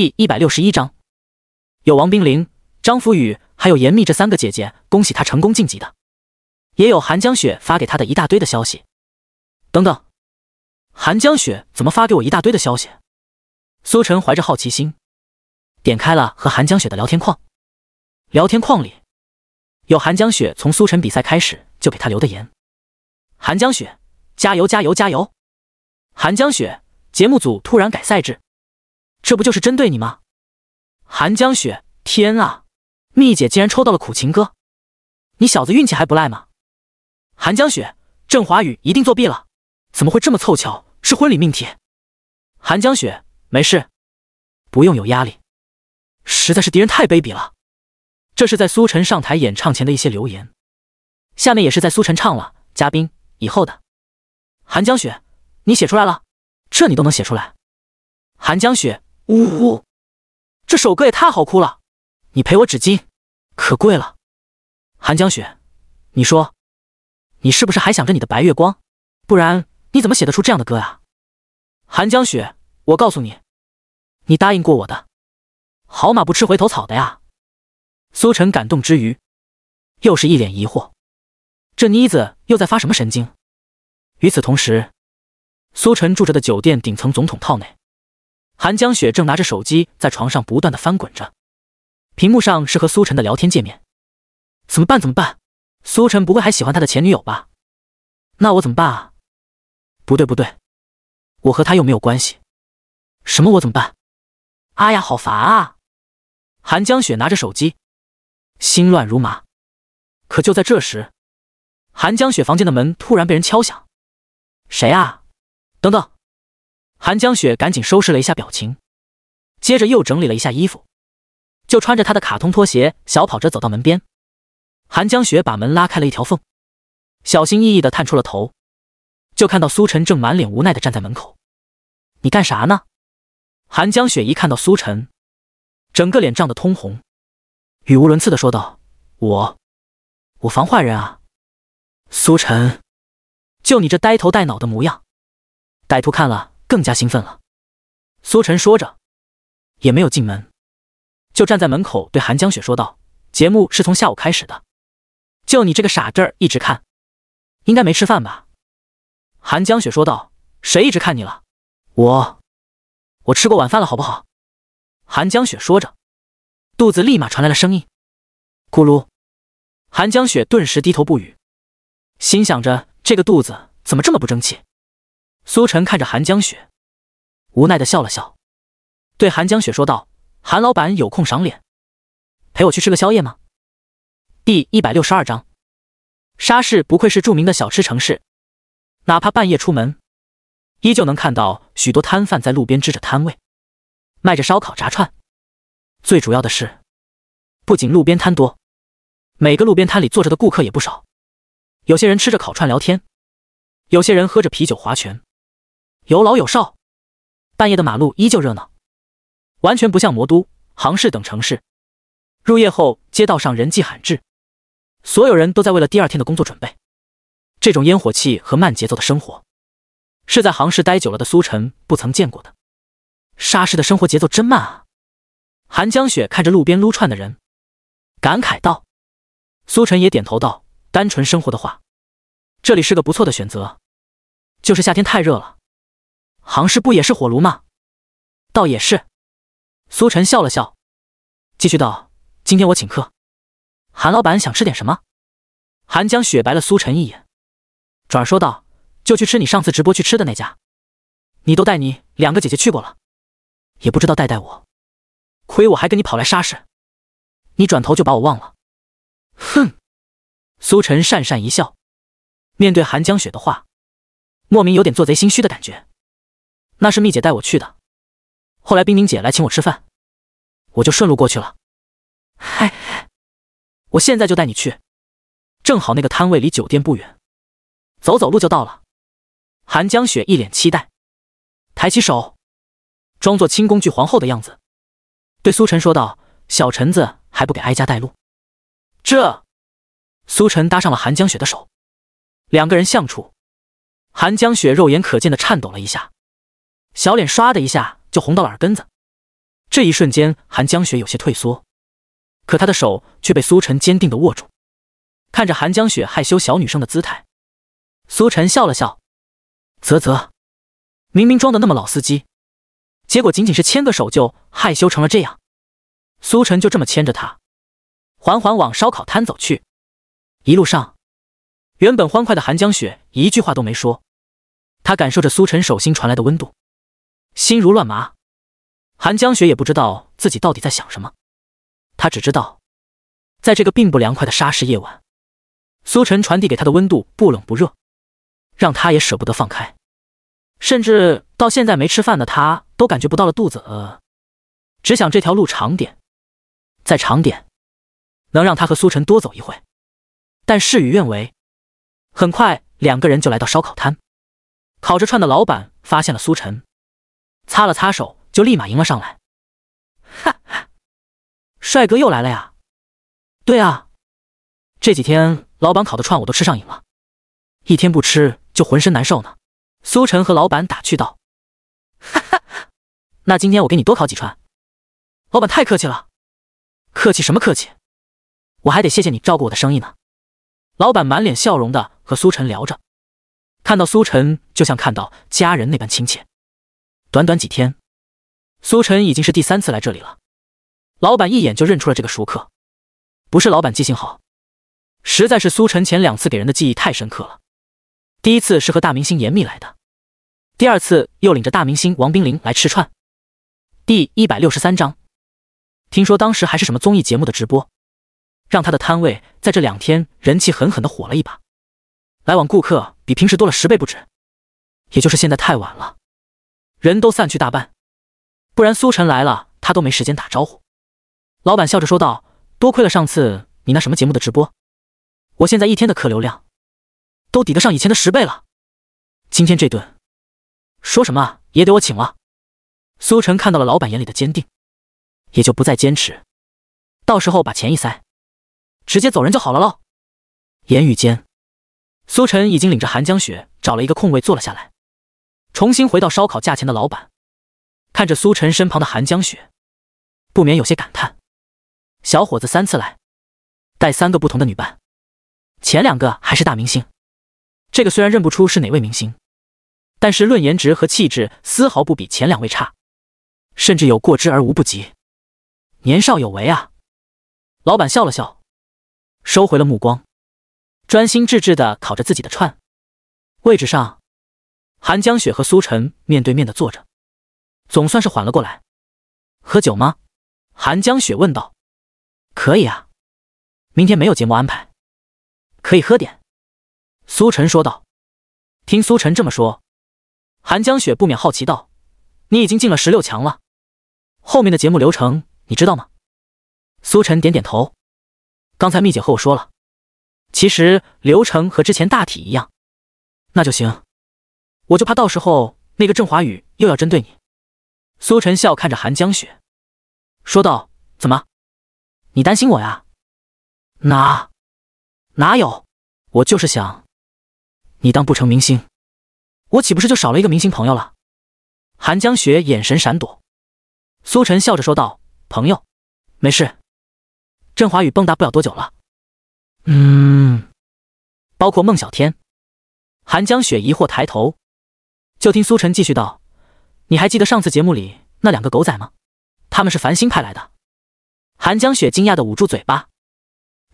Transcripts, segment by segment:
第一百六十一章，有王冰凌、张福宇，还有严密这三个姐姐，恭喜她成功晋级的，也有韩江雪发给她的一大堆的消息，等等。韩江雪怎么发给我一大堆的消息？苏晨怀着好奇心，点开了和韩江雪的聊天框。聊天框里有韩江雪从苏晨比赛开始就给他留的言：“韩江雪，加油加油加油！”“韩江雪，节目组突然改赛制。”这不就是针对你吗？韩江雪，天啊，蜜姐竟然抽到了《苦情歌》，你小子运气还不赖吗？韩江雪，郑华宇一定作弊了，怎么会这么凑巧是婚礼命题？韩江雪，没事，不用有压力。实在是敌人太卑鄙了。这是在苏晨上台演唱前的一些留言。下面也是在苏晨唱了，嘉宾以后的。韩江雪，你写出来了，这你都能写出来？韩江雪。呜呼，这首歌也太好哭了！你赔我纸巾，可贵了。寒江雪，你说，你是不是还想着你的白月光？不然你怎么写得出这样的歌啊？寒江雪，我告诉你，你答应过我的，好马不吃回头草的呀。苏晨感动之余，又是一脸疑惑，这妮子又在发什么神经？与此同时，苏晨住着的酒店顶层总统套内。韩江雪正拿着手机在床上不断的翻滚着，屏幕上是和苏晨的聊天界面。怎么办？怎么办？苏晨不会还喜欢他的前女友吧？那我怎么办啊？不对不对，我和他又没有关系。什么？我怎么办？哎呀，好烦啊！韩江雪拿着手机，心乱如麻。可就在这时，韩江雪房间的门突然被人敲响。谁啊？等等。韩江雪赶紧收拾了一下表情，接着又整理了一下衣服，就穿着他的卡通拖鞋小跑着走到门边。韩江雪把门拉开了一条缝，小心翼翼的探出了头，就看到苏晨正满脸无奈的站在门口。你干啥呢？韩江雪一看到苏晨，整个脸涨得通红，语无伦次的说道：“我，我防坏人啊。”苏晨，就你这呆头呆脑的模样，歹徒看了。更加兴奋了，苏晨说着，也没有进门，就站在门口对韩江雪说道：“节目是从下午开始的，就你这个傻劲儿一直看，应该没吃饭吧？”韩江雪说道：“谁一直看你了？我，我吃过晚饭了，好不好？”韩江雪说着，肚子立马传来了声音：“咕噜。”韩江雪顿时低头不语，心想着这个肚子怎么这么不争气。苏晨看着韩江雪，无奈的笑了笑，对韩江雪说道：“韩老板有空赏脸，陪我去吃个宵夜吗？”第一百六十二章，沙市不愧是著名的小吃城市，哪怕半夜出门，依旧能看到许多摊贩在路边支着摊位，卖着烧烤、炸串。最主要的是，不仅路边摊多，每个路边摊里坐着的顾客也不少。有些人吃着烤串聊天，有些人喝着啤酒划拳。有老有少，半夜的马路依旧热闹，完全不像魔都、杭市等城市。入夜后，街道上人迹罕至，所有人都在为了第二天的工作准备。这种烟火气和慢节奏的生活，是在杭市待久了的苏晨不曾见过的。沙市的生活节奏真慢啊！寒江雪看着路边撸串的人，感慨道。苏晨也点头道：“单纯生活的话，这里是个不错的选择，就是夏天太热了。”行市不也是火炉吗？倒也是。苏晨笑了笑，继续道：“今天我请客，韩老板想吃点什么？”韩江雪白了苏晨一眼，转而说道：“就去吃你上次直播去吃的那家，你都带你两个姐姐去过了，也不知道带带我，亏我还跟你跑来沙市，你转头就把我忘了。”哼！苏晨讪讪一笑，面对韩江雪的话，莫名有点做贼心虚的感觉。那是蜜姐带我去的，后来冰冰姐来请我吃饭，我就顺路过去了。嗨，我现在就带你去，正好那个摊位离酒店不远，走走路就到了。韩江雪一脸期待，抬起手，装作清宫剧皇后的样子，对苏晨说道：“小陈子还不给哀家带路？”这，苏晨搭上了韩江雪的手，两个人相处，韩江雪肉眼可见的颤抖了一下。小脸唰的一下就红到了耳根子，这一瞬间，韩江雪有些退缩，可她的手却被苏晨坚定的握住。看着韩江雪害羞小女生的姿态，苏晨笑了笑：“啧啧，明明装的那么老司机，结果仅仅是牵个手就害羞成了这样。”苏晨就这么牵着她，缓缓往烧烤摊走去。一路上，原本欢快的韩江雪一句话都没说，她感受着苏晨手心传来的温度。心如乱麻，韩江雪也不知道自己到底在想什么。他只知道，在这个并不凉快的沙市夜晚，苏晨传递给他的温度不冷不热，让他也舍不得放开。甚至到现在没吃饭的他都感觉不到了肚子饿，只想这条路长点，再长点，能让他和苏晨多走一会。但事与愿违，很快两个人就来到烧烤摊，烤着串的老板发现了苏晨。擦了擦手，就立马迎了上来。哈，帅哥又来了呀？对啊，这几天老板烤的串我都吃上瘾了，一天不吃就浑身难受呢。苏晨和老板打趣道。哈哈，那今天我给你多烤几串。老板太客气了，客气什么客气？我还得谢谢你照顾我的生意呢。老板满脸笑容的和苏晨聊着，看到苏晨就像看到家人那般亲切。短短几天，苏晨已经是第三次来这里了。老板一眼就认出了这个熟客，不是老板记性好，实在是苏晨前两次给人的记忆太深刻了。第一次是和大明星严密来的，第二次又领着大明星王冰凌来吃串。第一百六十三章，听说当时还是什么综艺节目的直播，让他的摊位在这两天人气狠狠的火了一把，来往顾客比平时多了十倍不止。也就是现在太晚了。人都散去大半，不然苏晨来了，他都没时间打招呼。老板笑着说道：“多亏了上次你那什么节目的直播，我现在一天的客流量，都抵得上以前的十倍了。今天这顿，说什么也得我请了。”苏晨看到了老板眼里的坚定，也就不再坚持。到时候把钱一塞，直接走人就好了喽。言语间，苏晨已经领着韩江雪找了一个空位坐了下来。重新回到烧烤架前的老板，看着苏晨身旁的寒江雪，不免有些感叹：小伙子三次来，带三个不同的女伴，前两个还是大明星，这个虽然认不出是哪位明星，但是论颜值和气质，丝毫不比前两位差，甚至有过之而无不及。年少有为啊！老板笑了笑，收回了目光，专心致志地烤着自己的串。位置上。韩江雪和苏晨面对面的坐着，总算是缓了过来。喝酒吗？韩江雪问道。可以啊，明天没有节目安排，可以喝点。苏晨说道。听苏晨这么说，韩江雪不免好奇道：“你已经进了十六强了，后面的节目流程你知道吗？”苏晨点点头：“刚才蜜姐和我说了，其实流程和之前大体一样。”那就行。我就怕到时候那个郑华宇又要针对你。苏晨笑看着韩江雪，说道：“怎么，你担心我呀？哪哪有？我就是想你当不成明星，我岂不是就少了一个明星朋友了？”韩江雪眼神闪躲。苏晨笑着说道：“朋友，没事。郑华宇蹦跶不了多久了。嗯，包括孟小天。”韩江雪疑惑抬头。就听苏晨继续道：“你还记得上次节目里那两个狗仔吗？他们是繁星派来的。”韩江雪惊讶的捂住嘴巴：“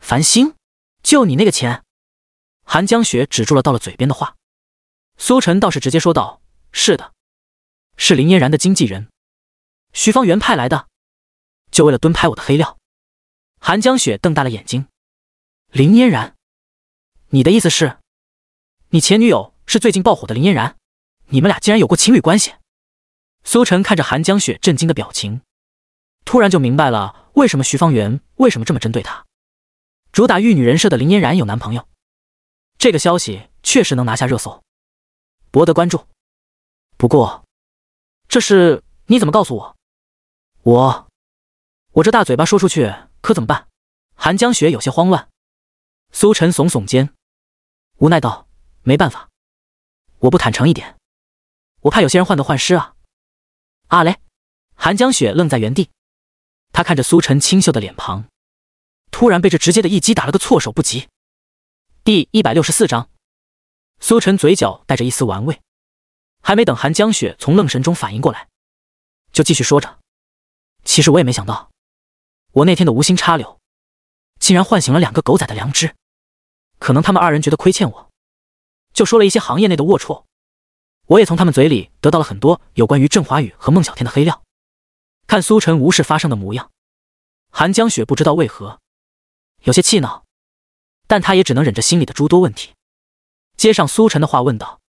繁星？就你那个钱？”韩江雪止住了到了嘴边的话。苏晨倒是直接说道：“是的，是林嫣然的经纪人徐方圆派来的，就为了蹲拍我的黑料。”韩江雪瞪大了眼睛：“林嫣然？你的意思是，你前女友是最近爆火的林嫣然？”你们俩竟然有过情侣关系？苏晨看着韩江雪震惊的表情，突然就明白了为什么徐方圆为什么这么针对他。主打玉女人设的林嫣然有男朋友，这个消息确实能拿下热搜，博得关注。不过，这事你怎么告诉我？我……我这大嘴巴说出去可怎么办？韩江雪有些慌乱。苏晨耸耸肩，无奈道：“没办法，我不坦诚一点。”我怕有些人患得患失啊！阿雷，韩江雪愣在原地，他看着苏晨清秀的脸庞，突然被这直接的一击打了个措手不及。第一百六十四章，苏晨嘴角带着一丝玩味，还没等韩江雪从愣神中反应过来，就继续说着：“其实我也没想到，我那天的无心插柳，竟然唤醒了两个狗仔的良知。可能他们二人觉得亏欠我，就说了一些行业内的龌龊。”我也从他们嘴里得到了很多有关于郑华宇和孟小天的黑料。看苏晨无事发生的模样，韩江雪不知道为何有些气恼，但他也只能忍着心里的诸多问题，接上苏晨的话问道：“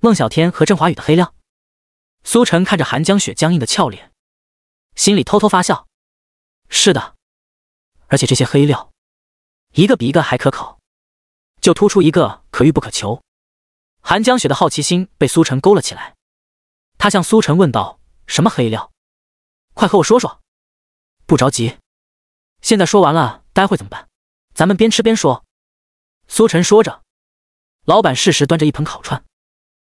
孟小天和郑华宇的黑料？”苏晨看着韩江雪僵硬的俏脸，心里偷偷发笑：“是的，而且这些黑料，一个比一个还可靠，就突出一个可遇不可求。”寒江雪的好奇心被苏晨勾了起来，他向苏晨问道：“什么黑料？快和我说说。”“不着急，现在说完了，待会怎么办？咱们边吃边说。”苏晨说着，老板适时端着一盆烤串，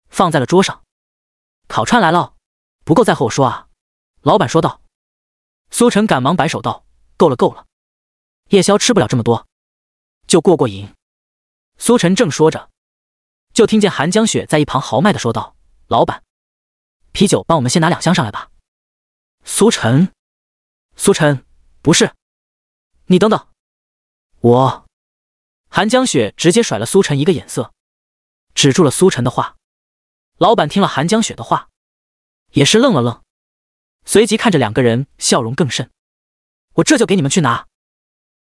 放在了桌上。“烤串来了，不够再和我说啊。”老板说道。苏晨赶忙摆手道：“够了，够了，夜宵吃不了这么多，就过过瘾。”苏晨正说着。就听见韩江雪在一旁豪迈的说道：“老板，啤酒帮我们先拿两箱上来吧。”苏晨，苏晨，不是，你等等，我。韩江雪直接甩了苏晨一个眼色，止住了苏晨的话。老板听了韩江雪的话，也是愣了愣，随即看着两个人，笑容更甚：“我这就给你们去拿，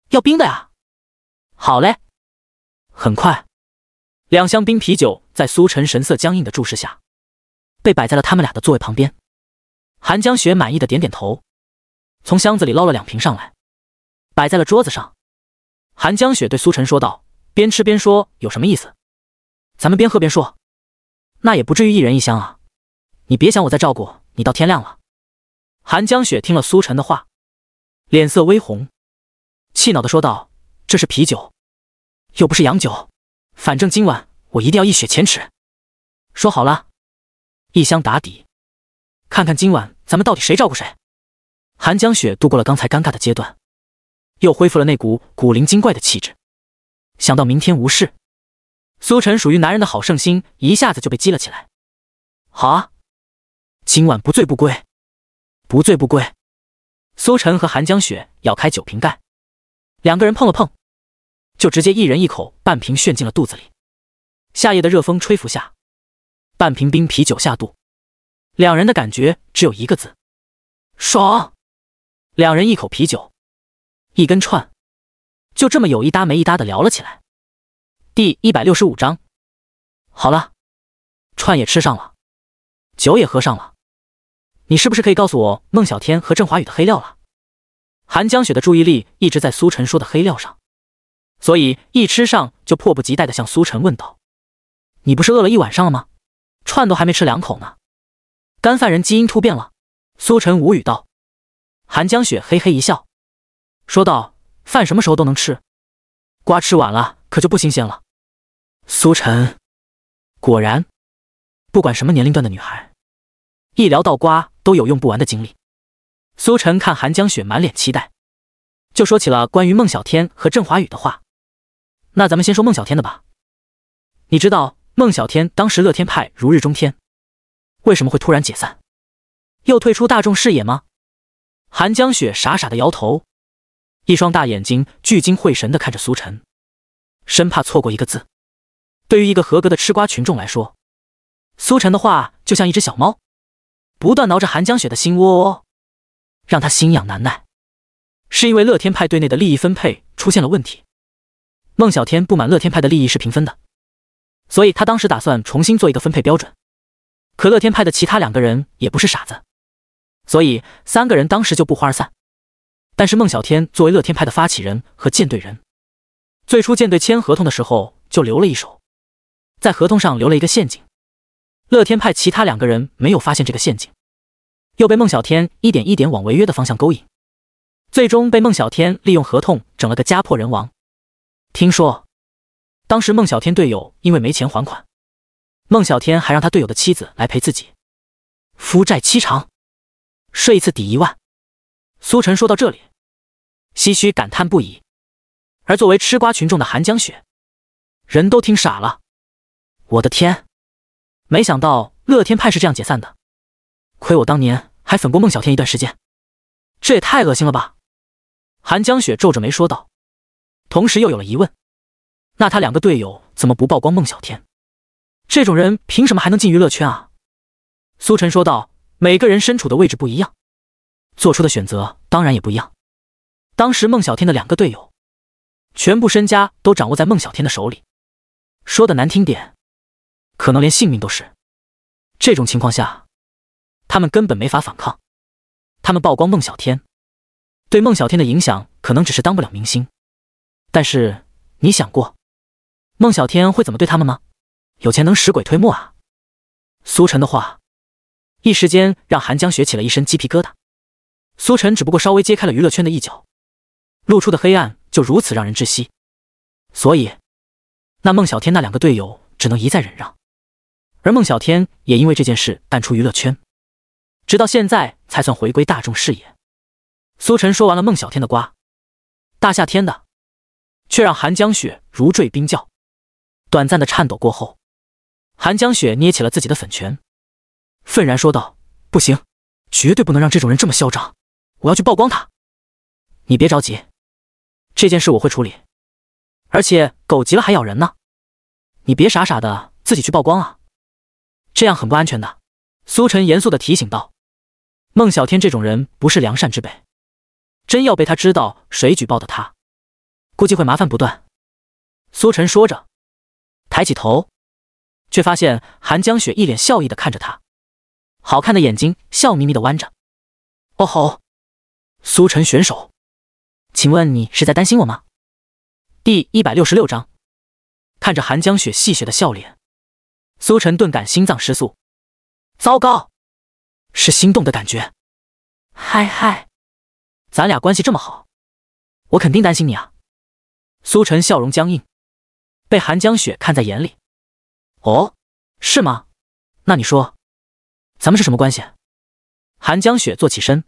要冰的呀。好嘞。”很快。两箱冰啤酒在苏晨神色僵硬的注视下，被摆在了他们俩的座位旁边。韩江雪满意的点点头，从箱子里捞了两瓶上来，摆在了桌子上。韩江雪对苏晨说道：“边吃边说有什么意思？咱们边喝边说，那也不至于一人一箱啊！你别想我再照顾你到天亮了。”韩江雪听了苏晨的话，脸色微红，气恼的说道：“这是啤酒，又不是洋酒。”反正今晚我一定要一雪前耻。说好了，一箱打底，看看今晚咱们到底谁照顾谁。韩江雪度过了刚才尴尬的阶段，又恢复了那股古灵精怪的气质。想到明天无事，苏晨属于男人的好胜心一下子就被激了起来。好啊，今晚不醉不归！不醉不归！苏晨和韩江雪咬开酒瓶盖，两个人碰了碰。就直接一人一口半瓶炫进了肚子里，夏夜的热风吹拂下，半瓶冰啤酒下肚，两人的感觉只有一个字：爽。两人一口啤酒，一根串，就这么有一搭没一搭的聊了起来。第一百六十五章，好了，串也吃上了，酒也喝上了，你是不是可以告诉我孟小天和郑华宇的黑料了？韩江雪的注意力一直在苏晨说的黑料上。所以一吃上就迫不及待的向苏晨问道：“你不是饿了一晚上了吗？串都还没吃两口呢，干饭人基因突变了。”苏晨无语道。韩江雪嘿嘿一笑，说道：“饭什么时候都能吃，瓜吃晚了可就不新鲜了。”苏晨果然，不管什么年龄段的女孩，一聊到瓜都有用不完的精力。苏晨看韩江雪满脸期待，就说起了关于孟小天和郑华宇的话。那咱们先说孟小天的吧。你知道孟小天当时乐天派如日中天，为什么会突然解散，又退出大众视野吗？韩江雪傻傻的摇头，一双大眼睛聚精会神的看着苏晨，生怕错过一个字。对于一个合格的吃瓜群众来说，苏晨的话就像一只小猫，不断挠着韩江雪的心窝窝，让他心痒难耐。是因为乐天派对内的利益分配出现了问题。孟小天不满乐天派的利益是平分的，所以他当时打算重新做一个分配标准。可乐天派的其他两个人也不是傻子，所以三个人当时就不欢而散。但是孟小天作为乐天派的发起人和舰队人，最初舰队签合同的时候就留了一手，在合同上留了一个陷阱。乐天派其他两个人没有发现这个陷阱，又被孟小天一点一点往违约的方向勾引，最终被孟小天利用合同整了个家破人亡。听说，当时孟小天队友因为没钱还款，孟小天还让他队友的妻子来陪自己，夫债妻偿，睡一次抵一万。苏晨说到这里，唏嘘感叹不已。而作为吃瓜群众的韩江雪，人都听傻了。我的天，没想到乐天派是这样解散的，亏我当年还粉过孟小天一段时间，这也太恶心了吧！韩江雪皱着眉说道。同时又有了疑问，那他两个队友怎么不曝光孟小天？这种人凭什么还能进娱乐圈啊？苏晨说道：“每个人身处的位置不一样，做出的选择当然也不一样。当时孟小天的两个队友，全部身家都掌握在孟小天的手里，说的难听点，可能连性命都是。这种情况下，他们根本没法反抗。他们曝光孟小天，对孟小天的影响可能只是当不了明星。”但是，你想过孟小天会怎么对他们吗？有钱能使鬼推磨啊！苏晨的话，一时间让韩江雪起了一身鸡皮疙瘩。苏晨只不过稍微揭开了娱乐圈的一角，露出的黑暗就如此让人窒息。所以，那孟小天那两个队友只能一再忍让，而孟小天也因为这件事淡出娱乐圈，直到现在才算回归大众视野。苏晨说完了孟小天的瓜，大夏天的。却让韩江雪如坠冰窖，短暂的颤抖过后，韩江雪捏起了自己的粉拳，愤然说道：“不行，绝对不能让这种人这么嚣张！我要去曝光他。”“你别着急，这件事我会处理。而且狗急了还咬人呢，你别傻傻的自己去曝光啊，这样很不安全的。”苏晨严肃的提醒道：“孟小天这种人不是良善之辈，真要被他知道谁举报的他。”估计会麻烦不断，苏晨说着，抬起头，却发现韩江雪一脸笑意的看着他，好看的眼睛笑眯眯的弯着。哦吼，苏晨选手，请问你是在担心我吗？第一百六十六章，看着韩江雪戏谑的笑脸，苏晨顿感心脏失速，糟糕，是心动的感觉。嗨嗨，咱俩关系这么好，我肯定担心你啊。苏晨笑容僵硬，被寒江雪看在眼里。哦，是吗？那你说，咱们是什么关系？寒江雪坐起身，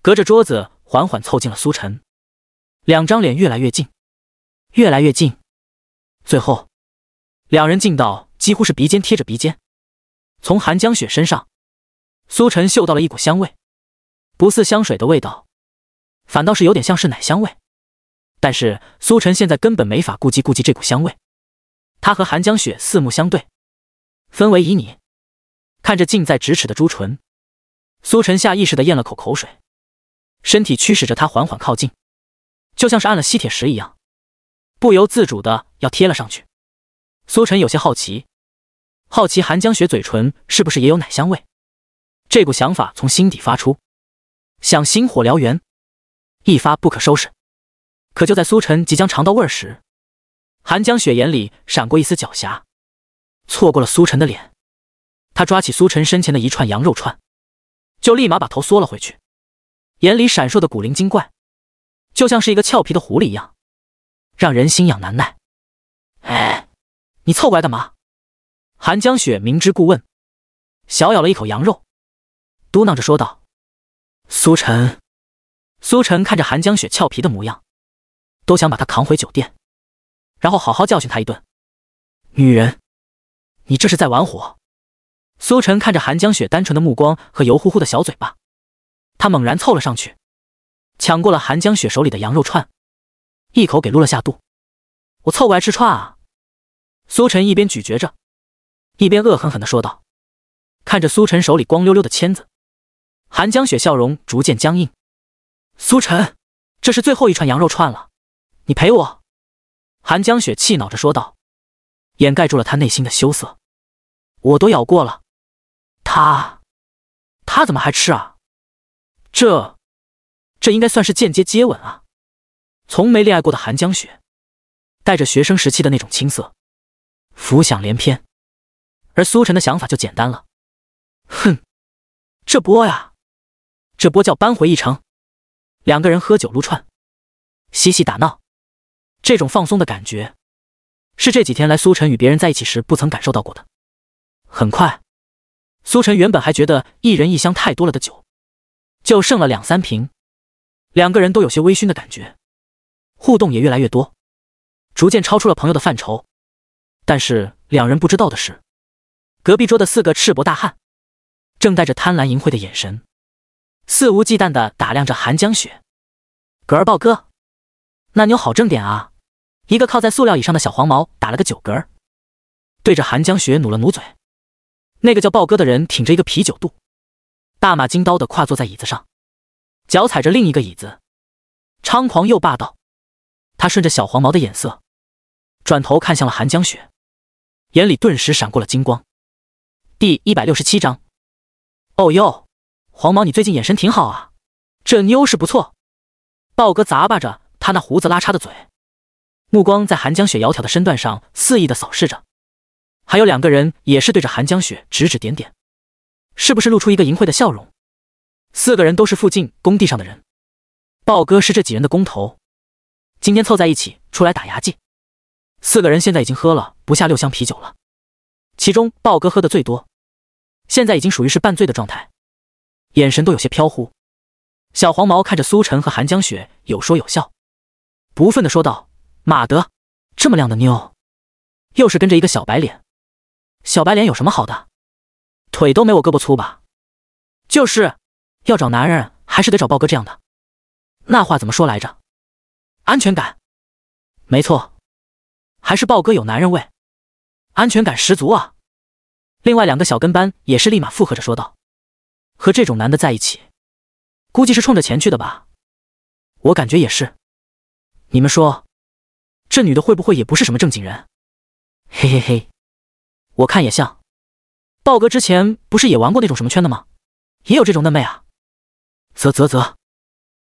隔着桌子缓缓凑近了苏晨，两张脸越来越近，越来越近，最后两人近到几乎是鼻尖贴着鼻尖。从寒江雪身上，苏晨嗅到了一股香味，不似香水的味道，反倒是有点像是奶香味。但是苏晨现在根本没法顾及顾及这股香味，他和寒江雪四目相对，氛围旖旎，看着近在咫尺的朱唇，苏晨下意识的咽了口口水，身体驱使着他缓缓靠近，就像是按了吸铁石一样，不由自主的要贴了上去。苏晨有些好奇，好奇寒江雪嘴唇是不是也有奶香味，这股想法从心底发出，像星火燎原，一发不可收拾。可就在苏晨即将尝到味儿时，韩江雪眼里闪过一丝狡黠，错过了苏晨的脸，他抓起苏晨身前的一串羊肉串，就立马把头缩了回去，眼里闪烁的古灵精怪，就像是一个俏皮的狐狸一样，让人心痒难耐。哎，你凑过来干嘛？韩江雪明知故问，小咬了一口羊肉，嘟囔着说道：“苏晨。”苏晨看着韩江雪俏皮的模样。都想把他扛回酒店，然后好好教训他一顿。女人，你这是在玩火！苏晨看着韩江雪单纯的目光和油乎乎的小嘴巴，他猛然凑了上去，抢过了韩江雪手里的羊肉串，一口给撸了下肚。我凑过来吃串啊！苏晨一边咀嚼着，一边恶狠狠的说道。看着苏晨手里光溜溜的签子，韩江雪笑容逐渐僵硬。苏晨，这是最后一串羊肉串了。你陪我，韩江雪气恼着说道，掩盖住了他内心的羞涩。我都咬过了，他，他怎么还吃啊？这，这应该算是间接接吻啊！从没恋爱过的韩江雪，带着学生时期的那种青涩，浮想联翩。而苏晨的想法就简单了：，哼，这波呀，这波叫扳回一城。两个人喝酒撸串，嬉戏打闹。这种放松的感觉，是这几天来苏晨与别人在一起时不曾感受到过的。很快，苏晨原本还觉得一人一箱太多了的酒，就剩了两三瓶，两个人都有些微醺的感觉，互动也越来越多，逐渐超出了朋友的范畴。但是两人不知道的是，隔壁桌的四个赤膊大汉，正带着贪婪淫秽的眼神，肆无忌惮的打量着寒江雪。葛儿豹哥，那妞好正点啊！一个靠在塑料椅上的小黄毛打了个酒嗝，对着韩江雪努了努嘴。那个叫豹哥的人挺着一个啤酒肚，大马金刀的跨坐在椅子上，脚踩着另一个椅子，猖狂又霸道。他顺着小黄毛的眼色，转头看向了韩江雪，眼里顿时闪过了金光。第一百六十七章，哦哟，黄毛，你最近眼神挺好啊，这妞是不错。豹哥砸吧着他那胡子拉碴的嘴。目光在寒江雪窈窕的身段上肆意的扫视着，还有两个人也是对着寒江雪指指点点，是不是露出一个淫秽的笑容？四个人都是附近工地上的人，豹哥是这几人的工头，今天凑在一起出来打牙祭，四个人现在已经喝了不下六箱啤酒了，其中豹哥喝的最多，现在已经属于是半醉的状态，眼神都有些飘忽。小黄毛看着苏晨和寒江雪有说有笑，不忿的说道。马德，这么靓的妞，又是跟着一个小白脸。小白脸有什么好的？腿都没我胳膊粗吧？就是，要找男人还是得找豹哥这样的。那话怎么说来着？安全感。没错，还是豹哥有男人味，安全感十足啊。另外两个小跟班也是立马附和着说道：“和这种男的在一起，估计是冲着钱去的吧？我感觉也是。你们说？”这女的会不会也不是什么正经人？嘿嘿嘿，我看也像。豹哥之前不是也玩过那种什么圈的吗？也有这种嫩妹啊？啧啧啧。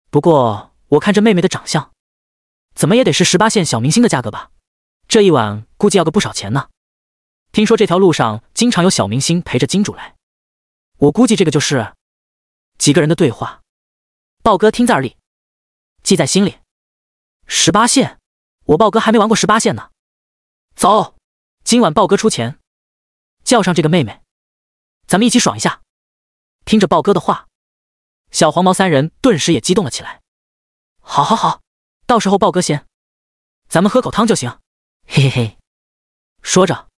不过我看这妹妹的长相，怎么也得是十八线小明星的价格吧？这一晚估计要个不少钱呢。听说这条路上经常有小明星陪着金主来，我估计这个就是。几个人的对话，豹哥听在耳里，记在心里。十八线。我豹哥还没玩过十八线呢，走，今晚豹哥出钱，叫上这个妹妹，咱们一起爽一下。听着豹哥的话，小黄毛三人顿时也激动了起来。好好好，到时候豹哥先，咱们喝口汤就行。嘿嘿嘿。说着，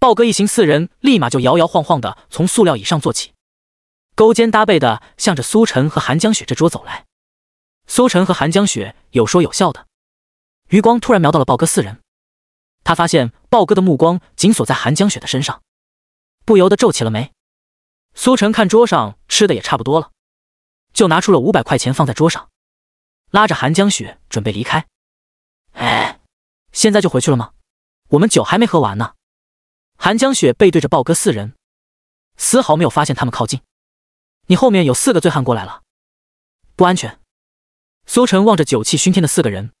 豹哥一行四人立马就摇摇晃晃的从塑料椅上坐起，勾肩搭背的向着苏晨和韩江雪这桌走来。苏晨和韩江雪有说有笑的。余光突然瞄到了豹哥四人，他发现豹哥的目光紧锁在韩江雪的身上，不由得皱起了眉。苏晨看桌上吃的也差不多了，就拿出了五百块钱放在桌上，拉着韩江雪准备离开。哎，现在就回去了吗？我们酒还没喝完呢。韩江雪背对着豹哥四人，丝毫没有发现他们靠近。你后面有四个醉汉过来了，不安全。苏晨望着酒气熏天的四个人。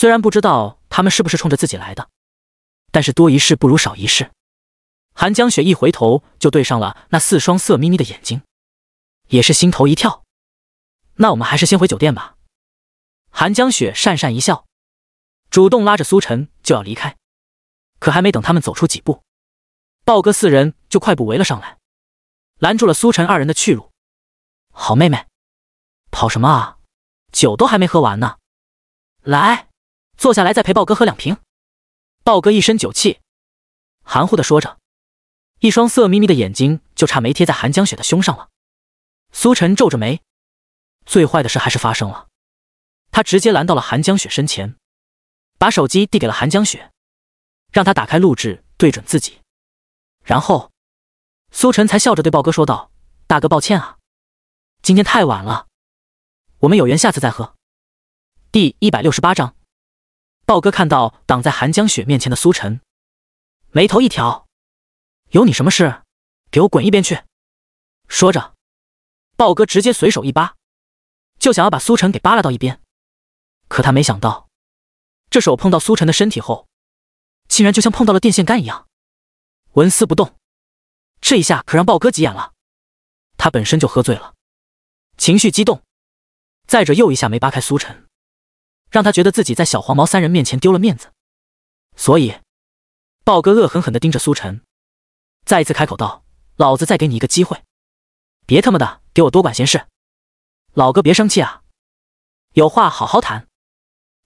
虽然不知道他们是不是冲着自己来的，但是多一事不如少一事。韩江雪一回头就对上了那四双色眯眯的眼睛，也是心头一跳。那我们还是先回酒店吧。韩江雪讪讪一笑，主动拉着苏晨就要离开。可还没等他们走出几步，豹哥四人就快步围了上来，拦住了苏晨二人的去路。好妹妹，跑什么啊？酒都还没喝完呢，来！坐下来再陪豹哥喝两瓶，豹哥一身酒气，含糊的说着，一双色眯眯的眼睛就差没贴在韩江雪的胸上了。苏晨皱着眉，最坏的事还是发生了，他直接拦到了韩江雪身前，把手机递给了韩江雪，让他打开录制，对准自己，然后苏晨才笑着对豹哥说道：“大哥，抱歉啊，今天太晚了，我们有缘下次再喝。”第一百六十八章。豹哥看到挡在寒江雪面前的苏晨，眉头一挑：“有你什么事？给我滚一边去！”说着，豹哥直接随手一扒，就想要把苏晨给扒拉到一边。可他没想到，这手碰到苏晨的身体后，竟然就像碰到了电线杆一样，纹丝不动。这一下可让豹哥急眼了。他本身就喝醉了，情绪激动，再者又一下没扒开苏晨。让他觉得自己在小黄毛三人面前丢了面子，所以，豹哥恶狠狠地盯着苏晨，再一次开口道：“老子再给你一个机会，别他妈的给我多管闲事！老哥别生气啊，有话好好谈。”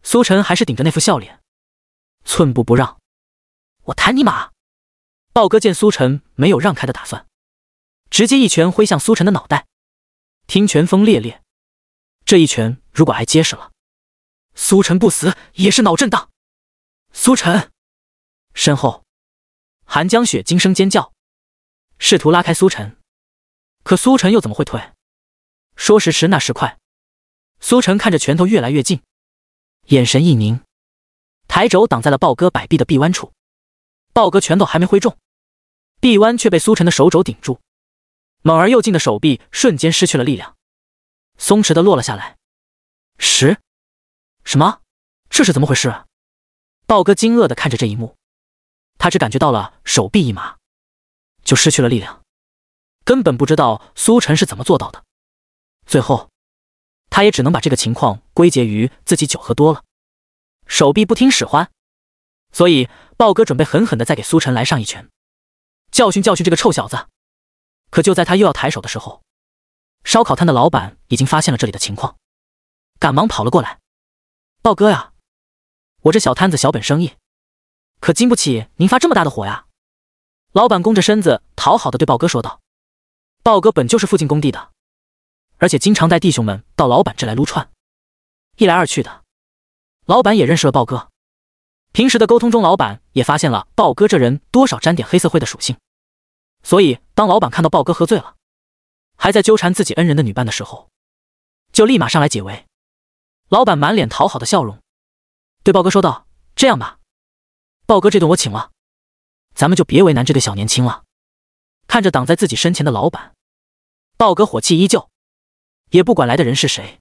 苏晨还是顶着那副笑脸，寸步不让。我弹你妈！豹哥见苏晨没有让开的打算，直接一拳挥向苏晨的脑袋，听拳风烈烈。这一拳如果挨结实了。苏晨不死也是脑震荡。苏晨身后，韩江雪惊声尖叫，试图拉开苏晨，可苏晨又怎么会退？说时迟那时快，苏晨看着拳头越来越近，眼神一凝，抬肘挡在了豹哥摆臂的臂弯处。豹哥拳头还没挥中，臂弯却被苏晨的手肘顶住，猛而又劲的手臂瞬间失去了力量，松弛的落了下来。十。什么？这是怎么回事？豹哥惊愕地看着这一幕，他只感觉到了手臂一麻，就失去了力量，根本不知道苏晨是怎么做到的。最后，他也只能把这个情况归结于自己酒喝多了，手臂不听使唤。所以，豹哥准备狠狠地再给苏晨来上一拳，教训教训这个臭小子。可就在他又要抬手的时候，烧烤摊的老板已经发现了这里的情况，赶忙跑了过来。豹哥呀，我这小摊子小本生意，可经不起您发这么大的火呀！老板弓着身子讨好的对豹哥说道。豹哥本就是附近工地的，而且经常带弟兄们到老板这来撸串，一来二去的，老板也认识了豹哥。平时的沟通中，老板也发现了豹哥这人多少沾点黑社会的属性，所以当老板看到豹哥喝醉了，还在纠缠自己恩人的女伴的时候，就立马上来解围。老板满脸讨好的笑容，对豹哥说道：“这样吧，豹哥这顿我请了，咱们就别为难这对小年轻了。”看着挡在自己身前的老板，豹哥火气依旧，也不管来的人是谁，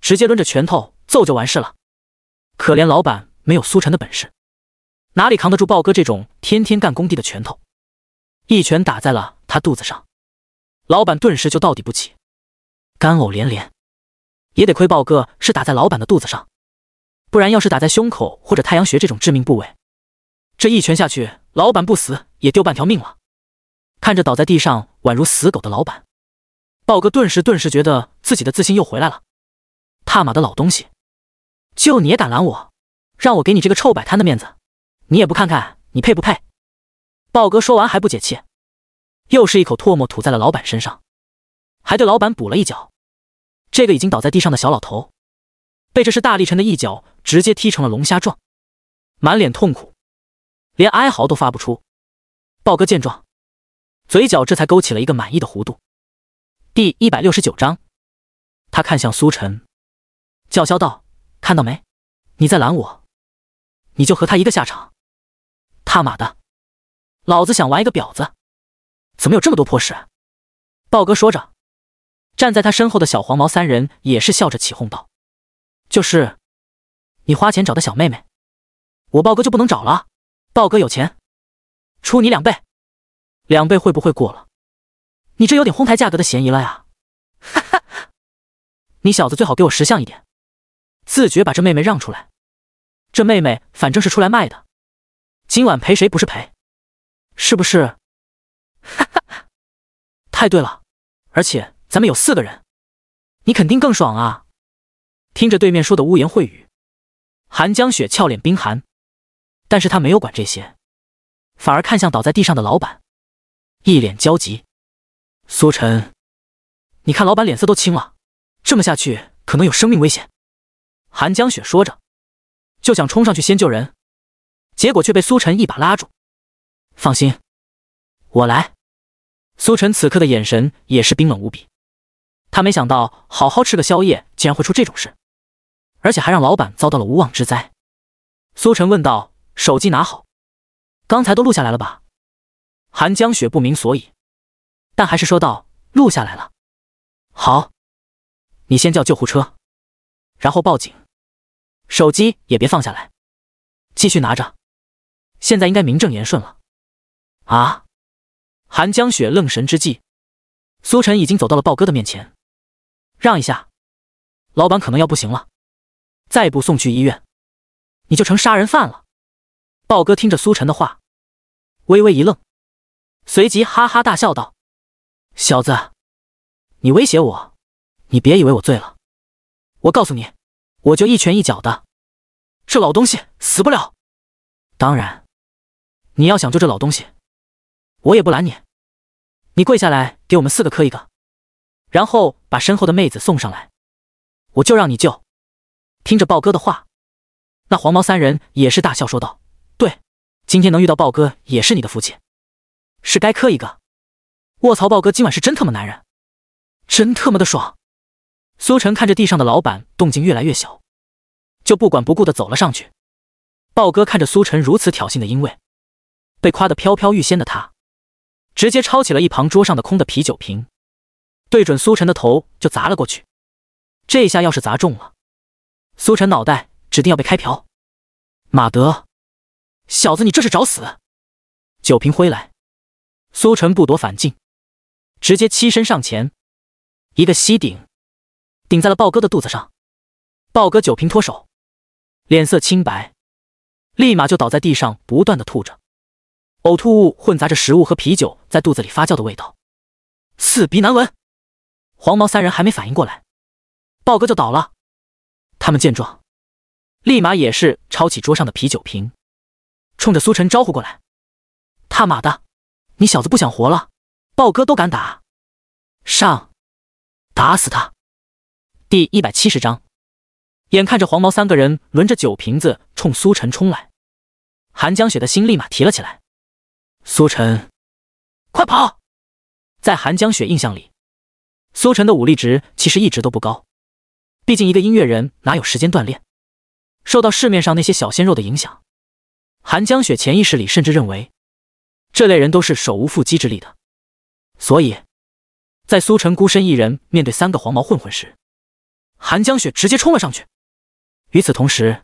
直接抡着拳头揍就完事了。可怜老板没有苏晨的本事，哪里扛得住豹哥这种天天干工地的拳头？一拳打在了他肚子上，老板顿时就到底不起，干呕连连。也得亏豹哥是打在老板的肚子上，不然要是打在胸口或者太阳穴这种致命部位，这一拳下去，老板不死也丢半条命了。看着倒在地上宛如死狗的老板，豹哥顿时顿时觉得自己的自信又回来了。踏马的老东西，就你也敢拦我？让我给你这个臭摆摊的面子，你也不看看你配不配？豹哥说完还不解气，又是一口唾沫吐在了老板身上，还对老板补了一脚。这个已经倒在地上的小老头，被这是大力臣的一脚直接踢成了龙虾状，满脸痛苦，连哀嚎都发不出。豹哥见状，嘴角这才勾起了一个满意的弧度。第一百六十九章，他看向苏晨，叫嚣道：“看到没？你在拦我，你就和他一个下场！踏马的，老子想玩一个婊子，怎么有这么多破事？”豹哥说着。站在他身后的小黄毛三人也是笑着起哄道：“就是，你花钱找的小妹妹，我豹哥就不能找了。豹哥有钱，出你两倍，两倍会不会过了？你这有点哄抬价格的嫌疑了呀！”哈哈，你小子最好给我识相一点，自觉把这妹妹让出来。这妹妹反正是出来卖的，今晚陪谁不是陪？是不是？哈哈，太对了，而且。咱们有四个人，你肯定更爽啊！听着对面说的污言秽语，韩江雪俏脸冰寒，但是他没有管这些，反而看向倒在地上的老板，一脸焦急。苏晨，你看老板脸色都青了，这么下去可能有生命危险。韩江雪说着，就想冲上去先救人，结果却被苏晨一把拉住。放心，我来。苏晨此刻的眼神也是冰冷无比。他没想到，好好吃个宵夜，竟然会出这种事，而且还让老板遭到了无妄之灾。苏晨问道：“手机拿好，刚才都录下来了吧？”韩江雪不明所以，但还是说道：“录下来了。”“好，你先叫救护车，然后报警，手机也别放下来，继续拿着。现在应该名正言顺了。”啊！韩江雪愣神之际，苏晨已经走到了豹哥的面前。让一下，老板可能要不行了，再不送去医院，你就成杀人犯了。豹哥听着苏晨的话，微微一愣，随即哈哈大笑道：“小子，你威胁我？你别以为我醉了。我告诉你，我就一拳一脚的，这老东西死不了。当然，你要想救这老东西，我也不拦你。你跪下来给我们四个磕一个。”然后把身后的妹子送上来，我就让你救。听着豹哥的话，那黄毛三人也是大笑说道：“对，今天能遇到豹哥也是你的福气，是该磕一个。”卧槽，豹哥今晚是真他妈男人，真他妈的爽！苏晨看着地上的老板动静越来越小，就不管不顾的走了上去。豹哥看着苏晨如此挑衅的，因为被夸得飘飘欲仙的他，直接抄起了一旁桌上的空的啤酒瓶。对准苏晨的头就砸了过去，这下要是砸中了，苏晨脑袋指定要被开瓢。马德，小子，你这是找死！酒瓶挥来，苏晨不躲反进，直接欺身上前，一个吸顶，顶在了豹哥的肚子上。豹哥酒瓶脱手，脸色青白，立马就倒在地上，不断的吐着，呕吐物混杂着食物和啤酒在肚子里发酵的味道，刺鼻难闻。黄毛三人还没反应过来，豹哥就倒了。他们见状，立马也是抄起桌上的啤酒瓶，冲着苏晨招呼过来：“他妈的，你小子不想活了？豹哥都敢打，上，打死他！”第一百七十章，眼看着黄毛三个人轮着酒瓶子冲苏晨冲来，韩江雪的心立马提了起来。苏晨，快跑！在韩江雪印象里。苏晨的武力值其实一直都不高，毕竟一个音乐人哪有时间锻炼？受到市面上那些小鲜肉的影响，韩江雪潜意识里甚至认为这类人都是手无缚鸡之力的，所以，在苏晨孤身一人面对三个黄毛混混时，韩江雪直接冲了上去。与此同时，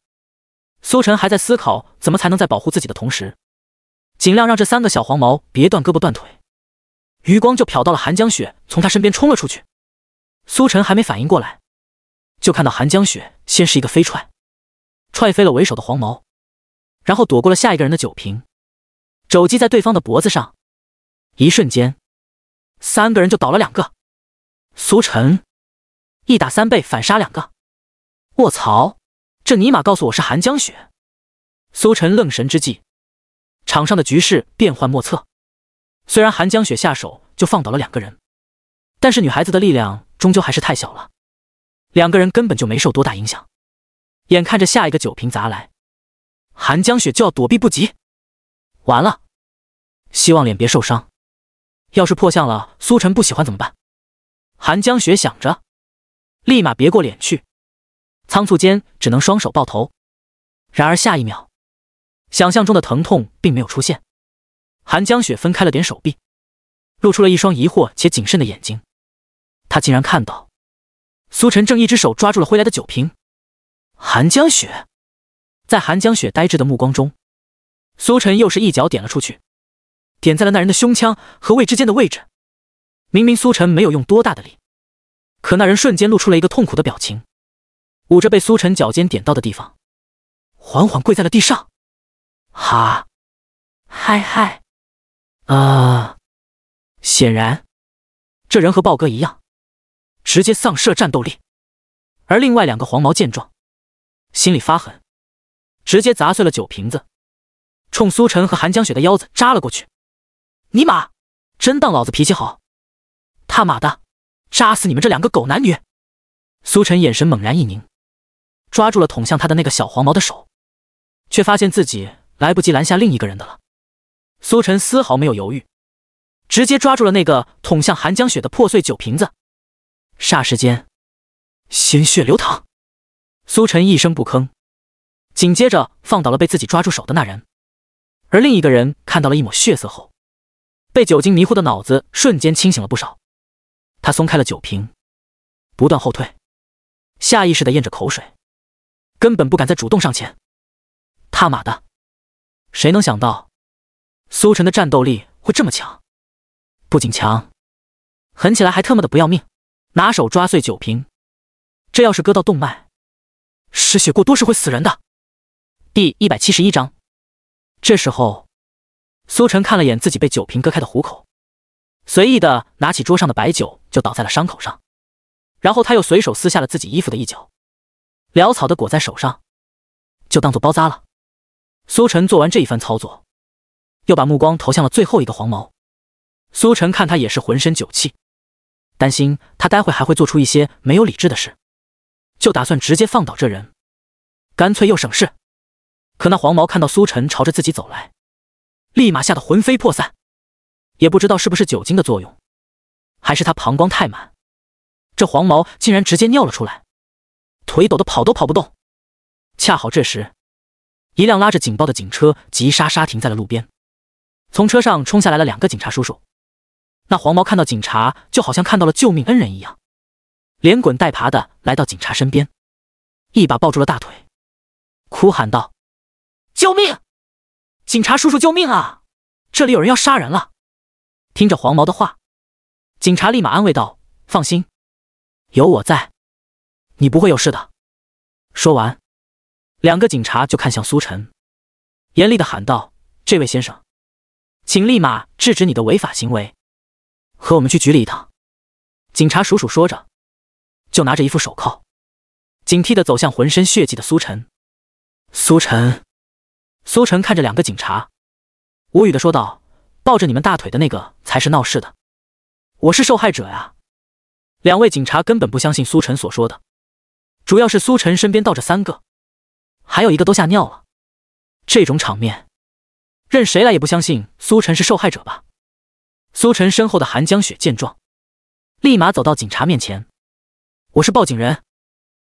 苏晨还在思考怎么才能在保护自己的同时，尽量让这三个小黄毛别断胳膊断腿。余光就瞟到了韩江雪从他身边冲了出去，苏晨还没反应过来，就看到韩江雪先是一个飞踹，踹飞了为首的黄毛，然后躲过了下一个人的酒瓶，肘击在对方的脖子上，一瞬间，三个人就倒了两个，苏晨一打三倍反杀两个，卧槽，这尼玛告诉我是韩江雪！苏晨愣神之际，场上的局势变幻莫测。虽然韩江雪下手就放倒了两个人，但是女孩子的力量终究还是太小了，两个人根本就没受多大影响。眼看着下一个酒瓶砸来，韩江雪就要躲避不及，完了，希望脸别受伤。要是破相了，苏晨不喜欢怎么办？韩江雪想着，立马别过脸去，仓促间只能双手抱头。然而下一秒，想象中的疼痛并没有出现。寒江雪分开了点手臂，露出了一双疑惑且谨慎的眼睛。他竟然看到苏晨正一只手抓住了挥来的酒瓶。寒江雪在寒江雪呆滞的目光中，苏晨又是一脚点了出去，点在了那人的胸腔和胃之间的位置。明明苏晨没有用多大的力，可那人瞬间露出了一个痛苦的表情，捂着被苏晨脚尖点到的地方，缓缓跪在了地上。哈，嗨嗨。啊！显然，这人和豹哥一样，直接丧失了战斗力。而另外两个黄毛见状，心里发狠，直接砸碎了酒瓶子，冲苏晨和韩江雪的腰子扎了过去。尼玛！真当老子脾气好？他妈的！扎死你们这两个狗男女！苏晨眼神猛然一凝，抓住了捅向他的那个小黄毛的手，却发现自己来不及拦下另一个人的了。苏晨丝毫没有犹豫，直接抓住了那个捅向寒江雪的破碎酒瓶子。霎时间，鲜血流淌。苏晨一声不吭，紧接着放倒了被自己抓住手的那人。而另一个人看到了一抹血色后，被酒精迷糊的脑子瞬间清醒了不少。他松开了酒瓶，不断后退，下意识的咽着口水，根本不敢再主动上前。踏马的！谁能想到？苏晨的战斗力会这么强？不仅强，狠起来还特么的不要命，拿手抓碎酒瓶，这要是割到动脉，失血过多是会死人的。第一百七十一章，这时候，苏晨看了眼自己被酒瓶割开的虎口，随意的拿起桌上的白酒就倒在了伤口上，然后他又随手撕下了自己衣服的一角，潦草的裹在手上，就当做包扎了。苏晨做完这一番操作。又把目光投向了最后一个黄毛，苏晨看他也是浑身酒气，担心他待会还会做出一些没有理智的事，就打算直接放倒这人，干脆又省事。可那黄毛看到苏晨朝着自己走来，立马吓得魂飞魄散。也不知道是不是酒精的作用，还是他膀胱太满，这黄毛竟然直接尿了出来，腿抖得跑都跑不动。恰好这时，一辆拉着警报的警车急刹刹停在了路边。从车上冲下来了两个警察叔叔，那黄毛看到警察就好像看到了救命恩人一样，连滚带爬的来到警察身边，一把抱住了大腿，哭喊道：“救命！警察叔叔，救命啊！这里有人要杀人了！”听着黄毛的话，警察立马安慰道：“放心，有我在，你不会有事的。”说完，两个警察就看向苏晨，严厉的喊道：“这位先生。”请立马制止你的违法行为，和我们去局里一趟。警察叔叔说着，就拿着一副手铐，警惕的走向浑身血迹的苏晨。苏晨，苏晨看着两个警察，无语的说道：“抱着你们大腿的那个才是闹事的，我是受害者呀。”两位警察根本不相信苏晨所说的，主要是苏晨身边倒着三个，还有一个都吓尿了，这种场面。任谁来也不相信苏晨是受害者吧？苏晨身后的韩江雪见状，立马走到警察面前：“我是报警人，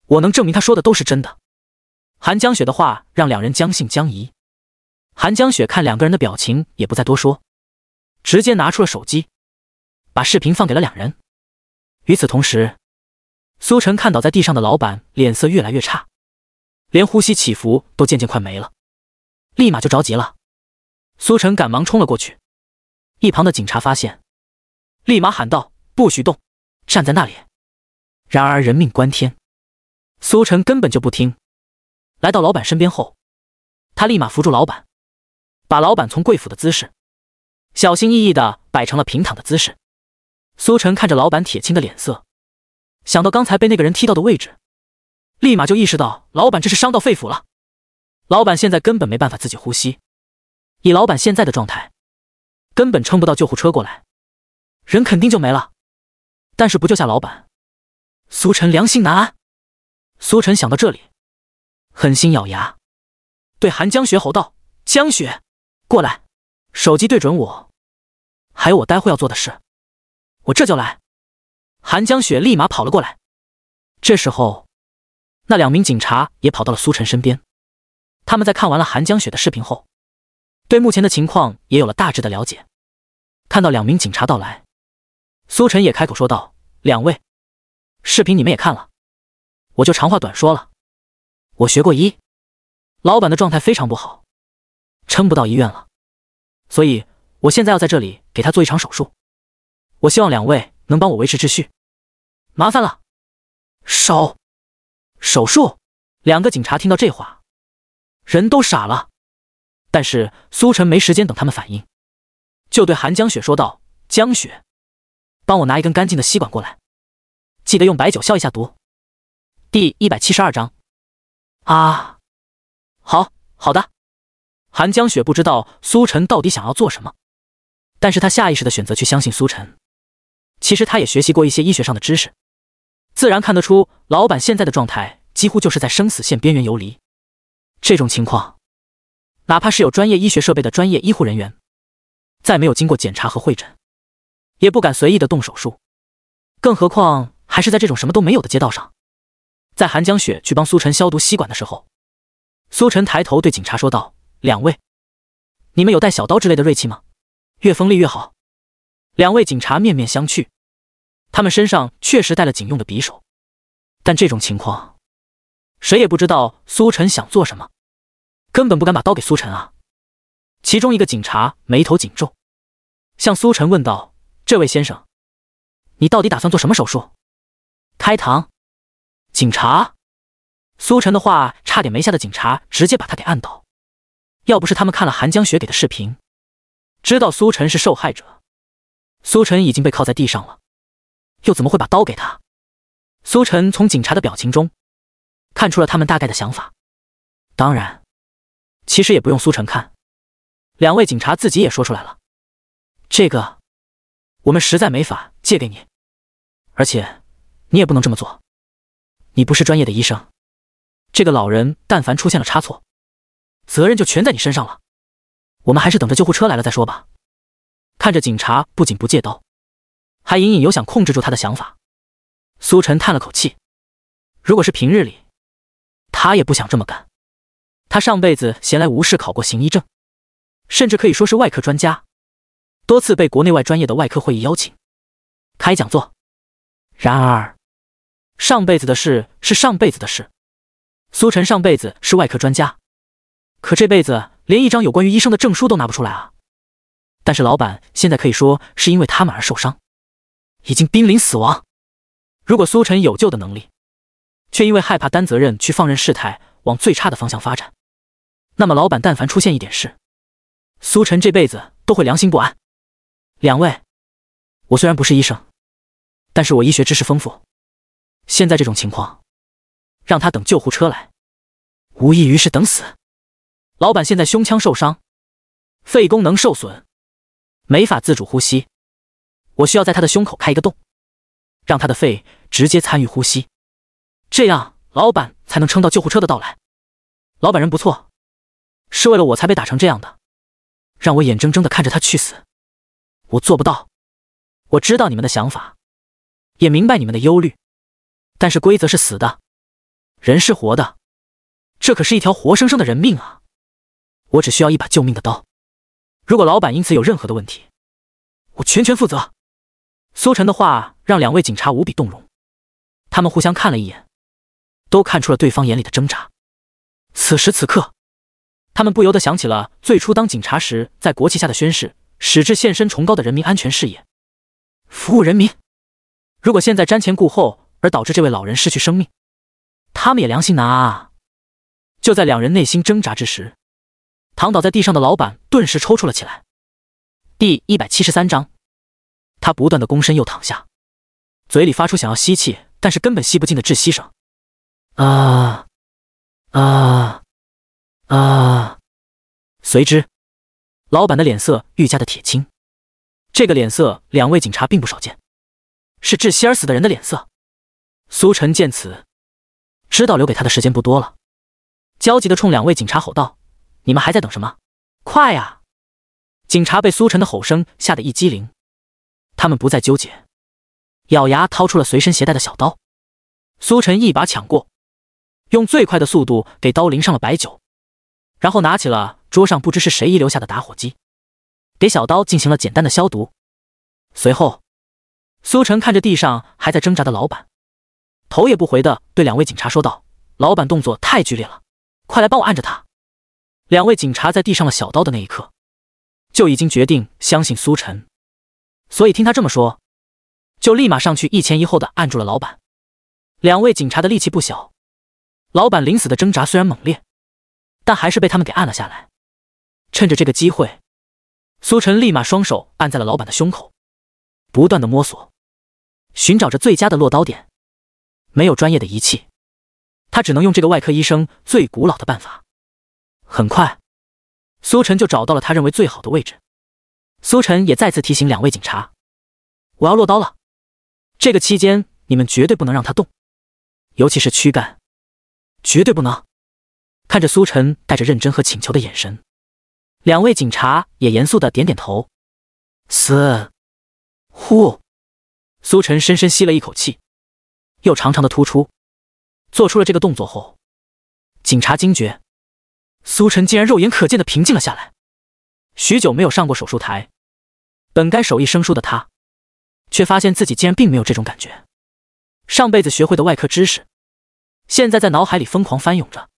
我能证明他说的都是真的。”韩江雪的话让两人将信将疑。韩江雪看两个人的表情，也不再多说，直接拿出了手机，把视频放给了两人。与此同时，苏晨看倒在地上的老板脸色越来越差，连呼吸起伏都渐渐快没了，立马就着急了。苏晨赶忙冲了过去，一旁的警察发现，立马喊道：“不许动，站在那里！”然而人命关天，苏晨根本就不听。来到老板身边后，他立马扶住老板，把老板从跪伏的姿势，小心翼翼的摆成了平躺的姿势。苏晨看着老板铁青的脸色，想到刚才被那个人踢到的位置，立马就意识到老板这是伤到肺腑了。老板现在根本没办法自己呼吸。以老板现在的状态，根本撑不到救护车过来，人肯定就没了。但是不救下老板，苏晨良心难安。苏晨想到这里，狠心咬牙，对韩江雪吼道：“江雪，过来！手机对准我，还有我待会要做的事，我这就来。”韩江雪立马跑了过来。这时候，那两名警察也跑到了苏晨身边。他们在看完了韩江雪的视频后。对目前的情况也有了大致的了解，看到两名警察到来，苏晨也开口说道：“两位，视频你们也看了，我就长话短说了。我学过医，老板的状态非常不好，撑不到医院了，所以我现在要在这里给他做一场手术。我希望两位能帮我维持秩序，麻烦了。”手手术，两个警察听到这话，人都傻了。但是苏晨没时间等他们反应，就对韩江雪说道：“江雪，帮我拿一根干净的吸管过来，记得用白酒消一下毒。”第一百七十二章。啊，好好的。韩江雪不知道苏晨到底想要做什么，但是他下意识的选择去相信苏晨。其实他也学习过一些医学上的知识，自然看得出老板现在的状态几乎就是在生死线边缘游离。这种情况。哪怕是有专业医学设备的专业医护人员，再没有经过检查和会诊，也不敢随意的动手术，更何况还是在这种什么都没有的街道上。在韩江雪去帮苏晨消毒吸管的时候，苏晨抬头对警察说道：“两位，你们有带小刀之类的锐器吗？越锋利越好。”两位警察面面相觑，他们身上确实带了警用的匕首，但这种情况，谁也不知道苏晨想做什么。根本不敢把刀给苏晨啊！其中一个警察眉头紧皱，向苏晨问道：“这位先生，你到底打算做什么手术？开膛？”警察苏晨的话差点没吓得警察直接把他给按倒。要不是他们看了韩江雪给的视频，知道苏晨是受害者，苏晨已经被铐在地上了，又怎么会把刀给他？苏晨从警察的表情中看出了他们大概的想法，当然。其实也不用苏晨看，两位警察自己也说出来了。这个，我们实在没法借给你，而且，你也不能这么做。你不是专业的医生，这个老人但凡出现了差错，责任就全在你身上了。我们还是等着救护车来了再说吧。看着警察不仅不借刀，还隐隐有想控制住他的想法，苏晨叹了口气。如果是平日里，他也不想这么干。他上辈子闲来无事考过行医证，甚至可以说是外科专家，多次被国内外专业的外科会议邀请开讲座。然而，上辈子的事是上辈子的事。苏晨上辈子是外科专家，可这辈子连一张有关于医生的证书都拿不出来啊！但是老板现在可以说是因为他们而受伤，已经濒临死亡。如果苏晨有救的能力，却因为害怕担责任去放任事态往最差的方向发展。那么，老板但凡出现一点事，苏晨这辈子都会良心不安。两位，我虽然不是医生，但是我医学知识丰富。现在这种情况，让他等救护车来，无异于是等死。老板现在胸腔受伤，肺功能受损，没法自主呼吸。我需要在他的胸口开一个洞，让他的肺直接参与呼吸，这样老板才能撑到救护车的到来。老板人不错。是为了我才被打成这样的，让我眼睁睁的看着他去死，我做不到。我知道你们的想法，也明白你们的忧虑，但是规则是死的，人是活的，这可是一条活生生的人命啊！我只需要一把救命的刀。如果老板因此有任何的问题，我全权负责。苏晨的话让两位警察无比动容，他们互相看了一眼，都看出了对方眼里的挣扎。此时此刻。他们不由得想起了最初当警察时在国旗下的宣誓，矢志献身崇高的人民安全事业，服务人民。如果现在瞻前顾后而导致这位老人失去生命，他们也良心难安啊！就在两人内心挣扎之时，躺倒在地上的老板顿时抽搐了起来。第一百七十三章，他不断的躬身又躺下，嘴里发出想要吸气但是根本吸不进的窒息声，啊啊！啊！随之，老板的脸色愈加的铁青。这个脸色，两位警察并不少见，是窒息而死的人的脸色。苏晨见此，知道留给他的时间不多了，焦急的冲两位警察吼道：“你们还在等什么？快呀！”警察被苏晨的吼声吓得一激灵，他们不再纠结，咬牙掏出了随身携带的小刀。苏晨一把抢过，用最快的速度给刀淋上了白酒。然后拿起了桌上不知是谁遗留下的打火机，给小刀进行了简单的消毒。随后，苏晨看着地上还在挣扎的老板，头也不回的对两位警察说道：“老板动作太剧烈了，快来帮我按着他。”两位警察在递上了小刀的那一刻，就已经决定相信苏晨，所以听他这么说，就立马上去一前一后的按住了老板。两位警察的力气不小，老板临死的挣扎虽然猛烈。但还是被他们给按了下来。趁着这个机会，苏晨立马双手按在了老板的胸口，不断的摸索，寻找着最佳的落刀点。没有专业的仪器，他只能用这个外科医生最古老的办法。很快，苏晨就找到了他认为最好的位置。苏晨也再次提醒两位警察：“我要落刀了，这个期间你们绝对不能让他动，尤其是躯干，绝对不能。”看着苏晨带着认真和请求的眼神，两位警察也严肃的点点头。嘶，呼，苏晨深深吸了一口气，又长长的吐出。做出了这个动作后，警察惊觉，苏晨竟然肉眼可见的平静了下来。许久没有上过手术台，本该手艺生疏的他，却发现自己竟然并没有这种感觉。上辈子学会的外科知识，现在在脑海里疯狂翻涌着。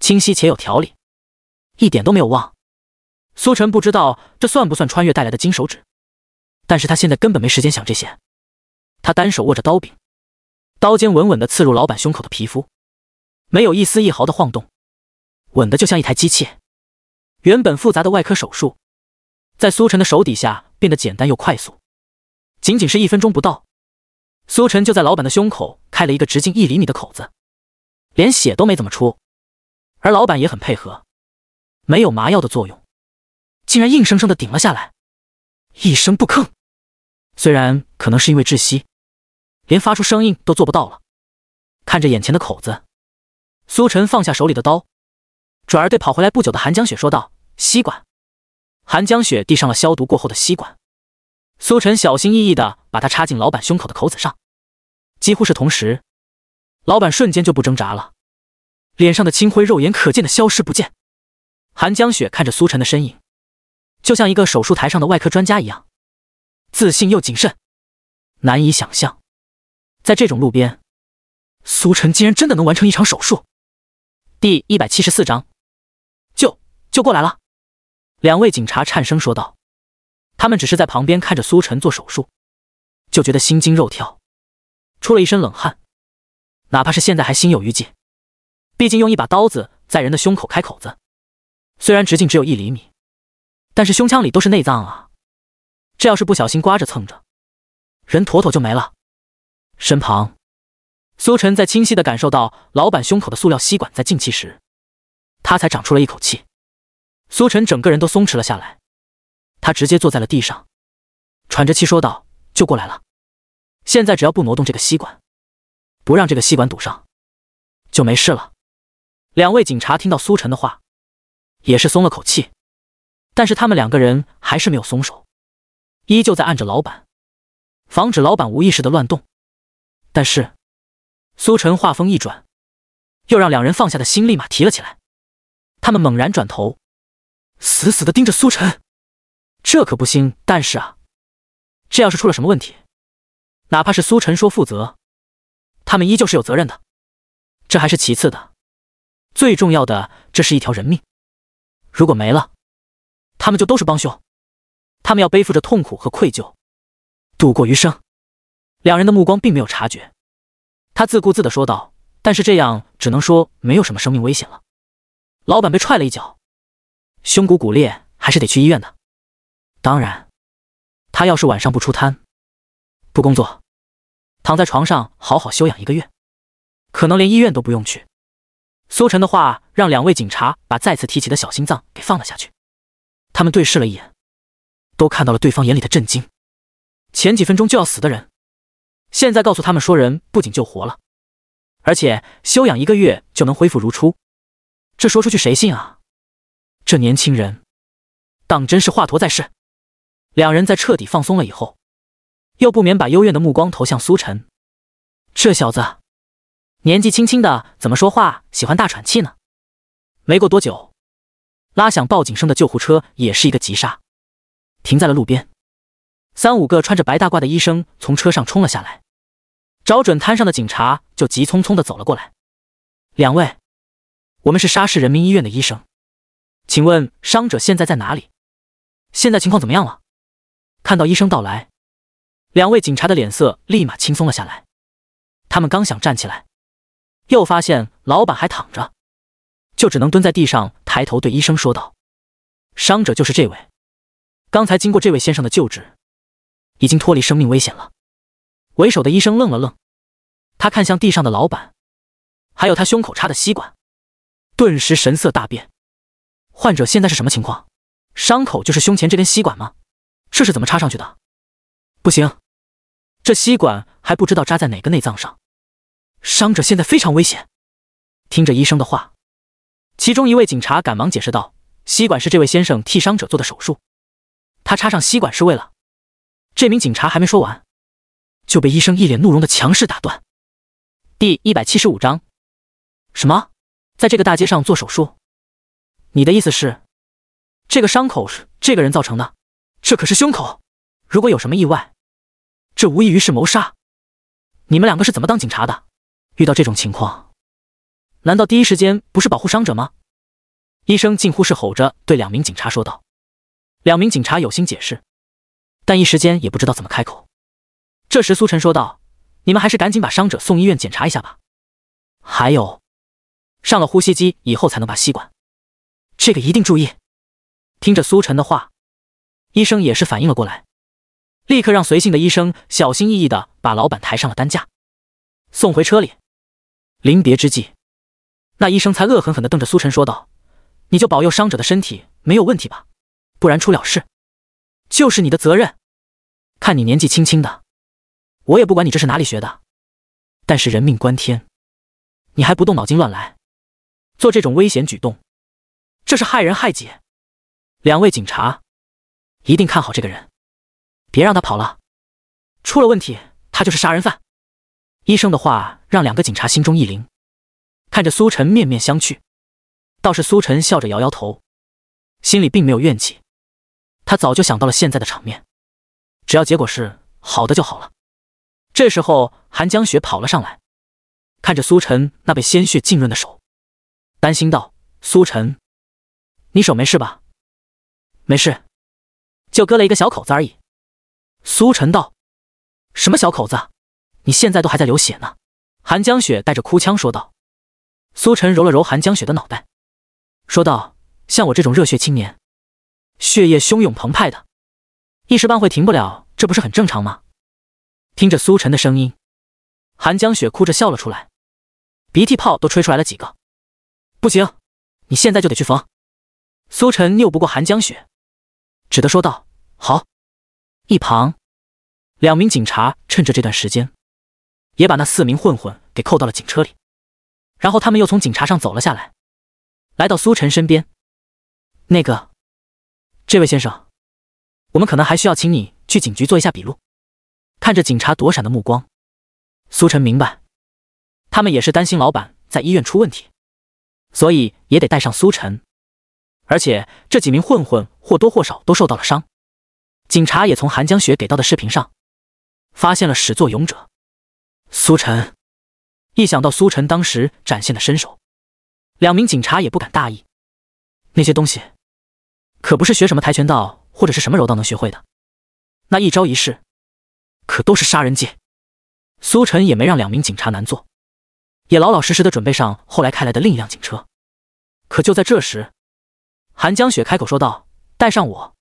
清晰且有条理，一点都没有忘。苏晨不知道这算不算穿越带来的金手指，但是他现在根本没时间想这些。他单手握着刀柄，刀尖稳稳的刺入老板胸口的皮肤，没有一丝一毫的晃动，稳的就像一台机器。原本复杂的外科手术，在苏晨的手底下变得简单又快速。仅仅是一分钟不到，苏晨就在老板的胸口开了一个直径一厘米的口子，连血都没怎么出。而老板也很配合，没有麻药的作用，竟然硬生生的顶了下来，一声不吭。虽然可能是因为窒息，连发出声音都做不到了。看着眼前的口子，苏晨放下手里的刀，转而对跑回来不久的韩江雪说道：“吸管。”韩江雪递上了消毒过后的吸管，苏晨小心翼翼的把它插进老板胸口的口子上。几乎是同时，老板瞬间就不挣扎了。脸上的青灰肉眼可见的消失不见，韩江雪看着苏晨的身影，就像一个手术台上的外科专家一样，自信又谨慎，难以想象，在这种路边，苏晨竟然真的能完成一场手术。第一百七十四章，就就过来了，两位警察颤声说道，他们只是在旁边看着苏晨做手术，就觉得心惊肉跳，出了一身冷汗，哪怕是现在还心有余悸。毕竟用一把刀子在人的胸口开口子，虽然直径只有一厘米，但是胸腔里都是内脏啊，这要是不小心刮着蹭着，人妥妥就没了。身旁，苏晨在清晰的感受到老板胸口的塑料吸管在进气时，他才长出了一口气。苏晨整个人都松弛了下来，他直接坐在了地上，喘着气说道：“就过来了，现在只要不挪动这个吸管，不让这个吸管堵上，就没事了。”两位警察听到苏晨的话，也是松了口气，但是他们两个人还是没有松手，依旧在按着老板，防止老板无意识的乱动。但是，苏晨话锋一转，又让两人放下的心立马提了起来。他们猛然转头，死死的盯着苏晨。这可不行！但是啊，这要是出了什么问题，哪怕是苏晨说负责，他们依旧是有责任的。这还是其次的。最重要的，这是一条人命。如果没了，他们就都是帮凶，他们要背负着痛苦和愧疚度过余生。两人的目光并没有察觉，他自顾自的说道：“但是这样只能说没有什么生命危险了。”老板被踹了一脚，胸骨骨裂，还是得去医院的。当然，他要是晚上不出摊、不工作，躺在床上好好休养一个月，可能连医院都不用去。苏晨的话让两位警察把再次提起的小心脏给放了下去，他们对视了一眼，都看到了对方眼里的震惊。前几分钟就要死的人，现在告诉他们说人不仅救活了，而且休养一个月就能恢复如初，这说出去谁信啊？这年轻人，当真是华佗在世。两人在彻底放松了以后，又不免把幽怨的目光投向苏晨，这小子。年纪轻轻的怎么说话？喜欢大喘气呢？没过多久，拉响报警声的救护车也是一个急刹，停在了路边。三五个穿着白大褂的医生从车上冲了下来，找准摊上的警察就急匆匆的走了过来。两位，我们是沙市人民医院的医生，请问伤者现在在哪里？现在情况怎么样了？看到医生到来，两位警察的脸色立马轻松了下来。他们刚想站起来。又发现老板还躺着，就只能蹲在地上，抬头对医生说道：“伤者就是这位，刚才经过这位先生的救治，已经脱离生命危险了。”为首的医生愣了愣，他看向地上的老板，还有他胸口插的吸管，顿时神色大变：“患者现在是什么情况？伤口就是胸前这根吸管吗？这是怎么插上去的？不行，这吸管还不知道扎在哪个内脏上。”伤者现在非常危险。听着医生的话，其中一位警察赶忙解释道：“吸管是这位先生替伤者做的手术，他插上吸管是为了……”这名警察还没说完，就被医生一脸怒容的强势打断。第一百七十五章：什么？在这个大街上做手术？你的意思是，这个伤口是这个人造成的？这可是胸口！如果有什么意外，这无异于是谋杀！你们两个是怎么当警察的？遇到这种情况，难道第一时间不是保护伤者吗？医生近乎是吼着对两名警察说道。两名警察有心解释，但一时间也不知道怎么开口。这时，苏晨说道：“你们还是赶紧把伤者送医院检查一下吧。还有，上了呼吸机以后才能拔吸管，这个一定注意。”听着苏晨的话，医生也是反应了过来，立刻让随性的医生小心翼翼的把老板抬上了担架，送回车里。临别之际，那医生才恶狠狠的瞪着苏晨说道：“你就保佑伤者的身体没有问题吧，不然出了事，就是你的责任。看你年纪轻轻的，我也不管你这是哪里学的，但是人命关天，你还不动脑筋乱来，做这种危险举动，这是害人害己。两位警察，一定看好这个人，别让他跑了。出了问题，他就是杀人犯。”医生的话让两个警察心中一凛，看着苏晨面面相觑，倒是苏晨笑着摇摇头，心里并没有怨气。他早就想到了现在的场面，只要结果是好的就好了。这时候，韩江雪跑了上来，看着苏晨那被鲜血浸润的手，担心道：“苏晨，你手没事吧？”“没事，就割了一个小口子而已。”苏晨道。“什么小口子？”你现在都还在流血呢，韩江雪带着哭腔说道。苏晨揉了揉韩江雪的脑袋，说道：“像我这种热血青年，血液汹涌澎湃的，一时半会停不了，这不是很正常吗？”听着苏晨的声音，韩江雪哭着笑了出来，鼻涕泡都吹出来了几个。不行，你现在就得去缝。苏晨拗不过韩江雪，只得说道：“好。”一旁，两名警察趁着这段时间。也把那四名混混给扣到了警车里，然后他们又从警察上走了下来，来到苏晨身边。那个，这位先生，我们可能还需要请你去警局做一下笔录。看着警察躲闪的目光，苏晨明白，他们也是担心老板在医院出问题，所以也得带上苏晨。而且这几名混混或多或少都受到了伤，警察也从韩江雪给到的视频上发现了始作俑者。苏晨，一想到苏晨当时展现的身手，两名警察也不敢大意。那些东西，可不是学什么跆拳道或者是什么柔道能学会的。那一招一式，可都是杀人技。苏晨也没让两名警察难做，也老老实实的准备上后来开来的另一辆警车。可就在这时，韩江雪开口说道：“带上我，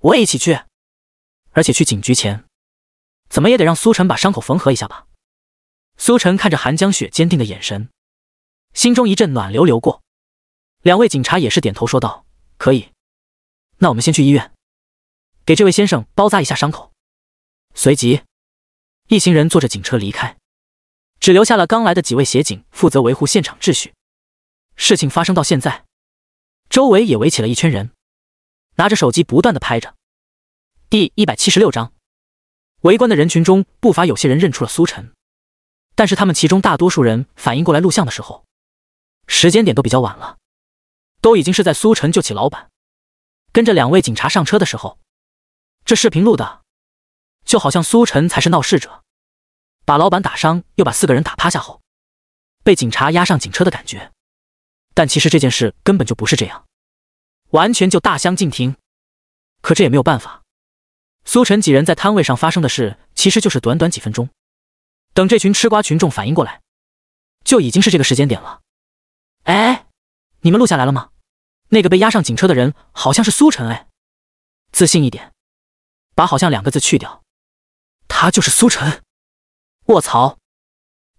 我也一起去。而且去警局前，怎么也得让苏晨把伤口缝合一下吧。”苏晨看着韩江雪坚定的眼神，心中一阵暖流流过。两位警察也是点头说道：“可以，那我们先去医院，给这位先生包扎一下伤口。”随即，一行人坐着警车离开，只留下了刚来的几位协警负责维护现场秩序。事情发生到现在，周围也围起了一圈人，拿着手机不断的拍着。第一百七十六章，围观的人群中不乏有些人认出了苏晨。但是他们其中大多数人反应过来录像的时候，时间点都比较晚了，都已经是在苏晨救起老板，跟着两位警察上车的时候，这视频录的，就好像苏晨才是闹事者，把老板打伤，又把四个人打趴下后，被警察押上警车的感觉。但其实这件事根本就不是这样，完全就大相径庭。可这也没有办法，苏晨几人在摊位上发生的事，其实就是短短几分钟。等这群吃瓜群众反应过来，就已经是这个时间点了。哎，你们录下来了吗？那个被押上警车的人好像是苏晨。哎，自信一点，把“好像”两个字去掉。他就是苏晨。卧槽！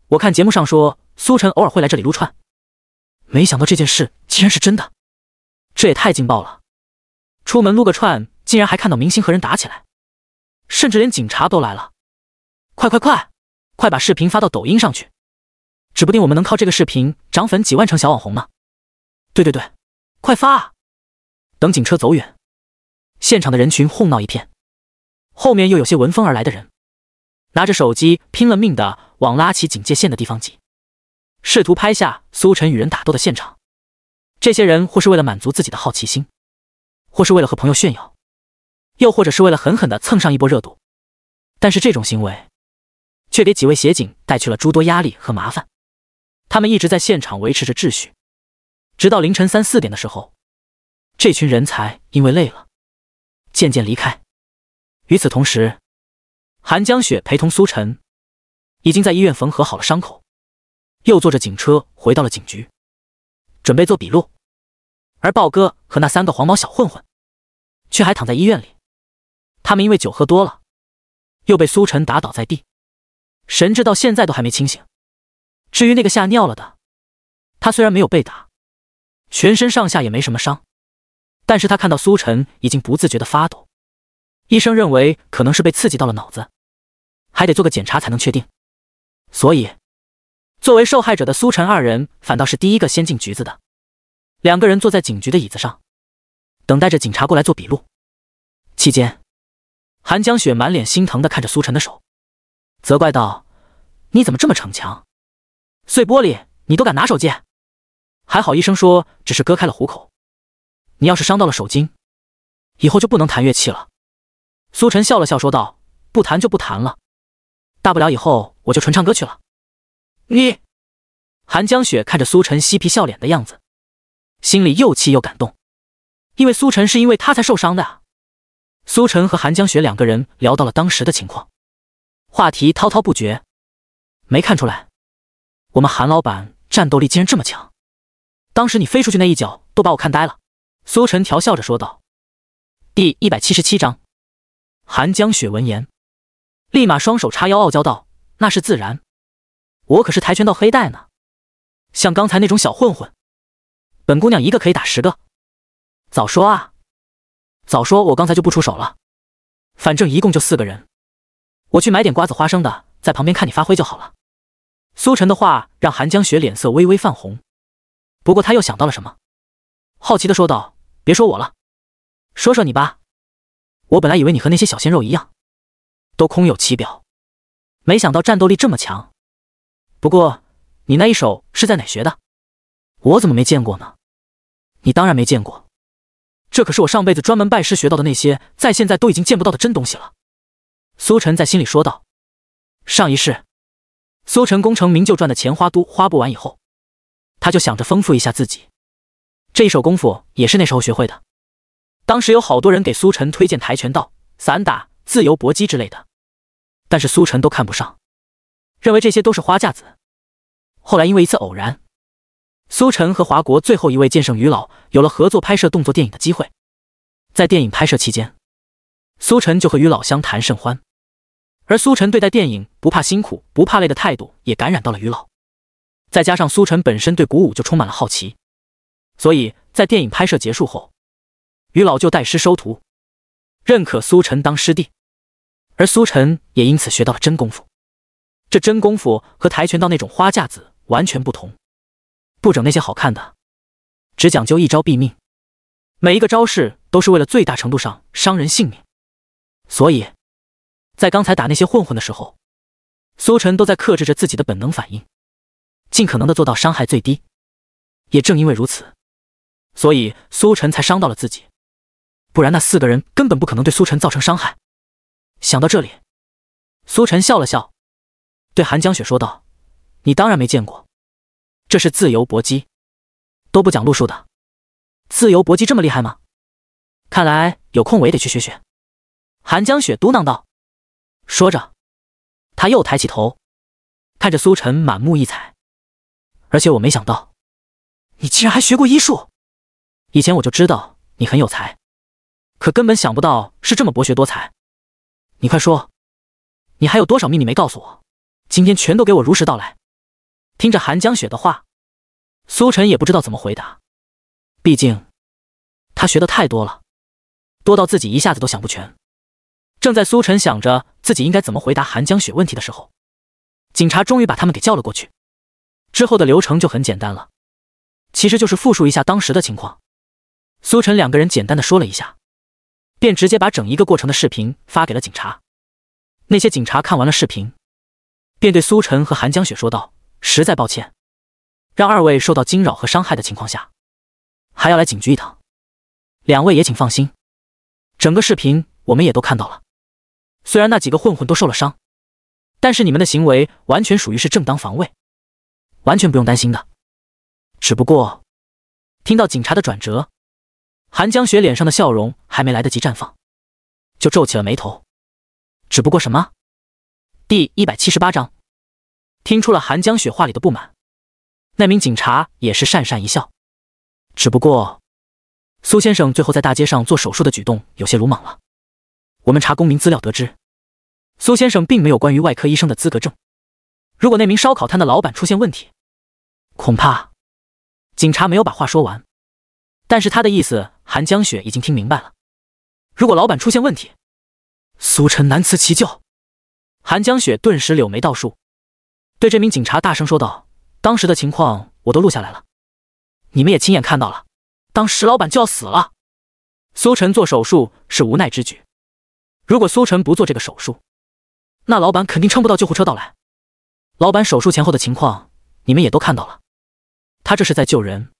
我看节目上说苏晨偶尔会来这里撸串，没想到这件事竟然是真的，这也太劲爆了！出门撸个串，竟然还看到明星和人打起来，甚至连警察都来了。快快快！快把视频发到抖音上去，指不定我们能靠这个视频涨粉几万，成小网红呢！对对对，快发！等警车走远，现场的人群哄闹一片，后面又有些闻风而来的人，拿着手机拼了命的往拉起警戒线的地方挤，试图拍下苏晨与人打斗的现场。这些人或是为了满足自己的好奇心，或是为了和朋友炫耀，又或者是为了狠狠的蹭上一波热度。但是这种行为。却给几位协警带去了诸多压力和麻烦。他们一直在现场维持着秩序，直到凌晨三四点的时候，这群人才因为累了，渐渐离开。与此同时，韩江雪陪同苏晨，已经在医院缝合好了伤口，又坐着警车回到了警局，准备做笔录。而豹哥和那三个黄毛小混混，却还躺在医院里。他们因为酒喝多了，又被苏晨打倒在地。神志到现在都还没清醒。至于那个吓尿了的，他虽然没有被打，全身上下也没什么伤，但是他看到苏晨已经不自觉的发抖。医生认为可能是被刺激到了脑子，还得做个检查才能确定。所以，作为受害者的苏晨二人反倒是第一个先进局子的。两个人坐在警局的椅子上，等待着警察过来做笔录。期间，韩江雪满脸心疼的看着苏晨的手。责怪道：“你怎么这么逞强？碎玻璃你都敢拿手接，还好医生说只是割开了虎口，你要是伤到了手筋，以后就不能弹乐器了。”苏晨笑了笑说道：“不弹就不弹了，大不了以后我就纯唱歌去了。”你，韩江雪看着苏晨嬉皮笑脸的样子，心里又气又感动，因为苏晨是因为他才受伤的啊。苏晨和韩江雪两个人聊到了当时的情况。话题滔滔不绝，没看出来，我们韩老板战斗力竟然这么强。当时你飞出去那一脚都把我看呆了。苏晨调笑着说道。第一百七十七章，韩江雪闻言，立马双手叉腰，傲娇道：“那是自然，我可是跆拳道黑带呢。像刚才那种小混混，本姑娘一个可以打十个。早说啊，早说我刚才就不出手了，反正一共就四个人。”我去买点瓜子、花生的，在旁边看你发挥就好了。苏晨的话让韩江雪脸色微微泛红，不过他又想到了什么，好奇的说道：“别说我了，说说你吧。我本来以为你和那些小鲜肉一样，都空有其表，没想到战斗力这么强。不过你那一手是在哪学的？我怎么没见过呢？你当然没见过，这可是我上辈子专门拜师学到的那些，在现在都已经见不到的真东西了。”苏晨在心里说道：“上一世，苏晨功成名就赚的钱花都花不完，以后他就想着丰富一下自己。这一手功夫也是那时候学会的。当时有好多人给苏晨推荐跆拳道、散打、自由搏击之类的，但是苏晨都看不上，认为这些都是花架子。后来因为一次偶然，苏晨和华国最后一位剑圣于老有了合作拍摄动作电影的机会。在电影拍摄期间。”苏晨就和于老相谈甚欢，而苏晨对待电影不怕辛苦、不怕累的态度也感染到了于老。再加上苏晨本身对鼓舞就充满了好奇，所以在电影拍摄结束后，于老就带师收徒，认可苏晨当师弟。而苏晨也因此学到了真功夫。这真功夫和跆拳道那种花架子完全不同，不整那些好看的，只讲究一招毙命。每一个招式都是为了最大程度上伤人性命。所以，在刚才打那些混混的时候，苏晨都在克制着自己的本能反应，尽可能的做到伤害最低。也正因为如此，所以苏晨才伤到了自己，不然那四个人根本不可能对苏晨造成伤害。想到这里，苏晨笑了笑，对韩江雪说道：“你当然没见过，这是自由搏击，都不讲路数的。自由搏击这么厉害吗？看来有空我也得去学学。”寒江雪嘟囔道：“说着，他又抬起头，看着苏晨，满目异彩。而且我没想到，你竟然还学过医术。以前我就知道你很有才，可根本想不到是这么博学多才。你快说，你还有多少秘密没告诉我？今天全都给我如实道来。”听着寒江雪的话，苏晨也不知道怎么回答，毕竟他学的太多了，多到自己一下子都想不全。正在苏晨想着自己应该怎么回答韩江雪问题的时候，警察终于把他们给叫了过去。之后的流程就很简单了，其实就是复述一下当时的情况。苏晨两个人简单的说了一下，便直接把整一个过程的视频发给了警察。那些警察看完了视频，便对苏晨和韩江雪说道：“实在抱歉，让二位受到惊扰和伤害的情况下，还要来警局一趟。两位也请放心，整个视频我们也都看到了。”虽然那几个混混都受了伤，但是你们的行为完全属于是正当防卫，完全不用担心的。只不过，听到警察的转折，韩江雪脸上的笑容还没来得及绽放，就皱起了眉头。只不过什么？第一百七十八章，听出了韩江雪话里的不满，那名警察也是讪讪一笑。只不过，苏先生最后在大街上做手术的举动有些鲁莽了。我们查公民资料得知，苏先生并没有关于外科医生的资格证。如果那名烧烤摊的老板出现问题，恐怕警察没有把话说完。但是他的意思，韩江雪已经听明白了。如果老板出现问题，苏晨难辞其咎。韩江雪顿时柳眉倒竖，对这名警察大声说道：“当时的情况我都录下来了，你们也亲眼看到了。当时老板就要死了，苏晨做手术是无奈之举。”如果苏晨不做这个手术，那老板肯定撑不到救护车到来。老板手术前后的情况你们也都看到了，他这是在救人，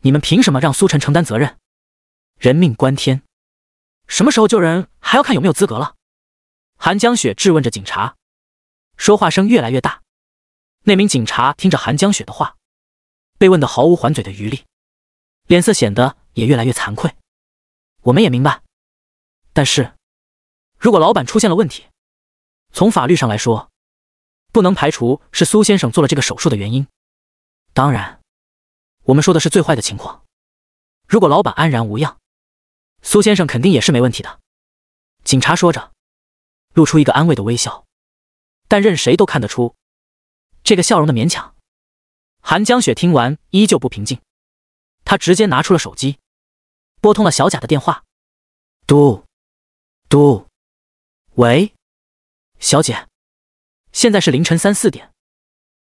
你们凭什么让苏晨承担责任？人命关天，什么时候救人还要看有没有资格了？韩江雪质问着警察，说话声越来越大。那名警察听着韩江雪的话，被问得毫无还嘴的余力，脸色显得也越来越惭愧。我们也明白，但是。如果老板出现了问题，从法律上来说，不能排除是苏先生做了这个手术的原因。当然，我们说的是最坏的情况。如果老板安然无恙，苏先生肯定也是没问题的。警察说着，露出一个安慰的微笑，但任谁都看得出这个笑容的勉强。韩江雪听完依旧不平静，他直接拿出了手机，拨通了小贾的电话。嘟，嘟。喂，小姐，现在是凌晨三四点，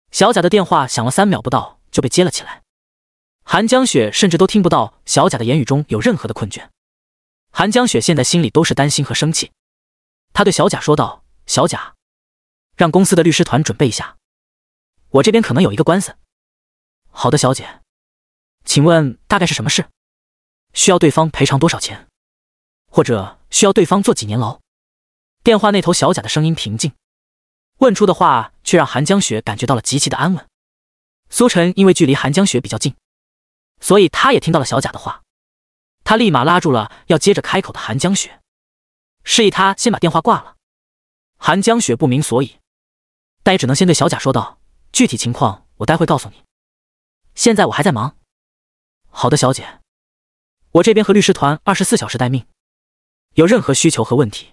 小贾的电话响了三秒不到就被接了起来。韩江雪甚至都听不到小贾的言语中有任何的困倦。韩江雪现在心里都是担心和生气，他对小贾说道：“小贾，让公司的律师团准备一下，我这边可能有一个官司。”“好的，小姐，请问大概是什么事？需要对方赔偿多少钱，或者需要对方坐几年牢？”电话那头小贾的声音平静，问出的话却让韩江雪感觉到了极其的安稳。苏晨因为距离韩江雪比较近，所以他也听到了小贾的话。他立马拉住了要接着开口的韩江雪，示意他先把电话挂了。韩江雪不明所以，但也只能先对小贾说道：“具体情况我待会告诉你。现在我还在忙。”“好的，小姐，我这边和律师团二十四小时待命，有任何需求和问题。”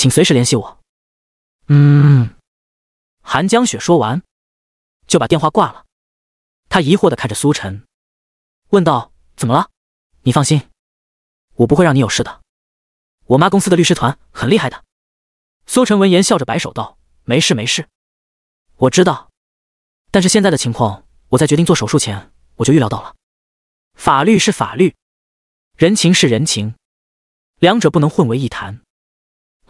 请随时联系我。嗯，韩江雪说完，就把电话挂了。他疑惑的看着苏晨，问道：“怎么了？你放心，我不会让你有事的。我妈公司的律师团很厉害的。”苏晨闻言笑着摆手道：“没事没事，我知道。但是现在的情况，我在决定做手术前，我就预料到了。法律是法律，人情是人情，两者不能混为一谈。”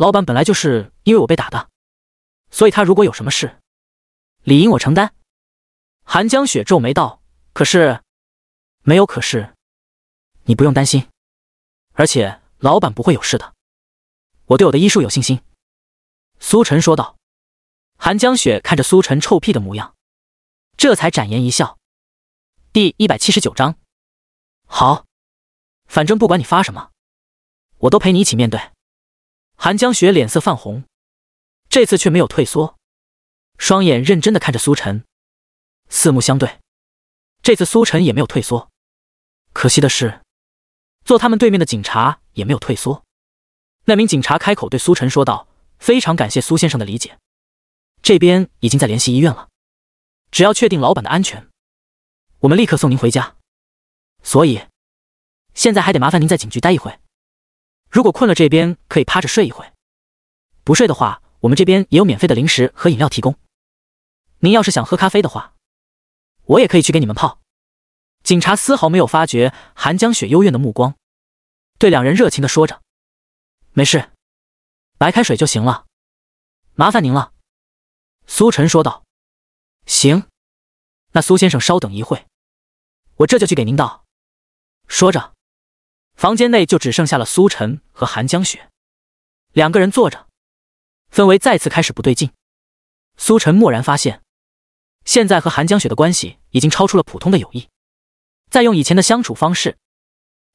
老板本来就是因为我被打的，所以他如果有什么事，理应我承担。韩江雪皱眉道：“可是，没有可是，你不用担心，而且老板不会有事的，我对我的医术有信心。”苏晨说道。韩江雪看着苏晨臭屁的模样，这才展颜一笑。第一百七十九章，好，反正不管你发什么，我都陪你一起面对。韩江雪脸色泛红，这次却没有退缩，双眼认真的看着苏晨，四目相对。这次苏晨也没有退缩，可惜的是，坐他们对面的警察也没有退缩。那名警察开口对苏晨说道：“非常感谢苏先生的理解，这边已经在联系医院了，只要确定老板的安全，我们立刻送您回家。所以，现在还得麻烦您在警局待一会。”如果困了，这边可以趴着睡一会；不睡的话，我们这边也有免费的零食和饮料提供。您要是想喝咖啡的话，我也可以去给你们泡。警察丝毫没有发觉寒江雪幽怨的目光，对两人热情的说着：“没事，白开水就行了，麻烦您了。”苏晨说道：“行，那苏先生稍等一会，我这就去给您倒。”说着。房间内就只剩下了苏晨和韩江雪两个人坐着，氛围再次开始不对劲。苏晨蓦然发现，现在和韩江雪的关系已经超出了普通的友谊。再用以前的相处方式，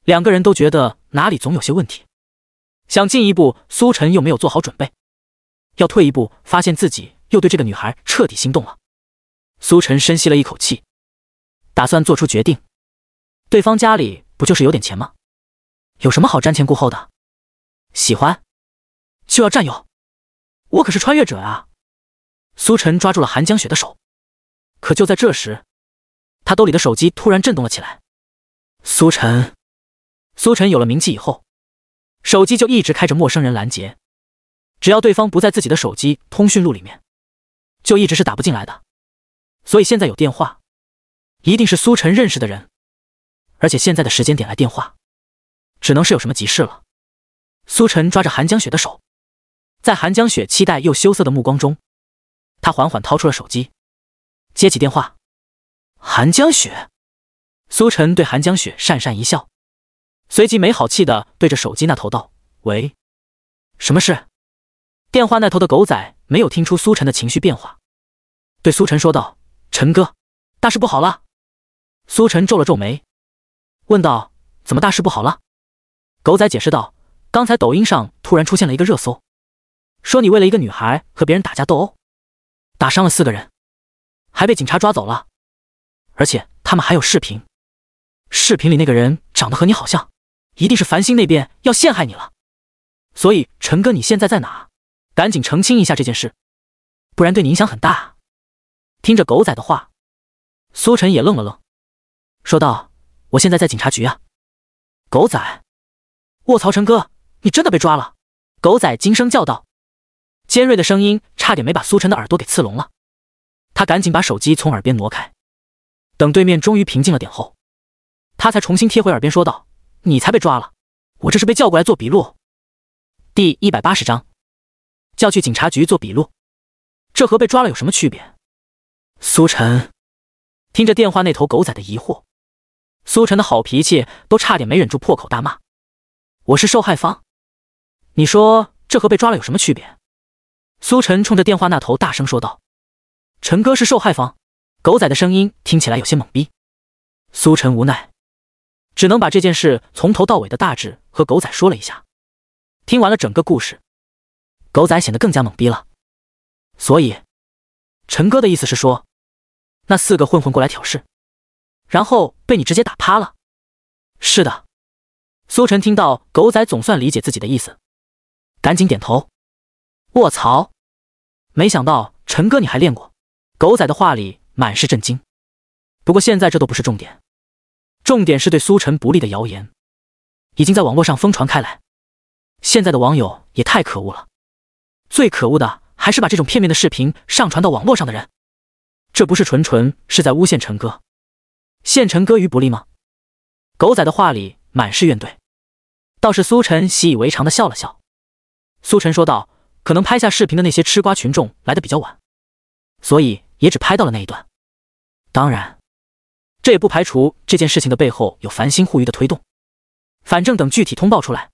两个人都觉得哪里总有些问题。想进一步，苏晨又没有做好准备；要退一步，发现自己又对这个女孩彻底心动了。苏晨深吸了一口气，打算做出决定。对方家里不就是有点钱吗？有什么好瞻前顾后的？喜欢就要占有，我可是穿越者啊！苏晨抓住了寒江雪的手，可就在这时，他兜里的手机突然震动了起来。苏晨，苏晨有了名气以后，手机就一直开着陌生人拦截，只要对方不在自己的手机通讯录里面，就一直是打不进来的。所以现在有电话，一定是苏晨认识的人，而且现在的时间点来电话。只能是有什么急事了。苏晨抓着韩江雪的手，在韩江雪期待又羞涩的目光中，他缓缓掏出了手机，接起电话。韩江雪，苏晨对韩江雪讪讪一笑，随即没好气的对着手机那头道：“喂，什么事？”电话那头的狗仔没有听出苏晨的情绪变化，对苏晨说道：“陈哥，大事不好了。”苏晨皱了皱眉，问道：“怎么大事不好了？”狗仔解释道：“刚才抖音上突然出现了一个热搜，说你为了一个女孩和别人打架斗殴，打伤了四个人，还被警察抓走了。而且他们还有视频，视频里那个人长得和你好像，一定是繁星那边要陷害你了。所以陈哥，你现在在哪？赶紧澄清一下这件事，不然对你影响很大。”听着狗仔的话，苏晨也愣了愣，说道：“我现在在警察局啊。”狗仔。卧槽，陈哥，你真的被抓了！狗仔惊声叫道，尖锐的声音差点没把苏晨的耳朵给刺聋了。他赶紧把手机从耳边挪开，等对面终于平静了点后，他才重新贴回耳边说道：“你才被抓了，我这是被叫过来做笔录。”第一百八十章，叫去警察局做笔录，这和被抓了有什么区别？苏晨听着电话那头狗仔的疑惑，苏晨的好脾气都差点没忍住破口大骂。我是受害方，你说这和被抓了有什么区别？苏晨冲着电话那头大声说道：“陈哥是受害方。”狗仔的声音听起来有些懵逼。苏晨无奈，只能把这件事从头到尾的大致和狗仔说了一下。听完了整个故事，狗仔显得更加懵逼了。所以，陈哥的意思是说，那四个混混过来挑事，然后被你直接打趴了？是的。苏晨听到狗仔总算理解自己的意思，赶紧点头。卧槽！没想到陈哥你还练过。狗仔的话里满是震惊。不过现在这都不是重点，重点是对苏晨不利的谣言，已经在网络上疯传开来。现在的网友也太可恶了，最可恶的还是把这种片面的视频上传到网络上的人，这不是纯纯是在诬陷陈哥，陷陈哥于不利吗？狗仔的话里。满是怨怼，倒是苏晨习以为常的笑了笑。苏晨说道：“可能拍下视频的那些吃瓜群众来的比较晚，所以也只拍到了那一段。当然，这也不排除这件事情的背后有繁星互娱的推动。反正等具体通报出来，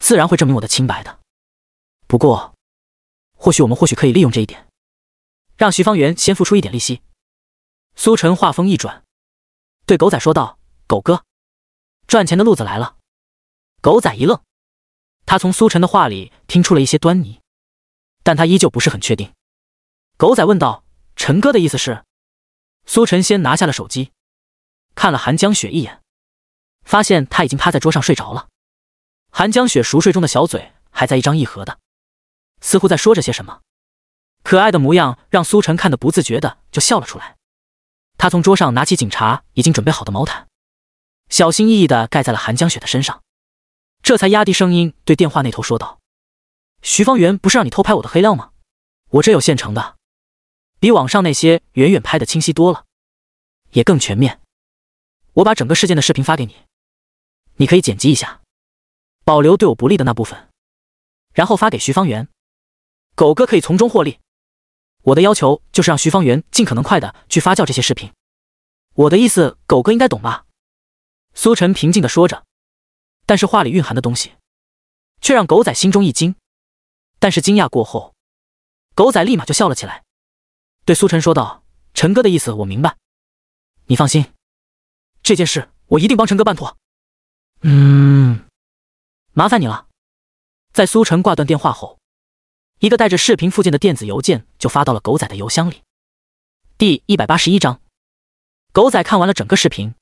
自然会证明我的清白的。不过，或许我们或许可以利用这一点，让徐方圆先付出一点利息。”苏晨话锋一转，对狗仔说道：“狗哥。”赚钱的路子来了，狗仔一愣，他从苏晨的话里听出了一些端倪，但他依旧不是很确定。狗仔问道：“陈哥的意思是？”苏晨先拿下了手机，看了韩江雪一眼，发现他已经趴在桌上睡着了。韩江雪熟睡中的小嘴还在一张一合的，似乎在说着些什么，可爱的模样让苏晨看得不自觉的就笑了出来。他从桌上拿起警察已经准备好的毛毯。小心翼翼地盖在了韩江雪的身上，这才压低声音对电话那头说道：“徐方圆不是让你偷拍我的黑料吗？我这有现成的，比网上那些远远拍的清晰多了，也更全面。我把整个事件的视频发给你，你可以剪辑一下，保留对我不利的那部分，然后发给徐方圆。狗哥可以从中获利。我的要求就是让徐方圆尽可能快的去发酵这些视频。我的意思，狗哥应该懂吧？”苏晨平静的说着，但是话里蕴含的东西，却让狗仔心中一惊。但是惊讶过后，狗仔立马就笑了起来，对苏晨说道：“陈哥的意思我明白，你放心，这件事我一定帮陈哥办妥。”嗯，麻烦你了。在苏晨挂断电话后，一个带着视频附件的电子邮件就发到了狗仔的邮箱里。第一百八十一章，狗仔看完了整个视频。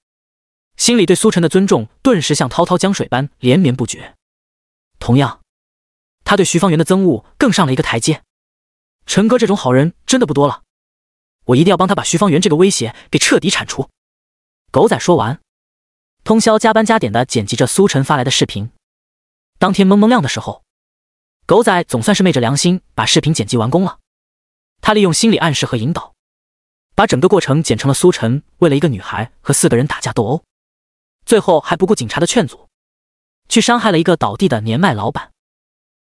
心里对苏晨的尊重顿时像滔滔江水般连绵不绝，同样，他对徐方圆的憎恶更上了一个台阶。陈哥这种好人真的不多了，我一定要帮他把徐方圆这个威胁给彻底铲除。狗仔说完，通宵加班加点的剪辑着苏晨发来的视频。当天蒙蒙亮的时候，狗仔总算是昧着良心把视频剪辑完工了。他利用心理暗示和引导，把整个过程剪成了苏晨为了一个女孩和四个人打架斗殴。最后还不顾警察的劝阻，去伤害了一个倒地的年迈老板。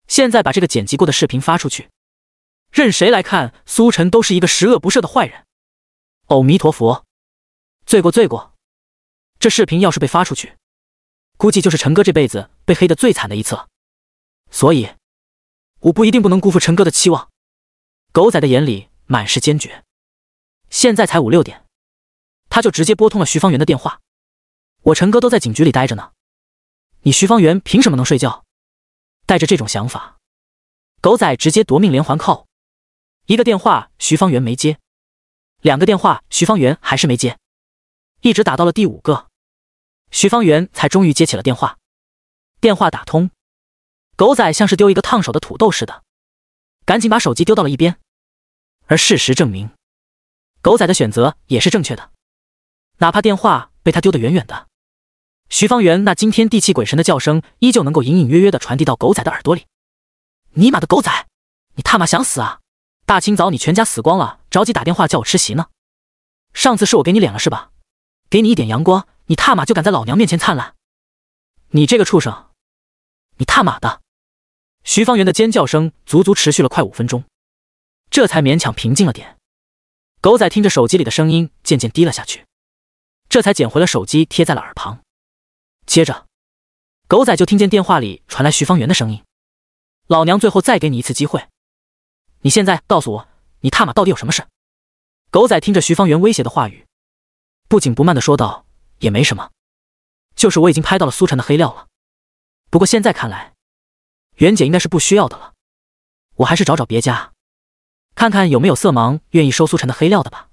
现在把这个剪辑过的视频发出去，任谁来看，苏晨都是一个十恶不赦的坏人。阿弥陀佛，罪过罪过。这视频要是被发出去，估计就是陈哥这辈子被黑的最惨的一次了。所以，我不一定不能辜负陈哥的期望。狗仔的眼里满是坚决。现在才五六点，他就直接拨通了徐方圆的电话。我陈哥都在警局里待着呢，你徐方圆凭什么能睡觉？带着这种想法，狗仔直接夺命连环扣。一个电话，徐方圆没接；两个电话，徐方圆还是没接。一直打到了第五个，徐方圆才终于接起了电话。电话打通，狗仔像是丢一个烫手的土豆似的，赶紧把手机丢到了一边。而事实证明，狗仔的选择也是正确的，哪怕电话被他丢得远远的。徐方圆那惊天地泣鬼神的叫声，依旧能够隐隐约约地传递到狗仔的耳朵里。尼玛的狗仔，你他妈想死啊！大清早你全家死光了，着急打电话叫我吃席呢？上次是我给你脸了是吧？给你一点阳光，你他妈就敢在老娘面前灿烂？你这个畜生！你他妈的！徐方圆的尖叫声足足持续了快五分钟，这才勉强平静了点。狗仔听着手机里的声音渐渐低了下去，这才捡回了手机，贴在了耳旁。接着，狗仔就听见电话里传来徐方圆的声音：“老娘最后再给你一次机会，你现在告诉我，你他妈到底有什么事？”狗仔听着徐方圆威胁的话语，不紧不慢的说道：“也没什么，就是我已经拍到了苏晨的黑料了。不过现在看来，袁姐应该是不需要的了，我还是找找别家，看看有没有色盲愿意收苏晨的黑料的吧。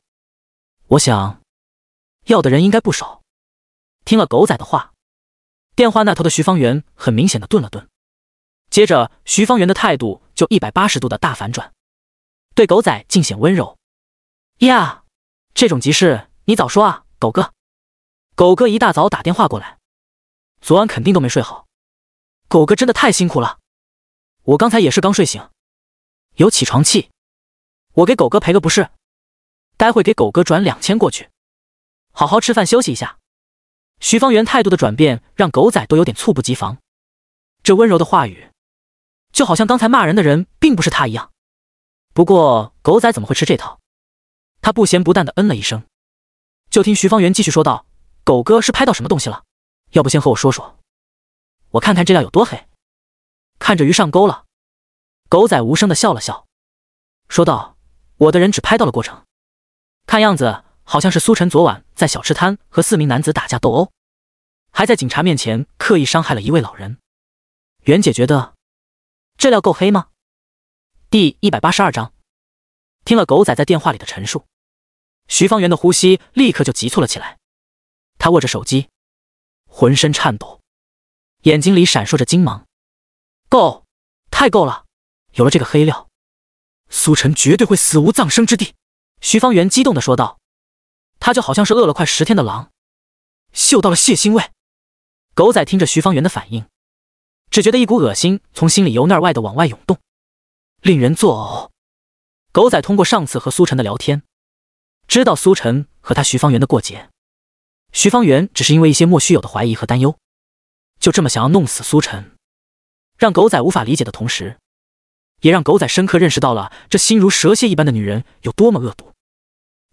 我想要的人应该不少。”听了狗仔的话。电话那头的徐方圆很明显的顿了顿，接着徐方圆的态度就一百八十度的大反转，对狗仔尽显温柔。呀，这种急事你早说啊，狗哥！狗哥一大早打电话过来，昨晚肯定都没睡好，狗哥真的太辛苦了。我刚才也是刚睡醒，有起床气，我给狗哥赔个不是，待会给狗哥转两千过去，好好吃饭休息一下。徐方圆态度的转变让狗仔都有点猝不及防，这温柔的话语就好像刚才骂人的人并不是他一样。不过狗仔怎么会吃这套？他不咸不淡的嗯了一声，就听徐方圆继续说道：“狗哥是拍到什么东西了？要不先和我说说，我看看这料有多黑。”看着鱼上钩了，狗仔无声的笑了笑，说道：“我的人只拍到了过程，看样子。”好像是苏晨昨晚在小吃摊和四名男子打架斗殴，还在警察面前刻意伤害了一位老人。袁姐觉得这料够黑吗？第一百八十二章，听了狗仔在电话里的陈述，徐方圆的呼吸立刻就急促了起来，他握着手机，浑身颤抖，眼睛里闪烁着金芒。够，太够了！有了这个黑料，苏晨绝对会死无葬身之地。徐方圆激动地说道。他就好像是饿了快十天的狼，嗅到了血腥味。狗仔听着徐方圆的反应，只觉得一股恶心从心里由内而外的往外涌动，令人作呕。狗仔通过上次和苏晨的聊天，知道苏晨和他徐方圆的过节。徐方圆只是因为一些莫须有的怀疑和担忧，就这么想要弄死苏晨，让狗仔无法理解的同时，也让狗仔深刻认识到了这心如蛇蝎一般的女人有多么恶毒。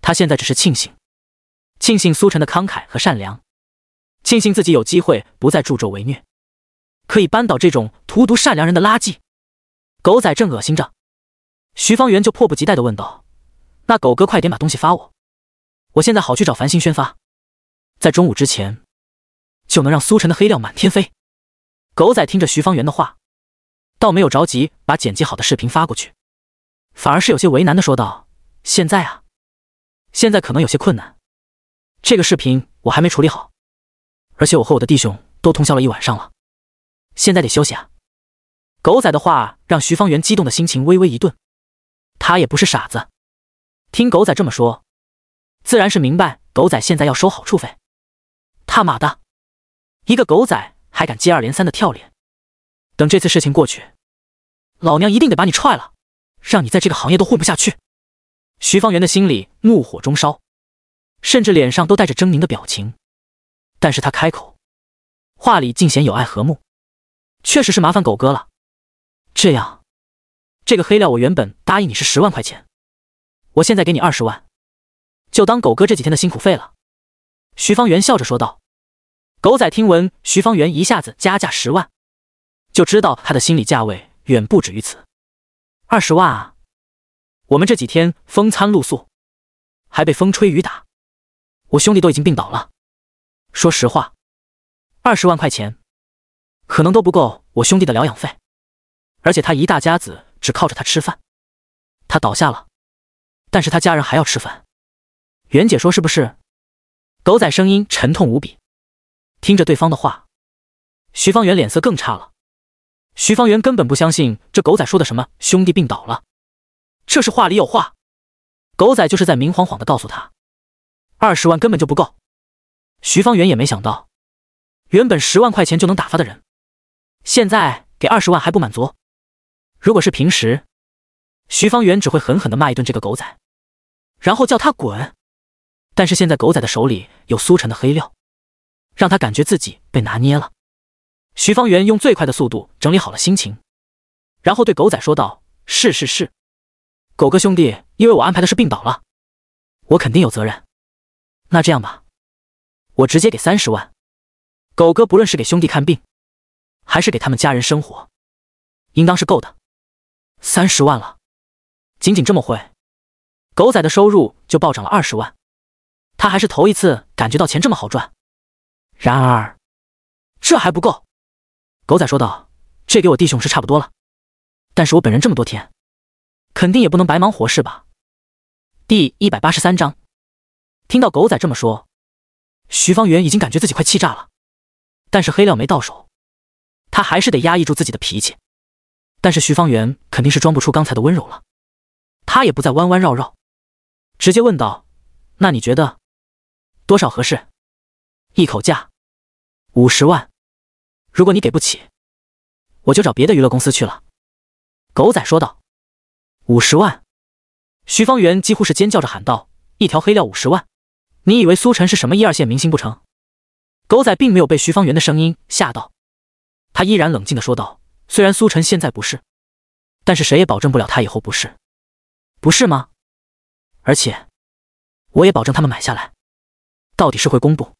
他现在只是庆幸。庆幸苏晨的慷慨和善良，庆幸自己有机会不再助纣为虐，可以扳倒这种荼毒善良人的垃圾。狗仔正恶心着，徐方圆就迫不及待的问道：“那狗哥，快点把东西发我，我现在好去找樊星轩发，在中午之前，就能让苏晨的黑料满天飞。”狗仔听着徐方圆的话，倒没有着急把剪辑好的视频发过去，反而是有些为难的说道：“现在啊，现在可能有些困难。”这个视频我还没处理好，而且我和我的弟兄都通宵了一晚上了，现在得休息啊。狗仔的话让徐方圆激动的心情微微一顿，他也不是傻子，听狗仔这么说，自然是明白狗仔现在要收好处费。他妈的，一个狗仔还敢接二连三的跳脸，等这次事情过去，老娘一定得把你踹了，让你在这个行业都混不下去。徐方圆的心里怒火中烧。甚至脸上都带着狰狞的表情，但是他开口，话里尽显友爱和睦。确实是麻烦狗哥了，这样，这个黑料我原本答应你是十万块钱，我现在给你二十万，就当狗哥这几天的辛苦费了。徐方圆笑着说道。狗仔听闻徐方圆一下子加价十万，就知道他的心理价位远不止于此。二十万啊！我们这几天风餐露宿，还被风吹雨打。我兄弟都已经病倒了，说实话，二十万块钱可能都不够我兄弟的疗养费，而且他一大家子只靠着他吃饭，他倒下了，但是他家人还要吃饭。袁姐说是不是？狗仔声音沉痛无比，听着对方的话，徐方圆脸色更差了。徐方圆根本不相信这狗仔说的什么兄弟病倒了，这是话里有话，狗仔就是在明晃晃的告诉他。二十万根本就不够，徐方圆也没想到，原本十万块钱就能打发的人，现在给二十万还不满足。如果是平时，徐方圆只会狠狠的骂一顿这个狗仔，然后叫他滚。但是现在狗仔的手里有苏晨的黑料，让他感觉自己被拿捏了。徐方圆用最快的速度整理好了心情，然后对狗仔说道：“是是是，狗哥兄弟，因为我安排的是病倒了，我肯定有责任。”那这样吧，我直接给三十万。狗哥不论是给兄弟看病，还是给他们家人生活，应当是够的。三十万了，仅仅这么会，狗仔的收入就暴涨了二十万。他还是头一次感觉到钱这么好赚。然而，这还不够。狗仔说道：“这给我弟兄是差不多了，但是我本人这么多天，肯定也不能白忙活是吧？”第一百八十三章。听到狗仔这么说，徐方圆已经感觉自己快气炸了，但是黑料没到手，他还是得压抑住自己的脾气。但是徐方圆肯定是装不出刚才的温柔了，他也不再弯弯绕绕，直接问道：“那你觉得多少合适？一口价五十万？如果你给不起，我就找别的娱乐公司去了。”狗仔说道：“五十万！”徐方圆几乎是尖叫着喊道：“一条黑料五十万！”你以为苏晨是什么一二线明星不成？狗仔并没有被徐方圆的声音吓到，他依然冷静地说道：“虽然苏晨现在不是，但是谁也保证不了他以后不是，不是吗？而且我也保证他们买下来，到底是会公布，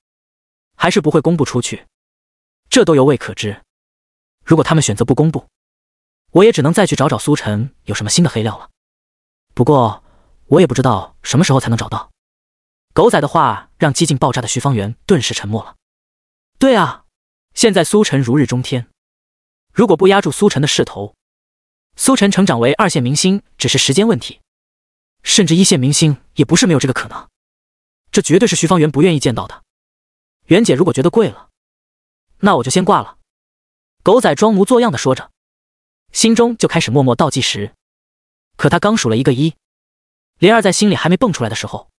还是不会公布出去，这都犹未可知。如果他们选择不公布，我也只能再去找找苏晨有什么新的黑料了。不过我也不知道什么时候才能找到。”狗仔的话让激进爆炸的徐方圆顿时沉默了。对啊，现在苏晨如日中天，如果不压住苏晨的势头，苏晨成长为二线明星只是时间问题，甚至一线明星也不是没有这个可能。这绝对是徐方圆不愿意见到的。袁姐如果觉得贵了，那我就先挂了。狗仔装模作样的说着，心中就开始默默倒计时。可他刚数了一个一，莲儿在心里还没蹦出来的时候。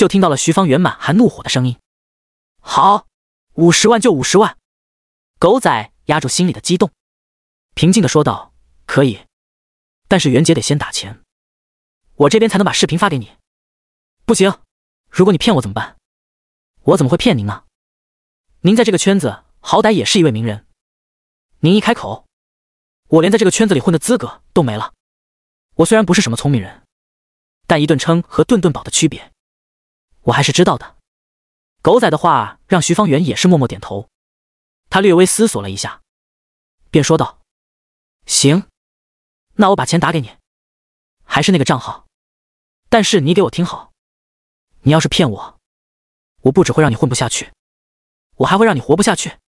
就听到了徐芳圆满含怒火的声音。好，五十万就五十万。狗仔压住心里的激动，平静的说道：“可以，但是袁姐得先打钱，我这边才能把视频发给你。”不行，如果你骗我怎么办？我怎么会骗您呢？您在这个圈子好歹也是一位名人，您一开口，我连在这个圈子里混的资格都没了。我虽然不是什么聪明人，但一顿称和顿顿饱的区别。我还是知道的。狗仔的话让徐方圆也是默默点头。他略微思索了一下，便说道：“行，那我把钱打给你，还是那个账号。但是你给我听好，你要是骗我，我不只会让你混不下去，我还会让你活不下去。”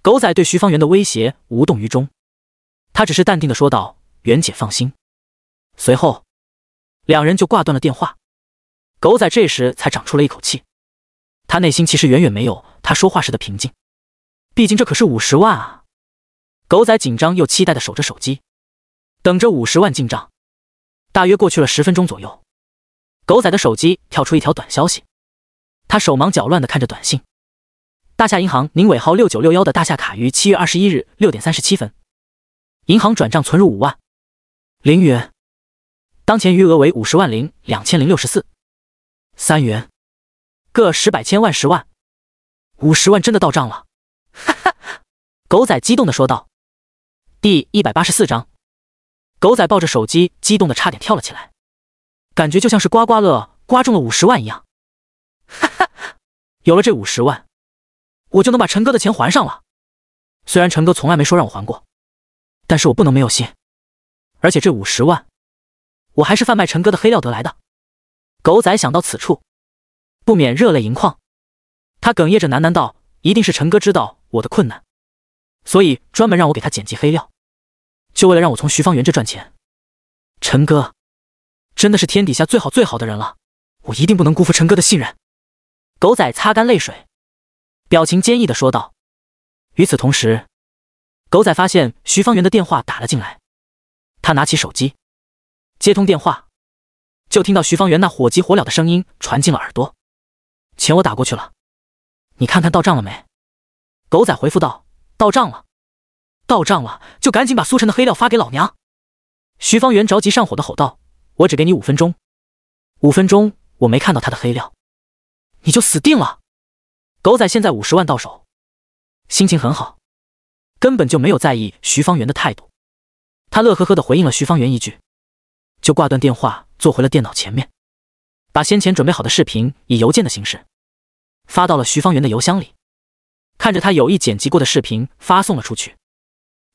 狗仔对徐方圆的威胁无动于衷，他只是淡定的说道：“袁姐放心。”随后，两人就挂断了电话。狗仔这时才长出了一口气，他内心其实远远没有他说话时的平静，毕竟这可是五十万啊！狗仔紧张又期待的守着手机，等着五十万进账。大约过去了十分钟左右，狗仔的手机跳出一条短消息，他手忙脚乱的看着短信：“大夏银行，您尾号六九六幺的大夏卡于七月二十一日六点三十七分，银行转账存入五万零元，当前余额为五十万零两千零六十四。”三元，各十百千万十万，五十万真的到账了！哈哈，狗仔激动的说道。第一百八十四章，狗仔抱着手机，激动的差点跳了起来，感觉就像是刮刮乐刮中了五十万一样。哈哈，有了这五十万，我就能把陈哥的钱还上了。虽然陈哥从来没说让我还过，但是我不能没有心。而且这五十万，我还是贩卖陈哥的黑料得来的。狗仔想到此处，不免热泪盈眶，他哽咽着喃喃道：“一定是陈哥知道我的困难，所以专门让我给他剪辑黑料，就为了让我从徐方圆这赚钱。”陈哥真的是天底下最好最好的人了，我一定不能辜负陈哥的信任。狗仔擦干泪水，表情坚毅的说道。与此同时，狗仔发现徐方圆的电话打了进来，他拿起手机，接通电话。就听到徐方圆那火急火燎的声音传进了耳朵：“钱我打过去了，你看看到账了没？”狗仔回复道：“到账了，到账了，就赶紧把苏晨的黑料发给老娘。”徐方圆着急上火的吼道：“我只给你五分钟，五分钟，我没看到他的黑料，你就死定了！”狗仔现在五十万到手，心情很好，根本就没有在意徐方圆的态度，他乐呵呵的回应了徐方圆一句。就挂断电话，坐回了电脑前面，把先前准备好的视频以邮件的形式发到了徐方圆的邮箱里，看着他有意剪辑过的视频发送了出去。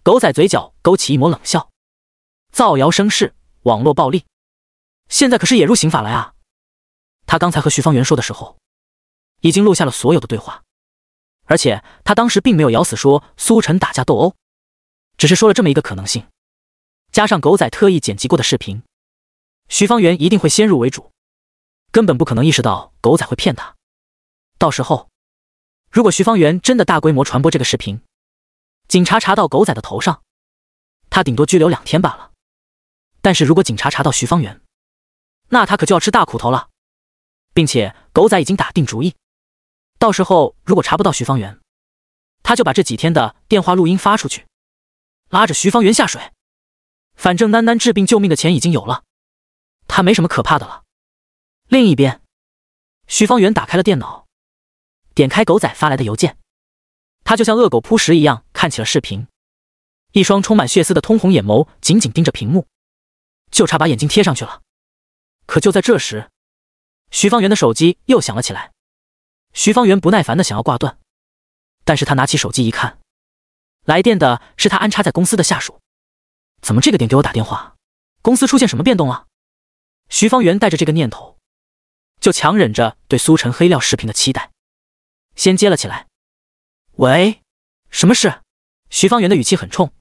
狗仔嘴角勾起一抹冷笑：“造谣生事，网络暴力，现在可是也入刑法了啊！”他刚才和徐方圆说的时候，已经录下了所有的对话，而且他当时并没有咬死说苏晨打架斗殴，只是说了这么一个可能性，加上狗仔特意剪辑过的视频。徐方圆一定会先入为主，根本不可能意识到狗仔会骗他。到时候，如果徐方圆真的大规模传播这个视频，警察查到狗仔的头上，他顶多拘留两天罢了。但是如果警察查到徐方圆，那他可就要吃大苦头了。并且，狗仔已经打定主意，到时候如果查不到徐方圆，他就把这几天的电话录音发出去，拉着徐方圆下水。反正囡囡治病救命的钱已经有了。他没什么可怕的了。另一边，徐方圆打开了电脑，点开狗仔发来的邮件，他就像恶狗扑食一样看起了视频，一双充满血丝的通红眼眸紧紧盯着屏幕，就差把眼睛贴上去了。可就在这时，徐方圆的手机又响了起来。徐方圆不耐烦的想要挂断，但是他拿起手机一看，来电的是他安插在公司的下属，怎么这个点给我打电话？公司出现什么变动了？徐方圆带着这个念头，就强忍着对苏晨黑料视频的期待，先接了起来。“喂，什么事？”徐方圆的语气很冲。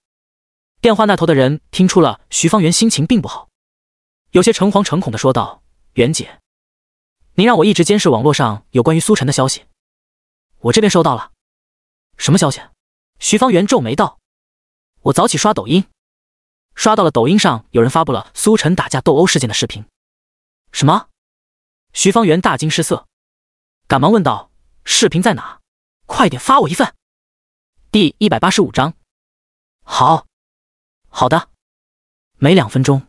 电话那头的人听出了徐方圆心情并不好，有些诚惶诚恐的说道：“袁姐，您让我一直监视网络上有关于苏晨的消息，我这边收到了。什么消息？”徐方圆皱眉道：“我早起刷抖音，刷到了抖音上有人发布了苏晨打架斗殴事件的视频。”什么？徐方圆大惊失色，赶忙问道：“视频在哪？快点发我一份。”第一百八十五章，好，好的。没两分钟，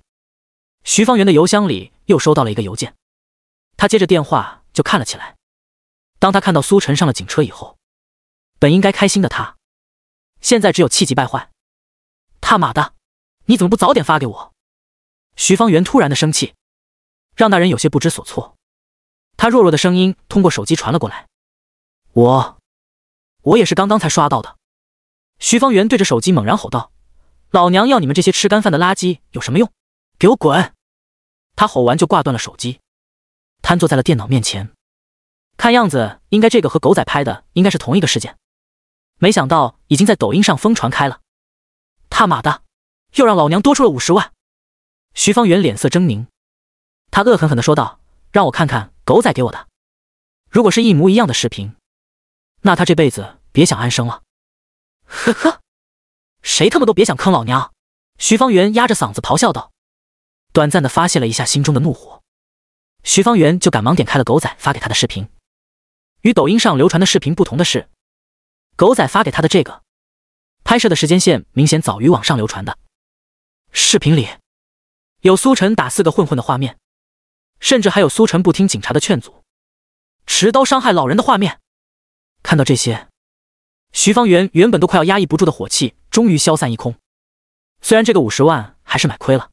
徐方圆的邮箱里又收到了一个邮件，他接着电话就看了起来。当他看到苏晨上了警车以后，本应该开心的他，现在只有气急败坏。他妈的，你怎么不早点发给我？徐方圆突然的生气。让那人有些不知所措，他弱弱的声音通过手机传了过来：“我，我也是刚刚才刷到的。”徐方圆对着手机猛然吼道：“老娘要你们这些吃干饭的垃圾有什么用？给我滚！”他吼完就挂断了手机，瘫坐在了电脑面前。看样子，应该这个和狗仔拍的应该是同一个事件。没想到已经在抖音上疯传开了。他妈的，又让老娘多出了五十万！徐方圆脸色狰狞。他恶狠狠的说道：“让我看看狗仔给我的，如果是一模一样的视频，那他这辈子别想安生了。”呵呵，谁他妈都别想坑老娘！”徐方圆压着嗓子咆哮道。短暂的发泄了一下心中的怒火，徐方圆就赶忙点开了狗仔发给他的视频。与抖音上流传的视频不同的是，狗仔发给他的这个拍摄的时间线明显早于网上流传的视频里有苏晨打四个混混的画面。甚至还有苏晨不听警察的劝阻，持刀伤害老人的画面。看到这些，徐方圆原本都快要压抑不住的火气终于消散一空。虽然这个五十万还是买亏了，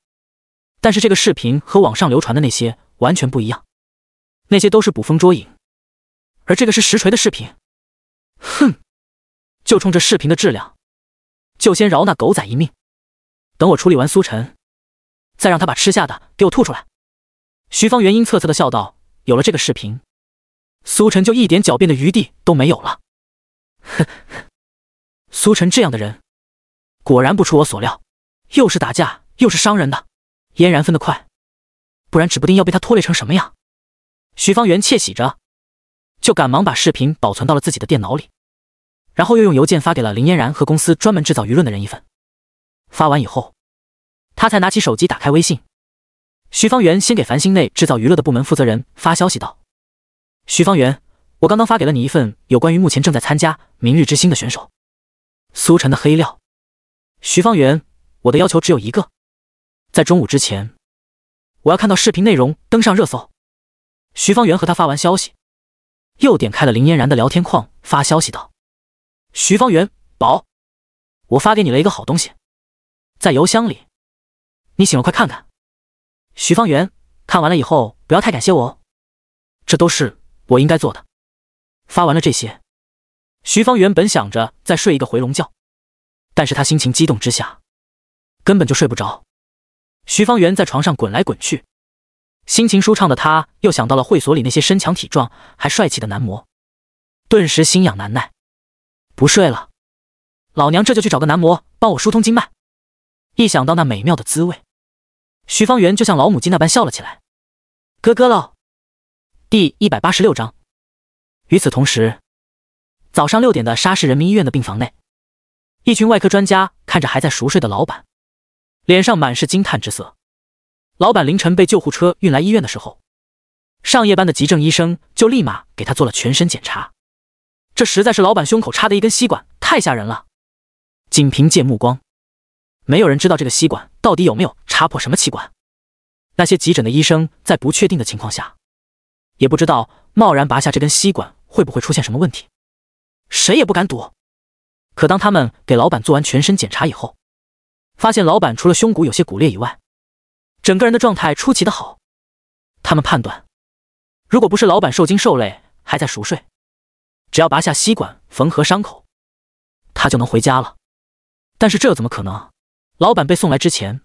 但是这个视频和网上流传的那些完全不一样，那些都是捕风捉影，而这个是实锤的视频。哼，就冲这视频的质量，就先饶那狗仔一命。等我处理完苏晨，再让他把吃下的给我吐出来。徐方圆阴恻恻的笑道：“有了这个视频，苏晨就一点狡辩的余地都没有了。”“呵呵，苏晨这样的人，果然不出我所料，又是打架又是伤人的。”“嫣然分得快，不然指不定要被他拖累成什么样。”徐方圆窃喜着，就赶忙把视频保存到了自己的电脑里，然后又用邮件发给了林嫣然和公司专门制造舆论的人一份。发完以后，他才拿起手机打开微信。徐方圆先给繁星内制造娱乐的部门负责人发消息道：“徐方圆，我刚刚发给了你一份有关于目前正在参加明日之星的选手苏晨的黑料。徐方圆，我的要求只有一个，在中午之前，我要看到视频内容登上热搜。”徐方圆和他发完消息，又点开了林嫣然的聊天框发消息道：“徐方圆宝，我发给你了一个好东西，在邮箱里，你醒了快看看。”徐方圆，看完了以后不要太感谢我哦，这都是我应该做的。发完了这些，徐方圆本想着再睡一个回笼觉，但是他心情激动之下，根本就睡不着。徐方圆在床上滚来滚去，心情舒畅的他又想到了会所里那些身强体壮还帅气的男模，顿时心痒难耐，不睡了，老娘这就去找个男模帮我疏通经脉。一想到那美妙的滋味。徐方圆就像老母鸡那般笑了起来，“咯咯咯！”第一百八十六章。与此同时，早上六点的沙市人民医院的病房内，一群外科专家看着还在熟睡的老板，脸上满是惊叹之色。老板凌晨被救护车运来医院的时候，上夜班的急症医生就立马给他做了全身检查。这实在是老板胸口插的一根吸管太吓人了，仅凭借目光。没有人知道这个吸管到底有没有插破什么气管。那些急诊的医生在不确定的情况下，也不知道贸然拔下这根吸管会不会出现什么问题，谁也不敢赌。可当他们给老板做完全身检查以后，发现老板除了胸骨有些骨裂以外，整个人的状态出奇的好。他们判断，如果不是老板受惊受累还在熟睡，只要拔下吸管缝合伤口，他就能回家了。但是这怎么可能？老板被送来之前，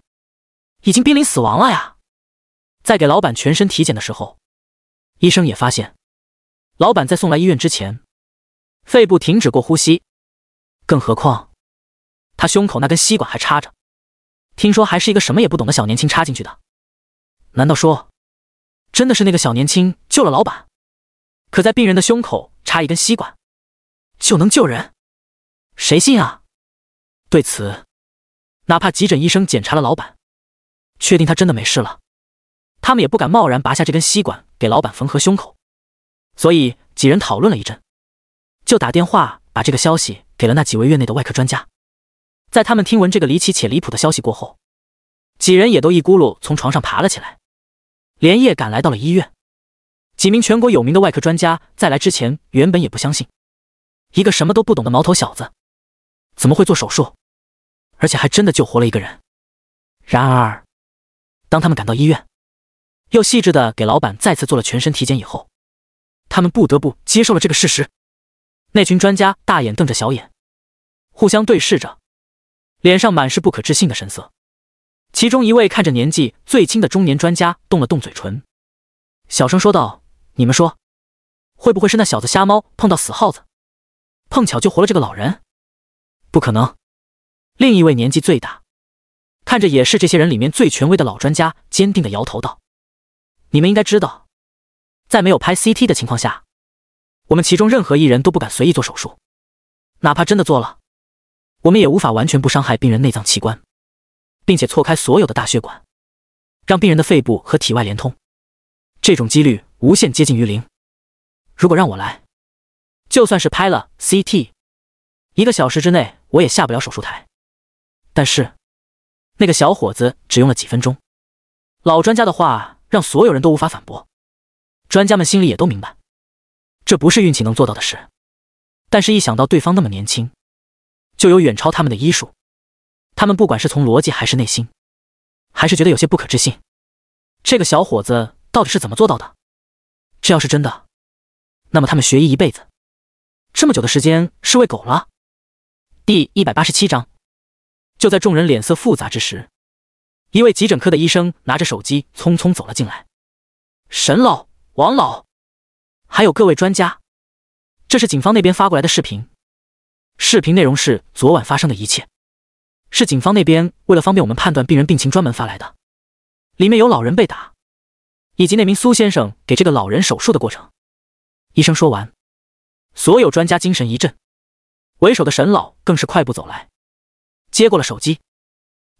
已经濒临死亡了呀。在给老板全身体检的时候，医生也发现，老板在送来医院之前，肺部停止过呼吸。更何况，他胸口那根吸管还插着，听说还是一个什么也不懂的小年轻插进去的。难道说，真的是那个小年轻救了老板？可在病人的胸口插一根吸管，就能救人？谁信啊？对此。哪怕急诊医生检查了老板，确定他真的没事了，他们也不敢贸然拔下这根吸管给老板缝合胸口。所以几人讨论了一阵，就打电话把这个消息给了那几位院内的外科专家。在他们听闻这个离奇且离谱的消息过后，几人也都一咕噜从床上爬了起来，连夜赶来到了医院。几名全国有名的外科专家在来之前原本也不相信，一个什么都不懂的毛头小子，怎么会做手术？而且还真的救活了一个人。然而，当他们赶到医院，又细致的给老板再次做了全身体检以后，他们不得不接受了这个事实。那群专家大眼瞪着小眼，互相对视着，脸上满是不可置信的神色。其中一位看着年纪最轻的中年专家动了动嘴唇，小声说道：“你们说，会不会是那小子瞎猫碰到死耗子，碰巧救活了这个老人？不可能。”另一位年纪最大，看着也是这些人里面最权威的老专家，坚定的摇头道：“你们应该知道，在没有拍 CT 的情况下，我们其中任何一人都不敢随意做手术。哪怕真的做了，我们也无法完全不伤害病人内脏器官，并且错开所有的大血管，让病人的肺部和体外连通，这种几率无限接近于零。如果让我来，就算是拍了 CT，一个小时之内我也下不了手术台。”但是，那个小伙子只用了几分钟。老专家的话让所有人都无法反驳。专家们心里也都明白，这不是运气能做到的事。但是，一想到对方那么年轻，就有远超他们的医术，他们不管是从逻辑还是内心，还是觉得有些不可置信。这个小伙子到底是怎么做到的？这要是真的，那么他们学医一辈子，这么久的时间是喂狗了。第一百八十七章。就在众人脸色复杂之时，一位急诊科的医生拿着手机匆匆走了进来。沈老、王老，还有各位专家，这是警方那边发过来的视频。视频内容是昨晚发生的一切，是警方那边为了方便我们判断病人病情专门发来的。里面有老人被打，以及那名苏先生给这个老人手术的过程。医生说完，所有专家精神一振，为首的沈老更是快步走来。接过了手机，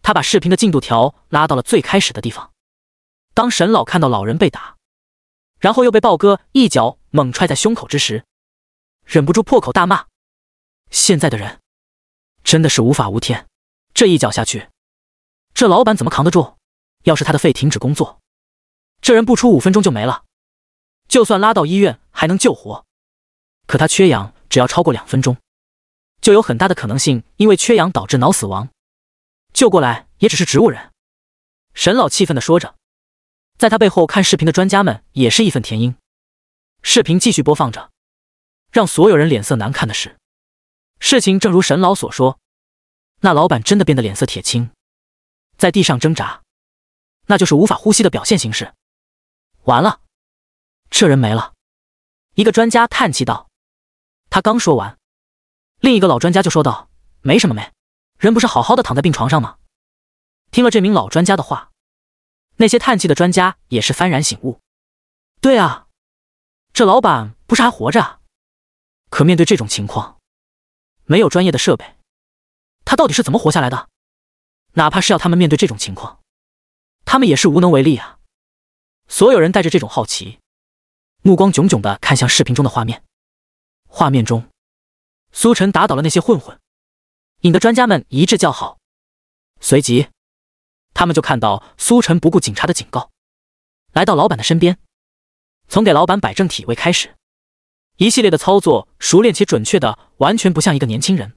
他把视频的进度条拉到了最开始的地方。当沈老看到老人被打，然后又被豹哥一脚猛踹在胸口之时，忍不住破口大骂：“现在的人真的是无法无天！这一脚下去，这老板怎么扛得住？要是他的肺停止工作，这人不出五分钟就没了。就算拉到医院还能救活，可他缺氧，只要超过两分钟……”就有很大的可能性，因为缺氧导致脑死亡，救过来也只是植物人。沈老气愤的说着，在他背后看视频的专家们也是义愤填膺。视频继续播放着，让所有人脸色难看的是，事情正如沈老所说，那老板真的变得脸色铁青，在地上挣扎，那就是无法呼吸的表现形式。完了，这人没了。一个专家叹气道，他刚说完。另一个老专家就说道：“没什么没，人不是好好的躺在病床上吗？”听了这名老专家的话，那些叹气的专家也是幡然醒悟。对啊，这老板不是还活着？可面对这种情况，没有专业的设备，他到底是怎么活下来的？哪怕是要他们面对这种情况，他们也是无能为力啊！所有人带着这种好奇，目光炯炯地看向视频中的画面。画面中。苏晨打倒了那些混混，引得专家们一致叫好。随即，他们就看到苏晨不顾警察的警告，来到老板的身边，从给老板摆正体位开始，一系列的操作熟练且准确的，完全不像一个年轻人，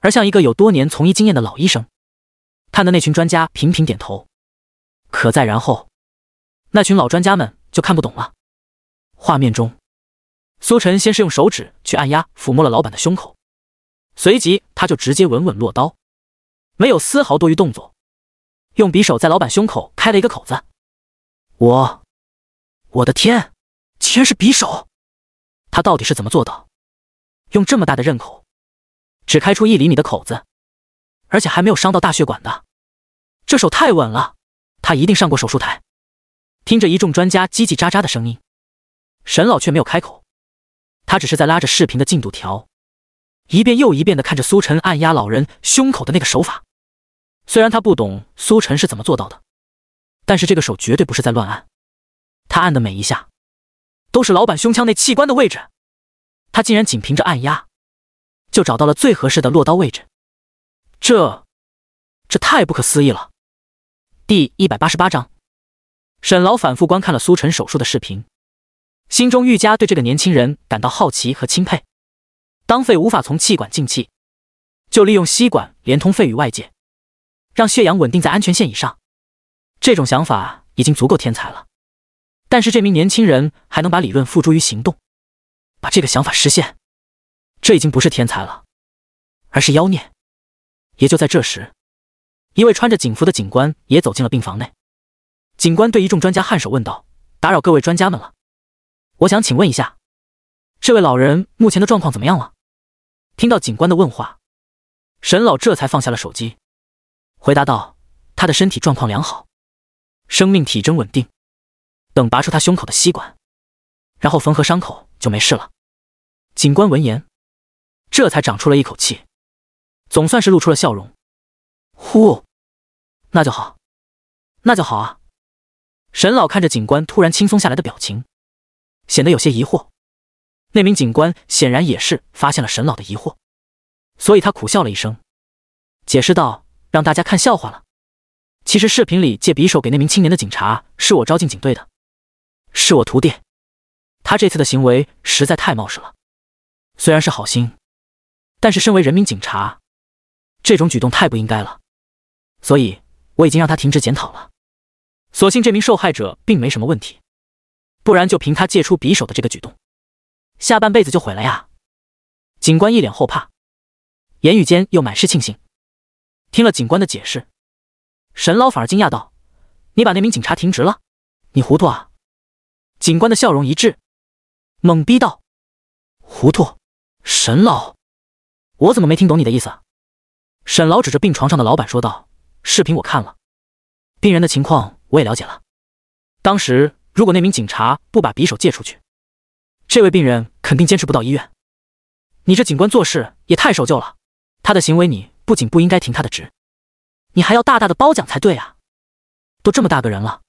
而像一个有多年从医经验的老医生。看的那群专家频频点头。可再然后，那群老专家们就看不懂了。画面中。苏晨先是用手指去按压、抚摸了老板的胸口，随即他就直接稳稳落刀，没有丝毫多余动作，用匕首在老板胸口开了一个口子。我，我的天，竟然是匕首！他到底是怎么做到，用这么大的刃口，只开出一厘米的口子，而且还没有伤到大血管的？这手太稳了，他一定上过手术台。听着一众专家叽叽喳喳的声音，沈老却没有开口。他只是在拉着视频的进度条，一遍又一遍的看着苏晨按压老人胸口的那个手法。虽然他不懂苏晨是怎么做到的，但是这个手绝对不是在乱按。他按的每一下，都是老板胸腔内器官的位置。他竟然仅凭着按压，就找到了最合适的落刀位置。这，这太不可思议了。第一百八十八章，沈老反复观看了苏晨手术的视频。心中愈加对这个年轻人感到好奇和钦佩。当肺无法从气管进气，就利用吸管连通肺与外界，让血氧稳定在安全线以上。这种想法已经足够天才了。但是这名年轻人还能把理论付诸于行动，把这个想法实现，这已经不是天才了，而是妖孽。也就在这时，一位穿着警服的警官也走进了病房内。警官对一众专家颔首问道：“打扰各位专家们了。”我想请问一下，这位老人目前的状况怎么样了？听到警官的问话，沈老这才放下了手机，回答道：“他的身体状况良好，生命体征稳定。等拔出他胸口的吸管，然后缝合伤口，就没事了。”警官闻言，这才长出了一口气，总算是露出了笑容：“呼，那就好，那就好啊！”沈老看着警官突然轻松下来的表情。显得有些疑惑，那名警官显然也是发现了沈老的疑惑，所以他苦笑了一声，解释道：“让大家看笑话了。其实视频里借匕首给那名青年的警察是我招进警队的，是我徒弟。他这次的行为实在太冒失了，虽然是好心，但是身为人民警察，这种举动太不应该了。所以我已经让他停职检讨了。所幸这名受害者并没什么问题。”不然，就凭他借出匕首的这个举动，下半辈子就毁了呀！警官一脸后怕，言语间又满是庆幸。听了警官的解释，沈老反而惊讶道：“你把那名警察停职了？你糊涂啊！”警官的笑容一滞，懵逼道：“糊涂，沈老，我怎么没听懂你的意思？”沈老指着病床上的老板说道：“视频我看了，病人的情况我也了解了，当时……”如果那名警察不把匕首借出去，这位病人肯定坚持不到医院。你这警官做事也太守旧了。他的行为你不仅不应该停他的职，你还要大大的褒奖才对啊！都这么大个人了，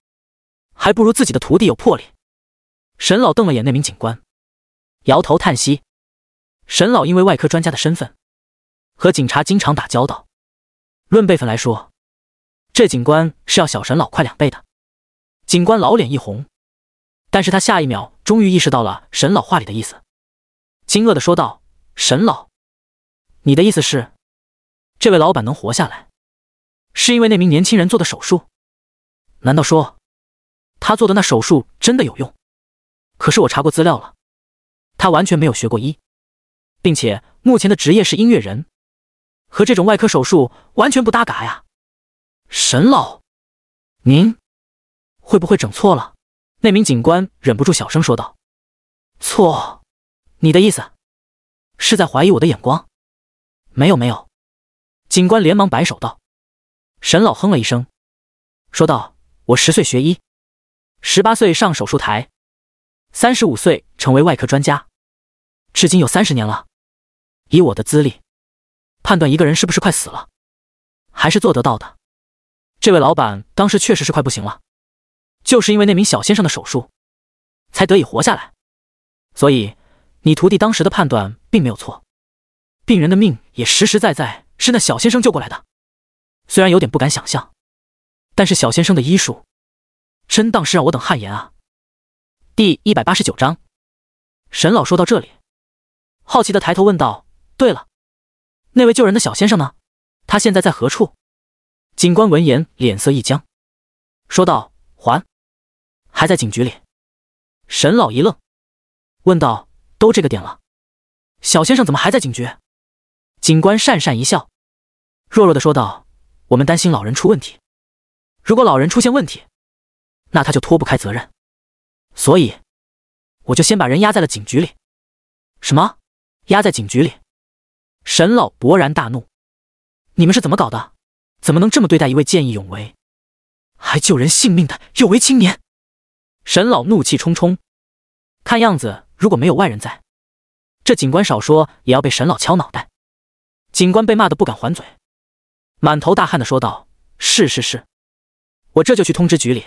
还不如自己的徒弟有魄力。沈老瞪了眼那名警官，摇头叹息。沈老因为外科专家的身份，和警察经常打交道。论辈分来说，这警官是要小沈老快两倍的。警官老脸一红。但是他下一秒终于意识到了沈老话里的意思，惊愕的说道：“沈老，你的意思是，这位老板能活下来，是因为那名年轻人做的手术？难道说，他做的那手术真的有用？可是我查过资料了，他完全没有学过医，并且目前的职业是音乐人，和这种外科手术完全不搭嘎呀！沈老，您会不会整错了？”那名警官忍不住小声说道：“错，你的意思是在怀疑我的眼光？没有没有。”警官连忙摆手道。沈老哼了一声，说道：“我十岁学医，十八岁上手术台，三十五岁成为外科专家，至今有三十年了。以我的资历，判断一个人是不是快死了，还是做得到的。这位老板当时确实是快不行了。”就是因为那名小先生的手术，才得以活下来，所以你徒弟当时的判断并没有错，病人的命也实实在在是那小先生救过来的。虽然有点不敢想象，但是小先生的医术，真当是让我等汗颜啊。第一百八十九章，沈老说到这里，好奇的抬头问道：“对了，那位救人的小先生呢？他现在在何处？”警官闻言脸色一僵，说道：“还。”还在警局里，沈老一愣，问道：“都这个点了，小先生怎么还在警局？”警官讪讪一笑，弱弱的说道：“我们担心老人出问题，如果老人出现问题，那他就脱不开责任，所以我就先把人压在了警局里。”“什么？压在警局里？”沈老勃然大怒：“你们是怎么搞的？怎么能这么对待一位见义勇为、还救人性命的有为青年？”沈老怒气冲冲，看样子如果没有外人在，这警官少说也要被沈老敲脑袋。警官被骂得不敢还嘴，满头大汗的说道：“是是是，我这就去通知局里。”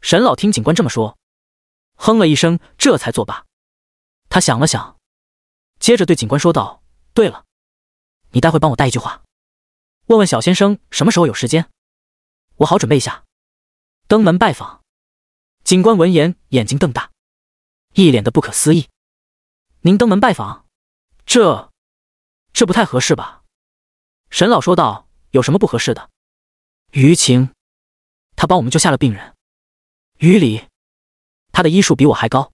沈老听警官这么说，哼了一声，这才作罢。他想了想，接着对警官说道：“对了，你待会帮我带一句话，问问小先生什么时候有时间，我好准备一下，登门拜访。”警官闻言，眼睛瞪大，一脸的不可思议：“您登门拜访，这这不太合适吧？”沈老说道：“有什么不合适的？于情，他帮我们救下了病人；于理，他的医术比我还高。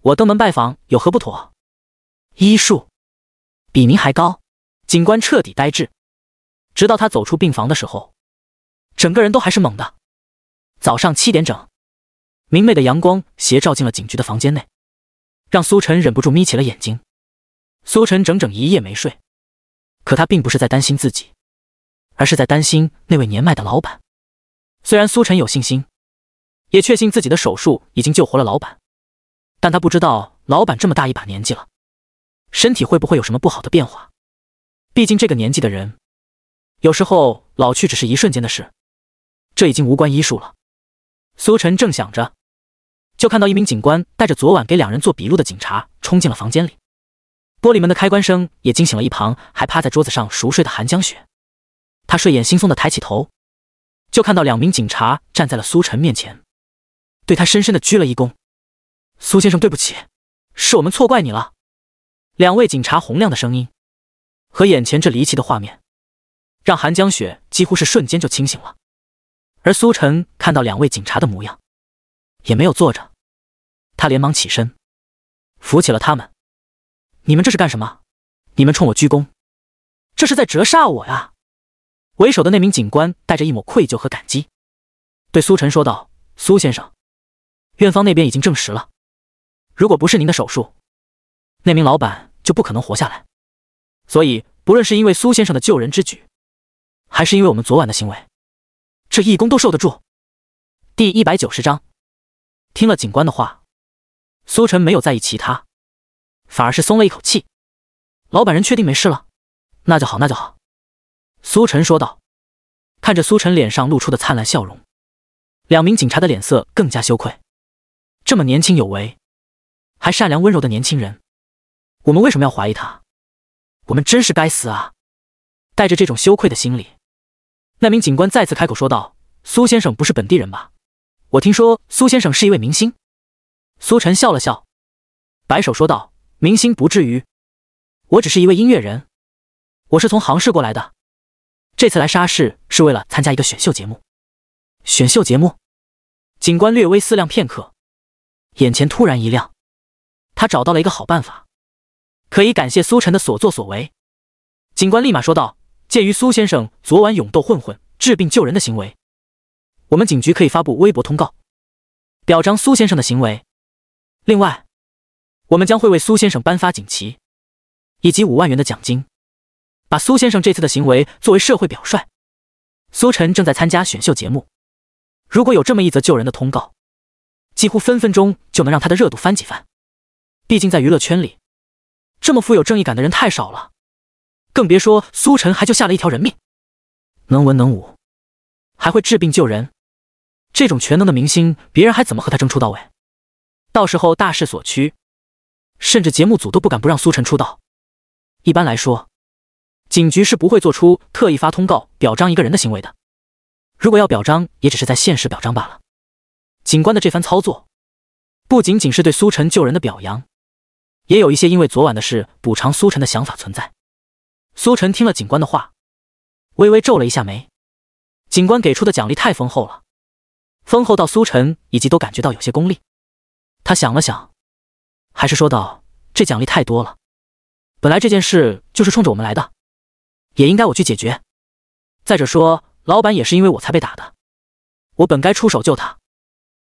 我登门拜访有何不妥？医术比您还高？”警官彻底呆滞，直到他走出病房的时候，整个人都还是懵的。早上七点整。明媚的阳光斜照进了警局的房间内，让苏晨忍不住眯起了眼睛。苏晨整整一夜没睡，可他并不是在担心自己，而是在担心那位年迈的老板。虽然苏晨有信心，也确信自己的手术已经救活了老板，但他不知道老板这么大一把年纪了，身体会不会有什么不好的变化。毕竟这个年纪的人，有时候老去只是一瞬间的事，这已经无关医术了。苏晨正想着，就看到一名警官带着昨晚给两人做笔录的警察冲进了房间里。玻璃门的开关声也惊醒了一旁还趴在桌子上熟睡的韩江雪。他睡眼惺忪的抬起头，就看到两名警察站在了苏晨面前，对他深深的鞠了一躬：“苏先生，对不起，是我们错怪你了。”两位警察洪亮的声音和眼前这离奇的画面，让韩江雪几乎是瞬间就清醒了。而苏晨看到两位警察的模样，也没有坐着，他连忙起身，扶起了他们。你们这是干什么？你们冲我鞠躬，这是在折煞我呀！为首的那名警官带着一抹愧疚和感激，对苏晨说道：“苏先生，院方那边已经证实了，如果不是您的手术，那名老板就不可能活下来。所以，不论是因为苏先生的救人之举，还是因为我们昨晚的行为。”这一攻都受得住。第一百九十章，听了警官的话，苏晨没有在意其他，反而是松了一口气。老板人确定没事了，那就好，那就好。苏晨说道。看着苏晨脸上露出的灿烂笑容，两名警察的脸色更加羞愧。这么年轻有为，还善良温柔的年轻人，我们为什么要怀疑他？我们真是该死啊！带着这种羞愧的心理。那名警官再次开口说道：“苏先生不是本地人吧？我听说苏先生是一位明星。”苏晨笑了笑，摆手说道：“明星不至于，我只是一位音乐人。我是从杭市过来的，这次来沙市是为了参加一个选秀节目。选秀节目。”警官略微思量片刻，眼前突然一亮，他找到了一个好办法，可以感谢苏晨的所作所为。警官立马说道。鉴于苏先生昨晚勇斗混混、治病救人的行为，我们警局可以发布微博通告，表彰苏先生的行为。另外，我们将会为苏先生颁发锦旗以及五万元的奖金，把苏先生这次的行为作为社会表率。苏晨正在参加选秀节目，如果有这么一则救人的通告，几乎分分钟就能让他的热度翻几番。毕竟在娱乐圈里，这么富有正义感的人太少了。更别说苏晨还救下了一条人命，能文能武，还会治病救人，这种全能的明星，别人还怎么和他争出道位？到时候大势所趋，甚至节目组都不敢不让苏晨出道。一般来说，警局是不会做出特意发通告表彰一个人的行为的。如果要表彰，也只是在现实表彰罢了。警官的这番操作，不仅仅是对苏晨救人的表扬，也有一些因为昨晚的事补偿苏晨的想法存在。苏晨听了警官的话，微微皱了一下眉。警官给出的奖励太丰厚了，丰厚到苏晨以及都感觉到有些功利。他想了想，还是说道：“这奖励太多了。本来这件事就是冲着我们来的，也应该我去解决。再者说，老板也是因为我才被打的，我本该出手救他。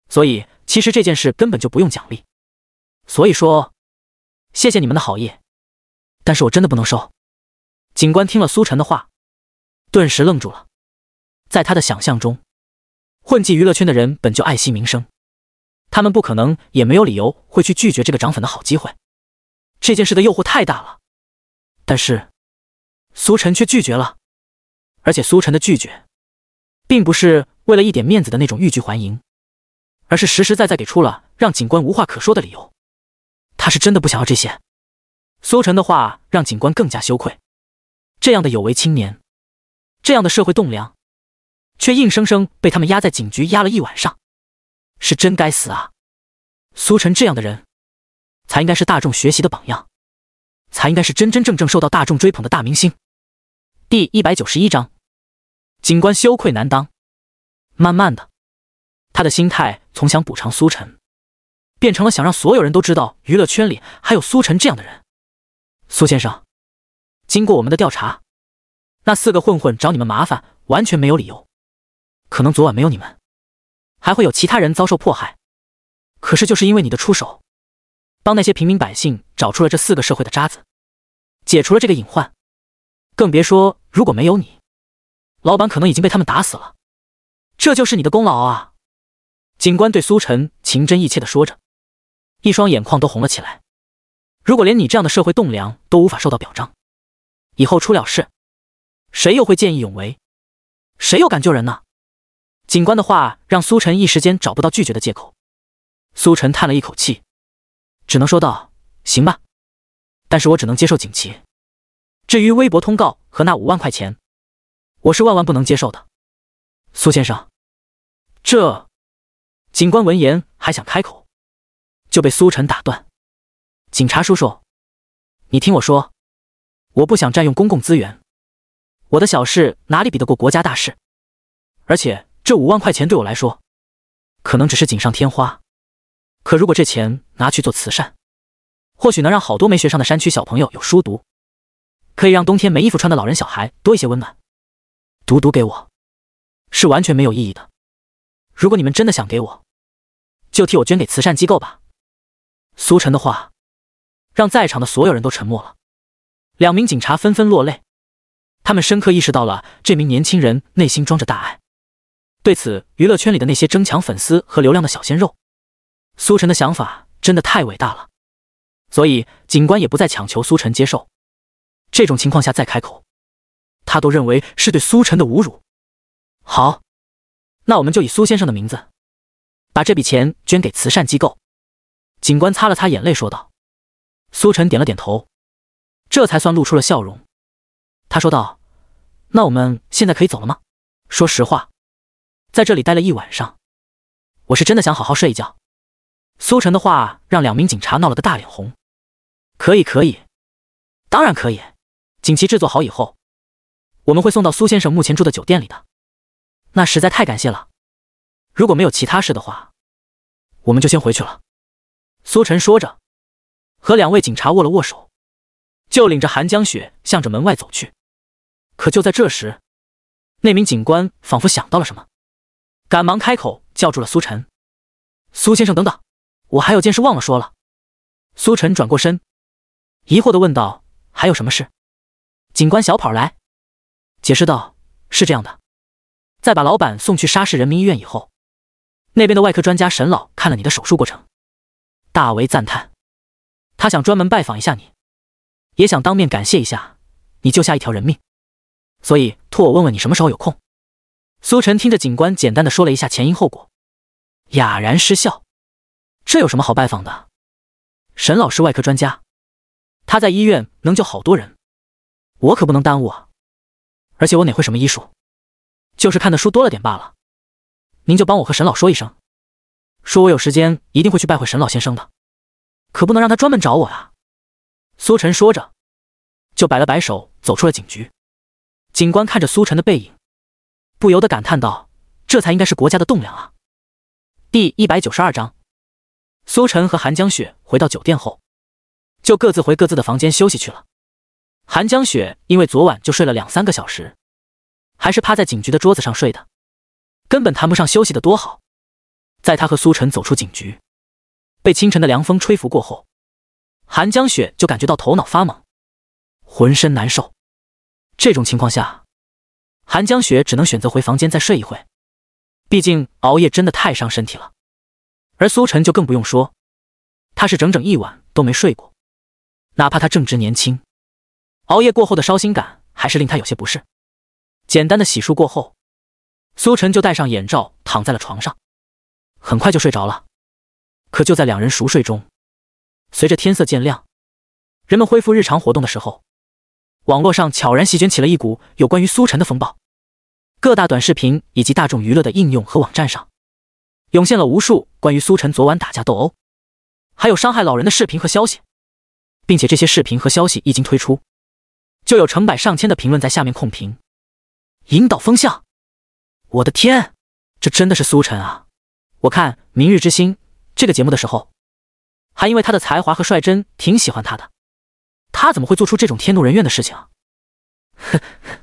所以，其实这件事根本就不用奖励。所以说，谢谢你们的好意，但是我真的不能收。”警官听了苏晨的话，顿时愣住了。在他的想象中，混迹娱乐圈的人本就爱惜名声，他们不可能，也没有理由会去拒绝这个涨粉的好机会。这件事的诱惑太大了，但是苏晨却拒绝了。而且苏晨的拒绝，并不是为了一点面子的那种欲拒还迎，而是实实在在给出了让警官无话可说的理由。他是真的不想要这些。苏晨的话让警官更加羞愧。这样的有为青年，这样的社会栋梁，却硬生生被他们压在警局压了一晚上，是真该死啊！苏晨这样的人，才应该是大众学习的榜样，才应该是真真正正受到大众追捧的大明星。第一百九十一章，警官羞愧难当。慢慢的，他的心态从想补偿苏晨，变成了想让所有人都知道娱乐圈里还有苏晨这样的人。苏先生。经过我们的调查，那四个混混找你们麻烦完全没有理由，可能昨晚没有你们，还会有其他人遭受迫害。可是就是因为你的出手，帮那些平民百姓找出了这四个社会的渣子，解除了这个隐患。更别说如果没有你，老板可能已经被他们打死了。这就是你的功劳啊！警官对苏晨情真意切的说着，一双眼眶都红了起来。如果连你这样的社会栋梁都无法受到表彰，以后出了事，谁又会见义勇为？谁又敢救人呢？警官的话让苏晨一时间找不到拒绝的借口。苏晨叹了一口气，只能说道：“行吧，但是我只能接受锦旗。至于微博通告和那五万块钱，我是万万不能接受的。”苏先生，这……警官闻言还想开口，就被苏晨打断：“警察叔叔，你听我说。”我不想占用公共资源，我的小事哪里比得过国家大事？而且这五万块钱对我来说，可能只是锦上添花。可如果这钱拿去做慈善，或许能让好多没学上的山区小朋友有书读，可以让冬天没衣服穿的老人小孩多一些温暖。独独给我，是完全没有意义的。如果你们真的想给我，就替我捐给慈善机构吧。苏晨的话，让在场的所有人都沉默了。两名警察纷纷落泪，他们深刻意识到了这名年轻人内心装着大爱。对此，娱乐圈里的那些争抢粉丝和流量的小鲜肉，苏晨的想法真的太伟大了。所以，警官也不再强求苏晨接受。这种情况下再开口，他都认为是对苏晨的侮辱。好，那我们就以苏先生的名字，把这笔钱捐给慈善机构。警官擦了擦眼泪说道。苏晨点了点头。这才算露出了笑容，他说道：“那我们现在可以走了吗？说实话，在这里待了一晚上，我是真的想好好睡一觉。”苏晨的话让两名警察闹了个大脸红。“可以，可以，当然可以。”锦旗制作好以后，我们会送到苏先生目前住的酒店里的。那实在太感谢了。如果没有其他事的话，我们就先回去了。”苏晨说着，和两位警察握了握手。就领着寒江雪向着门外走去，可就在这时，那名警官仿佛想到了什么，赶忙开口叫住了苏晨：“苏先生，等等，我还有件事忘了说了。”苏晨转过身，疑惑的问道：“还有什么事？”警官小跑来，解释道：“是这样的，在把老板送去沙市人民医院以后，那边的外科专家沈老看了你的手术过程，大为赞叹，他想专门拜访一下你。”也想当面感谢一下，你救下一条人命，所以托我问问你什么时候有空。苏晨听着警官简单的说了一下前因后果，哑然失笑。这有什么好拜访的？沈老是外科专家，他在医院能救好多人，我可不能耽误啊。而且我哪会什么医术，就是看的书多了点罢了。您就帮我和沈老说一声，说我有时间一定会去拜会沈老先生的，可不能让他专门找我啊。苏晨说着，就摆了摆手，走出了警局。警官看着苏晨的背影，不由得感叹道：“这才应该是国家的栋梁啊！”第一百九十二章，苏晨和韩江雪回到酒店后，就各自回各自的房间休息去了。韩江雪因为昨晚就睡了两三个小时，还是趴在警局的桌子上睡的，根本谈不上休息的多好。在他和苏晨走出警局，被清晨的凉风吹拂过后。韩江雪就感觉到头脑发懵，浑身难受。这种情况下，韩江雪只能选择回房间再睡一会，毕竟熬夜真的太伤身体了。而苏晨就更不用说，他是整整一晚都没睡过，哪怕他正值年轻，熬夜过后的烧心感还是令他有些不适。简单的洗漱过后，苏晨就戴上眼罩，躺在了床上，很快就睡着了。可就在两人熟睡中，随着天色渐亮，人们恢复日常活动的时候，网络上悄然席卷起了一股有关于苏晨的风暴。各大短视频以及大众娱乐的应用和网站上，涌现了无数关于苏晨昨晚打架斗殴，还有伤害老人的视频和消息，并且这些视频和消息一经推出，就有成百上千的评论在下面控评，引导风向。我的天，这真的是苏晨啊！我看《明日之星》这个节目的时候。还因为他的才华和率真，挺喜欢他的。他怎么会做出这种天怒人怨的事情？呵呵，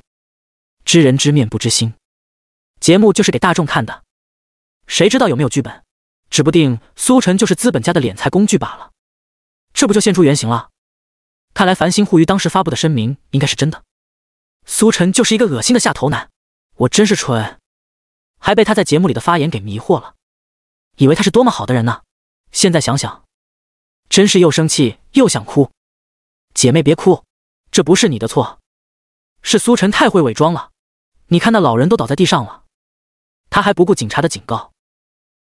知人知面不知心，节目就是给大众看的，谁知道有没有剧本？指不定苏晨就是资本家的敛财工具罢了。这不就现出原形了？看来繁星互娱当时发布的声明应该是真的。苏晨就是一个恶心的下头男。我真是蠢，还被他在节目里的发言给迷惑了，以为他是多么好的人呢。现在想想。真是又生气又想哭，姐妹别哭，这不是你的错，是苏晨太会伪装了。你看那老人都倒在地上了，他还不顾警察的警告，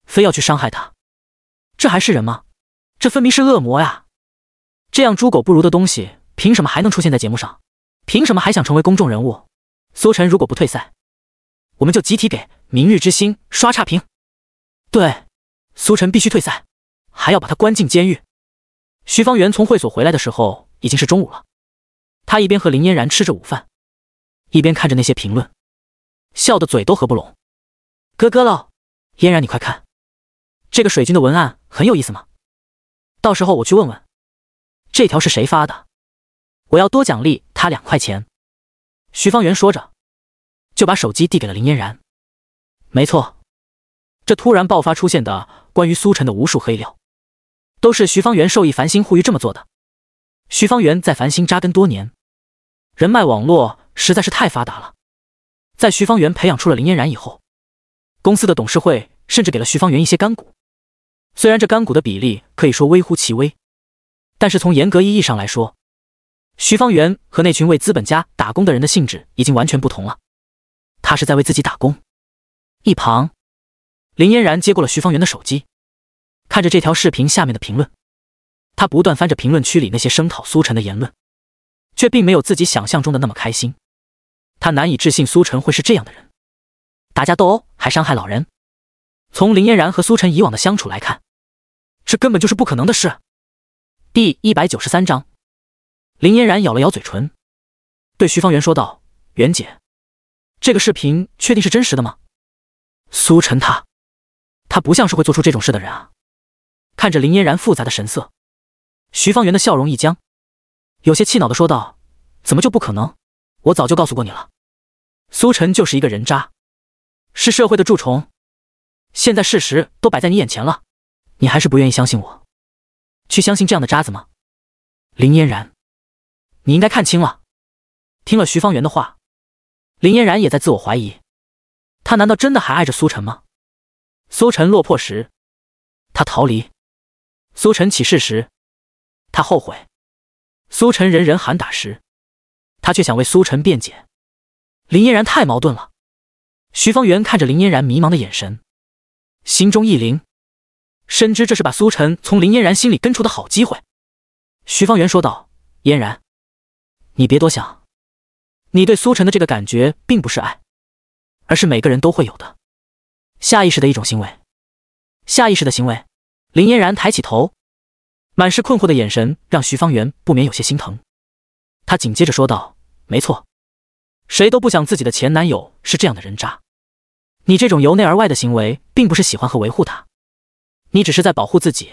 非要去伤害他，这还是人吗？这分明是恶魔呀！这样猪狗不如的东西，凭什么还能出现在节目上？凭什么还想成为公众人物？苏晨如果不退赛，我们就集体给《明日之星》刷差评。对，苏晨必须退赛，还要把他关进监狱。徐方圆从会所回来的时候已经是中午了，他一边和林嫣然吃着午饭，一边看着那些评论，笑得嘴都合不拢。哥哥咯，嫣然你快看，这个水军的文案很有意思吗？到时候我去问问，这条是谁发的，我要多奖励他两块钱。徐方圆说着，就把手机递给了林嫣然。没错，这突然爆发出现的关于苏晨的无数黑料。都是徐方圆受益，繁星呼吁这么做的。徐方圆在繁星扎根多年，人脉网络实在是太发达了。在徐方圆培养出了林嫣然以后，公司的董事会甚至给了徐方圆一些干股。虽然这干股的比例可以说微乎其微，但是从严格意义上来说，徐方圆和那群为资本家打工的人的性质已经完全不同了。他是在为自己打工。一旁，林嫣然接过了徐方圆的手机。看着这条视频下面的评论，他不断翻着评论区里那些声讨苏晨的言论，却并没有自己想象中的那么开心。他难以置信苏晨会是这样的人，打架斗殴还伤害老人。从林嫣然和苏晨以往的相处来看，这根本就是不可能的事。第一百九十三章，林嫣然咬了咬嘴唇，对徐方圆说道：“袁姐，这个视频确定是真实的吗？苏晨他，他不像是会做出这种事的人啊。”看着林嫣然复杂的神色，徐方圆的笑容一僵，有些气恼的说道：“怎么就不可能？我早就告诉过你了，苏晨就是一个人渣，是社会的蛀虫。现在事实都摆在你眼前了，你还是不愿意相信我？去相信这样的渣子吗？”林嫣然，你应该看清了。听了徐方圆的话，林嫣然也在自我怀疑：，他难道真的还爱着苏晨吗？苏晨落魄时，他逃离。苏晨起事时，他后悔；苏晨人人喊打时，他却想为苏晨辩解。林嫣然太矛盾了。徐方圆看着林嫣然迷茫的眼神，心中一凛，深知这是把苏晨从林嫣然心里根除的好机会。徐方圆说道：“嫣然，你别多想，你对苏晨的这个感觉并不是爱，而是每个人都会有的下意识的一种行为。下意识的行为。”林嫣然抬起头，满是困惑的眼神让徐方圆不免有些心疼。他紧接着说道：“没错，谁都不想自己的前男友是这样的人渣。你这种由内而外的行为，并不是喜欢和维护他，你只是在保护自己，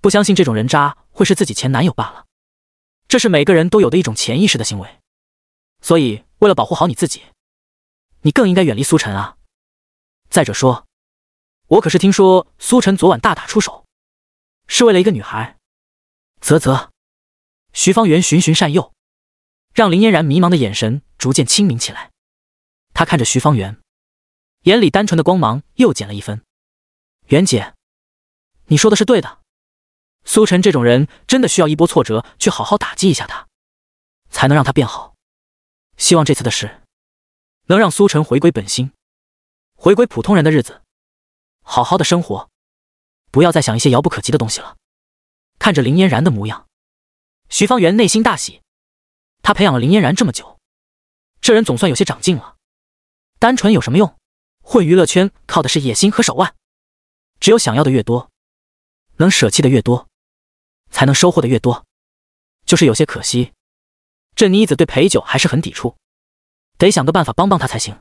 不相信这种人渣会是自己前男友罢了。这是每个人都有的一种潜意识的行为。所以，为了保护好你自己，你更应该远离苏晨啊！再者说……”我可是听说苏晨昨晚大打出手，是为了一个女孩。啧啧，徐方圆循循善诱，让林嫣然迷茫的眼神逐渐清明起来。他看着徐方圆，眼里单纯的光芒又减了一分。袁姐，你说的是对的，苏晨这种人真的需要一波挫折去好好打击一下他，才能让他变好。希望这次的事能让苏晨回归本心，回归普通人的日子。好好的生活，不要再想一些遥不可及的东西了。看着林嫣然的模样，徐方圆内心大喜。他培养了林嫣然这么久，这人总算有些长进了。单纯有什么用？混娱乐圈靠的是野心和手腕。只有想要的越多，能舍弃的越多，才能收获的越多。就是有些可惜，这妮子对陪酒还是很抵触，得想个办法帮帮他才行。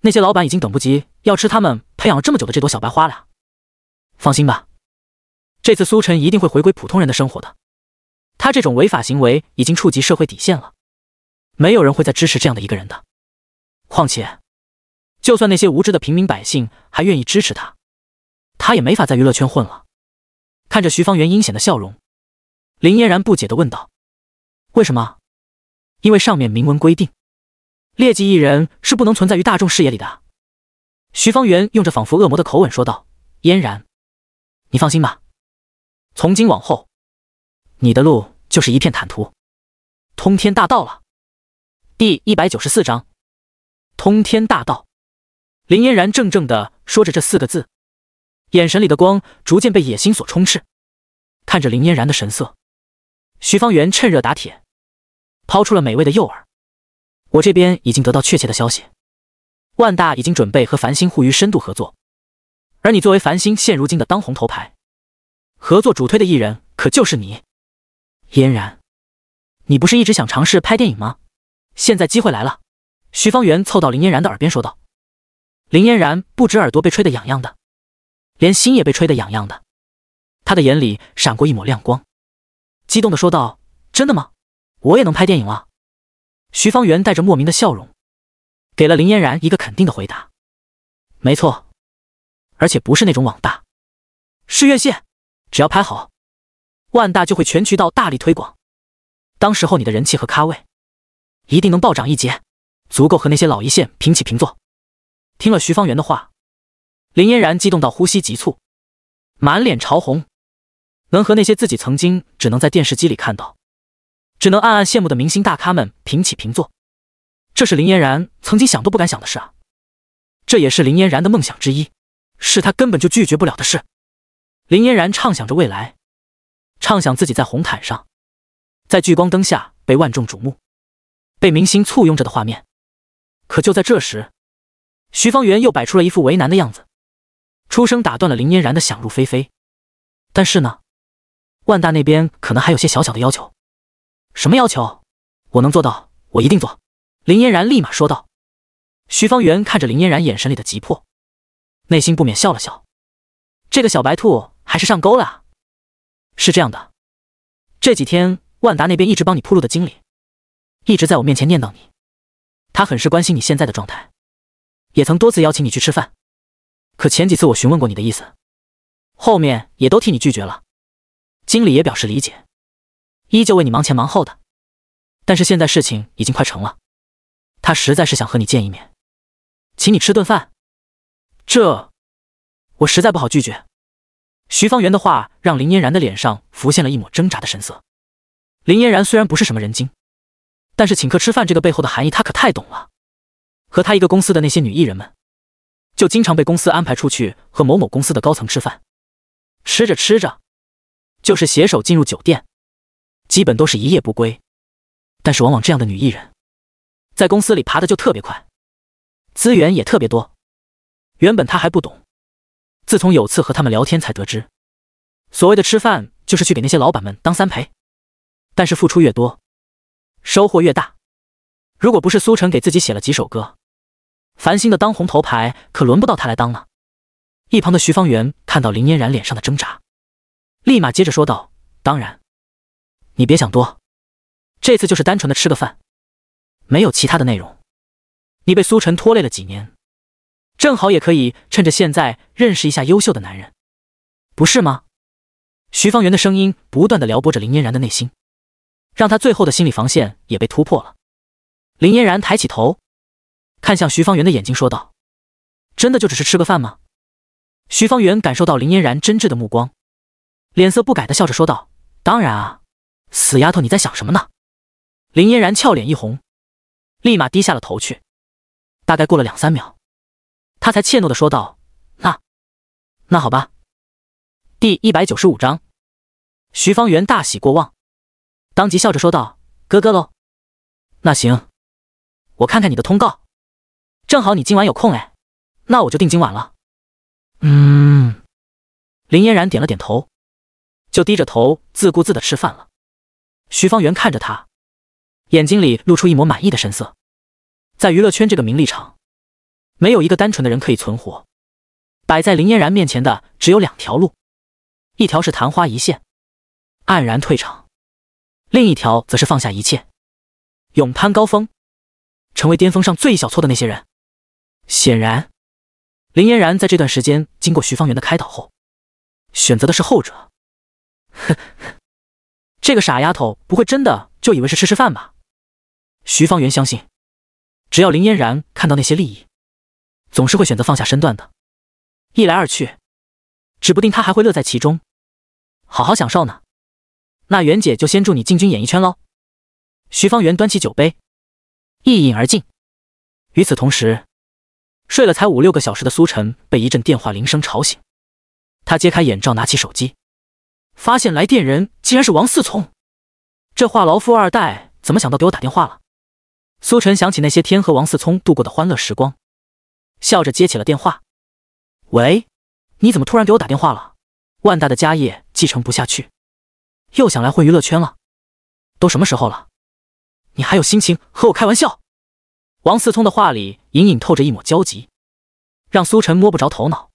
那些老板已经等不及要吃他们培养了这么久的这朵小白花了。放心吧，这次苏晨一定会回归普通人的生活的。他这种违法行为已经触及社会底线了，没有人会再支持这样的一个人的。况且，就算那些无知的平民百姓还愿意支持他，他也没法在娱乐圈混了。看着徐方圆阴险的笑容，林嫣然不解地问道：“为什么？”“因为上面明文规定。”劣迹艺人是不能存在于大众视野里的。”徐方圆用着仿佛恶魔的口吻说道，“嫣然，你放心吧，从今往后，你的路就是一片坦途，通天大道了。”第一百九十四章，通天大道。林嫣然怔怔的说着这四个字，眼神里的光逐渐被野心所充斥。看着林嫣然的神色，徐方圆趁热打铁，抛出了美味的诱饵。我这边已经得到确切的消息，万达已经准备和繁星互娱深度合作，而你作为繁星现如今的当红头牌，合作主推的艺人可就是你。嫣然，你不是一直想尝试拍电影吗？现在机会来了。徐方圆凑到林嫣然的耳边说道。林嫣然不止耳朵被吹得痒痒的，连心也被吹得痒痒的，他的眼里闪过一抹亮光，激动的说道：“真的吗？我也能拍电影了。”徐方圆带着莫名的笑容，给了林嫣然一个肯定的回答：“没错，而且不是那种网大，是院线。只要拍好，万达就会全渠道大力推广。当时候你的人气和咖位，一定能暴涨一截，足够和那些老一线平起平坐。”听了徐方圆的话，林嫣然激动到呼吸急促，满脸潮红，能和那些自己曾经只能在电视机里看到。只能暗暗羡慕的明星大咖们平起平坐，这是林嫣然曾经想都不敢想的事啊！这也是林嫣然的梦想之一，是他根本就拒绝不了的事。林嫣然畅想着未来，畅想自己在红毯上，在聚光灯下被万众瞩目，被明星簇拥着的画面。可就在这时，徐方圆又摆出了一副为难的样子，出声打断了林嫣然的想入非非。但是呢，万达那边可能还有些小小的要求。什么要求？我能做到，我一定做。林嫣然立马说道。徐方圆看着林嫣然眼神里的急迫，内心不免笑了笑。这个小白兔还是上钩了。是这样的，这几天万达那边一直帮你铺路的经理，一直在我面前念叨你，他很是关心你现在的状态，也曾多次邀请你去吃饭。可前几次我询问过你的意思，后面也都替你拒绝了。经理也表示理解。依旧为你忙前忙后的，但是现在事情已经快成了，他实在是想和你见一面，请你吃顿饭。这我实在不好拒绝。徐方圆的话让林嫣然的脸上浮现了一抹挣扎的神色。林嫣然虽然不是什么人精，但是请客吃饭这个背后的含义她可太懂了。和她一个公司的那些女艺人们，就经常被公司安排出去和某某公司的高层吃饭，吃着吃着，就是携手进入酒店。基本都是一夜不归，但是往往这样的女艺人，在公司里爬的就特别快，资源也特别多。原本她还不懂，自从有次和他们聊天才得知，所谓的吃饭就是去给那些老板们当三陪。但是付出越多，收获越大。如果不是苏晨给自己写了几首歌，繁星的当红头牌可轮不到他来当呢。一旁的徐方圆看到林嫣然脸上的挣扎，立马接着说道：“当然。”你别想多，这次就是单纯的吃个饭，没有其他的内容。你被苏晨拖累了几年，正好也可以趁着现在认识一下优秀的男人，不是吗？徐方圆的声音不断的撩拨着林嫣然的内心，让他最后的心理防线也被突破了。林嫣然抬起头，看向徐方圆的眼睛，说道：“真的就只是吃个饭吗？”徐方圆感受到林嫣然真挚的目光，脸色不改的笑着说道：“当然啊。”死丫头，你在想什么呢？林嫣然俏脸一红，立马低下了头去。大概过了两三秒，她才怯懦的说道：“那……那好吧。”第一百九十五章，徐方圆大喜过望，当即笑着说道：“哥哥喽，那行，我看看你的通告，正好你今晚有空哎，那我就定今晚了。”嗯，林嫣然点了点头，就低着头自顾自的吃饭了。徐方圆看着他，眼睛里露出一抹满意的神色。在娱乐圈这个名利场，没有一个单纯的人可以存活。摆在林嫣然面前的只有两条路：一条是昙花一现，黯然退场；另一条则是放下一切，勇攀高峰，成为巅峰上最小撮的那些人。显然，林嫣然在这段时间经过徐方圆的开导后，选择的是后者。哼！这个傻丫头不会真的就以为是吃吃饭吧？徐方圆相信，只要林嫣然看到那些利益，总是会选择放下身段的。一来二去，指不定她还会乐在其中，好好享受呢。那袁姐就先祝你进军演艺圈喽！徐方圆端起酒杯，一饮而尽。与此同时，睡了才五六个小时的苏晨被一阵电话铃声吵醒，他揭开眼罩，拿起手机。发现来电人竟然是王四聪，这话痨富二代怎么想到给我打电话了？苏晨想起那些天和王四聪度过的欢乐时光，笑着接起了电话：“喂，你怎么突然给我打电话了？万大的家业继承不下去，又想来混娱乐圈了？都什么时候了，你还有心情和我开玩笑？”王四聪的话里隐隐透着一抹焦急，让苏晨摸不着头脑。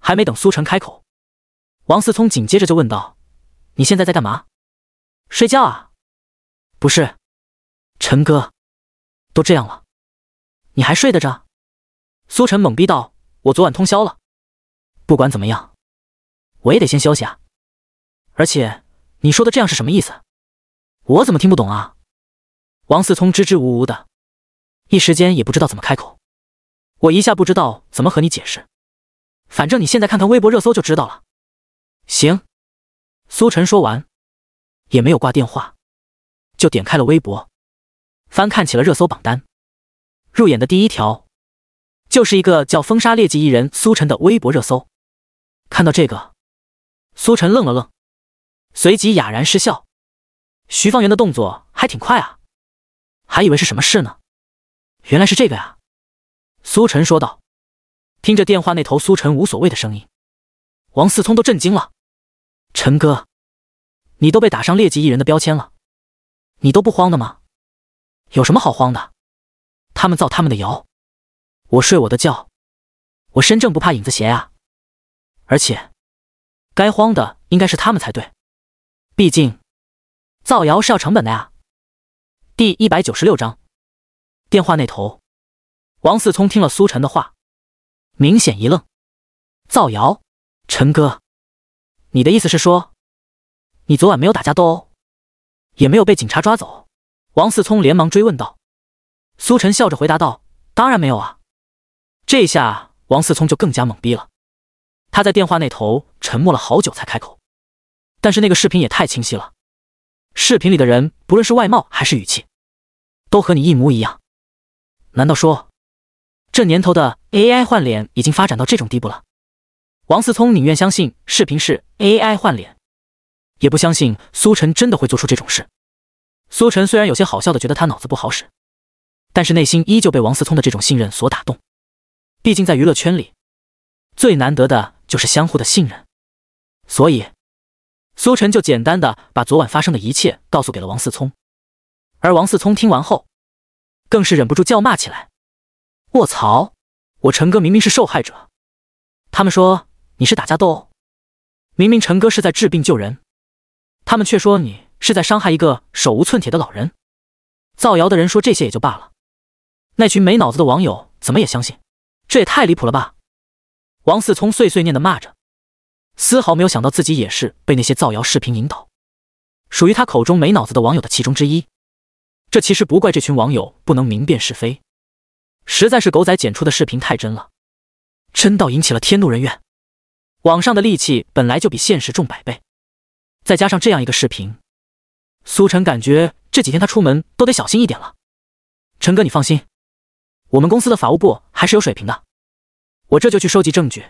还没等苏晨开口。王思聪紧接着就问道：“你现在在干嘛？睡觉啊？不是，陈哥，都这样了，你还睡得着？”苏晨懵逼道：“我昨晚通宵了，不管怎么样，我也得先休息啊。而且你说的‘这样’是什么意思？我怎么听不懂啊？”王思聪支支吾吾的，一时间也不知道怎么开口。我一下不知道怎么和你解释，反正你现在看看微博热搜就知道了。行，苏晨说完，也没有挂电话，就点开了微博，翻看起了热搜榜单。入眼的第一条，就是一个叫“封杀劣迹艺人”苏晨的微博热搜。看到这个，苏晨愣了愣，随即哑然失笑：“徐方圆的动作还挺快啊，还以为是什么事呢，原来是这个呀。”苏晨说道。听着电话那头苏晨无所谓的声音，王思聪都震惊了。陈哥，你都被打上劣迹艺人的标签了，你都不慌的吗？有什么好慌的？他们造他们的谣，我睡我的觉，我身正不怕影子斜啊！而且，该慌的应该是他们才对，毕竟造谣是要成本的呀。第一百九十六章，电话那头，王四聪听了苏晨的话，明显一愣：“造谣，陈哥。”你的意思是说，你昨晚没有打架斗殴，也没有被警察抓走？王四聪连忙追问道。苏晨笑着回答道：“当然没有啊。”这下王四聪就更加懵逼了。他在电话那头沉默了好久才开口：“但是那个视频也太清晰了，视频里的人不论是外貌还是语气，都和你一模一样。难道说，这年头的 AI 换脸已经发展到这种地步了？”王思聪宁愿相信视频是 AI 换脸，也不相信苏晨真的会做出这种事。苏晨虽然有些好笑的觉得他脑子不好使，但是内心依旧被王思聪的这种信任所打动。毕竟在娱乐圈里，最难得的就是相互的信任。所以，苏晨就简单的把昨晚发生的一切告诉给了王思聪。而王思聪听完后，更是忍不住叫骂起来：“卧槽！我陈哥明明是受害者，他们说……”你是打架斗殴，明明陈哥是在治病救人，他们却说你是在伤害一个手无寸铁的老人。造谣的人说这些也就罢了，那群没脑子的网友怎么也相信？这也太离谱了吧！王四聪碎碎念的骂着，丝毫没有想到自己也是被那些造谣视频引导，属于他口中没脑子的网友的其中之一。这其实不怪这群网友不能明辨是非，实在是狗仔剪出的视频太真了，真到引起了天怒人怨。网上的戾气本来就比现实重百倍，再加上这样一个视频，苏晨感觉这几天他出门都得小心一点了。陈哥，你放心，我们公司的法务部还是有水平的，我这就去收集证据，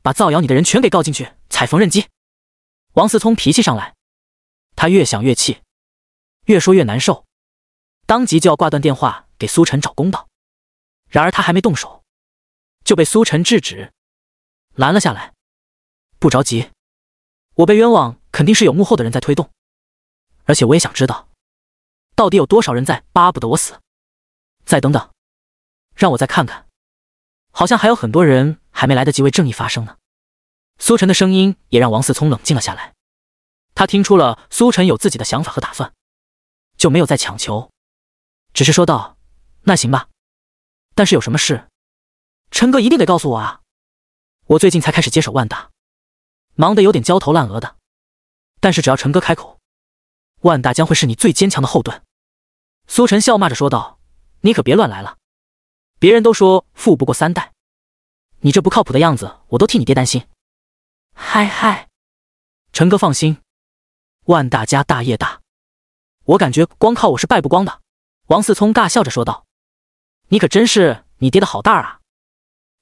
把造谣你的人全给告进去，踩缝纫机！王思聪脾气上来，他越想越气，越说越难受，当即就要挂断电话给苏晨找公道。然而他还没动手，就被苏晨制止，拦了下来。不着急，我被冤枉肯定是有幕后的人在推动，而且我也想知道，到底有多少人在巴不得我死。再等等，让我再看看，好像还有很多人还没来得及为正义发声呢。苏晨的声音也让王思聪冷静了下来，他听出了苏晨有自己的想法和打算，就没有再强求，只是说道：“那行吧，但是有什么事，陈哥一定得告诉我啊。我最近才开始接手万达。”忙得有点焦头烂额的，但是只要陈哥开口，万大将会是你最坚强的后盾。”苏晨笑骂着说道，“你可别乱来了，别人都说富不过三代，你这不靠谱的样子，我都替你爹担心。”“嗨嗨，陈哥放心，万大家大业大，我感觉光靠我是败不光的。”王四聪大笑着说道，“你可真是你爹的好儿啊！”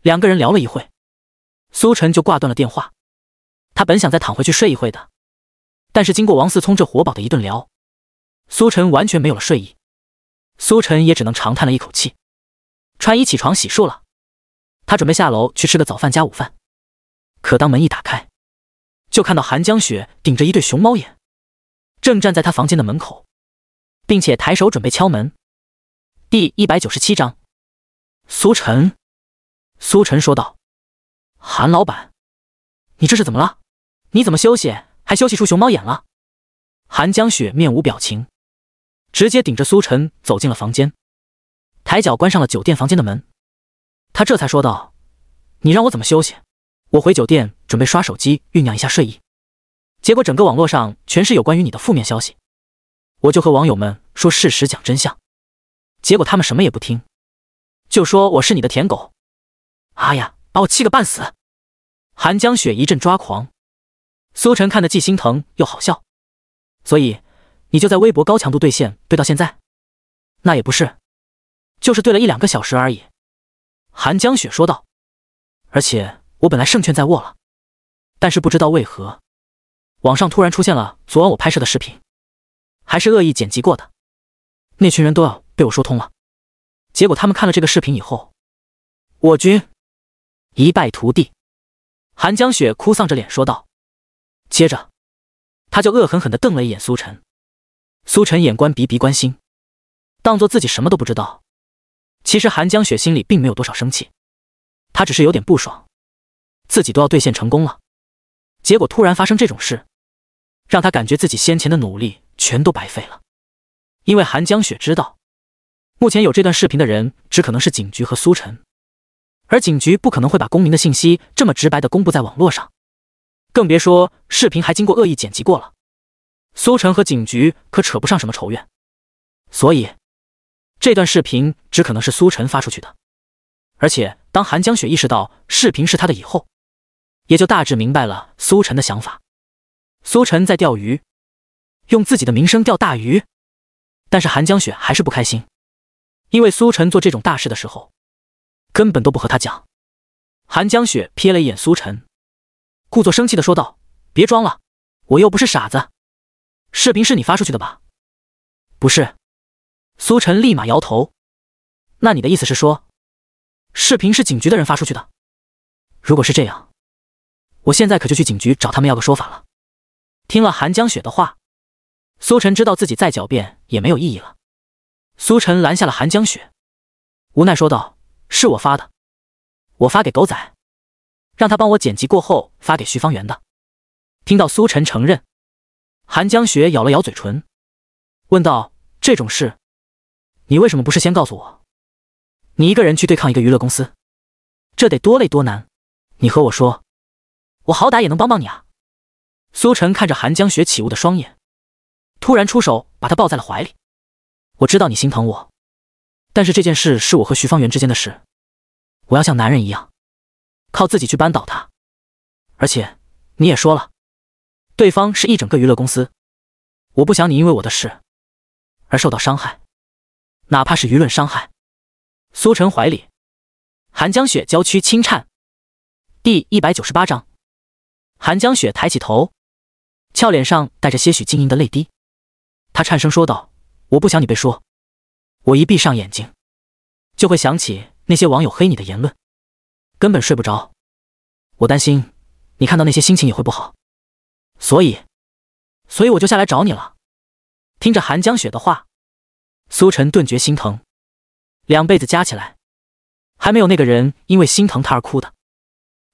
两个人聊了一会，苏晨就挂断了电话。他本想再躺回去睡一会的，但是经过王思聪这活宝的一顿聊，苏晨完全没有了睡意。苏晨也只能长叹了一口气，穿衣起床洗漱了。他准备下楼去吃个早饭加午饭，可当门一打开，就看到韩江雪顶着一对熊猫眼，正站在他房间的门口，并且抬手准备敲门。第一百九十七章，苏晨，苏晨说道：“韩老板，你这是怎么了？”你怎么休息还休息出熊猫眼了？韩江雪面无表情，直接顶着苏晨走进了房间，抬脚关上了酒店房间的门。他这才说道：“你让我怎么休息？我回酒店准备刷手机酝酿一下睡意，结果整个网络上全是有关于你的负面消息，我就和网友们说事实讲真相，结果他们什么也不听，就说我是你的舔狗。哎呀，把我气个半死！”韩江雪一阵抓狂。苏晨看得既心疼又好笑，所以你就在微博高强度对线对到现在？那也不是，就是对了一两个小时而已。韩江雪说道。而且我本来胜券在握了，但是不知道为何，网上突然出现了昨晚我拍摄的视频，还是恶意剪辑过的。那群人都要被我说通了，结果他们看了这个视频以后，我军一败涂地。韩江雪哭丧着脸说道。接着，他就恶狠狠的瞪了一眼苏晨。苏晨眼观鼻，鼻关心，当做自己什么都不知道。其实韩江雪心里并没有多少生气，他只是有点不爽。自己都要兑现成功了，结果突然发生这种事，让他感觉自己先前的努力全都白费了。因为韩江雪知道，目前有这段视频的人，只可能是警局和苏晨，而警局不可能会把公民的信息这么直白的公布在网络上。更别说视频还经过恶意剪辑过了。苏晨和警局可扯不上什么仇怨，所以这段视频只可能是苏晨发出去的。而且，当韩江雪意识到视频是他的以后，也就大致明白了苏晨的想法：苏晨在钓鱼，用自己的名声钓大鱼。但是，韩江雪还是不开心，因为苏晨做这种大事的时候，根本都不和他讲。韩江雪瞥了一眼苏晨。故作生气的说道：“别装了，我又不是傻子。视频是你发出去的吧？不是。”苏晨立马摇头。“那你的意思是说，视频是警局的人发出去的？如果是这样，我现在可就去警局找他们要个说法了。”听了韩江雪的话，苏晨知道自己再狡辩也没有意义了。苏晨拦下了韩江雪，无奈说道：“是我发的，我发给狗仔。”让他帮我剪辑过后发给徐方圆的。听到苏晨承认，韩江雪咬了咬嘴唇，问道：“这种事，你为什么不是先告诉我？你一个人去对抗一个娱乐公司，这得多累多难？你和我说，我好歹也能帮帮你啊。”苏晨看着韩江雪起雾的双眼，突然出手把她抱在了怀里。我知道你心疼我，但是这件事是我和徐方圆之间的事，我要像男人一样。靠自己去扳倒他，而且你也说了，对方是一整个娱乐公司，我不想你因为我的事而受到伤害，哪怕是舆论伤害。苏晨怀里，寒江雪娇躯轻颤。第一百九十八章，寒江雪抬起头，俏脸上带着些许晶莹的泪滴，他颤声说道：“我不想你被说，我一闭上眼睛，就会想起那些网友黑你的言论。”根本睡不着，我担心你看到那些心情也会不好，所以，所以我就下来找你了。听着韩江雪的话，苏晨顿觉心疼，两辈子加起来还没有那个人因为心疼他而哭的，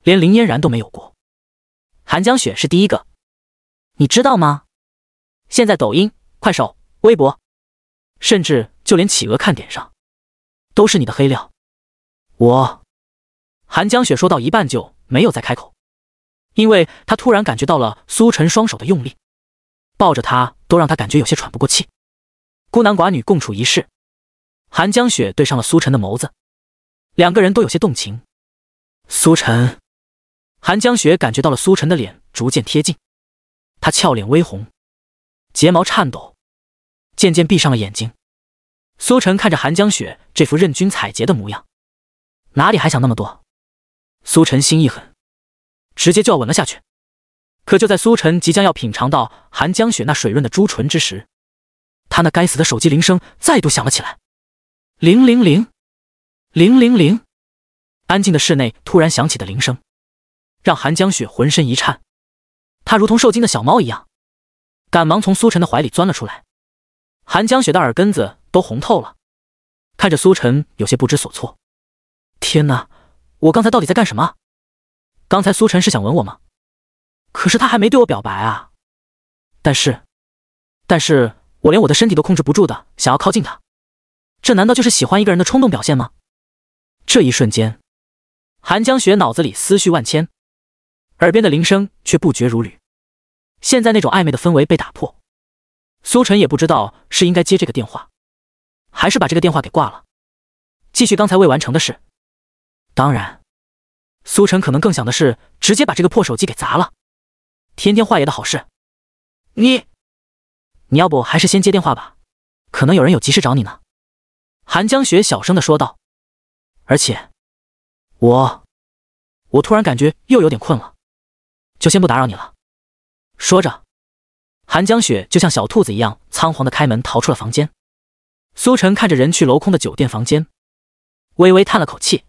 连林嫣然都没有过，韩江雪是第一个，你知道吗？现在抖音、快手、微博，甚至就连企鹅看点上，都是你的黑料，我。韩江雪说到一半就没有再开口，因为他突然感觉到了苏晨双手的用力，抱着他都让他感觉有些喘不过气。孤男寡女共处一室，韩江雪对上了苏晨的眸子，两个人都有些动情。苏晨，韩江雪感觉到了苏晨的脸逐渐贴近，她俏脸微红，睫毛颤抖，渐渐闭上了眼睛。苏晨看着韩江雪这副任君采撷的模样，哪里还想那么多。苏晨心一狠，直接就要吻了下去。可就在苏晨即将要品尝到寒江雪那水润的朱唇之时，他那该死的手机铃声再度响了起来。零零零，零零零。安静的室内突然响起的铃声，让韩江雪浑身一颤。他如同受惊的小猫一样，赶忙从苏晨的怀里钻了出来。韩江雪的耳根子都红透了，看着苏晨有些不知所措。天哪！我刚才到底在干什么？刚才苏晨是想吻我吗？可是他还没对我表白啊！但是，但是我连我的身体都控制不住的想要靠近他，这难道就是喜欢一个人的冲动表现吗？这一瞬间，韩江雪脑子里思绪万千，耳边的铃声却不绝如缕。现在那种暧昧的氛围被打破，苏晨也不知道是应该接这个电话，还是把这个电话给挂了，继续刚才未完成的事。当然，苏晨可能更想的是直接把这个破手机给砸了，天天坏爷的好事。你，你要不还是先接电话吧，可能有人有急事找你呢。韩江雪小声的说道。而且，我，我突然感觉又有点困了，就先不打扰你了。说着，韩江雪就像小兔子一样仓皇的开门逃出了房间。苏晨看着人去楼空的酒店房间，微微叹了口气。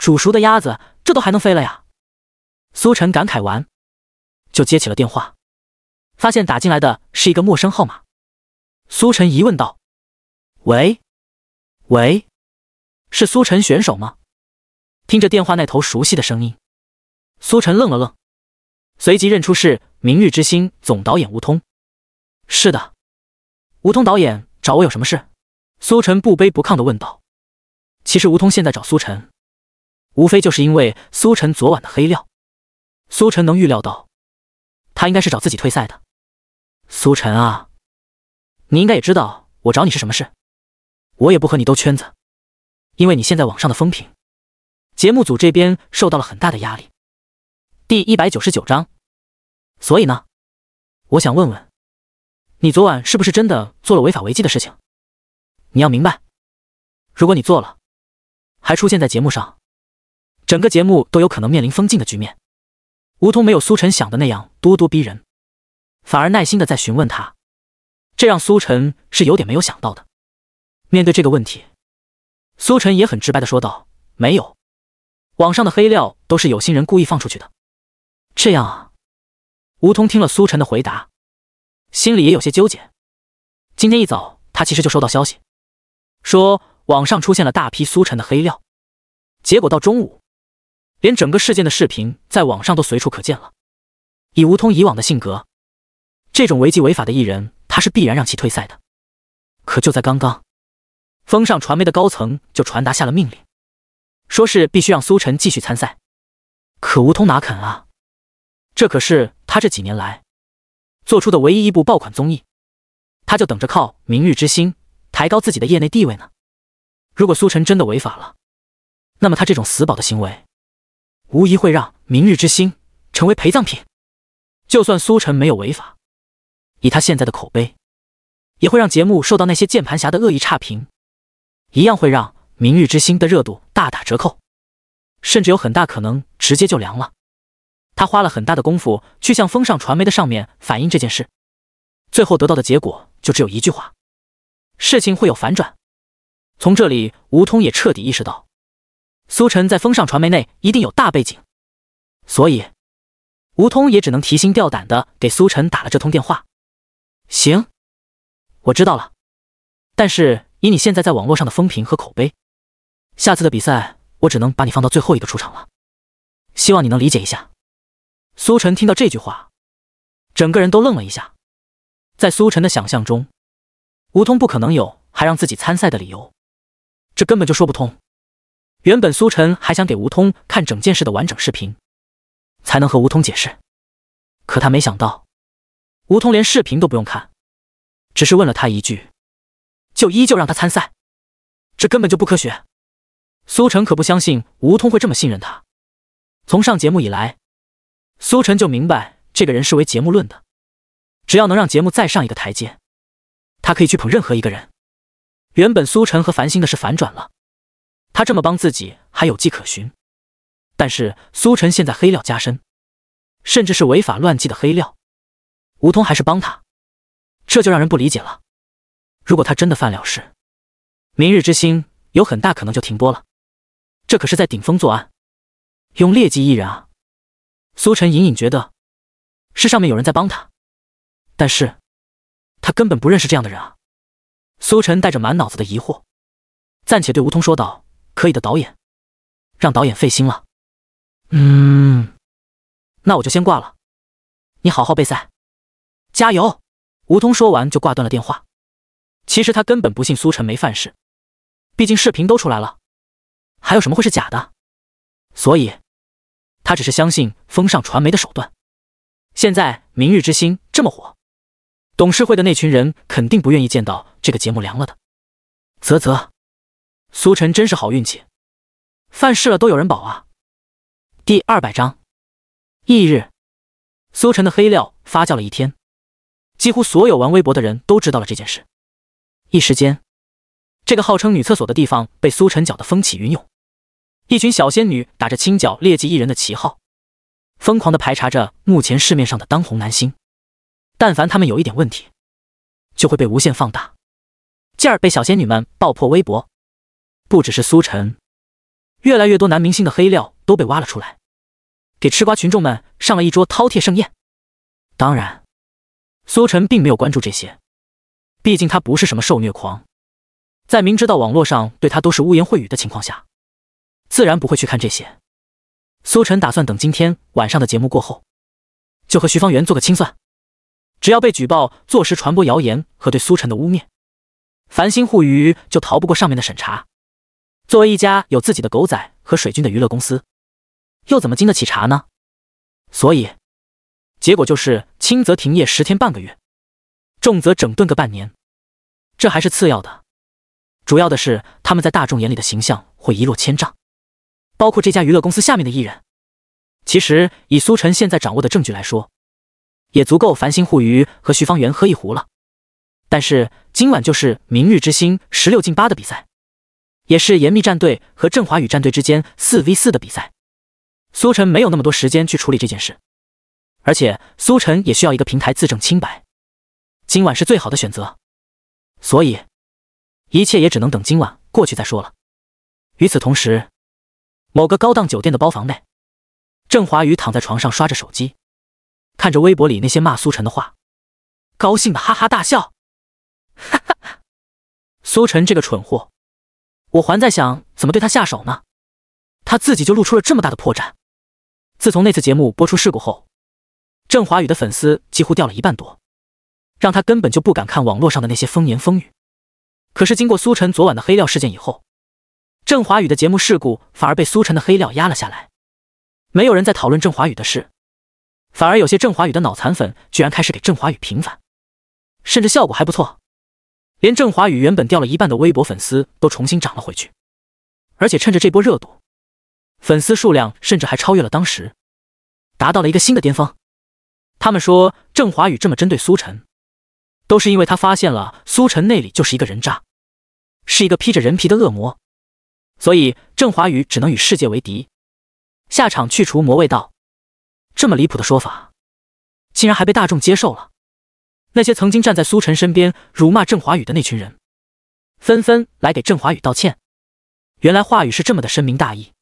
煮熟的鸭子，这都还能飞了呀？苏晨感慨完，就接起了电话，发现打进来的是一个陌生号码。苏晨疑问道：“喂，喂，是苏晨选手吗？”听着电话那头熟悉的声音，苏晨愣了愣，随即认出是《明日之星》总导演吴通。“是的，吴通导演找我有什么事？”苏晨不卑不亢的问道。其实吴通现在找苏晨。无非就是因为苏晨昨晚的黑料，苏晨能预料到，他应该是找自己退赛的。苏晨啊，你应该也知道我找你是什么事，我也不和你兜圈子，因为你现在网上的风评，节目组这边受到了很大的压力。第一百九十九章，所以呢，我想问问，你昨晚是不是真的做了违法违纪的事情？你要明白，如果你做了，还出现在节目上。整个节目都有可能面临封禁的局面。吴通没有苏晨想的那样咄咄逼人，反而耐心的在询问他，这让苏晨是有点没有想到的。面对这个问题，苏晨也很直白的说道：“没有，网上的黑料都是有心人故意放出去的。”这样啊，吴通听了苏晨的回答，心里也有些纠结。今天一早，他其实就收到消息，说网上出现了大批苏晨的黑料，结果到中午。连整个事件的视频在网上都随处可见了。以吴通以往的性格，这种违纪违法的艺人，他是必然让其退赛的。可就在刚刚，风尚传媒的高层就传达下了命令，说是必须让苏晨继续参赛。可吴通哪肯啊？这可是他这几年来做出的唯一一部爆款综艺，他就等着靠《明日之星》抬高自己的业内地位呢。如果苏晨真的违法了，那么他这种死保的行为。无疑会让《明日之星》成为陪葬品。就算苏晨没有违法，以他现在的口碑，也会让节目受到那些键盘侠的恶意差评，一样会让《明日之星》的热度大打折扣，甚至有很大可能直接就凉了。他花了很大的功夫去向风尚传媒的上面反映这件事，最后得到的结果就只有一句话：事情会有反转。从这里，吴通也彻底意识到。苏晨在风尚传媒内一定有大背景，所以吴通也只能提心吊胆的给苏晨打了这通电话。行，我知道了，但是以你现在在网络上的风评和口碑，下次的比赛我只能把你放到最后一个出场了。希望你能理解一下。苏晨听到这句话，整个人都愣了一下。在苏晨的想象中，吴通不可能有还让自己参赛的理由，这根本就说不通。原本苏晨还想给吴通看整件事的完整视频，才能和吴通解释。可他没想到，吴通连视频都不用看，只是问了他一句，就依旧让他参赛，这根本就不科学。苏晨可不相信吴通会这么信任他。从上节目以来，苏晨就明白这个人是为节目论的，只要能让节目再上一个台阶，他可以去捧任何一个人。原本苏晨和繁星的事反转了。他这么帮自己还有迹可循，但是苏晨现在黑料加深，甚至是违法乱纪的黑料，吴通还是帮他，这就让人不理解了。如果他真的犯了事，明日之星有很大可能就停播了，这可是在顶风作案，用劣迹艺人啊！苏晨隐隐觉得是上面有人在帮他，但是他根本不认识这样的人啊！苏晨带着满脑子的疑惑，暂且对吴通说道。可以的，导演，让导演费心了。嗯，那我就先挂了。你好好备赛，加油！吴通说完就挂断了电话。其实他根本不信苏晨没犯事，毕竟视频都出来了，还有什么会是假的？所以，他只是相信风尚传媒的手段。现在《明日之星》这么火，董事会的那群人肯定不愿意见到这个节目凉了的。啧啧。苏晨真是好运气，犯事了都有人保啊！第二百章，翌日，苏晨的黑料发酵了一天，几乎所有玩微博的人都知道了这件事。一时间，这个号称“女厕所”的地方被苏晨搅得风起云涌。一群小仙女打着清剿劣迹艺人的旗号，疯狂的排查着目前市面上的当红男星。但凡他们有一点问题，就会被无限放大，进而被小仙女们爆破微博。不只是苏晨，越来越多男明星的黑料都被挖了出来，给吃瓜群众们上了一桌饕餮盛宴。当然，苏晨并没有关注这些，毕竟他不是什么受虐狂。在明知道网络上对他都是污言秽语的情况下，自然不会去看这些。苏晨打算等今天晚上的节目过后，就和徐方圆做个清算。只要被举报坐实传播谣言和对苏晨的污蔑，繁星互娱就逃不过上面的审查。作为一家有自己的狗仔和水军的娱乐公司，又怎么经得起查呢？所以，结果就是轻则停业十天半个月，重则整顿个半年。这还是次要的，主要的是他们在大众眼里的形象会一落千丈，包括这家娱乐公司下面的艺人。其实，以苏晨现在掌握的证据来说，也足够繁星互娱和徐方圆喝一壶了。但是，今晚就是明日之星十六进八的比赛。也是严密战队和郑华宇战队之间四 v 四的比赛。苏晨没有那么多时间去处理这件事，而且苏晨也需要一个平台自证清白。今晚是最好的选择，所以一切也只能等今晚过去再说了。与此同时，某个高档酒店的包房内，郑华宇躺在床上刷着手机，看着微博里那些骂苏晨的话，高兴的哈哈大笑。哈哈，苏晨这个蠢货！我还在想怎么对他下手呢，他自己就露出了这么大的破绽。自从那次节目播出事故后，郑华宇的粉丝几乎掉了一半多，让他根本就不敢看网络上的那些风言风语。可是经过苏晨昨晚的黑料事件以后，郑华宇的节目事故反而被苏晨的黑料压了下来，没有人在讨论郑华宇的事，反而有些郑华宇的脑残粉居然开始给郑华宇平反，甚至效果还不错。连郑华宇原本掉了一半的微博粉丝都重新涨了回去，而且趁着这波热度，粉丝数量甚至还超越了当时，达到了一个新的巅峰。他们说郑华宇这么针对苏晨，都是因为他发现了苏晨内里就是一个人渣，是一个披着人皮的恶魔，所以郑华宇只能与世界为敌，下场去除魔味道。这么离谱的说法，竟然还被大众接受了。那些曾经站在苏晨身边辱骂郑华宇的那群人，纷纷来给郑华宇道歉。原来话语是这么的深明大义，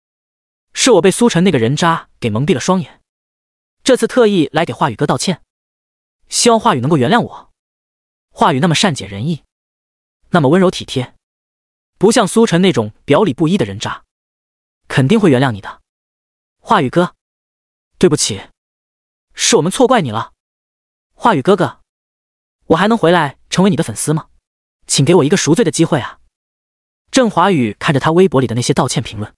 是我被苏晨那个人渣给蒙蔽了双眼。这次特意来给话语哥道歉，希望话语能够原谅我。话语那么善解人意，那么温柔体贴，不像苏晨那种表里不一的人渣，肯定会原谅你的。话语哥，对不起，是我们错怪你了。话语哥哥。我还能回来成为你的粉丝吗？请给我一个赎罪的机会啊！郑华宇看着他微博里的那些道歉评论，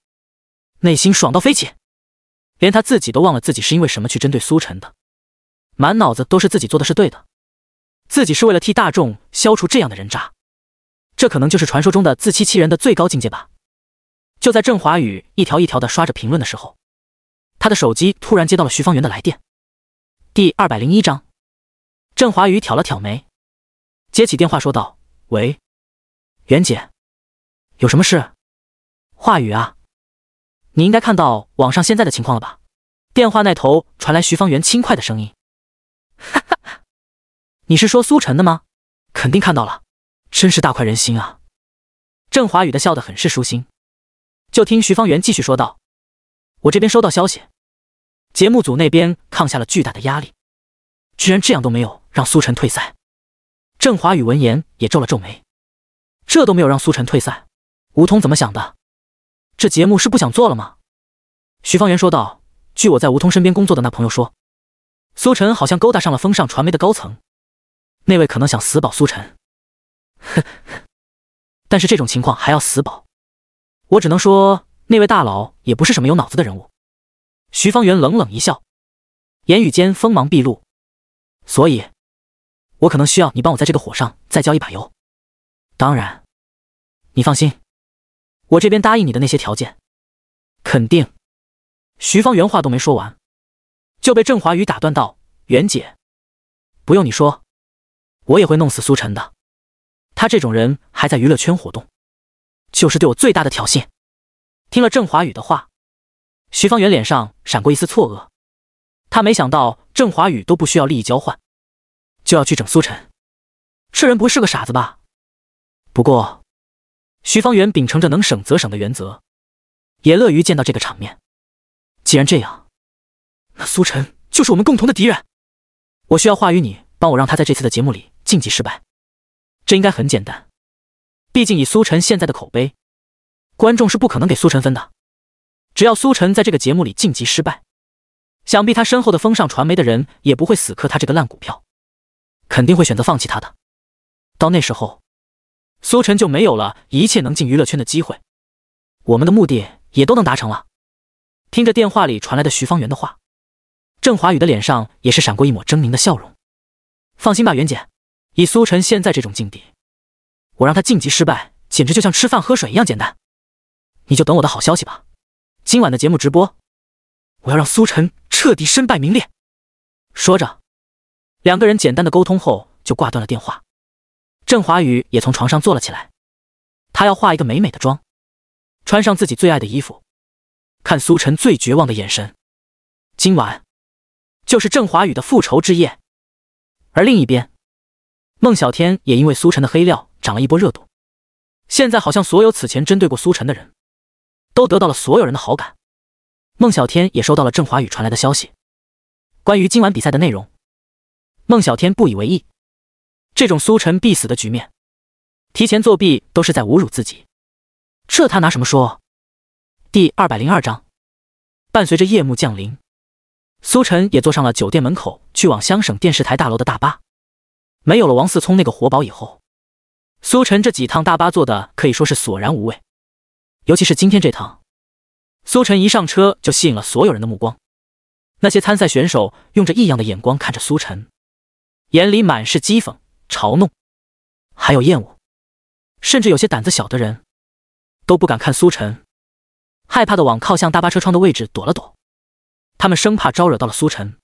内心爽到飞起，连他自己都忘了自己是因为什么去针对苏晨的，满脑子都是自己做的是对的，自己是为了替大众消除这样的人渣，这可能就是传说中的自欺欺人的最高境界吧。就在郑华宇一条一条的刷着评论的时候，他的手机突然接到了徐方圆的来电。第二百零一章。郑华宇挑了挑眉，接起电话说道：“喂，袁姐，有什么事？华宇啊，你应该看到网上现在的情况了吧？”电话那头传来徐方圆轻快的声音：“哈哈，你是说苏晨的吗？肯定看到了，真是大快人心啊！”郑华宇的笑得很是舒心。就听徐方圆继续说道：“我这边收到消息，节目组那边抗下了巨大的压力，居然这样都没有。”让苏晨退赛，郑华宇闻言也皱了皱眉。这都没有让苏晨退赛，吴通怎么想的？这节目是不想做了吗？徐方圆说道。据我在吴通身边工作的那朋友说，苏晨好像勾搭上了风尚传媒的高层，那位可能想死保苏晨。呵呵，但是这种情况还要死保，我只能说那位大佬也不是什么有脑子的人物。徐方圆冷冷一笑，言语间锋芒毕露。所以。我可能需要你帮我在这个火上再浇一把油。当然，你放心，我这边答应你的那些条件，肯定。徐方圆话都没说完，就被郑华宇打断道：“袁姐，不用你说，我也会弄死苏晨的。他这种人还在娱乐圈活动，就是对我最大的挑衅。”听了郑华宇的话，徐方圆脸上闪过一丝错愕，他没想到郑华宇都不需要利益交换。就要去整苏晨，这人不会是个傻子吧？不过，徐方圆秉承着能省则省的原则，也乐于见到这个场面。既然这样，那苏晨就是我们共同的敌人。我需要话语你帮我让他在这次的节目里晋级失败，这应该很简单。毕竟以苏晨现在的口碑，观众是不可能给苏晨分的。只要苏晨在这个节目里晋级失败，想必他身后的风尚传媒的人也不会死磕他这个烂股票。肯定会选择放弃他的，到那时候，苏晨就没有了一切能进娱乐圈的机会，我们的目的也都能达成了。听着电话里传来的徐方圆的话，郑华宇的脸上也是闪过一抹狰狞的笑容。放心吧，袁姐，以苏晨现在这种境地，我让他晋级失败，简直就像吃饭喝水一样简单。你就等我的好消息吧。今晚的节目直播，我要让苏晨彻底身败名裂。说着。两个人简单的沟通后就挂断了电话，郑华宇也从床上坐了起来，他要化一个美美的妆，穿上自己最爱的衣服，看苏晨最绝望的眼神，今晚就是郑华宇的复仇之夜。而另一边，孟小天也因为苏晨的黑料涨了一波热度，现在好像所有此前针对过苏晨的人，都得到了所有人的好感。孟小天也收到了郑华宇传来的消息，关于今晚比赛的内容。孟小天不以为意，这种苏晨必死的局面，提前作弊都是在侮辱自己，这他拿什么说？第二百零二章，伴随着夜幕降临，苏晨也坐上了酒店门口去往乡省电视台大楼的大巴。没有了王思聪那个活宝以后，苏晨这几趟大巴坐的可以说是索然无味。尤其是今天这趟，苏晨一上车就吸引了所有人的目光，那些参赛选手用着异样的眼光看着苏晨。眼里满是讥讽、嘲弄，还有厌恶，甚至有些胆子小的人，都不敢看苏晨，害怕的往靠向大巴车窗的位置躲了躲，他们生怕招惹到了苏晨，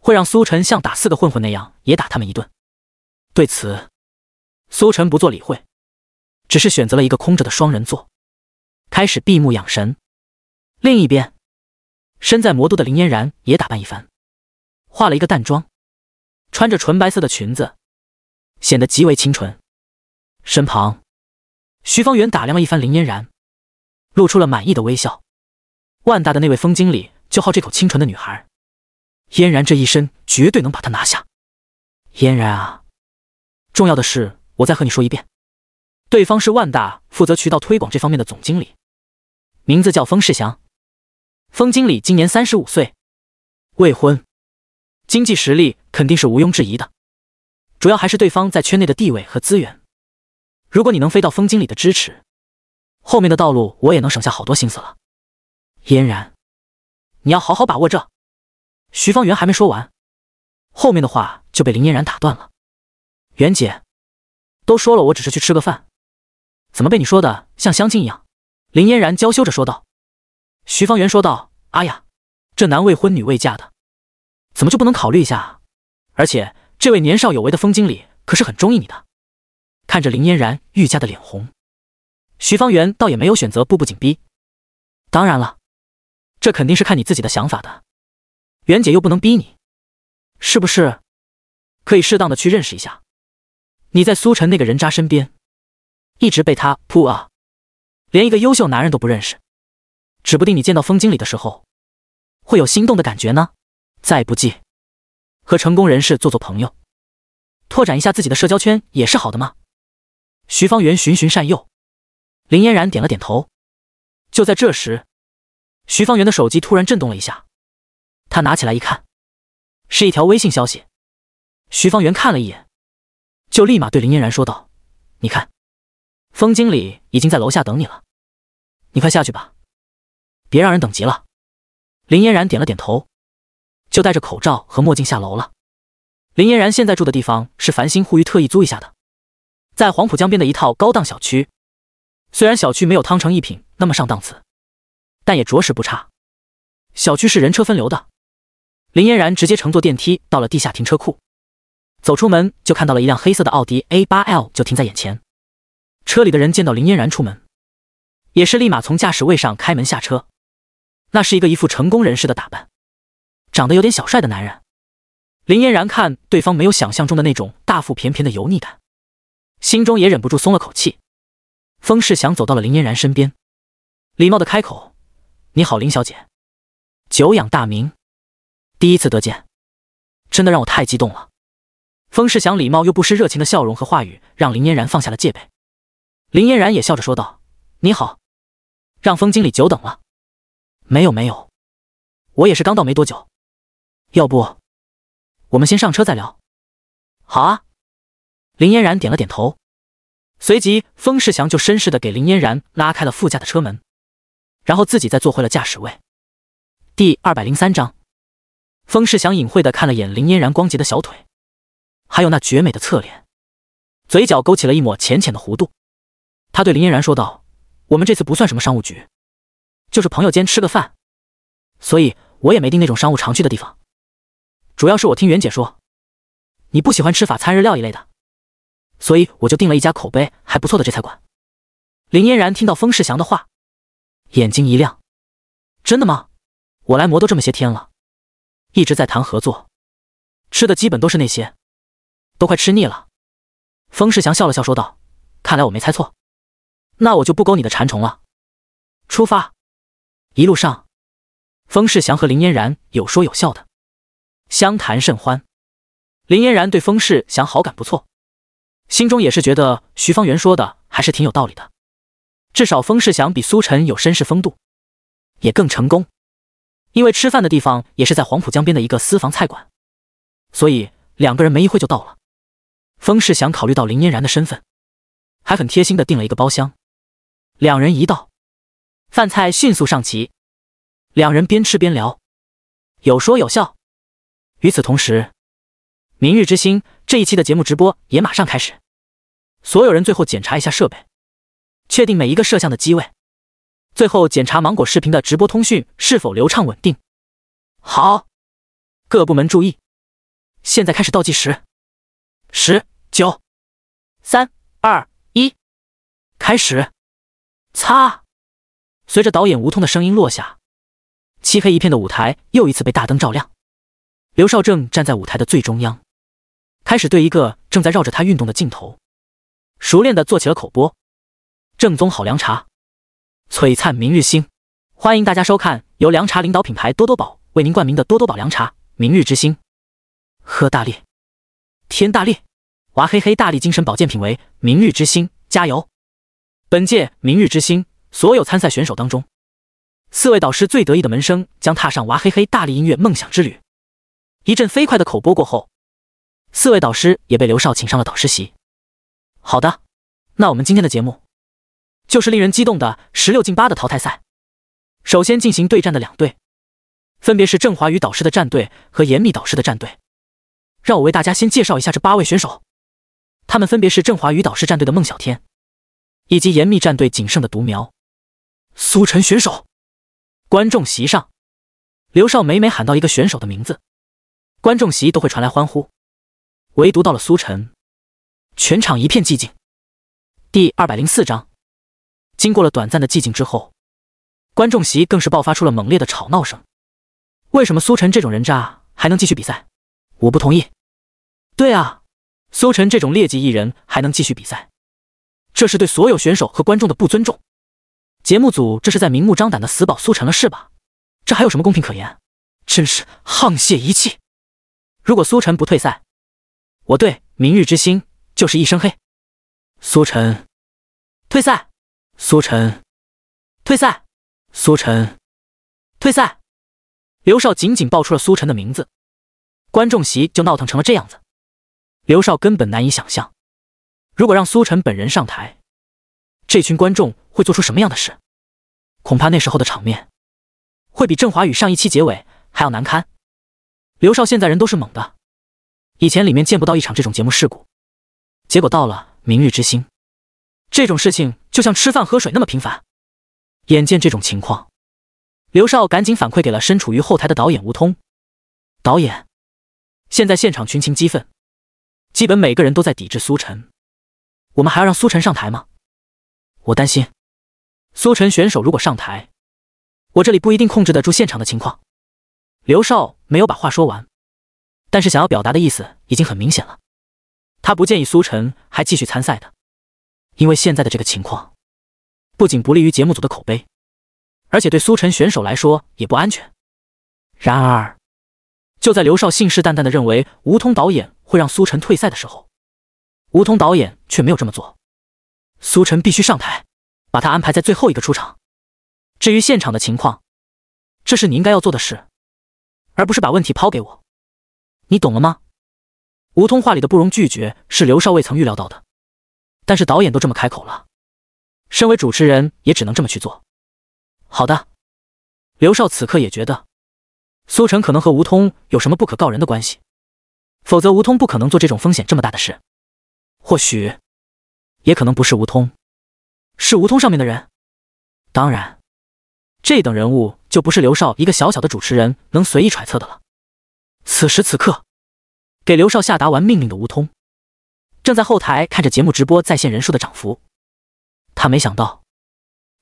会让苏晨像打四个混混那样也打他们一顿。对此，苏晨不做理会，只是选择了一个空着的双人座，开始闭目养神。另一边，身在魔都的林嫣然也打扮一番，化了一个淡妆。穿着纯白色的裙子，显得极为清纯。身旁，徐方圆打量了一番林嫣然，露出了满意的微笑。万大的那位风经理就好这口清纯的女孩，嫣然这一身绝对能把她拿下。嫣然，啊，重要的是我再和你说一遍，对方是万大负责渠道推广这方面的总经理，名字叫风世祥。风经理今年三十五岁，未婚。经济实力肯定是毋庸置疑的，主要还是对方在圈内的地位和资源。如果你能飞到风经理的支持，后面的道路我也能省下好多心思了。嫣然，你要好好把握这。徐方圆还没说完，后面的话就被林嫣然打断了。袁姐，都说了我只是去吃个饭，怎么被你说的像相亲一样？林嫣然娇羞着说道。徐方圆说道：“哎呀，这男未婚女未嫁的。”怎么就不能考虑一下？而且这位年少有为的风经理可是很中意你的。看着林嫣然愈加的脸红，徐方圆倒也没有选择步步紧逼。当然了，这肯定是看你自己的想法的。袁姐又不能逼你，是不是？可以适当的去认识一下。你在苏晨那个人渣身边，一直被他扑啊，连一个优秀男人都不认识，指不定你见到风经理的时候，会有心动的感觉呢。再不济，和成功人士做做朋友，拓展一下自己的社交圈也是好的嘛。徐方圆循循善诱，林嫣然点了点头。就在这时，徐方圆的手机突然震动了一下，他拿起来一看，是一条微信消息。徐方圆看了一眼，就立马对林嫣然说道：“你看，风经理已经在楼下等你了，你快下去吧，别让人等急了。”林嫣然点了点头。就戴着口罩和墨镜下楼了。林嫣然现在住的地方是繁星互娱特意租一下的，在黄浦江边的一套高档小区。虽然小区没有汤臣一品那么上档次，但也着实不差。小区是人车分流的。林嫣然直接乘坐电梯到了地下停车库，走出门就看到了一辆黑色的奥迪 A8L 就停在眼前。车里的人见到林嫣然出门，也是立马从驾驶位上开门下车。那是一个一副成功人士的打扮。长得有点小帅的男人，林嫣然看对方没有想象中的那种大腹便便的油腻感，心中也忍不住松了口气。风世祥走到了林嫣然身边，礼貌的开口：“你好，林小姐，久仰大名，第一次得见，真的让我太激动了。”风世祥礼貌又不失热情的笑容和话语，让林嫣然放下了戒备。林嫣然也笑着说道：“你好，让风经理久等了，没有没有，我也是刚到没多久。”要不，我们先上车再聊。好啊，林嫣然点了点头，随即风世祥就绅士的给林嫣然拉开了副驾的车门，然后自己再坐回了驾驶位。第二百零三章，风世祥隐晦的看了眼林嫣然光洁的小腿，还有那绝美的侧脸，嘴角勾起了一抹浅浅的弧度。他对林嫣然说道：“我们这次不算什么商务局，就是朋友间吃个饭，所以我也没定那种商务常去的地方。”主要是我听袁姐说，你不喜欢吃法餐、日料一类的，所以我就订了一家口碑还不错的这菜馆。林嫣然听到封世祥的话，眼睛一亮：“真的吗？我来魔都这么些天了，一直在谈合作，吃的基本都是那些，都快吃腻了。”封世祥笑了笑说道：“看来我没猜错，那我就不勾你的馋虫了。出发。”一路上，封世祥和林嫣然有说有笑的。相谈甚欢，林嫣然对封世祥好感不错，心中也是觉得徐方圆说的还是挺有道理的，至少封世祥比苏晨有绅士风度，也更成功。因为吃饭的地方也是在黄浦江边的一个私房菜馆，所以两个人没一会就到了。封世祥考虑到林嫣然的身份，还很贴心的订了一个包厢。两人一到，饭菜迅速上齐，两人边吃边聊，有说有笑。与此同时，《明日之星》这一期的节目直播也马上开始。所有人最后检查一下设备，确定每一个摄像的机位，最后检查芒果视频的直播通讯是否流畅稳定。好，各部门注意，现在开始倒计时：十九、三、二、一，开始！擦！随着导演吴通的声音落下，漆黑一片的舞台又一次被大灯照亮。刘少正站在舞台的最中央，开始对一个正在绕着他运动的镜头，熟练的做起了口播：“正宗好凉茶，璀璨明日星，欢迎大家收看由凉茶领导品牌多多宝为您冠名的多多宝凉茶明日之星。喝大力，天大力，娃嘿嘿大力精神保健品为明日之星加油！本届明日之星所有参赛选手当中，四位导师最得意的门生将踏上娃嘿嘿大力音乐梦想之旅。”一阵飞快的口播过后，四位导师也被刘少请上了导师席。好的，那我们今天的节目就是令人激动的十六进八的淘汰赛。首先进行对战的两队，分别是郑华宇导师的战队和严密导师的战队。让我为大家先介绍一下这八位选手，他们分别是郑华宇导师战队的孟小天，以及严密战队仅剩的独苗苏晨选手。观众席上，刘少每每喊到一个选手的名字。观众席都会传来欢呼，唯独到了苏晨，全场一片寂静。第二百零四章，经过了短暂的寂静之后，观众席更是爆发出了猛烈的吵闹声。为什么苏晨这种人渣还能继续比赛？我不同意！对啊，苏晨这种劣迹艺人还能继续比赛，这是对所有选手和观众的不尊重。节目组这是在明目张胆的死保苏晨了，是吧？这还有什么公平可言？真是沆瀣一气！如果苏晨不退赛，我对明日之星就是一身黑。苏晨，退赛！苏晨，退赛！苏晨，退赛！刘少紧紧报出了苏晨的名字，观众席就闹腾成了这样子。刘少根本难以想象，如果让苏晨本人上台，这群观众会做出什么样的事？恐怕那时候的场面，会比郑华宇上一期结尾还要难堪。刘少现在人都是猛的，以前里面见不到一场这种节目事故，结果到了《明日之星》，这种事情就像吃饭喝水那么频繁。眼见这种情况，刘少赶紧反馈给了身处于后台的导演吴通。导演，现在现场群情激愤，基本每个人都在抵制苏晨。我们还要让苏晨上台吗？我担心，苏晨选手如果上台，我这里不一定控制得住现场的情况。刘少没有把话说完，但是想要表达的意思已经很明显了。他不建议苏晨还继续参赛的，因为现在的这个情况不仅不利于节目组的口碑，而且对苏晨选手来说也不安全。然而，就在刘少信誓旦旦的认为吴通导演会让苏晨退赛的时候，吴通导演却没有这么做。苏晨必须上台，把他安排在最后一个出场。至于现场的情况，这是你应该要做的事。而不是把问题抛给我，你懂了吗？吴通话里的不容拒绝是刘少未曾预料到的，但是导演都这么开口了，身为主持人也只能这么去做。好的，刘少此刻也觉得苏晨可能和吴通有什么不可告人的关系，否则吴通不可能做这种风险这么大的事。或许也可能不是吴通，是吴通上面的人。当然。这等人物就不是刘少一个小小的主持人能随意揣测的了。此时此刻，给刘少下达完命令的吴通，正在后台看着节目直播在线人数的涨幅。他没想到，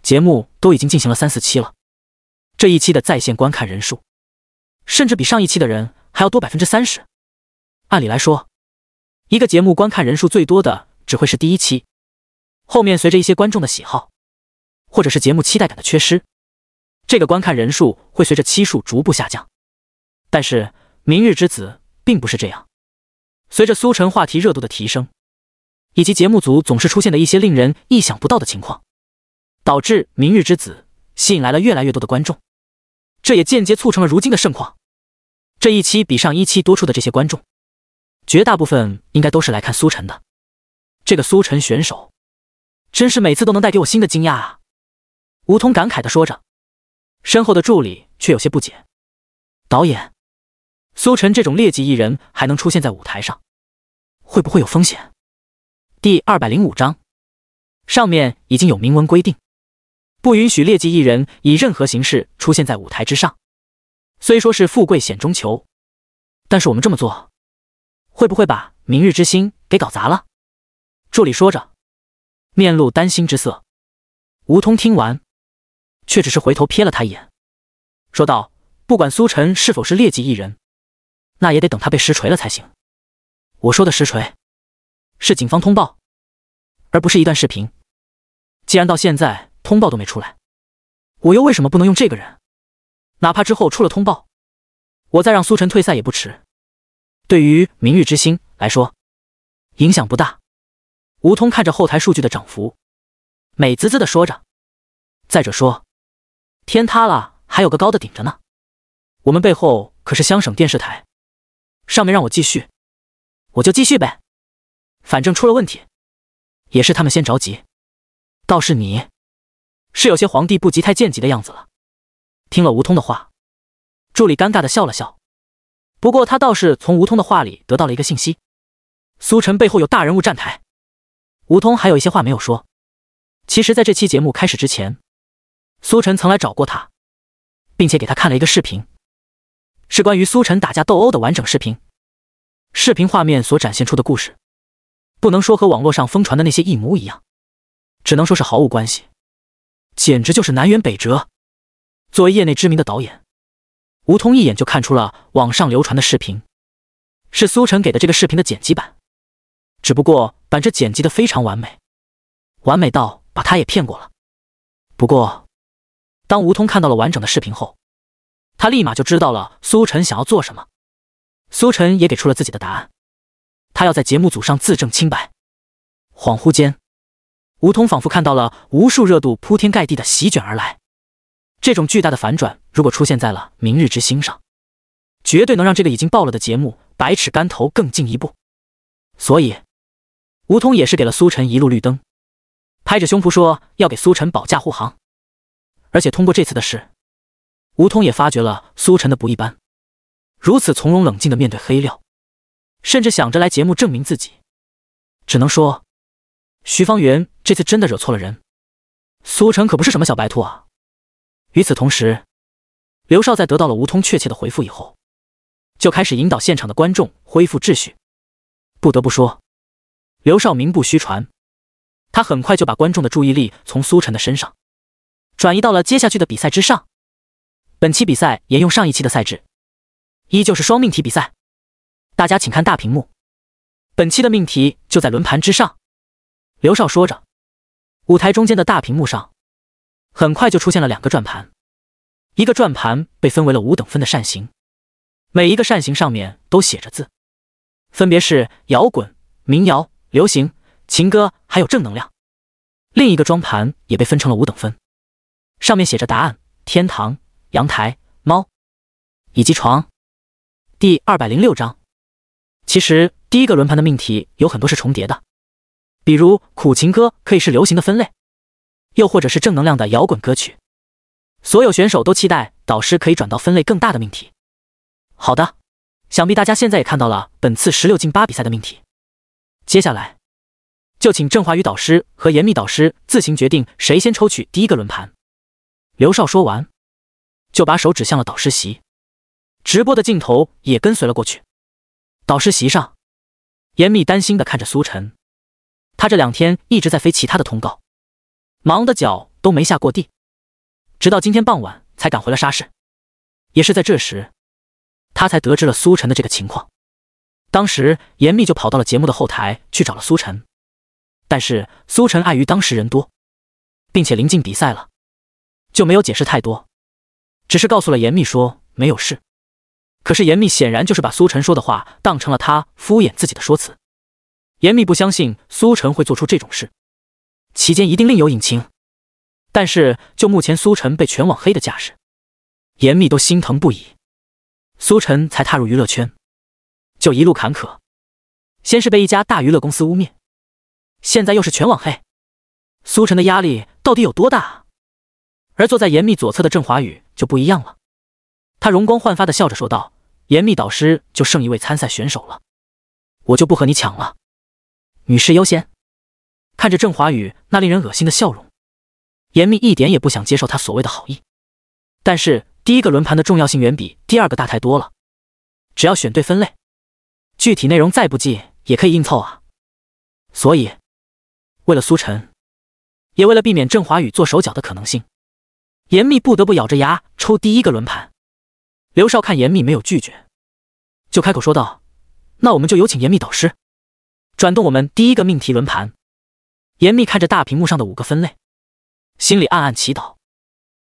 节目都已经进行了三四期了，这一期的在线观看人数，甚至比上一期的人还要多百分之三十。按理来说，一个节目观看人数最多的只会是第一期，后面随着一些观众的喜好，或者是节目期待感的缺失。这个观看人数会随着期数逐步下降，但是《明日之子》并不是这样。随着苏晨话题热度的提升，以及节目组总是出现的一些令人意想不到的情况，导致《明日之子》吸引来了越来越多的观众，这也间接促成了如今的盛况。这一期比上一期多出的这些观众，绝大部分应该都是来看苏晨的。这个苏晨选手，真是每次都能带给我新的惊讶啊！吴桐感慨地说着。身后的助理却有些不解：“导演，苏晨这种劣迹艺人还能出现在舞台上，会不会有风险？”第二百零五章，上面已经有明文规定，不允许劣迹艺人以任何形式出现在舞台之上。虽说是富贵险中求，但是我们这么做，会不会把明日之星给搞砸了？”助理说着，面露担心之色。吴通听完。却只是回头瞥了他一眼，说道：“不管苏晨是否是劣迹艺人，那也得等他被实锤了才行。我说的实锤，是警方通报，而不是一段视频。既然到现在通报都没出来，我又为什么不能用这个人？哪怕之后出了通报，我再让苏晨退赛也不迟。对于明日之星来说，影响不大。”吴通看着后台数据的涨幅，美滋滋的说着。再者说。天塌了，还有个高的顶着呢。我们背后可是乡省电视台，上面让我继续，我就继续呗。反正出了问题，也是他们先着急。倒是你，是有些皇帝不急太监急的样子了。听了吴通的话，助理尴尬的笑了笑。不过他倒是从吴通的话里得到了一个信息：苏晨背后有大人物站台。吴通还有一些话没有说。其实，在这期节目开始之前。苏晨曾来找过他，并且给他看了一个视频，是关于苏晨打架斗殴的完整视频。视频画面所展现出的故事，不能说和网络上疯传的那些一模一样，只能说是毫无关系，简直就是南辕北辙。作为业内知名的导演，吴通一眼就看出了网上流传的视频是苏晨给的这个视频的剪辑版，只不过把这剪辑的非常完美，完美到把他也骗过了。不过。当吴通看到了完整的视频后，他立马就知道了苏晨想要做什么。苏晨也给出了自己的答案，他要在节目组上自证清白。恍惚间，吴通仿佛看到了无数热度铺天盖地的席卷而来。这种巨大的反转，如果出现在了《明日之星》上，绝对能让这个已经爆了的节目百尺竿头更进一步。所以，吴通也是给了苏晨一路绿灯，拍着胸脯说要给苏晨保驾护航。而且通过这次的事，吴通也发觉了苏晨的不一般。如此从容冷静的面对黑料，甚至想着来节目证明自己，只能说，徐方圆这次真的惹错了人。苏晨可不是什么小白兔啊！与此同时，刘少在得到了吴通确切的回复以后，就开始引导现场的观众恢复秩序。不得不说，刘少名不虚传，他很快就把观众的注意力从苏晨的身上。转移到了接下去的比赛之上。本期比赛沿用上一期的赛制，依旧是双命题比赛。大家请看大屏幕，本期的命题就在轮盘之上。刘少说着，舞台中间的大屏幕上很快就出现了两个转盘，一个转盘被分为了五等分的扇形，每一个扇形上面都写着字，分别是摇滚、民谣、流行、情歌还有正能量。另一个装盘也被分成了五等分。上面写着答案：天堂、阳台、猫，以及床。第二百零六章，其实第一个轮盘的命题有很多是重叠的，比如苦情歌可以是流行的分类，又或者是正能量的摇滚歌曲。所有选手都期待导师可以转到分类更大的命题。好的，想必大家现在也看到了本次十六进八比赛的命题，接下来就请郑华宇导师和严密导师自行决定谁先抽取第一个轮盘。刘少说完，就把手指向了导师席，直播的镜头也跟随了过去。导师席上，严密担心的看着苏晨，他这两天一直在飞其他的通告，忙的脚都没下过地，直到今天傍晚才赶回了沙市。也是在这时，他才得知了苏晨的这个情况。当时严密就跑到了节目的后台去找了苏晨，但是苏晨碍于当时人多，并且临近比赛了。就没有解释太多，只是告诉了严密说没有事。可是严密显然就是把苏晨说的话当成了他敷衍自己的说辞。严密不相信苏晨会做出这种事，其间一定另有隐情。但是就目前苏晨被全网黑的架势，严密都心疼不已。苏晨才踏入娱乐圈，就一路坎坷，先是被一家大娱乐公司污蔑，现在又是全网黑，苏晨的压力到底有多大啊？而坐在严密左侧的郑华宇就不一样了，他容光焕发的笑着说道：“严密导师，就剩一位参赛选手了，我就不和你抢了，女士优先。”看着郑华宇那令人恶心的笑容，严密一点也不想接受他所谓的好意。但是第一个轮盘的重要性远比第二个大太多了，只要选对分类，具体内容再不济也可以硬凑啊。所以，为了苏晨，也为了避免郑华宇做手脚的可能性。严密不得不咬着牙抽第一个轮盘。刘少看严密没有拒绝，就开口说道：“那我们就有请严密导师转动我们第一个命题轮盘。”严密看着大屏幕上的五个分类，心里暗暗祈祷，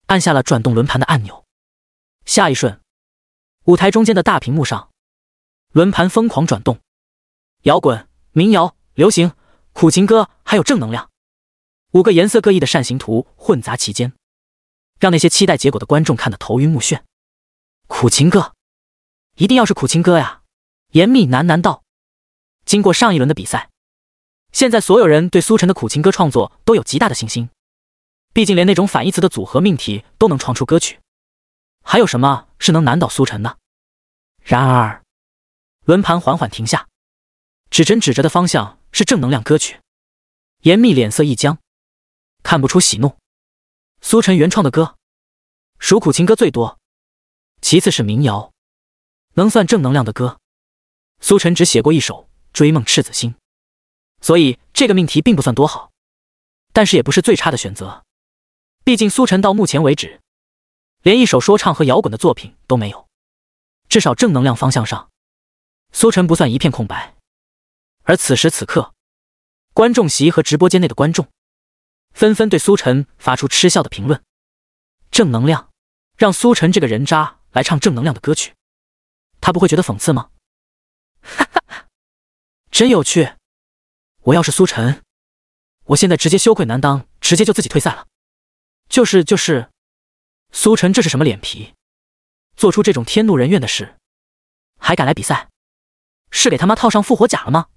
按下了转动轮盘的按钮。下一瞬，舞台中间的大屏幕上，轮盘疯狂转动，摇滚、民谣、流行、苦情歌还有正能量，五个颜色各异的扇形图混杂其间。让那些期待结果的观众看得头晕目眩。苦情歌，一定要是苦情歌呀！严密喃喃道。经过上一轮的比赛，现在所有人对苏晨的苦情歌创作都有极大的信心。毕竟连那种反义词的组合命题都能创出歌曲，还有什么是能难倒苏晨呢？然而，轮盘缓缓停下，指针指着的方向是正能量歌曲。严密脸色一僵，看不出喜怒。苏晨原创的歌，属苦情歌最多，其次是民谣。能算正能量的歌，苏晨只写过一首《追梦赤子心》，所以这个命题并不算多好，但是也不是最差的选择。毕竟苏晨到目前为止，连一首说唱和摇滚的作品都没有，至少正能量方向上，苏晨不算一片空白。而此时此刻，观众席和直播间内的观众。纷纷对苏晨发出嗤笑的评论，正能量，让苏晨这个人渣来唱正能量的歌曲，他不会觉得讽刺吗？哈哈哈，真有趣！我要是苏晨，我现在直接羞愧难当，直接就自己退赛了。就是就是，苏晨这是什么脸皮，做出这种天怒人怨的事，还敢来比赛，是给他妈套上复活甲了吗？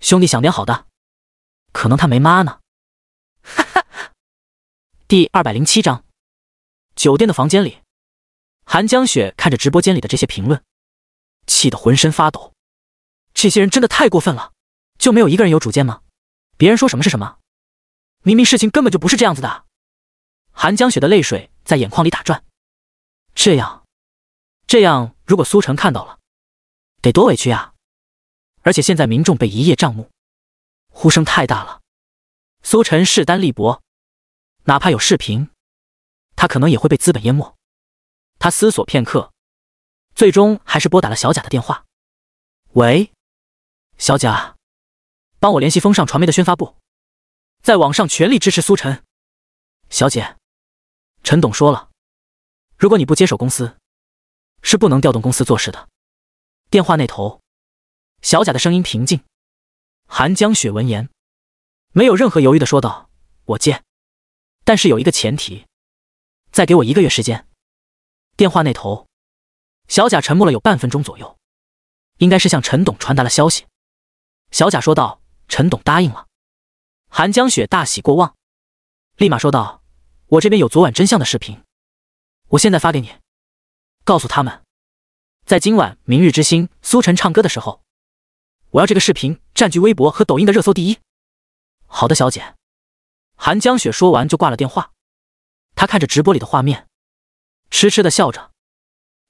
兄弟想点好的，可能他没妈呢。哈哈，第二百零七章，酒店的房间里，韩江雪看着直播间里的这些评论，气得浑身发抖。这些人真的太过分了，就没有一个人有主见吗？别人说什么是什么？明明事情根本就不是这样子的。韩江雪的泪水在眼眶里打转。这样，这样，如果苏晨看到了，得多委屈啊！而且现在民众被一叶障目，呼声太大了。苏晨势单力薄，哪怕有视频，他可能也会被资本淹没。他思索片刻，最终还是拨打了小贾的电话。“喂，小贾，帮我联系风尚传媒的宣发布，在网上全力支持苏晨。”“小姐，陈董说了，如果你不接手公司，是不能调动公司做事的。”电话那头，小贾的声音平静。寒江雪闻言。没有任何犹豫的说道：“我接，但是有一个前提，再给我一个月时间。”电话那头，小贾沉默了有半分钟左右，应该是向陈董传达了消息。小贾说道：“陈董答应了。”韩江雪大喜过望，立马说道：“我这边有昨晚真相的视频，我现在发给你，告诉他们，在今晚《明日之星》苏晨唱歌的时候，我要这个视频占据微博和抖音的热搜第一。”好的，小姐。韩江雪说完就挂了电话。他看着直播里的画面，痴痴的笑着，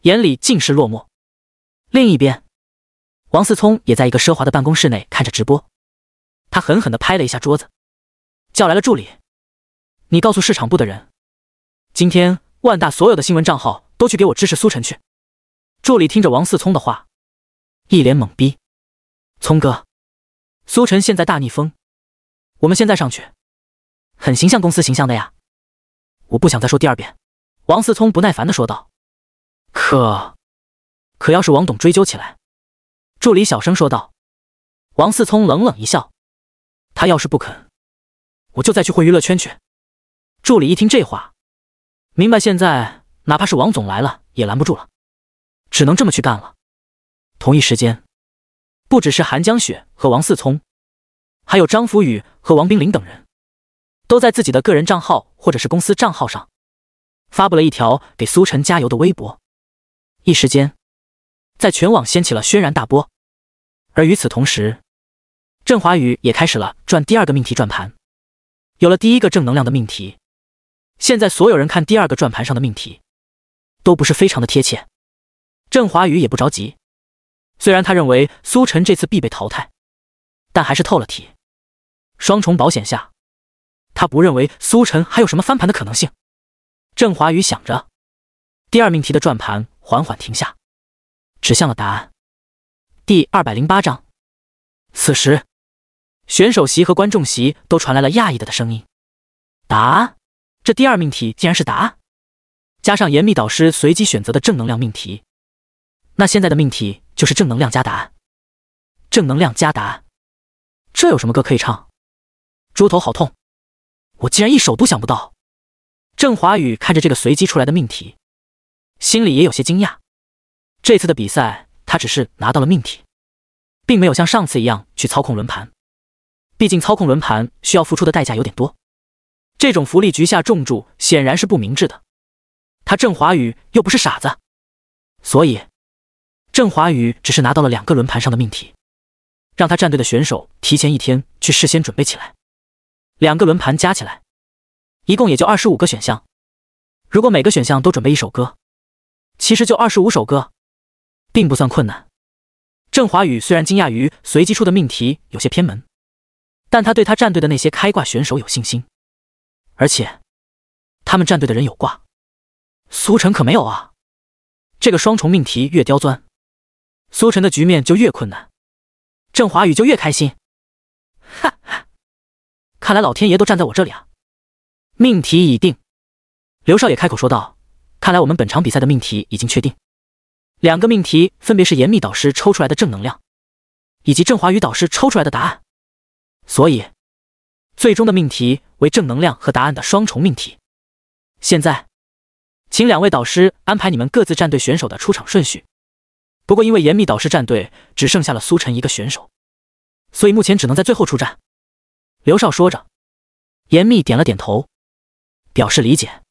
眼里尽是落寞。另一边，王思聪也在一个奢华的办公室内看着直播。他狠狠的拍了一下桌子，叫来了助理：“你告诉市场部的人，今天万大所有的新闻账号都去给我支持苏晨去。”助理听着王思聪的话，一脸懵逼：“聪哥，苏晨现在大逆风。”我们现在上去，很形象，公司形象的呀。我不想再说第二遍。”王思聪不耐烦的说道。“可，可要是王董追究起来，助理小声说道。”王思聪冷冷一笑：“他要是不肯，我就再去混娱乐圈去。”助理一听这话，明白现在哪怕是王总来了也拦不住了，只能这么去干了。同一时间，不只是韩江雪和王思聪。还有张福宇和王冰凌等人，都在自己的个人账号或者是公司账号上，发布了一条给苏晨加油的微博。一时间，在全网掀起了轩然大波。而与此同时，郑华宇也开始了转第二个命题转盘。有了第一个正能量的命题，现在所有人看第二个转盘上的命题，都不是非常的贴切。郑华宇也不着急，虽然他认为苏晨这次必被淘汰。但还是透了题，双重保险下，他不认为苏晨还有什么翻盘的可能性。郑华宇想着，第二命题的转盘缓缓停下，指向了答案。第二百零八章，此时，选手席和观众席都传来了讶异的的声音。答案，这第二命题竟然是答案。加上严密导师随机选择的正能量命题，那现在的命题就是正能量加答案，正能量加答案。这有什么歌可以唱？猪头好痛！我竟然一首都想不到。郑华宇看着这个随机出来的命题，心里也有些惊讶。这次的比赛，他只是拿到了命题，并没有像上次一样去操控轮盘。毕竟操控轮盘需要付出的代价有点多，这种福利局下重注显然是不明智的。他郑华宇又不是傻子，所以郑华宇只是拿到了两个轮盘上的命题。让他战队的选手提前一天去事先准备起来，两个轮盘加起来，一共也就二十五个选项。如果每个选项都准备一首歌，其实就二十五首歌，并不算困难。郑华宇虽然惊讶于随机出的命题有些偏门，但他对他战队的那些开挂选手有信心，而且他们战队的人有挂，苏晨可没有啊。这个双重命题越刁钻，苏晨的局面就越困难。郑华宇就越开心，哈哈！看来老天爷都站在我这里啊！命题已定，刘少爷开口说道：“看来我们本场比赛的命题已经确定，两个命题分别是严密导师抽出来的正能量，以及郑华宇导师抽出来的答案，所以最终的命题为正能量和答案的双重命题。现在，请两位导师安排你们各自战队选手的出场顺序。”不过，因为严密导师战队只剩下了苏晨一个选手，所以目前只能在最后出战。刘少说着，严密点了点头，表示理解。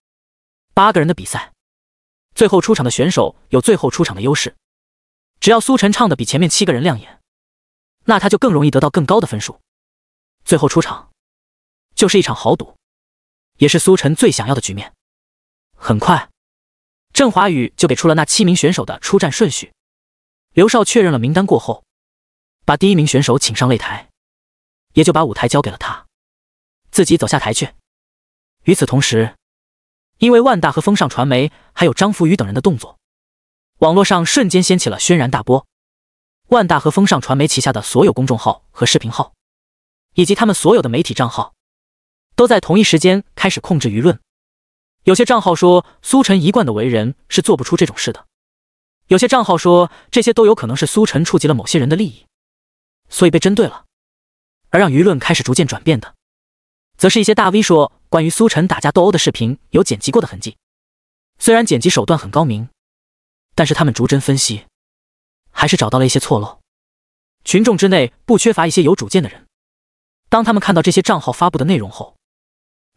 八个人的比赛，最后出场的选手有最后出场的优势。只要苏晨唱的比前面七个人亮眼，那他就更容易得到更高的分数。最后出场，就是一场豪赌，也是苏晨最想要的局面。很快，郑华宇就给出了那七名选手的出战顺序。刘少确认了名单过后，把第一名选手请上擂台，也就把舞台交给了他，自己走下台去。与此同时，因为万大和风尚传媒还有张福宇等人的动作，网络上瞬间掀起了轩然大波。万大和风尚传媒旗下的所有公众号和视频号，以及他们所有的媒体账号，都在同一时间开始控制舆论。有些账号说，苏晨一贯的为人是做不出这种事的。有些账号说这些都有可能是苏晨触及了某些人的利益，所以被针对了。而让舆论开始逐渐转变的，则是一些大 V 说关于苏晨打架斗殴的视频有剪辑过的痕迹，虽然剪辑手段很高明，但是他们逐帧分析，还是找到了一些错漏。群众之内不缺乏一些有主见的人，当他们看到这些账号发布的内容后，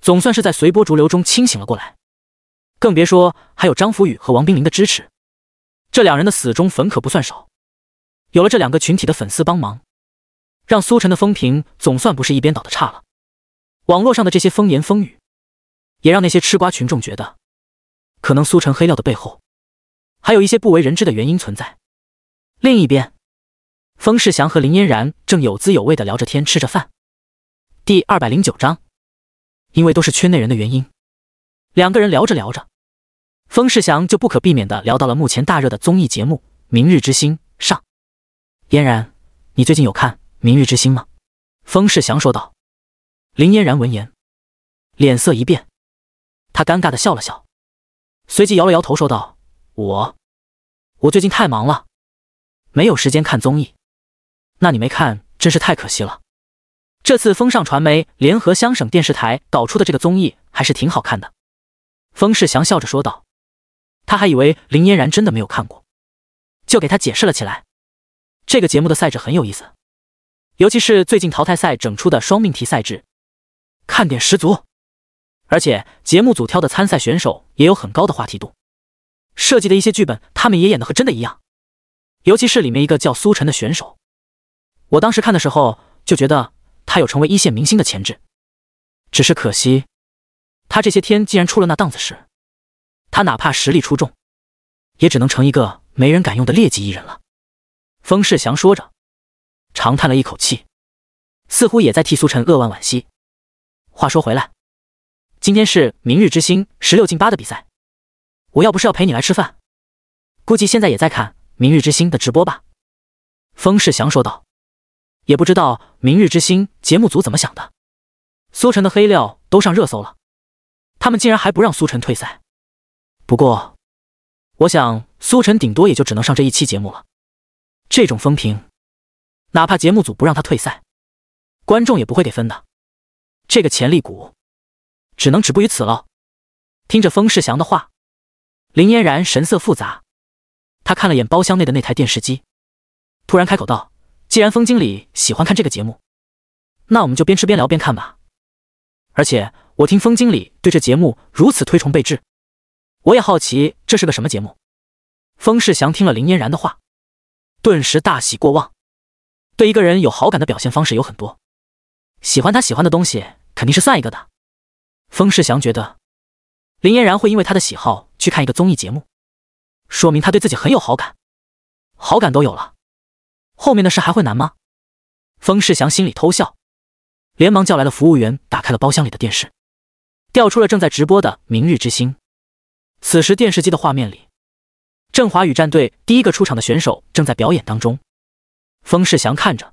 总算是在随波逐流中清醒了过来。更别说还有张福宇和王冰凌的支持。这两人的死忠粉可不算少，有了这两个群体的粉丝帮忙，让苏晨的风评总算不是一边倒的差了。网络上的这些风言风语，也让那些吃瓜群众觉得，可能苏晨黑料的背后，还有一些不为人知的原因存在。另一边，封世祥和林嫣然正有滋有味的聊着天，吃着饭。第二百零九章，因为都是圈内人的原因，两个人聊着聊着。封世祥就不可避免地聊到了目前大热的综艺节目《明日之星》上。嫣然，你最近有看《明日之星》吗？封世祥说道。林嫣然闻言，脸色一变，她尴尬地笑了笑，随即摇了摇头说道：“我，我最近太忙了，没有时间看综艺。那你没看真是太可惜了。这次风尚传媒联合湘省电视台搞出的这个综艺还是挺好看的。”封世祥笑着说道。他还以为林嫣然真的没有看过，就给他解释了起来。这个节目的赛制很有意思，尤其是最近淘汰赛整出的双命题赛制，看点十足。而且节目组挑的参赛选手也有很高的话题度，设计的一些剧本他们也演的和真的一样。尤其是里面一个叫苏晨的选手，我当时看的时候就觉得他有成为一线明星的潜质，只是可惜他这些天竟然出了那档子事。他哪怕实力出众，也只能成一个没人敢用的劣迹艺人了。风世祥说着，长叹了一口气，似乎也在替苏晨扼腕惋惜。话说回来，今天是《明日之星》十六进八的比赛，我要不是要陪你来吃饭，估计现在也在看《明日之星》的直播吧。风世祥说道：“也不知道《明日之星》节目组怎么想的，苏晨的黑料都上热搜了，他们竟然还不让苏晨退赛。”不过，我想苏晨顶多也就只能上这一期节目了。这种风评，哪怕节目组不让他退赛，观众也不会给分的。这个潜力股，只能止步于此了。听着风世祥的话，林嫣然神色复杂。他看了眼包厢内的那台电视机，突然开口道：“既然风经理喜欢看这个节目，那我们就边吃边聊边看吧。而且我听风经理对这节目如此推崇备至。”我也好奇这是个什么节目。封世祥听了林嫣然的话，顿时大喜过望。对一个人有好感的表现方式有很多，喜欢他喜欢的东西肯定是算一个的。封世祥觉得林嫣然会因为他的喜好去看一个综艺节目，说明他对自己很有好感。好感都有了，后面的事还会难吗？封世祥心里偷笑，连忙叫来了服务员，打开了包厢里的电视，调出了正在直播的《明日之星》。此时，电视机的画面里，振华与战队第一个出场的选手正在表演当中。风世祥看着，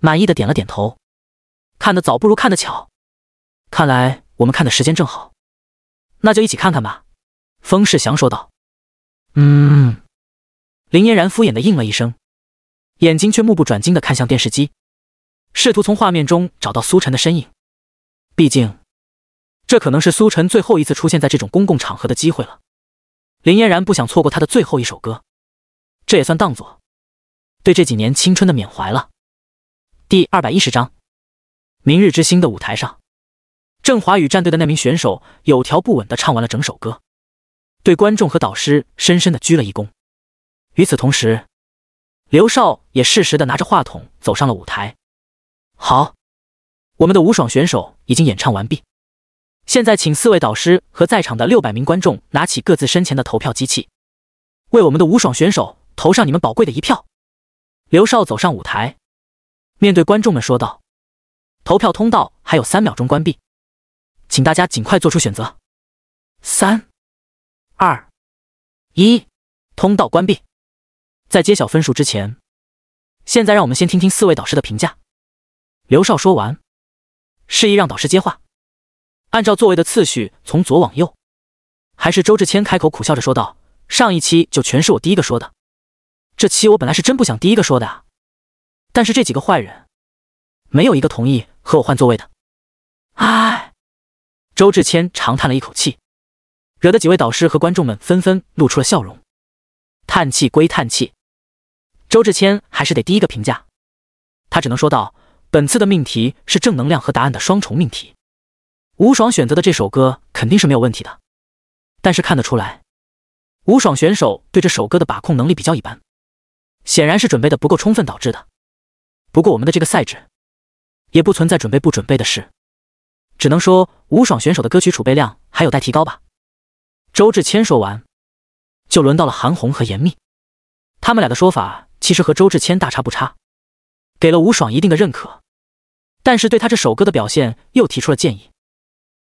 满意的点了点头。看得早不如看得巧，看来我们看的时间正好，那就一起看看吧。风世祥说道。嗯。林嫣然敷衍的应了一声，眼睛却目不转睛的看向电视机，试图从画面中找到苏晨的身影。毕竟。这可能是苏晨最后一次出现在这种公共场合的机会了。林嫣然不想错过他的最后一首歌，这也算当做对这几年青春的缅怀了。第二百一十章：明日之星的舞台上，郑华宇战队的那名选手有条不紊地唱完了整首歌，对观众和导师深深地鞠了一躬。与此同时，刘少也适时地拿着话筒走上了舞台。好，我们的吴爽选手已经演唱完毕。现在，请四位导师和在场的六百名观众拿起各自身前的投票机器，为我们的吴爽选手投上你们宝贵的一票。刘少走上舞台，面对观众们说道：“投票通道还有三秒钟关闭，请大家尽快做出选择。三、二、一，通道关闭。在揭晓分数之前，现在让我们先听听四位导师的评价。”刘少说完，示意让导师接话。按照座位的次序，从左往右，还是周志谦开口苦笑着说道：“上一期就全是我第一个说的，这期我本来是真不想第一个说的，但是这几个坏人，没有一个同意和我换座位的。”哎，周志谦长叹了一口气，惹得几位导师和观众们纷纷露出了笑容。叹气归叹气，周志谦还是得第一个评价，他只能说道：“本次的命题是正能量和答案的双重命题。”吴爽选择的这首歌肯定是没有问题的，但是看得出来，吴爽选手对这首歌的把控能力比较一般，显然是准备的不够充分导致的。不过我们的这个赛制也不存在准备不准备的事，只能说吴爽选手的歌曲储备量还有待提高吧。周志谦说完，就轮到了韩红和严密，他们俩的说法其实和周志谦大差不差，给了吴爽一定的认可，但是对他这首歌的表现又提出了建议。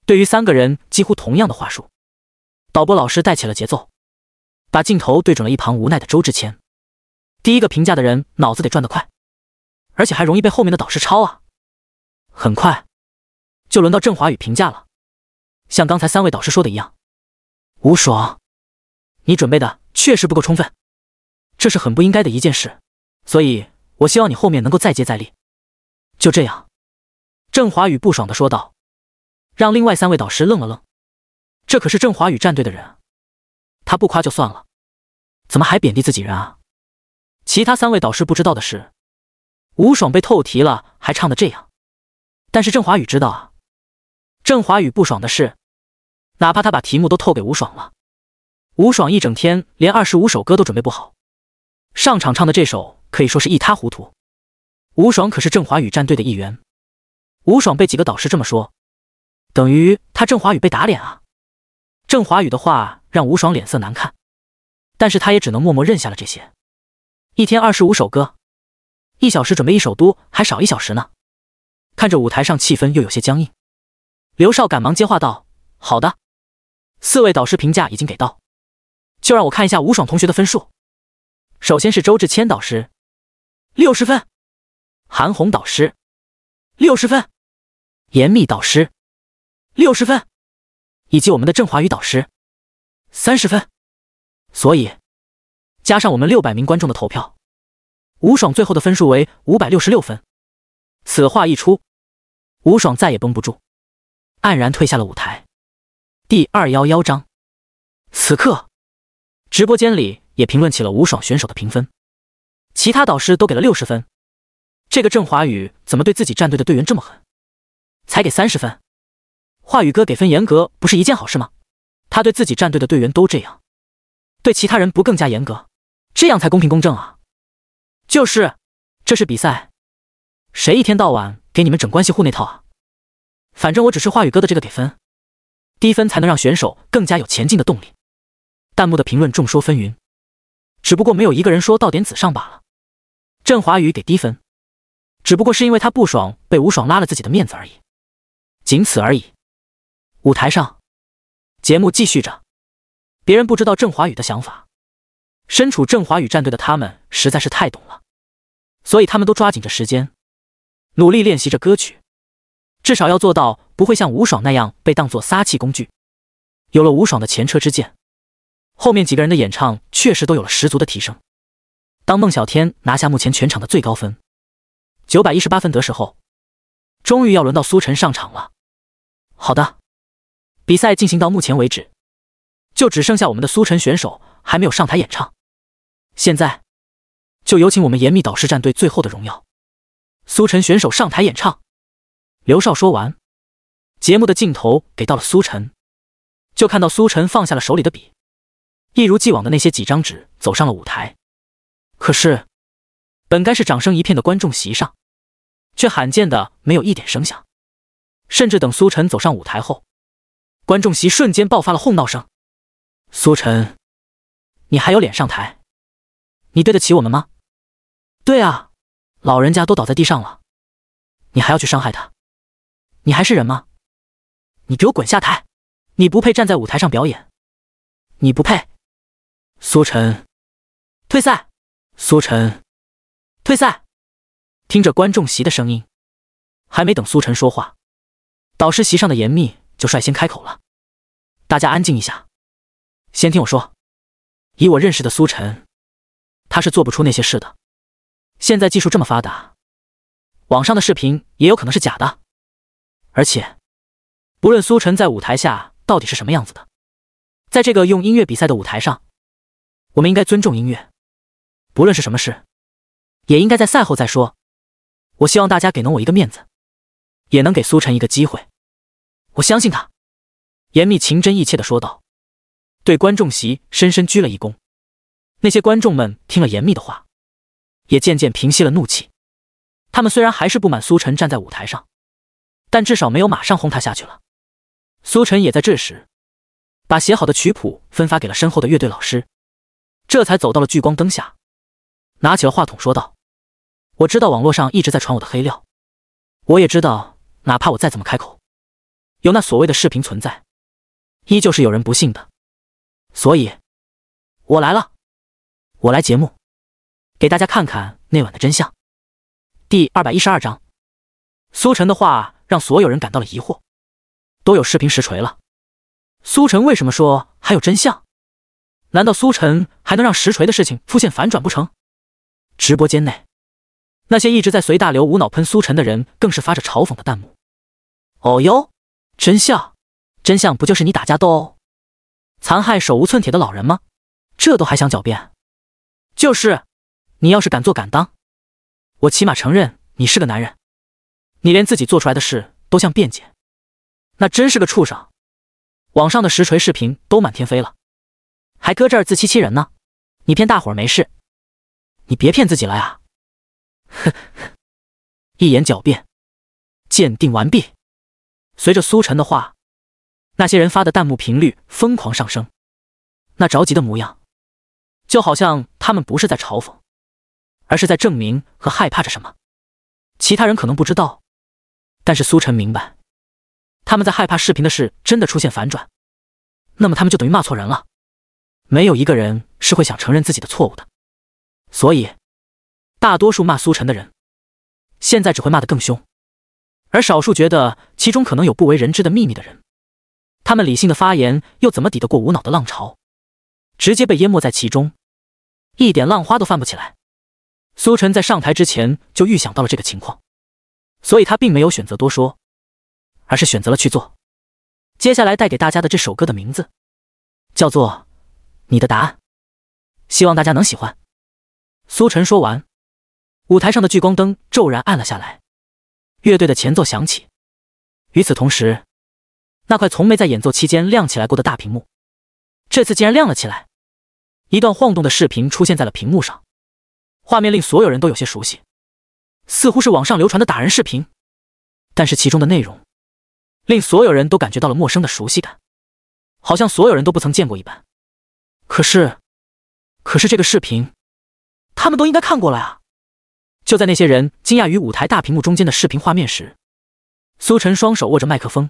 对于三个人几乎同样的话术，导播老师带起了节奏，把镜头对准了一旁无奈的周志谦。第一个评价的人脑子得转得快，而且还容易被后面的导师抄啊！很快，就轮到郑华宇评价了。像刚才三位导师说的一样，吴爽，你准备的确实不够充分，这是很不应该的一件事。所以，我希望你后面能够再接再厉。就这样，郑华宇不爽的说道。让另外三位导师愣了愣，这可是郑华宇战队的人，他不夸就算了，怎么还贬低自己人啊？其他三位导师不知道的是，吴爽被透题了，还唱的这样。但是郑华宇知道啊，郑华宇不爽的是，哪怕他把题目都透给吴爽了，吴爽一整天连二十五首歌都准备不好，上场唱的这首可以说是一塌糊涂。吴爽可是郑华宇战队的一员，吴爽被几个导师这么说。等于他郑华宇被打脸啊！郑华宇的话让吴爽脸色难看，但是他也只能默默认下了这些。一天二十五首歌，一小时准备一首都还少一小时呢。看着舞台上气氛又有些僵硬，刘少赶忙接话道：“好的，四位导师评价已经给到，就让我看一下吴爽同学的分数。首先是周志谦导师，六十分；韩红导师，六十分；严密导师。”六十分，以及我们的郑华宇导师三十分，所以加上我们六百名观众的投票，吴爽最后的分数为五百六十六分。此话一出，吴爽再也绷不住，黯然退下了舞台。第二幺幺章，此刻直播间里也评论起了吴爽选手的评分，其他导师都给了六十分，这个郑华宇怎么对自己战队的队员这么狠，才给三十分？话语哥给分严格不是一件好事吗？他对自己战队的队员都这样，对其他人不更加严格？这样才公平公正啊！就是，这是比赛，谁一天到晚给你们整关系户那套啊？反正我只是话语哥的这个给分，低分才能让选手更加有前进的动力。弹幕的评论众说纷纭，只不过没有一个人说到点子上罢了。郑华宇给低分，只不过是因为他不爽被吴爽拉了自己的面子而已，仅此而已。舞台上，节目继续着。别人不知道郑华宇的想法，身处郑华宇战队的他们实在是太懂了，所以他们都抓紧着时间，努力练习着歌曲，至少要做到不会像吴爽那样被当作撒气工具。有了吴爽的前车之鉴，后面几个人的演唱确实都有了十足的提升。当孟小天拿下目前全场的最高分，九百一十八分得时候，终于要轮到苏晨上场了。好的。比赛进行到目前为止，就只剩下我们的苏晨选手还没有上台演唱。现在，就有请我们严密导师战队最后的荣耀——苏晨选手上台演唱。刘少说完，节目的镜头给到了苏晨，就看到苏晨放下了手里的笔，一如既往的那些几张纸走上了舞台。可是，本该是掌声一片的观众席上，却罕见的没有一点声响。甚至等苏晨走上舞台后，观众席瞬间爆发了哄闹声。苏晨，你还有脸上台？你对得起我们吗？对啊，老人家都倒在地上了，你还要去伤害他？你还是人吗？你给我滚下台！你不配站在舞台上表演，你不配。苏晨，退赛！苏晨，退赛！听着观众席的声音，还没等苏晨说话，导师席上的严密。就率先开口了。大家安静一下，先听我说。以我认识的苏晨，他是做不出那些事的。现在技术这么发达，网上的视频也有可能是假的。而且，不论苏晨在舞台下到底是什么样子的，在这个用音乐比赛的舞台上，我们应该尊重音乐。不论是什么事，也应该在赛后再说。我希望大家给能我一个面子，也能给苏晨一个机会。我相信他，严密情真意切的说道，对观众席深深鞠了一躬。那些观众们听了严密的话，也渐渐平息了怒气。他们虽然还是不满苏晨站在舞台上，但至少没有马上轰他下去了。苏晨也在这时把写好的曲谱分发给了身后的乐队老师，这才走到了聚光灯下，拿起了话筒说道：“我知道网络上一直在传我的黑料，我也知道，哪怕我再怎么开口。”有那所谓的视频存在，依旧是有人不信的，所以，我来了，我来节目，给大家看看那晚的真相。第二百一十二章，苏晨的话让所有人感到了疑惑，都有视频实锤了，苏晨为什么说还有真相？难道苏晨还能让实锤的事情出现反转不成？直播间内，那些一直在随大流无脑喷苏晨的人更是发着嘲讽的弹幕，哦哟。真相，真相不就是你打架斗殴、残害手无寸铁的老人吗？这都还想狡辩？就是，你要是敢做敢当，我起码承认你是个男人。你连自己做出来的事都像辩解，那真是个畜生。网上的实锤视频都满天飞了，还搁这儿自欺欺人呢？你骗大伙儿没事，你别骗自己了呀！哼，一眼狡辩，鉴定完毕。随着苏晨的话，那些人发的弹幕频率疯狂上升，那着急的模样，就好像他们不是在嘲讽，而是在证明和害怕着什么。其他人可能不知道，但是苏晨明白，他们在害怕视频的事真的出现反转，那么他们就等于骂错人了。没有一个人是会想承认自己的错误的，所以，大多数骂苏晨的人，现在只会骂得更凶。而少数觉得其中可能有不为人知的秘密的人，他们理性的发言又怎么抵得过无脑的浪潮，直接被淹没在其中，一点浪花都泛不起来。苏晨在上台之前就预想到了这个情况，所以他并没有选择多说，而是选择了去做。接下来带给大家的这首歌的名字叫做《你的答案》，希望大家能喜欢。苏晨说完，舞台上的聚光灯骤然暗了下来。乐队的前奏响起，与此同时，那块从没在演奏期间亮起来过的大屏幕，这次竟然亮了起来。一段晃动的视频出现在了屏幕上，画面令所有人都有些熟悉，似乎是网上流传的打人视频，但是其中的内容，令所有人都感觉到了陌生的熟悉感，好像所有人都不曾见过一般。可是，可是这个视频，他们都应该看过了啊。就在那些人惊讶于舞台大屏幕中间的视频画面时，苏晨双手握着麦克风，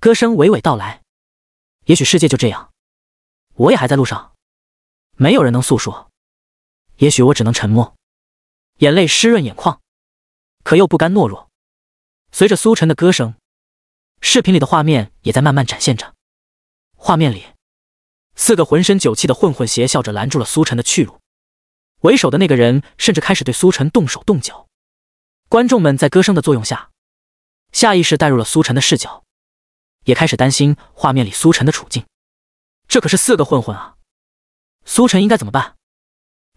歌声娓娓道来：“也许世界就这样，我也还在路上，没有人能诉说，也许我只能沉默，眼泪湿润眼眶，可又不甘懦弱。”随着苏晨的歌声，视频里的画面也在慢慢展现着。画面里，四个浑身酒气的混混邪笑着拦住了苏晨的去路。为首的那个人甚至开始对苏晨动手动脚，观众们在歌声的作用下，下意识带入了苏晨的视角，也开始担心画面里苏晨的处境。这可是四个混混啊，苏晨应该怎么办？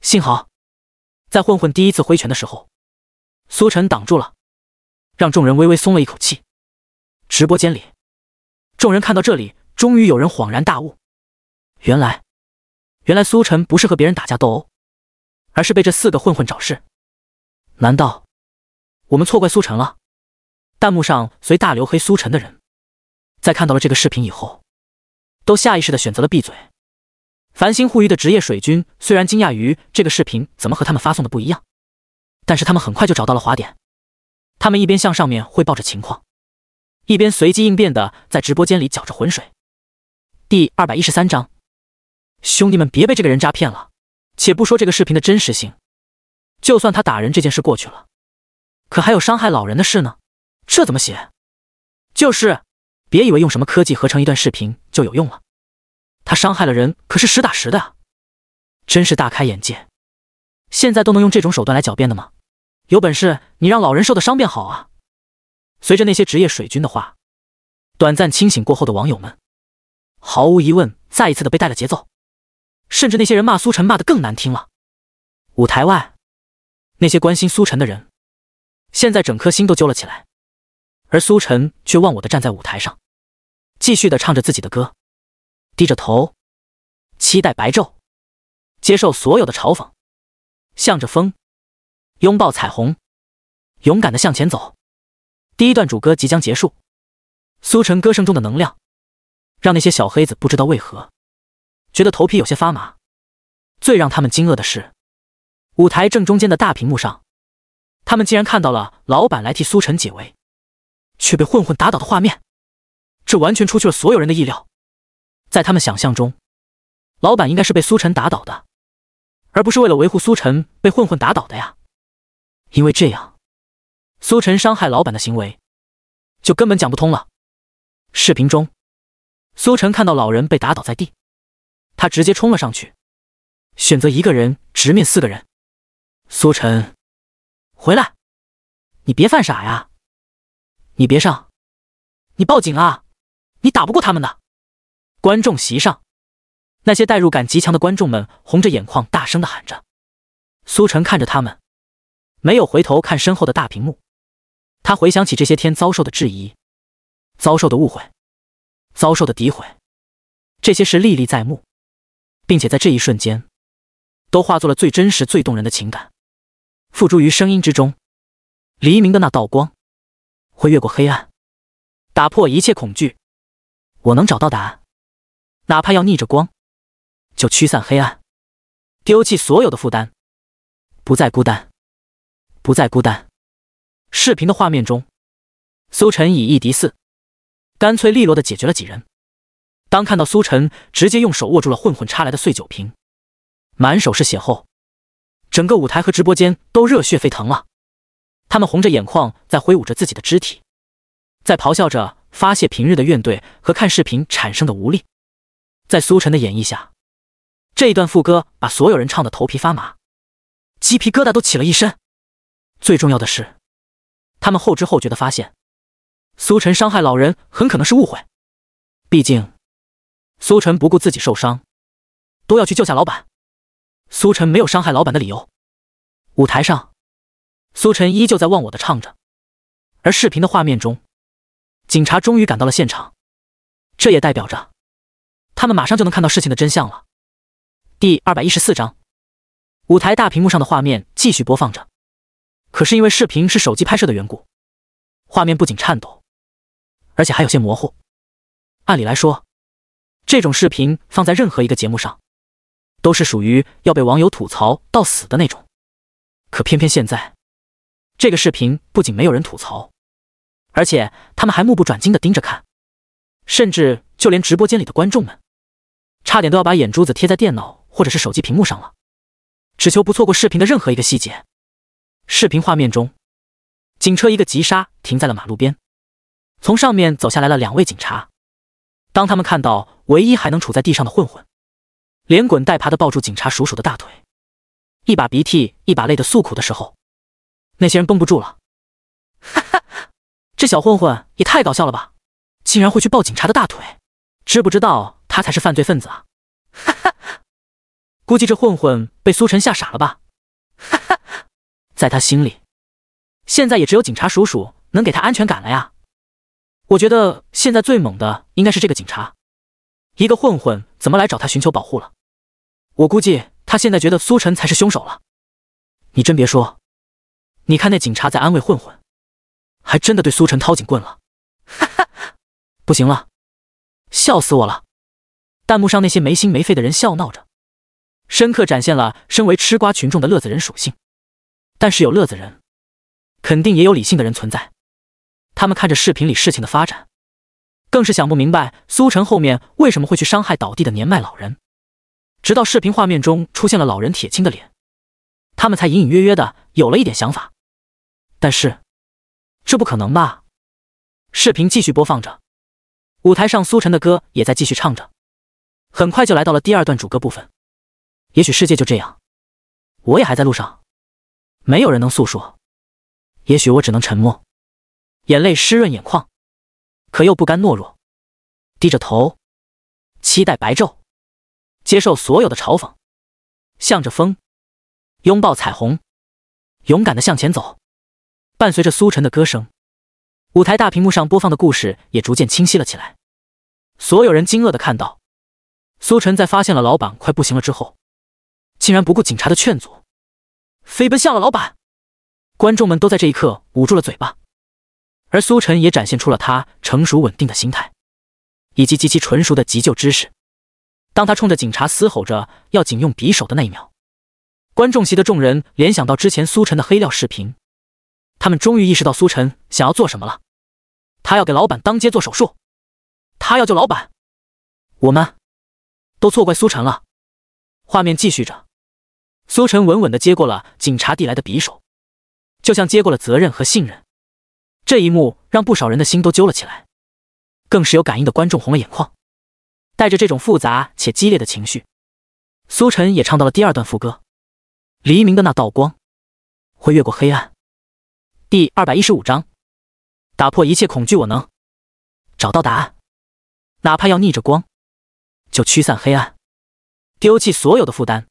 幸好，在混混第一次挥拳的时候，苏晨挡住了，让众人微微松了一口气。直播间里，众人看到这里，终于有人恍然大悟：原来，原来苏晨不是和别人打架斗殴。而是被这四个混混找事，难道我们错怪苏晨了？弹幕上随大流黑苏晨的人，在看到了这个视频以后，都下意识的选择了闭嘴。繁星互娱的职业水军虽然惊讶于这个视频怎么和他们发送的不一样，但是他们很快就找到了滑点。他们一边向上面汇报着情况，一边随机应变的在直播间里搅着浑水。第二百一十三章，兄弟们别被这个人渣骗了。且不说这个视频的真实性，就算他打人这件事过去了，可还有伤害老人的事呢，这怎么写？就是，别以为用什么科技合成一段视频就有用了，他伤害了人，可是实打实的啊！真是大开眼界，现在都能用这种手段来狡辩的吗？有本事你让老人受的伤变好啊！随着那些职业水军的话，短暂清醒过后的网友们，毫无疑问再一次的被带了节奏。甚至那些人骂苏晨骂的更难听了。舞台外，那些关心苏晨的人，现在整颗心都揪了起来。而苏晨却忘我的站在舞台上，继续的唱着自己的歌，低着头，期待白昼，接受所有的嘲讽，向着风，拥抱彩虹，勇敢的向前走。第一段主歌即将结束，苏晨歌声中的能量，让那些小黑子不知道为何。觉得头皮有些发麻。最让他们惊愕的是，舞台正中间的大屏幕上，他们竟然看到了老板来替苏晨解围，却被混混打倒的画面。这完全出乎了所有人的意料。在他们想象中，老板应该是被苏晨打倒的，而不是为了维护苏晨被混混打倒的呀。因为这样，苏晨伤害老板的行为就根本讲不通了。视频中，苏晨看到老人被打倒在地。他直接冲了上去，选择一个人直面四个人。苏晨，回来！你别犯傻呀！你别上！你报警啊！你打不过他们的。观众席上，那些代入感极强的观众们红着眼眶，大声的喊着。苏晨看着他们，没有回头看身后的大屏幕。他回想起这些天遭受的质疑、遭受的误会、遭受的诋毁，这些事历历在目。并且在这一瞬间，都化作了最真实、最动人的情感，付诸于声音之中。黎明的那道光，会越过黑暗，打破一切恐惧。我能找到答案，哪怕要逆着光，就驱散黑暗，丢弃所有的负担，不再孤单，不再孤单。视频的画面中，苏晨以一敌四，干脆利落的解决了几人。当看到苏晨直接用手握住了混混插来的碎酒瓶，满手是血后，整个舞台和直播间都热血沸腾了。他们红着眼眶，在挥舞着自己的肢体，在咆哮着发泄平日的怨怼和看视频产生的无力。在苏晨的演绎下，这一段副歌把所有人唱的头皮发麻，鸡皮疙瘩都起了一身。最重要的是，他们后知后觉的发现，苏晨伤害老人很可能是误会，毕竟。苏晨不顾自己受伤，都要去救下老板。苏晨没有伤害老板的理由。舞台上，苏晨依旧在忘我的唱着，而视频的画面中，警察终于赶到了现场，这也代表着他们马上就能看到事情的真相了。第二百一十四章，舞台大屏幕上的画面继续播放着，可是因为视频是手机拍摄的缘故，画面不仅颤抖，而且还有些模糊。按理来说。这种视频放在任何一个节目上，都是属于要被网友吐槽到死的那种。可偏偏现在，这个视频不仅没有人吐槽，而且他们还目不转睛地盯着看，甚至就连直播间里的观众们，差点都要把眼珠子贴在电脑或者是手机屏幕上了，只求不错过视频的任何一个细节。视频画面中，警车一个急刹停在了马路边，从上面走下来了两位警察。当他们看到唯一还能处在地上的混混，连滚带爬的抱住警察叔叔的大腿，一把鼻涕一把泪的诉苦的时候，那些人绷不住了。哈哈这小混混也太搞笑了吧，竟然会去抱警察的大腿，知不知道他才是犯罪分子啊？哈哈！估计这混混被苏晨吓傻了吧？哈哈！在他心里，现在也只有警察叔叔能给他安全感了呀。我觉得现在最猛的应该是这个警察，一个混混怎么来找他寻求保护了？我估计他现在觉得苏晨才是凶手了。你真别说，你看那警察在安慰混混，还真的对苏晨掏警棍了，哈哈，不行了，笑死我了！弹幕上那些没心没肺的人笑闹着，深刻展现了身为吃瓜群众的乐子人属性。但是有乐子人，肯定也有理性的人存在。他们看着视频里事情的发展，更是想不明白苏晨后面为什么会去伤害倒地的年迈老人。直到视频画面中出现了老人铁青的脸，他们才隐隐约约的有了一点想法。但是，这不可能吧？视频继续播放着，舞台上苏晨的歌也在继续唱着。很快就来到了第二段主歌部分。也许世界就这样，我也还在路上，没有人能诉说。也许我只能沉默。眼泪湿润眼眶，可又不甘懦弱，低着头，期待白昼，接受所有的嘲讽，向着风，拥抱彩虹，勇敢的向前走。伴随着苏晨的歌声，舞台大屏幕上播放的故事也逐渐清晰了起来。所有人惊愕的看到，苏晨在发现了老板快不行了之后，竟然不顾警察的劝阻，飞奔向了老板。观众们都在这一刻捂住了嘴巴。而苏晨也展现出了他成熟稳定的心态，以及极其纯熟的急救知识。当他冲着警察嘶吼着要警用匕首的那一秒，观众席的众人联想到之前苏晨的黑料视频，他们终于意识到苏晨想要做什么了。他要给老板当街做手术，他要救老板。我们都错怪苏晨了。画面继续着，苏晨稳稳地接过了警察递来的匕首，就像接过了责任和信任。这一幕让不少人的心都揪了起来，更是有感应的观众红了眼眶。带着这种复杂且激烈的情绪，苏晨也唱到了第二段副歌：“黎明的那道光会越过黑暗。”第二百一十五章：打破一切恐惧，我能找到答案，哪怕要逆着光，就驱散黑暗，丢弃所有的负担，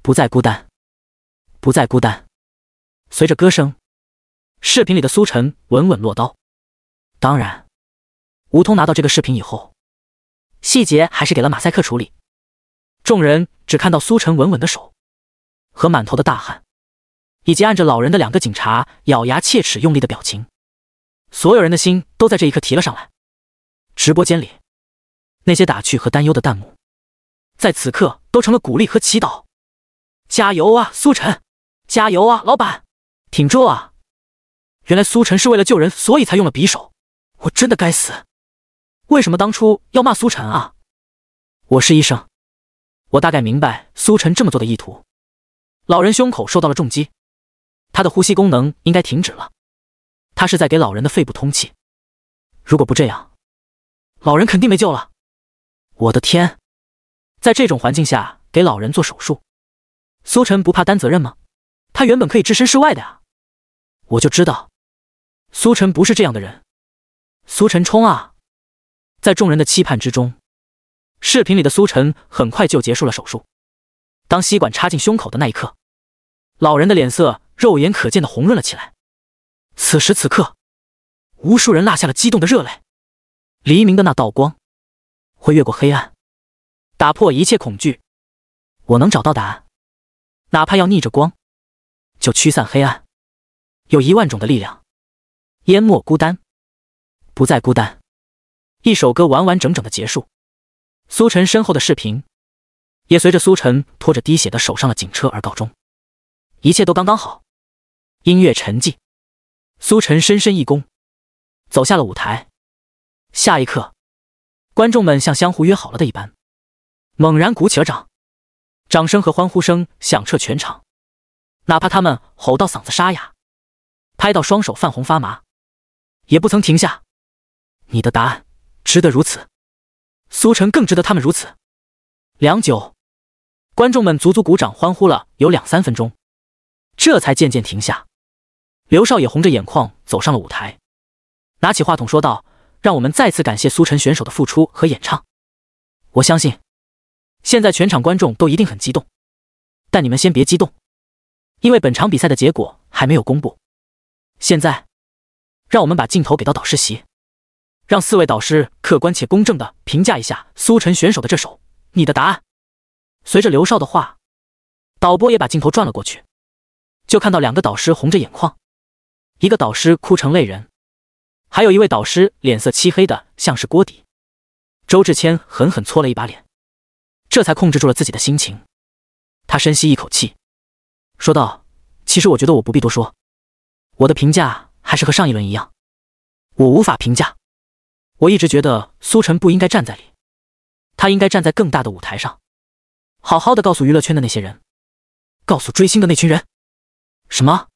不再孤单，不再孤单。随着歌声。视频里的苏晨稳稳落刀，当然，吴通拿到这个视频以后，细节还是给了马赛克处理。众人只看到苏晨稳稳的手，和满头的大汗，以及按着老人的两个警察咬牙切齿、用力的表情。所有人的心都在这一刻提了上来。直播间里那些打趣和担忧的弹幕，在此刻都成了鼓励和祈祷：“加油啊，苏晨！加油啊，老板！挺住啊！”原来苏晨是为了救人，所以才用了匕首。我真的该死，为什么当初要骂苏晨啊？我是医生，我大概明白苏晨这么做的意图。老人胸口受到了重击，他的呼吸功能应该停止了。他是在给老人的肺部通气，如果不这样，老人肯定没救了。我的天，在这种环境下给老人做手术，苏晨不怕担责任吗？他原本可以置身事外的啊！我就知道。苏晨不是这样的人。苏晨冲啊！在众人的期盼之中，视频里的苏晨很快就结束了手术。当吸管插进胸口的那一刻，老人的脸色肉眼可见的红润了起来。此时此刻，无数人落下了激动的热泪。黎明的那道光会越过黑暗，打破一切恐惧。我能找到答案，哪怕要逆着光，就驱散黑暗。有一万种的力量。淹没孤单，不再孤单。一首歌完完整整的结束，苏晨身后的视频也随着苏晨拖着滴血的手上了警车而告终。一切都刚刚好。音乐沉寂，苏晨深深一躬，走下了舞台。下一刻，观众们像相互约好了的一般，猛然鼓起了掌。掌声和欢呼声响彻全场，哪怕他们吼到嗓子沙哑，拍到双手泛红发麻。也不曾停下，你的答案值得如此，苏晨更值得他们如此。良久，观众们足足鼓掌欢呼了有两三分钟，这才渐渐停下。刘少也红着眼眶走上了舞台，拿起话筒说道：“让我们再次感谢苏晨选手的付出和演唱。我相信，现在全场观众都一定很激动，但你们先别激动，因为本场比赛的结果还没有公布。现在。”让我们把镜头给到导师席，让四位导师客观且公正的评价一下苏晨选手的这首《你的答案》。随着刘少的话，导播也把镜头转了过去，就看到两个导师红着眼眶，一个导师哭成泪人，还有一位导师脸色漆黑的像是锅底。周志谦狠狠搓了一把脸，这才控制住了自己的心情。他深吸一口气，说道：“其实我觉得我不必多说，我的评价。”还是和上一轮一样，我无法评价。我一直觉得苏晨不应该站在里，他应该站在更大的舞台上，好好的告诉娱乐圈的那些人，告诉追星的那群人，什么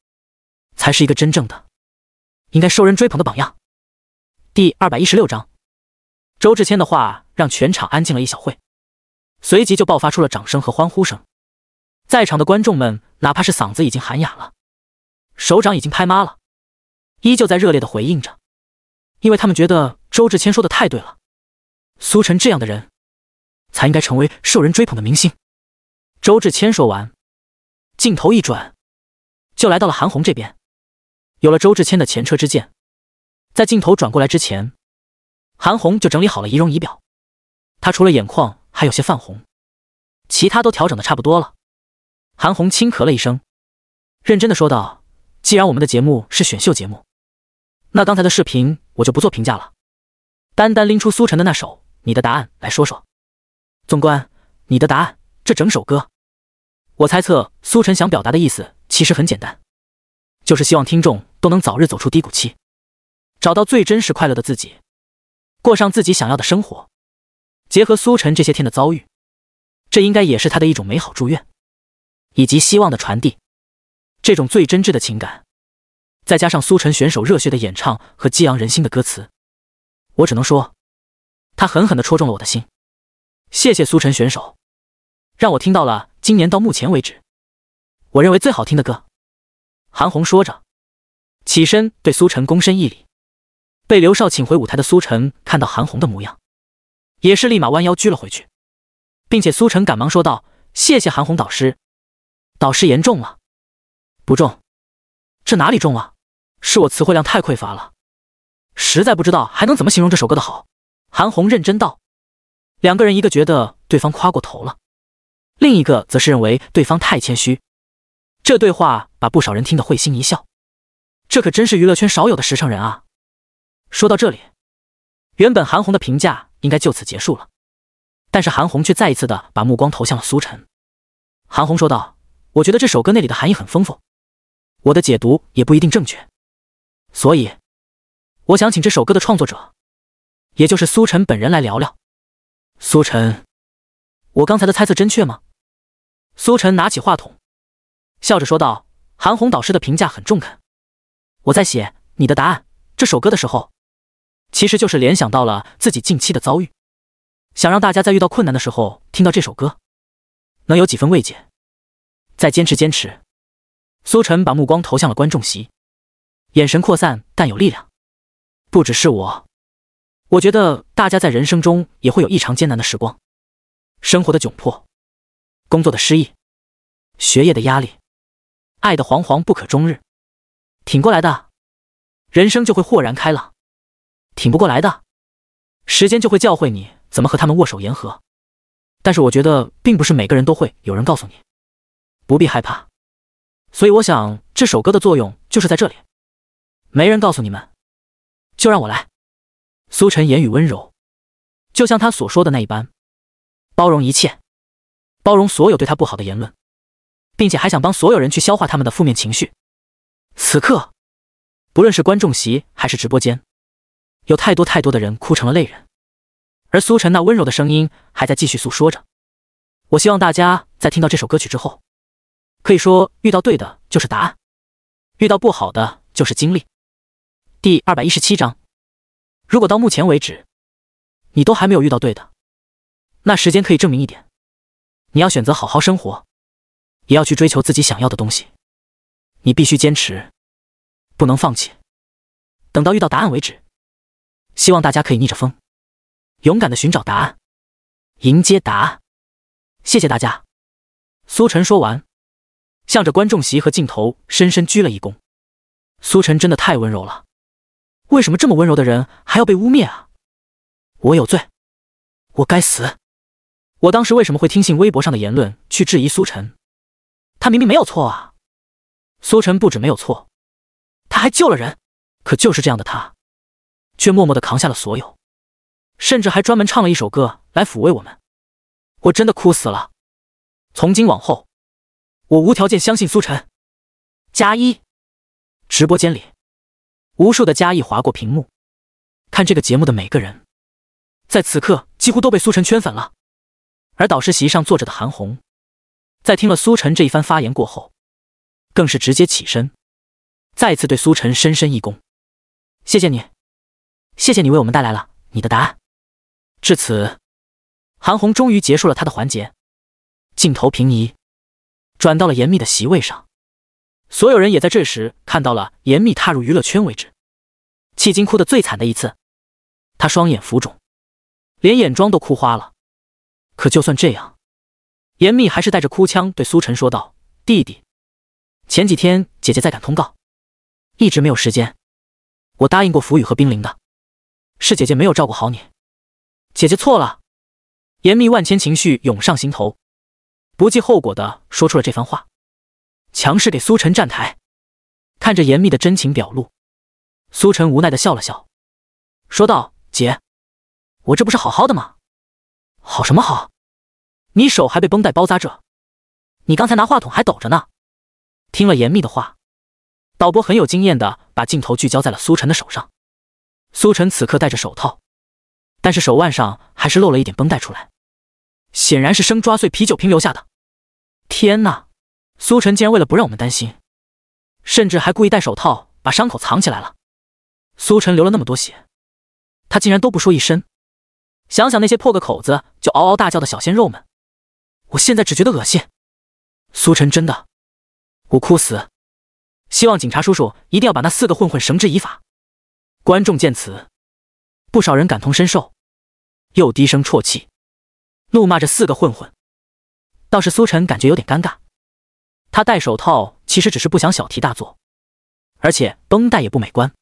才是一个真正的、应该受人追捧的榜样。第二百一十六章，周志谦的话让全场安静了一小会，随即就爆发出了掌声和欢呼声。在场的观众们，哪怕是嗓子已经喊哑了，手掌已经拍麻了。依旧在热烈的回应着，因为他们觉得周志谦说的太对了。苏晨这样的人，才应该成为受人追捧的明星。周志谦说完，镜头一转，就来到了韩红这边。有了周志谦的前车之鉴，在镜头转过来之前，韩红就整理好了仪容仪表。他除了眼眶还有些泛红，其他都调整的差不多了。韩红轻咳了一声，认真的说道：“既然我们的节目是选秀节目。”那刚才的视频我就不做评价了，单单拎出苏晨的那首《你的答案》来说说。纵观《你的答案》这整首歌，我猜测苏晨想表达的意思其实很简单，就是希望听众都能早日走出低谷期，找到最真实快乐的自己，过上自己想要的生活。结合苏晨这些天的遭遇，这应该也是他的一种美好祝愿，以及希望的传递。这种最真挚的情感。再加上苏晨选手热血的演唱和激昂人心的歌词，我只能说，他狠狠的戳中了我的心。谢谢苏晨选手，让我听到了今年到目前为止我认为最好听的歌。韩红说着，起身对苏晨躬身一礼。被刘少请回舞台的苏晨看到韩红的模样，也是立马弯腰鞠了回去，并且苏晨赶忙说道：“谢谢韩红导师，导师言重了，不重，这哪里重了？”是我词汇量太匮乏了，实在不知道还能怎么形容这首歌的好。韩红认真道：“两个人一个觉得对方夸过头了，另一个则是认为对方太谦虚。”这对话把不少人听得会心一笑。这可真是娱乐圈少有的实诚人啊！说到这里，原本韩红的评价应该就此结束了，但是韩红却再一次的把目光投向了苏晨。韩红说道：“我觉得这首歌那里的含义很丰富，我的解读也不一定正确。”所以，我想请这首歌的创作者，也就是苏晨本人来聊聊。苏晨，我刚才的猜测正确吗？苏晨拿起话筒，笑着说道：“韩红导师的评价很中肯。我在写你的答案这首歌的时候，其实就是联想到了自己近期的遭遇，想让大家在遇到困难的时候听到这首歌，能有几分慰藉。再坚持坚持。”苏晨把目光投向了观众席。眼神扩散，但有力量。不只是我，我觉得大家在人生中也会有异常艰难的时光，生活的窘迫，工作的失意，学业的压力，爱的惶惶不可终日。挺过来的，人生就会豁然开朗；挺不过来的，时间就会教会你怎么和他们握手言和。但是，我觉得并不是每个人都会有人告诉你，不必害怕。所以，我想这首歌的作用就是在这里。没人告诉你们，就让我来。苏晨言语温柔，就像他所说的那一般，包容一切，包容所有对他不好的言论，并且还想帮所有人去消化他们的负面情绪。此刻，不论是观众席还是直播间，有太多太多的人哭成了泪人，而苏晨那温柔的声音还在继续诉说着：“我希望大家在听到这首歌曲之后，可以说遇到对的就是答案，遇到不好的就是经历。”第二百一十七章，如果到目前为止，你都还没有遇到对的，那时间可以证明一点：，你要选择好好生活，也要去追求自己想要的东西。你必须坚持，不能放弃，等到遇到答案为止。希望大家可以逆着风，勇敢的寻找答案，迎接答案。谢谢大家。苏晨说完，向着观众席和镜头深深鞠了一躬。苏晨真的太温柔了。为什么这么温柔的人还要被污蔑啊？我有罪，我该死。我当时为什么会听信微博上的言论去质疑苏晨？他明明没有错啊！苏晨不止没有错，他还救了人。可就是这样的他，却默默的扛下了所有，甚至还专门唱了一首歌来抚慰我们。我真的哭死了。从今往后，我无条件相信苏晨。加一，直播间里。无数的佳意划过屏幕，看这个节目的每个人，在此刻几乎都被苏晨圈粉了。而导师席上坐着的韩红，在听了苏晨这一番发言过后，更是直接起身，再次对苏晨深深一躬：“谢谢你，谢谢你为我们带来了你的答案。”至此，韩红终于结束了他的环节。镜头平移，转到了严密的席位上。所有人也在这时看到了严密踏入娱乐圈为止，迄今哭的最惨的一次。他双眼浮肿，连眼妆都哭花了。可就算这样，严密还是带着哭腔对苏晨说道：“弟弟，前几天姐姐在赶通告，一直没有时间。我答应过福宇和冰凌的，是姐姐没有照顾好你，姐姐错了。”严密万千情绪涌上心头，不计后果的说出了这番话。强势给苏晨站台，看着严密的真情表露，苏晨无奈的笑了笑，说道：“姐，我这不是好好的吗？好什么好？你手还被绷带包扎着，你刚才拿话筒还抖着呢。”听了严密的话，导播很有经验的把镜头聚焦在了苏晨的手上。苏晨此刻戴着手套，但是手腕上还是露了一点绷带出来，显然是生抓碎啤酒瓶留下的。天哪！苏晨竟然为了不让我们担心，甚至还故意戴手套把伤口藏起来了。苏晨流了那么多血，他竟然都不说一声。想想那些破个口子就嗷嗷大叫的小鲜肉们，我现在只觉得恶心。苏晨真的，我哭死！希望警察叔叔一定要把那四个混混绳之以法。观众见此，不少人感同身受，又低声啜泣，怒骂着四个混混。倒是苏晨感觉有点尴尬。他戴手套其实只是不想小题大做，而且绷带也不美观。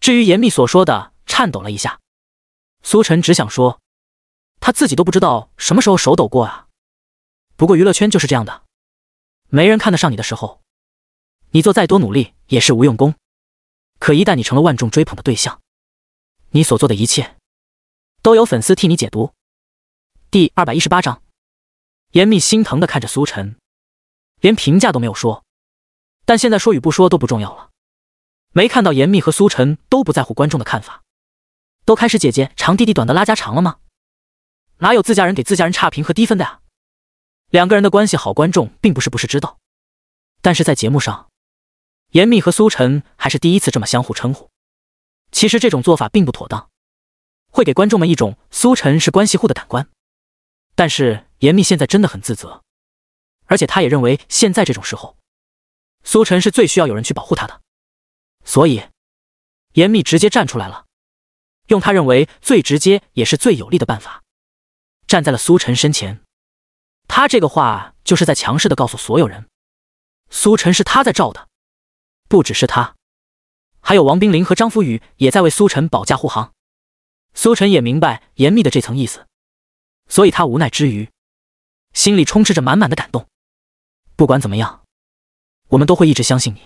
至于严密所说的颤抖了一下，苏晨只想说，他自己都不知道什么时候手抖过啊。不过娱乐圈就是这样的，没人看得上你的时候，你做再多努力也是无用功。可一旦你成了万众追捧的对象，你所做的一切，都有粉丝替你解读。第二百一十八章，严密心疼的看着苏晨。连评价都没有说，但现在说与不说都不重要了。没看到严密和苏晨都不在乎观众的看法，都开始姐姐长弟弟短的拉家常了吗？哪有自家人给自家人差评和低分的啊？两个人的关系好，观众并不是不是知道，但是在节目上，严密和苏晨还是第一次这么相互称呼。其实这种做法并不妥当，会给观众们一种苏晨是关系户的感官。但是严密现在真的很自责。而且他也认为，现在这种时候，苏晨是最需要有人去保护他的，所以严密直接站出来了，用他认为最直接也是最有力的办法，站在了苏晨身前。他这个话就是在强势的告诉所有人，苏晨是他在罩的，不只是他，还有王冰凌和张福宇也在为苏晨保驾护航。苏晨也明白严密的这层意思，所以他无奈之余，心里充斥着满满的感动。不管怎么样，我们都会一直相信你。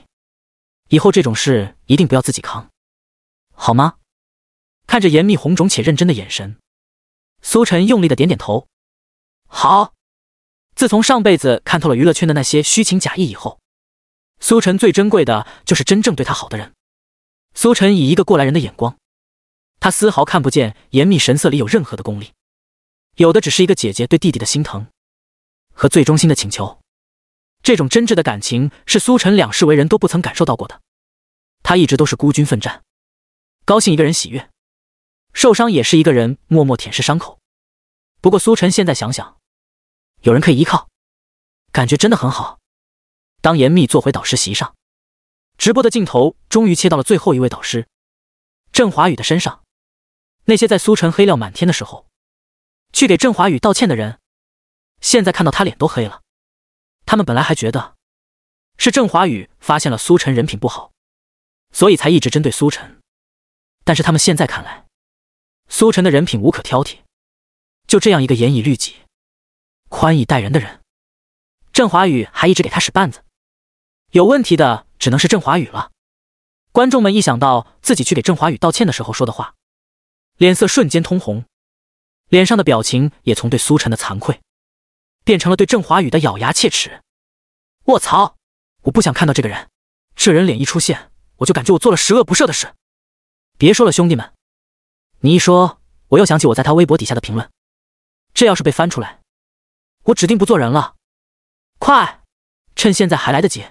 以后这种事一定不要自己扛，好吗？看着严密红肿且认真的眼神，苏晨用力的点点头。好。自从上辈子看透了娱乐圈的那些虚情假意以后，苏晨最珍贵的就是真正对他好的人。苏晨以一个过来人的眼光，他丝毫看不见严密神色里有任何的功力，有的只是一个姐姐对弟弟的心疼和最衷心的请求。这种真挚的感情是苏晨两世为人都不曾感受到过的。他一直都是孤军奋战，高兴一个人喜悦，受伤也是一个人默默舔舐伤口。不过苏晨现在想想，有人可以依靠，感觉真的很好。当严密坐回导师席上，直播的镜头终于切到了最后一位导师郑华宇的身上。那些在苏晨黑料满天的时候去给郑华宇道歉的人，现在看到他脸都黑了。他们本来还觉得是郑华宇发现了苏晨人品不好，所以才一直针对苏晨。但是他们现在看来，苏晨的人品无可挑剔，就这样一个严以律己、宽以待人的人，郑华宇还一直给他使绊子。有问题的只能是郑华宇了。观众们一想到自己去给郑华宇道歉的时候说的话，脸色瞬间通红，脸上的表情也从对苏晨的惭愧。变成了对郑华宇的咬牙切齿。卧槽！我不想看到这个人。这人脸一出现，我就感觉我做了十恶不赦的事。别说了，兄弟们，你一说，我又想起我在他微博底下的评论。这要是被翻出来，我指定不做人了。快，趁现在还来得及，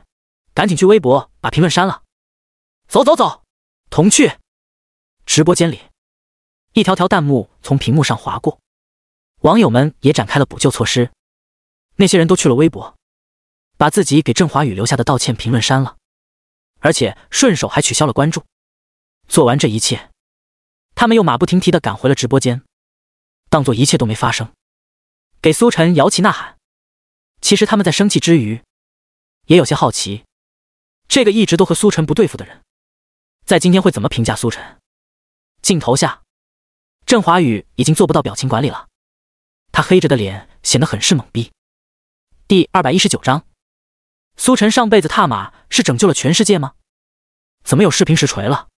赶紧去微博把评论删了。走走走，同去。直播间里，一条条弹幕从屏幕上划过，网友们也展开了补救措施。那些人都去了微博，把自己给郑华宇留下的道歉评论删了，而且顺手还取消了关注。做完这一切，他们又马不停蹄的赶回了直播间，当做一切都没发生，给苏晨摇旗呐喊。其实他们在生气之余，也有些好奇，这个一直都和苏晨不对付的人，在今天会怎么评价苏晨？镜头下，郑华宇已经做不到表情管理了，他黑着的脸显得很是懵逼。第二百一十九章，苏晨上辈子踏马是拯救了全世界吗？怎么有视频实锤了？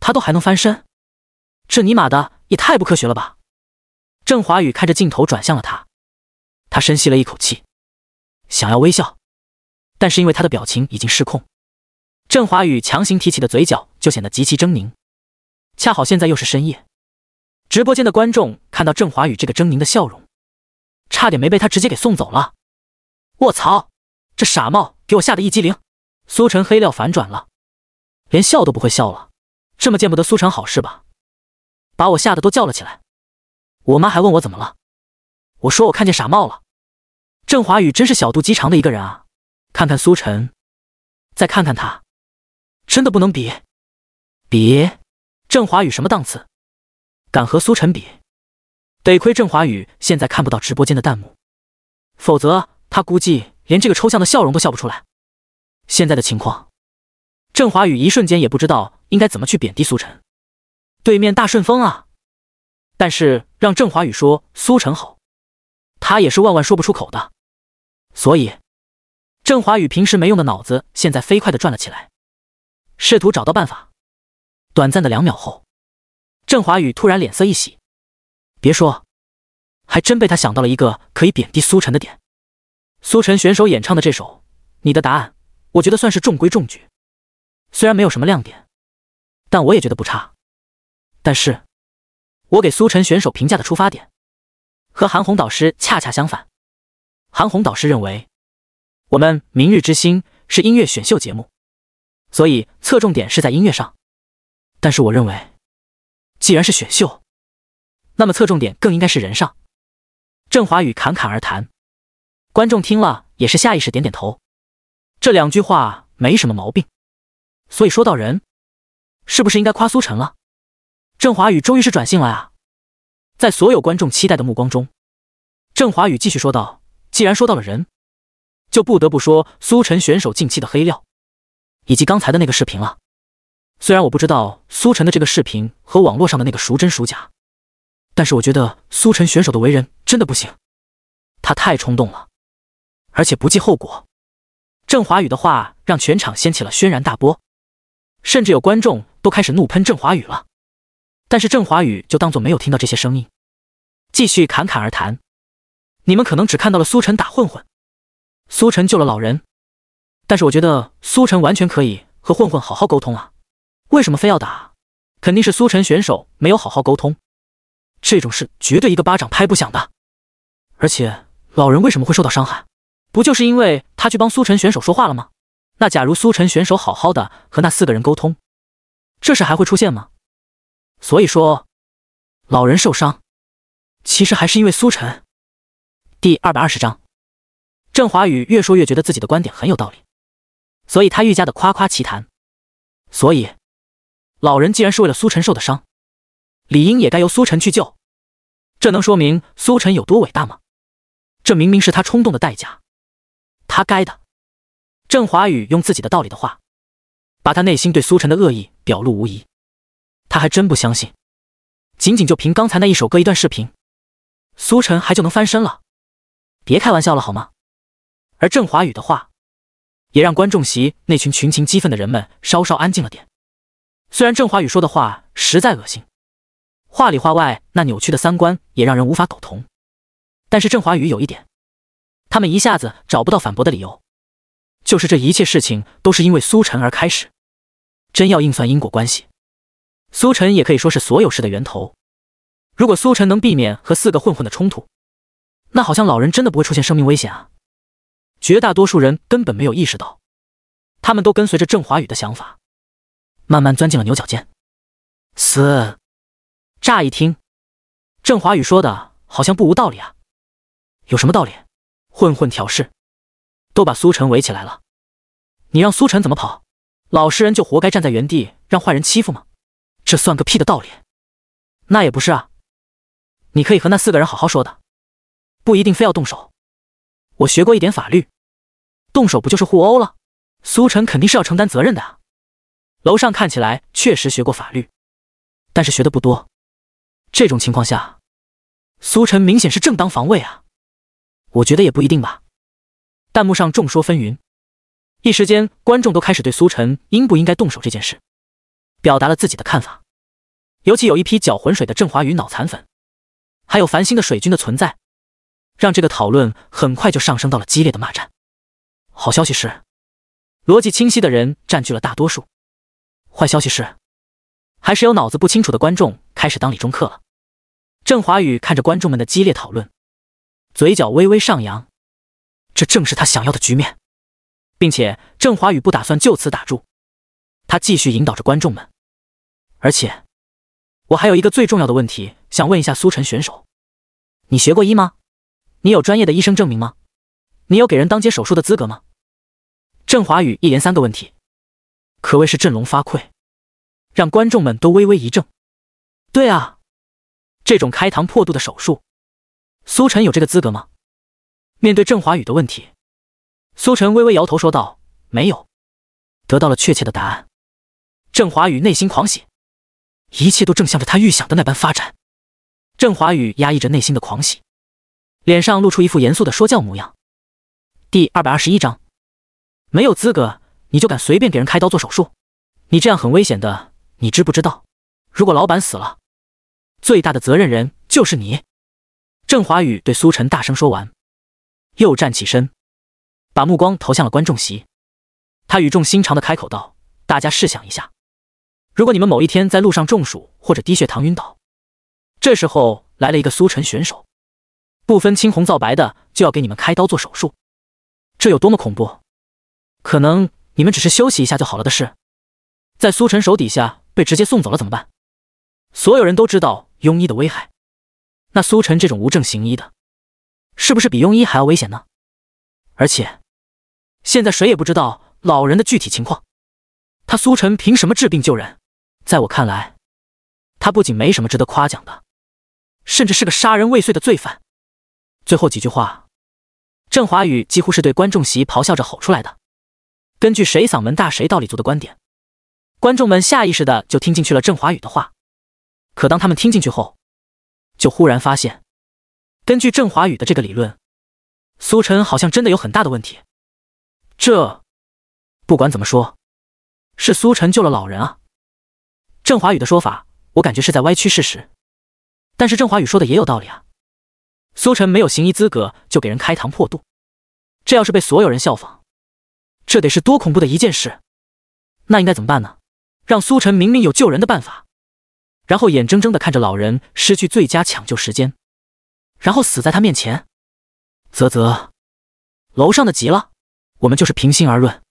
他都还能翻身？这尼玛的也太不科学了吧！郑华宇看着镜头转向了他，他深吸了一口气，想要微笑，但是因为他的表情已经失控，郑华宇强行提起的嘴角就显得极其狰狞。恰好现在又是深夜，直播间的观众看到郑华宇这个狰狞的笑容，差点没被他直接给送走了。我操，这傻帽给我吓得一激灵，苏晨黑料反转了，连笑都不会笑了，这么见不得苏晨好是吧？把我吓得都叫了起来，我妈还问我怎么了，我说我看见傻帽了，郑华宇真是小肚鸡肠的一个人啊，看看苏晨，再看看他，真的不能比，比？郑华宇什么档次，敢和苏晨比，得亏郑华宇现在看不到直播间的弹幕，否则。他估计连这个抽象的笑容都笑不出来。现在的情况，郑华宇一瞬间也不知道应该怎么去贬低苏晨。对面大顺风啊！但是让郑华宇说苏晨好，他也是万万说不出口的。所以，郑华宇平时没用的脑子现在飞快的转了起来，试图找到办法。短暂的两秒后，郑华宇突然脸色一喜，别说，还真被他想到了一个可以贬低苏晨的点。苏晨选手演唱的这首《你的答案》，我觉得算是中规中矩，虽然没有什么亮点，但我也觉得不差。但是，我给苏晨选手评价的出发点，和韩红导师恰恰相反。韩红导师认为，我们《明日之星》是音乐选秀节目，所以侧重点是在音乐上。但是，我认为，既然是选秀，那么侧重点更应该是人上。郑华宇侃侃而谈。观众听了也是下意识点点头，这两句话没什么毛病，所以说到人，是不是应该夸苏晨了？郑华宇终于是转性了啊！在所有观众期待的目光中，郑华宇继续说道：“既然说到了人，就不得不说苏晨选手近期的黑料，以及刚才的那个视频了。虽然我不知道苏晨的这个视频和网络上的那个孰真孰假，但是我觉得苏晨选手的为人真的不行，他太冲动了。”而且不计后果，郑华宇的话让全场掀起了轩然大波，甚至有观众都开始怒喷郑华宇了。但是郑华宇就当作没有听到这些声音，继续侃侃而谈。你们可能只看到了苏晨打混混，苏晨救了老人，但是我觉得苏晨完全可以和混混好好沟通啊，为什么非要打？肯定是苏晨选手没有好好沟通，这种事绝对一个巴掌拍不响的。而且老人为什么会受到伤害？不就是因为他去帮苏晨选手说话了吗？那假如苏晨选手好好的和那四个人沟通，这事还会出现吗？所以说，老人受伤，其实还是因为苏晨。第二百二十章，郑华宇越说越觉得自己的观点很有道理，所以他愈加的夸夸其谈。所以，老人既然是为了苏晨受的伤，理应也该由苏晨去救。这能说明苏晨有多伟大吗？这明明是他冲动的代价。他该的，郑华宇用自己的道理的话，把他内心对苏晨的恶意表露无遗。他还真不相信，仅仅就凭刚才那一首歌一段视频，苏晨还就能翻身了？别开玩笑了好吗？而郑华宇的话，也让观众席那群群情激愤的人们稍稍安静了点。虽然郑华宇说的话实在恶心，话里话外那扭曲的三观也让人无法苟同，但是郑华宇有一点。他们一下子找不到反驳的理由，就是这一切事情都是因为苏晨而开始。真要硬算因果关系，苏晨也可以说是所有事的源头。如果苏晨能避免和四个混混的冲突，那好像老人真的不会出现生命危险啊！绝大多数人根本没有意识到，他们都跟随着郑华宇的想法，慢慢钻进了牛角尖。死！乍一听，郑华宇说的好像不无道理啊！有什么道理？混混挑事，都把苏晨围起来了，你让苏晨怎么跑？老实人就活该站在原地让坏人欺负吗？这算个屁的道理！那也不是啊，你可以和那四个人好好说的，不一定非要动手。我学过一点法律，动手不就是互殴了？苏晨肯定是要承担责任的啊。楼上看起来确实学过法律，但是学的不多。这种情况下，苏晨明显是正当防卫啊。我觉得也不一定吧。弹幕上众说纷纭，一时间观众都开始对苏晨应不应该动手这件事表达了自己的看法。尤其有一批搅浑水的郑华宇脑残粉，还有繁星的水军的存在，让这个讨论很快就上升到了激烈的骂战。好消息是，逻辑清晰的人占据了大多数；坏消息是，还是有脑子不清楚的观众开始当理中客了。郑华宇看着观众们的激烈讨论。嘴角微微上扬，这正是他想要的局面，并且郑华宇不打算就此打住，他继续引导着观众们。而且，我还有一个最重要的问题想问一下苏晨选手：你学过医吗？你有专业的医生证明吗？你有给人当街手术的资格吗？郑华宇一连三个问题，可谓是振聋发聩，让观众们都微微一怔。对啊，这种开膛破肚的手术。苏晨有这个资格吗？面对郑华宇的问题，苏晨微微摇头说道：“没有。”得到了确切的答案，郑华宇内心狂喜，一切都正向着他预想的那般发展。郑华宇压抑着内心的狂喜，脸上露出一副严肃的说教模样。第二百二十一章：没有资格，你就敢随便给人开刀做手术？你这样很危险的，你知不知道？如果老板死了，最大的责任人就是你。郑华宇对苏晨大声说完，又站起身，把目光投向了观众席。他语重心长的开口道：“大家试想一下，如果你们某一天在路上中暑或者低血糖晕倒，这时候来了一个苏晨选手，不分青红皂白的就要给你们开刀做手术，这有多么恐怖？可能你们只是休息一下就好了的事，在苏晨手底下被直接送走了怎么办？所有人都知道庸医的危害。”那苏晨这种无证行医的，是不是比庸医还要危险呢？而且，现在谁也不知道老人的具体情况，他苏晨凭什么治病救人？在我看来，他不仅没什么值得夸奖的，甚至是个杀人未遂的罪犯。最后几句话，郑华宇几乎是对观众席咆哮着吼出来的。根据谁嗓门大谁道理足的观点，观众们下意识的就听进去了郑华宇的话。可当他们听进去后，就忽然发现，根据郑华宇的这个理论，苏晨好像真的有很大的问题。这不管怎么说，是苏晨救了老人啊。郑华宇的说法，我感觉是在歪曲事实。但是郑华宇说的也有道理啊。苏晨没有行医资格就给人开膛破肚，这要是被所有人效仿，这得是多恐怖的一件事。那应该怎么办呢？让苏晨明明有救人的办法。然后眼睁睁的看着老人失去最佳抢救时间，然后死在他面前。啧啧，楼上的急了。我们就是平心而论，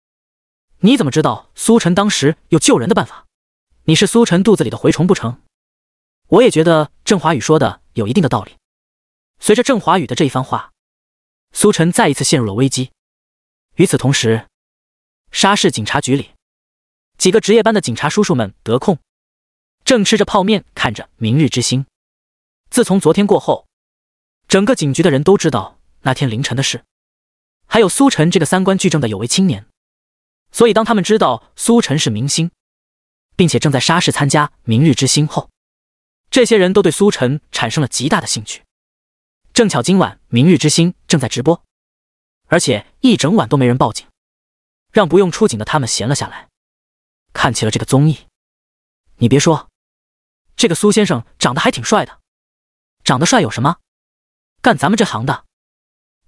你怎么知道苏晨当时有救人的办法？你是苏晨肚子里的蛔虫不成？我也觉得郑华宇说的有一定的道理。随着郑华宇的这一番话，苏晨再一次陷入了危机。与此同时，沙市警察局里几个值夜班的警察叔叔们得空。正吃着泡面，看着《明日之星》。自从昨天过后，整个警局的人都知道那天凌晨的事，还有苏晨这个三观巨正的有为青年。所以，当他们知道苏晨是明星，并且正在沙市参加《明日之星》后，这些人都对苏晨产生了极大的兴趣。正巧今晚《明日之星》正在直播，而且一整晚都没人报警，让不用出警的他们闲了下来，看起了这个综艺。你别说。这个苏先生长得还挺帅的，长得帅有什么？干咱们这行的，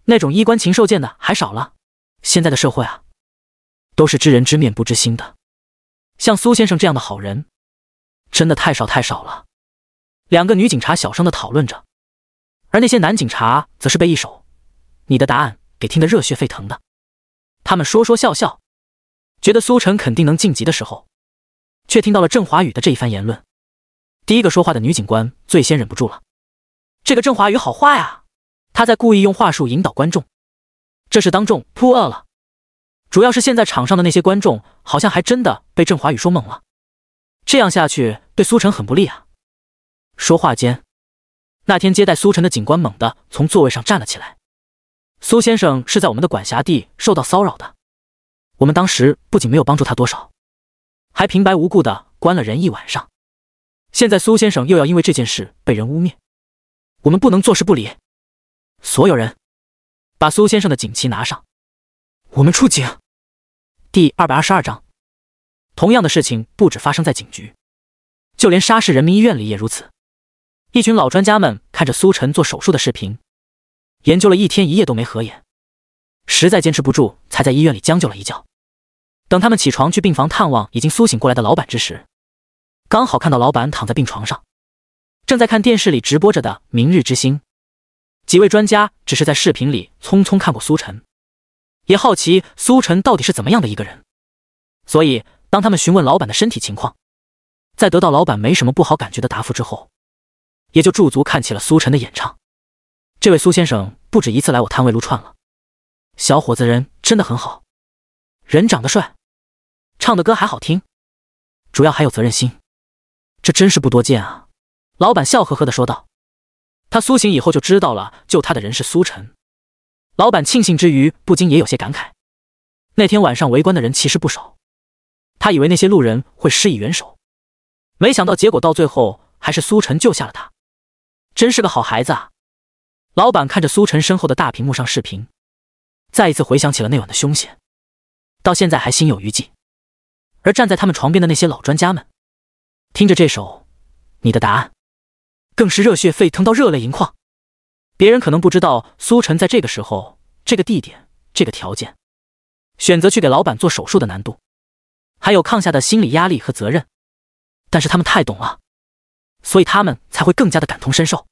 那种衣冠禽兽见的还少了。现在的社会啊，都是知人知面不知心的，像苏先生这样的好人，真的太少太少了。两个女警察小声的讨论着，而那些男警察则是被一首《你的答案》给听得热血沸腾的。他们说说笑笑，觉得苏晨肯定能晋级的时候，却听到了郑华宇的这一番言论。第一个说话的女警官最先忍不住了，这个郑华宇好坏啊！他在故意用话术引导观众，这是当众扑饿了。主要是现在场上的那些观众好像还真的被郑华宇说懵了，这样下去对苏晨很不利啊！说话间，那天接待苏晨的警官猛地从座位上站了起来：“苏先生是在我们的管辖地受到骚扰的，我们当时不仅没有帮助他多少，还平白无故的关了人一晚上。”现在苏先生又要因为这件事被人污蔑，我们不能坐视不理。所有人，把苏先生的锦旗拿上，我们出警。第二百二十二章，同样的事情不止发生在警局，就连沙市人民医院里也如此。一群老专家们看着苏晨做手术的视频，研究了一天一夜都没合眼，实在坚持不住，才在医院里将就了一觉。等他们起床去病房探望已经苏醒过来的老板之时。刚好看到老板躺在病床上，正在看电视里直播着的《明日之星》。几位专家只是在视频里匆匆看过苏晨，也好奇苏晨到底是怎么样的一个人。所以，当他们询问老板的身体情况，在得到老板没什么不好感觉的答复之后，也就驻足看起了苏晨的演唱。这位苏先生不止一次来我摊位撸串了，小伙子人真的很好，人长得帅，唱的歌还好听，主要还有责任心。这真是不多见啊！老板笑呵呵的说道。他苏醒以后就知道了，救他的人是苏晨。老板庆幸之余，不禁也有些感慨。那天晚上围观的人其实不少，他以为那些路人会施以援手，没想到结果到最后还是苏晨救下了他。真是个好孩子啊！老板看着苏晨身后的大屏幕上视频，再一次回想起了那晚的凶险，到现在还心有余悸。而站在他们床边的那些老专家们。听着这首《你的答案》，更是热血沸腾到热泪盈眶。别人可能不知道苏晨在这个时候、这个地点、这个条件，选择去给老板做手术的难度，还有抗下的心理压力和责任。但是他们太懂了，所以他们才会更加的感同身受。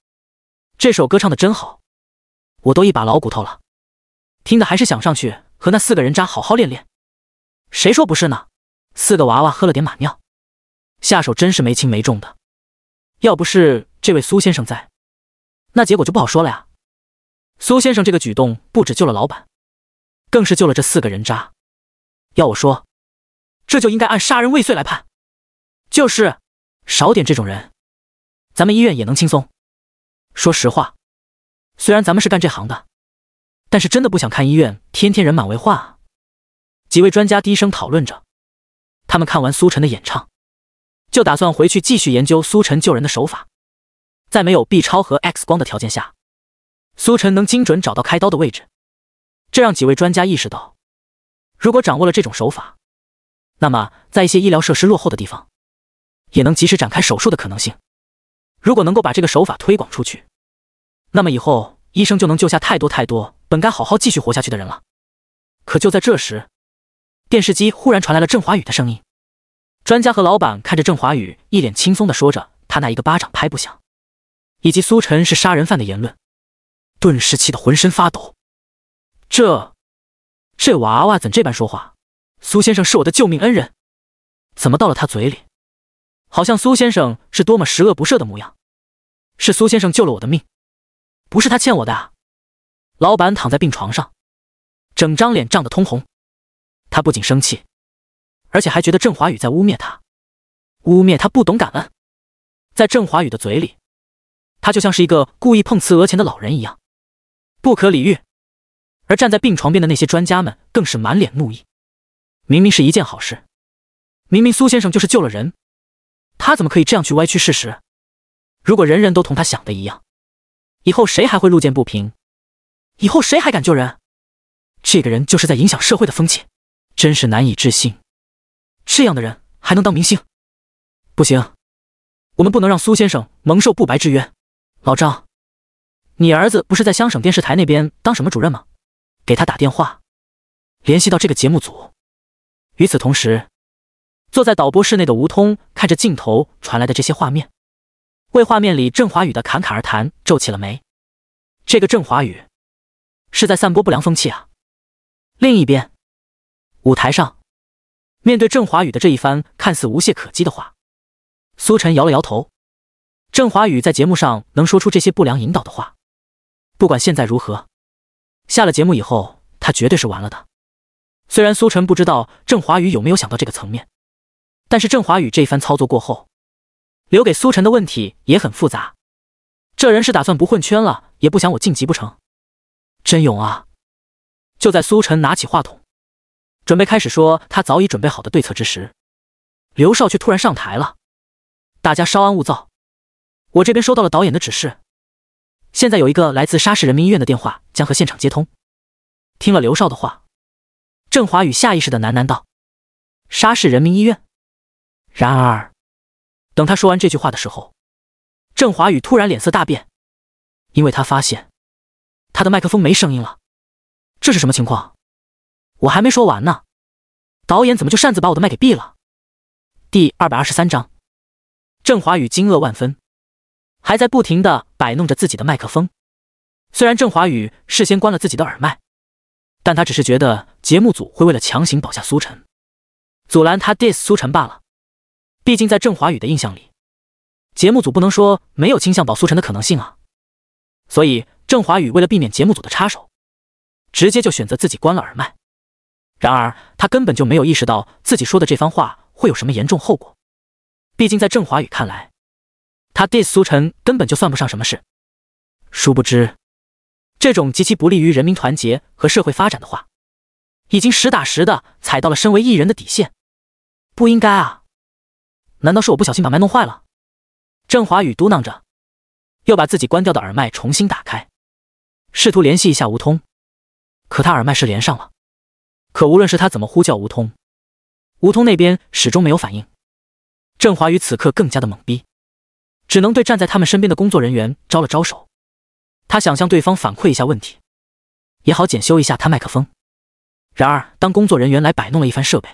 这首歌唱的真好，我都一把老骨头了，听的还是想上去和那四个人渣好好练练。谁说不是呢？四个娃娃喝了点马尿。下手真是没轻没重的，要不是这位苏先生在，那结果就不好说了呀。苏先生这个举动不止救了老板，更是救了这四个人渣。要我说，这就应该按杀人未遂来判。就是，少点这种人，咱们医院也能轻松。说实话，虽然咱们是干这行的，但是真的不想看医院天天人满为患啊。几位专家低声讨论着，他们看完苏晨的演唱。就打算回去继续研究苏晨救人的手法。在没有 B 超和 X 光的条件下，苏晨能精准找到开刀的位置，这让几位专家意识到，如果掌握了这种手法，那么在一些医疗设施落后的地方，也能及时展开手术的可能性。如果能够把这个手法推广出去，那么以后医生就能救下太多太多本该好好继续活下去的人了。可就在这时，电视机忽然传来了郑华宇的声音。专家和老板看着郑华宇一脸轻松地说着他那一个巴掌拍不响，以及苏晨是杀人犯的言论，顿时气得浑身发抖。这这娃娃怎这般说话？苏先生是我的救命恩人，怎么到了他嘴里，好像苏先生是多么十恶不赦的模样？是苏先生救了我的命，不是他欠我的。啊。老板躺在病床上，整张脸涨得通红，他不仅生气。而且还觉得郑华宇在污蔑他，污蔑他不懂感恩。在郑华宇的嘴里，他就像是一个故意碰瓷讹钱的老人一样，不可理喻。而站在病床边的那些专家们更是满脸怒意。明明是一件好事，明明苏先生就是救了人，他怎么可以这样去歪曲事实？如果人人都同他想的一样，以后谁还会路见不平？以后谁还敢救人？这个人就是在影响社会的风气，真是难以置信。这样的人还能当明星？不行，我们不能让苏先生蒙受不白之冤。老张，你儿子不是在乡省电视台那边当什么主任吗？给他打电话，联系到这个节目组。与此同时，坐在导播室内的吴通看着镜头传来的这些画面，为画面里郑华宇的侃侃而谈皱起了眉。这个郑华宇是在散播不良风气啊！另一边，舞台上。面对郑华宇的这一番看似无懈可击的话，苏晨摇了摇头。郑华宇在节目上能说出这些不良引导的话，不管现在如何，下了节目以后他绝对是完了的。虽然苏晨不知道郑华宇有没有想到这个层面，但是郑华宇这一番操作过后，留给苏晨的问题也很复杂。这人是打算不混圈了，也不想我晋级不成？真勇啊！就在苏晨拿起话筒。准备开始说他早已准备好的对策之时，刘少却突然上台了。大家稍安勿躁，我这边收到了导演的指示。现在有一个来自沙市人民医院的电话将和现场接通。听了刘少的话，郑华宇下意识的喃喃道：“沙市人民医院。”然而，等他说完这句话的时候，郑华宇突然脸色大变，因为他发现他的麦克风没声音了。这是什么情况？我还没说完呢，导演怎么就擅自把我的麦给闭了？第二百二十三章，郑华宇惊愕万分，还在不停的摆弄着自己的麦克风。虽然郑华宇事先关了自己的耳麦，但他只是觉得节目组会为了强行保下苏晨，阻拦他 diss 苏晨罢了。毕竟在郑华宇的印象里，节目组不能说没有倾向保苏晨的可能性啊。所以郑华宇为了避免节目组的插手，直接就选择自己关了耳麦。然而，他根本就没有意识到自己说的这番话会有什么严重后果。毕竟，在郑华宇看来，他 dis s 苏晨根本就算不上什么事。殊不知，这种极其不利于人民团结和社会发展的话，已经实打实的踩到了身为艺人的底线。不应该啊！难道是我不小心把麦弄坏了？郑华宇嘟囔着，又把自己关掉的耳麦重新打开，试图联系一下吴通。可他耳麦是连上了。可无论是他怎么呼叫吴通，吴通那边始终没有反应。郑华宇此刻更加的懵逼，只能对站在他们身边的工作人员招了招手，他想向对方反馈一下问题，也好检修一下他麦克风。然而，当工作人员来摆弄了一番设备，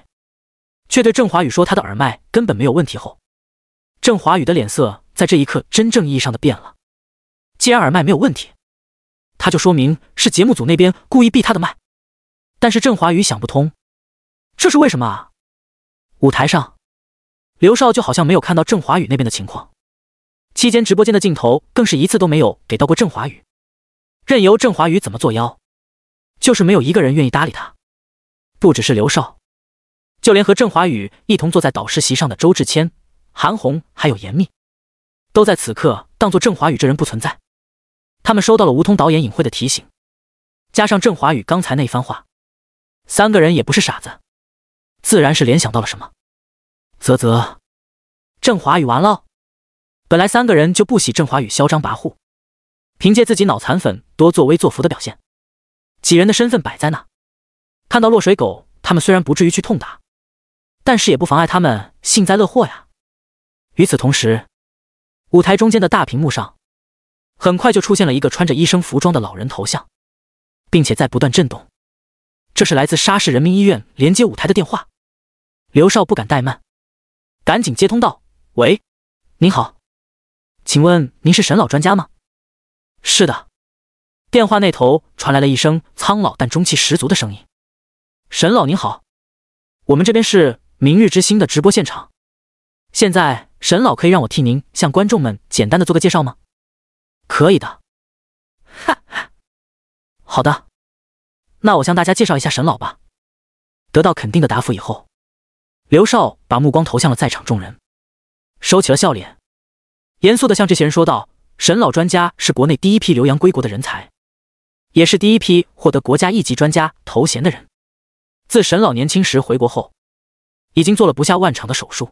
却对郑华宇说他的耳麦根本没有问题后，郑华宇的脸色在这一刻真正意义上的变了。既然耳麦没有问题，他就说明是节目组那边故意闭他的麦。但是郑华宇想不通，这是为什么啊？舞台上，刘少就好像没有看到郑华宇那边的情况。期间直播间的镜头更是一次都没有给到过郑华宇，任由郑华宇怎么作妖，就是没有一个人愿意搭理他。不只是刘少，就连和郑华宇一同坐在导师席上的周志谦、韩红还有严密，都在此刻当做郑华宇这人不存在。他们收到了吴通导演隐晦的提醒，加上郑华宇刚才那一番话。三个人也不是傻子，自然是联想到了什么。啧啧，郑华宇完了！本来三个人就不喜郑华宇嚣张跋扈，凭借自己脑残粉多、作威作福的表现，几人的身份摆在那，看到落水狗，他们虽然不至于去痛打，但是也不妨碍他们幸灾乐祸呀。与此同时，舞台中间的大屏幕上，很快就出现了一个穿着医生服装的老人头像，并且在不断震动。这是来自沙市人民医院连接舞台的电话，刘少不敢怠慢，赶紧接通道：“喂，您好，请问您是沈老专家吗？”“是的。”电话那头传来了一声苍老但中气十足的声音：“沈老您好，我们这边是明日之星的直播现场，现在沈老可以让我替您向观众们简单的做个介绍吗？”“可以的。”“哈哈，好的。”那我向大家介绍一下沈老吧。得到肯定的答复以后，刘少把目光投向了在场众人，收起了笑脸，严肃的向这些人说道：“沈老专家是国内第一批留洋归国的人才，也是第一批获得国家一级专家头衔的人。自沈老年轻时回国后，已经做了不下万场的手术，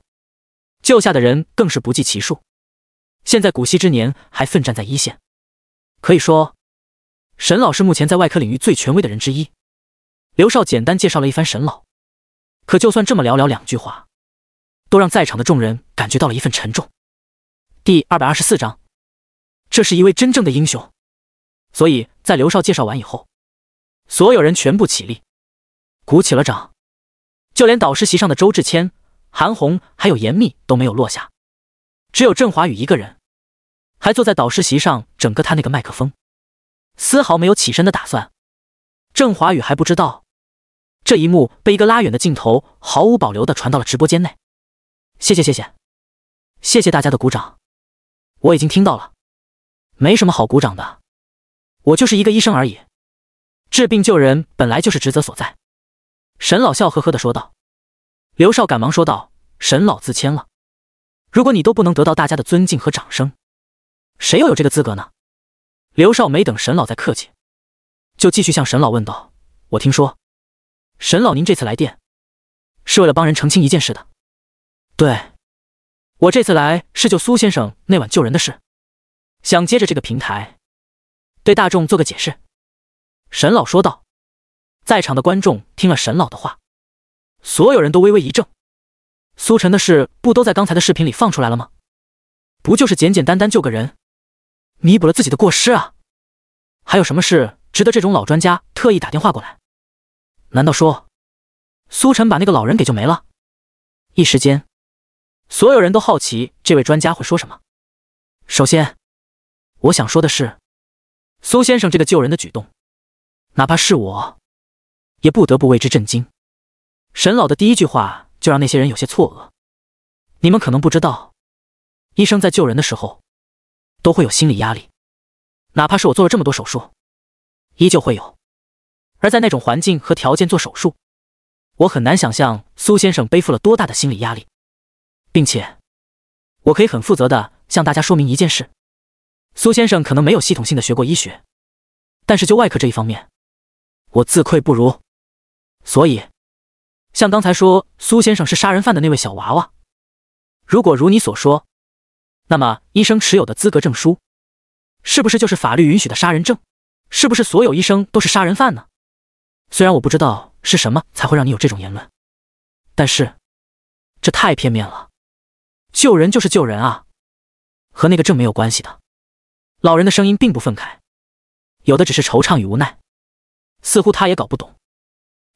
救下的人更是不计其数。现在古稀之年还奋战在一线，可以说……”沈老师目前在外科领域最权威的人之一，刘少简单介绍了一番沈老，可就算这么寥寥两句话，都让在场的众人感觉到了一份沉重。第二百二十四章，这是一位真正的英雄，所以在刘少介绍完以后，所有人全部起立，鼓起了掌，就连导师席上的周志谦、韩红还有严密都没有落下，只有郑华宇一个人，还坐在导师席上，整个他那个麦克风。丝毫没有起身的打算。郑华宇还不知道，这一幕被一个拉远的镜头毫无保留的传到了直播间内。谢谢谢谢谢谢大家的鼓掌，我已经听到了，没什么好鼓掌的，我就是一个医生而已，治病救人本来就是职责所在。沈老笑呵呵的说道。刘少赶忙说道：“沈老自谦了，如果你都不能得到大家的尊敬和掌声，谁又有这个资格呢？”刘少没等沈老再客气，就继续向沈老问道：“我听说，沈老您这次来电是为了帮人澄清一件事的。对，我这次来是就苏先生那晚救人的事，想接着这个平台对大众做个解释。”沈老说道。在场的观众听了沈老的话，所有人都微微一怔。苏晨的事不都在刚才的视频里放出来了吗？不就是简简单单救个人？弥补了自己的过失啊！还有什么事值得这种老专家特意打电话过来？难道说苏晨把那个老人给救没了？一时间，所有人都好奇这位专家会说什么。首先，我想说的是，苏先生这个救人的举动，哪怕是我，也不得不为之震惊。沈老的第一句话就让那些人有些错愕。你们可能不知道，医生在救人的时候。都会有心理压力，哪怕是我做了这么多手术，依旧会有。而在那种环境和条件做手术，我很难想象苏先生背负了多大的心理压力。并且，我可以很负责的向大家说明一件事：苏先生可能没有系统性的学过医学，但是就外科这一方面，我自愧不如。所以，像刚才说苏先生是杀人犯的那位小娃娃，如果如你所说，那么，医生持有的资格证书，是不是就是法律允许的杀人证？是不是所有医生都是杀人犯呢？虽然我不知道是什么才会让你有这种言论，但是这太片面了。救人就是救人啊，和那个证没有关系的。老人的声音并不愤慨，有的只是惆怅与无奈。似乎他也搞不懂，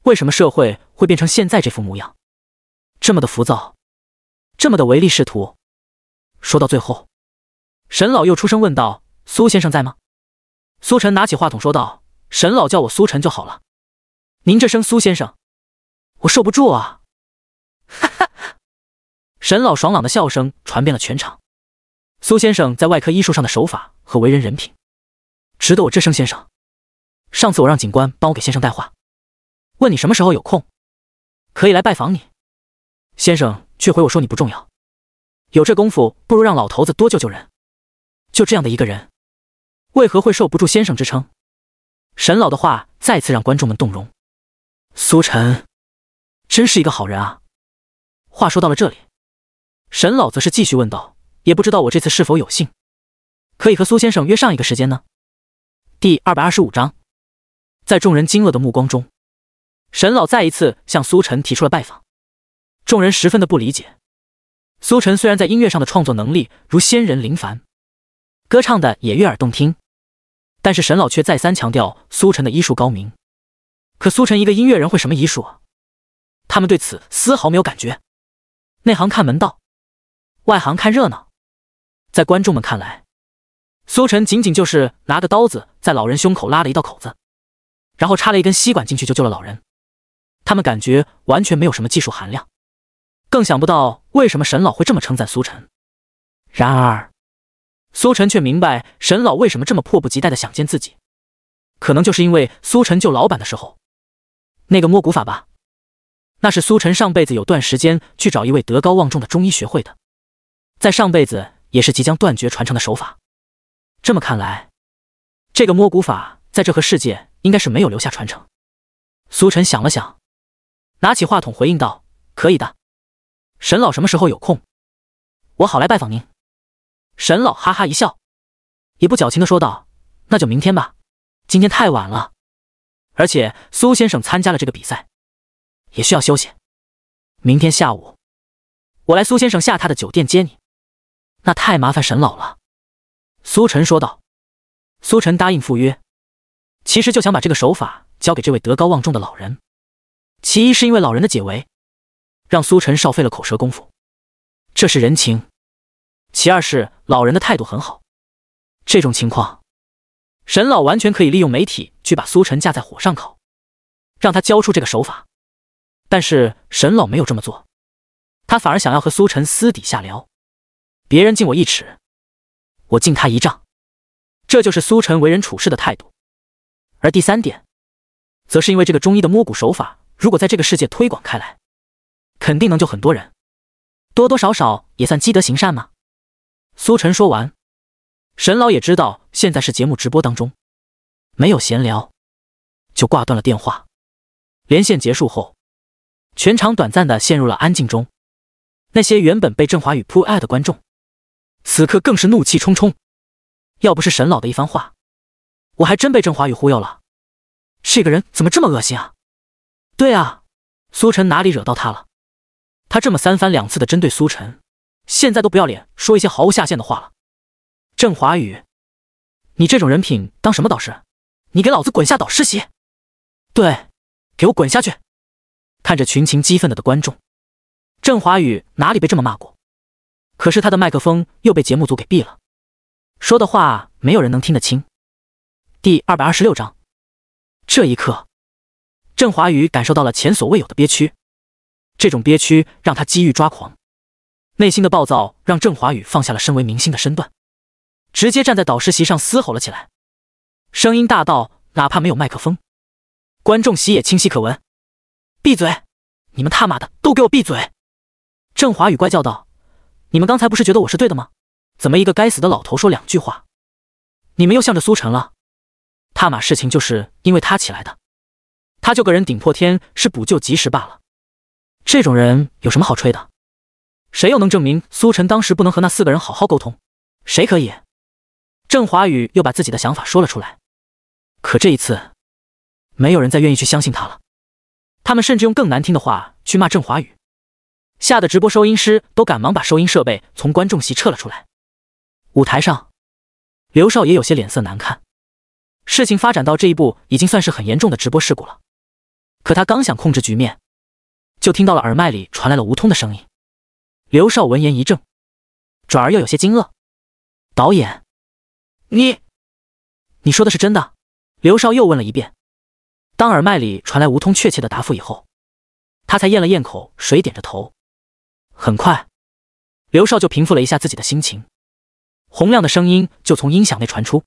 为什么社会会变成现在这副模样，这么的浮躁，这么的唯利是图。说到最后，沈老又出声问道：“苏先生在吗？”苏晨拿起话筒说道：“沈老叫我苏晨就好了，您这声苏先生，我受不住啊！” 哈哈，沈老爽朗的笑声传遍了全场。苏先生在外科医术上的手法和为人人品，值得我这声先生。上次我让警官帮我给先生带话，问你什么时候有空，可以来拜访你。先生却回我说你不重要。有这功夫，不如让老头子多救救人。就这样的一个人，为何会受不住“先生”之称？沈老的话再次让观众们动容。苏晨，真是一个好人啊！话说到了这里，沈老则是继续问道：“也不知道我这次是否有幸，可以和苏先生约上一个时间呢？”第二百二十五章，在众人惊愕的目光中，沈老再一次向苏晨提出了拜访。众人十分的不理解。苏晨虽然在音乐上的创作能力如仙人林凡，歌唱的也悦耳动听，但是沈老却再三强调苏晨的医术高明。可苏晨一个音乐人会什么医术啊？他们对此丝毫没有感觉。内行看门道，外行看热闹。在观众们看来，苏晨仅仅就是拿个刀子在老人胸口拉了一道口子，然后插了一根吸管进去就救了老人。他们感觉完全没有什么技术含量。更想不到为什么沈老会这么称赞苏晨，然而苏晨却明白沈老为什么这么迫不及待的想见自己，可能就是因为苏晨救老板的时候，那个摸骨法吧，那是苏晨上辈子有段时间去找一位德高望重的中医学会的，在上辈子也是即将断绝传承的手法，这么看来，这个摸骨法在这和世界应该是没有留下传承。苏晨想了想，拿起话筒回应道：“可以的。”沈老什么时候有空，我好来拜访您。沈老哈哈一笑，也不矫情的说道：“那就明天吧，今天太晚了，而且苏先生参加了这个比赛，也需要休息。明天下午，我来苏先生下榻的酒店接你。”那太麻烦沈老了。苏晨说道。苏晨答应赴约，其实就想把这个手法交给这位德高望重的老人。其一是因为老人的解围。让苏晨少费了口舌功夫，这是人情；其二是老人的态度很好，这种情况，沈老完全可以利用媒体去把苏晨架在火上烤，让他交出这个手法。但是沈老没有这么做，他反而想要和苏晨私底下聊。别人敬我一尺，我敬他一丈，这就是苏晨为人处事的态度。而第三点，则是因为这个中医的摸骨手法，如果在这个世界推广开来。肯定能救很多人，多多少少也算积德行善嘛。苏晨说完，沈老也知道现在是节目直播当中，没有闲聊，就挂断了电话。连线结束后，全场短暂的陷入了安静中。那些原本被郑华宇扑爱的观众，此刻更是怒气冲冲。要不是沈老的一番话，我还真被郑华宇忽悠了。这个人怎么这么恶心啊？对啊，苏晨哪里惹到他了？他这么三番两次的针对苏晨，现在都不要脸说一些毫无下限的话了。郑华宇，你这种人品当什么导师？你给老子滚下导师席！对，给我滚下去！看着群情激愤的的观众，郑华宇哪里被这么骂过？可是他的麦克风又被节目组给闭了，说的话没有人能听得清。第二百二十六章，这一刻，郑华宇感受到了前所未有的憋屈。这种憋屈让他机遇抓狂，内心的暴躁让郑华宇放下了身为明星的身段，直接站在导师席上嘶吼了起来，声音大到哪怕没有麦克风，观众席也清晰可闻。闭嘴！你们他妈的都给我闭嘴！郑华宇怪叫道：“你们刚才不是觉得我是对的吗？怎么一个该死的老头说两句话，你们又向着苏晨了？踏马事情就是因为他起来的，他救个人顶破天是补救及时罢了。”这种人有什么好吹的？谁又能证明苏晨当时不能和那四个人好好沟通？谁可以？郑华宇又把自己的想法说了出来，可这一次，没有人再愿意去相信他了。他们甚至用更难听的话去骂郑华宇，吓得直播收音师都赶忙把收音设备从观众席撤了出来。舞台上，刘少也有些脸色难看。事情发展到这一步，已经算是很严重的直播事故了。可他刚想控制局面。就听到了耳麦里传来了吴通的声音。刘少闻言一怔，转而又有些惊愕：“导演，你，你说的是真的？”刘少又问了一遍。当耳麦里传来吴通确切的答复以后，他才咽了咽口水，点着头。很快，刘少就平复了一下自己的心情。洪亮的声音就从音响内传出，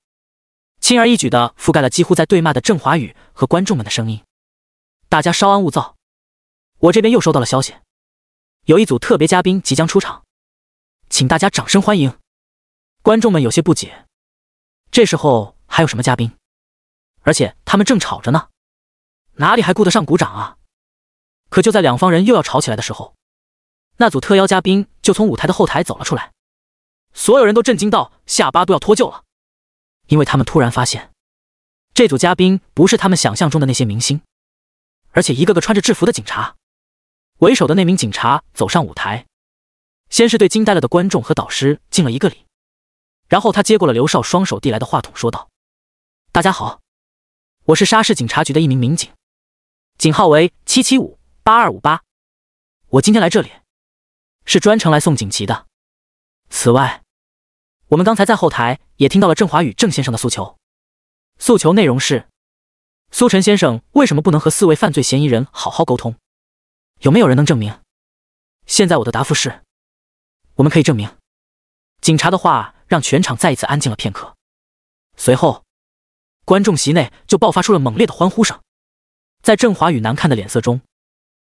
轻而易举的覆盖了几乎在对骂的郑华宇和观众们的声音。大家稍安勿躁。我这边又收到了消息，有一组特别嘉宾即将出场，请大家掌声欢迎。观众们有些不解，这时候还有什么嘉宾？而且他们正吵着呢，哪里还顾得上鼓掌啊？可就在两方人又要吵起来的时候，那组特邀嘉宾就从舞台的后台走了出来，所有人都震惊到下巴都要脱臼了，因为他们突然发现，这组嘉宾不是他们想象中的那些明星，而且一个个穿着制服的警察。为首的那名警察走上舞台，先是对惊呆了的观众和导师敬了一个礼，然后他接过了刘少双手递来的话筒，说道：“大家好，我是沙市警察局的一名民警，警号为七七五八二五八。我今天来这里，是专程来送锦旗的。此外，我们刚才在后台也听到了郑华宇郑先生的诉求，诉求内容是：苏晨先生为什么不能和四位犯罪嫌疑人好好沟通？”有没有人能证明？现在我的答复是，我们可以证明。警察的话让全场再一次安静了片刻，随后，观众席内就爆发出了猛烈的欢呼声。在郑华与难看的脸色中，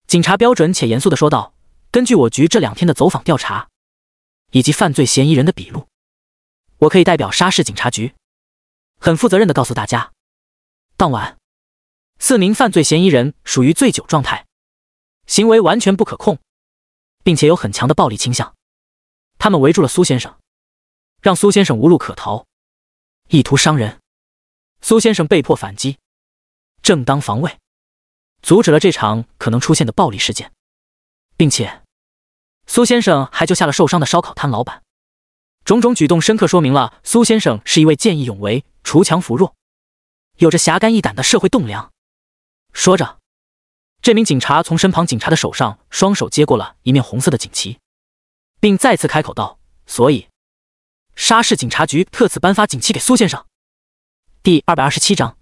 警察标准且严肃的说道：“根据我局这两天的走访调查，以及犯罪嫌疑人的笔录，我可以代表沙市警察局，很负责任的告诉大家，当晚四名犯罪嫌疑人属于醉酒状态。”行为完全不可控，并且有很强的暴力倾向。他们围住了苏先生，让苏先生无路可逃，意图伤人。苏先生被迫反击，正当防卫，阻止了这场可能出现的暴力事件，并且苏先生还救下了受伤的烧烤摊老板。种种举动深刻说明了苏先生是一位见义勇为、锄强扶弱、有着侠肝义胆的社会栋梁。说着。这名警察从身旁警察的手上双手接过了一面红色的锦旗，并再次开口道：“所以，沙市警察局特此颁发锦旗给苏先生。”第二百二十七章，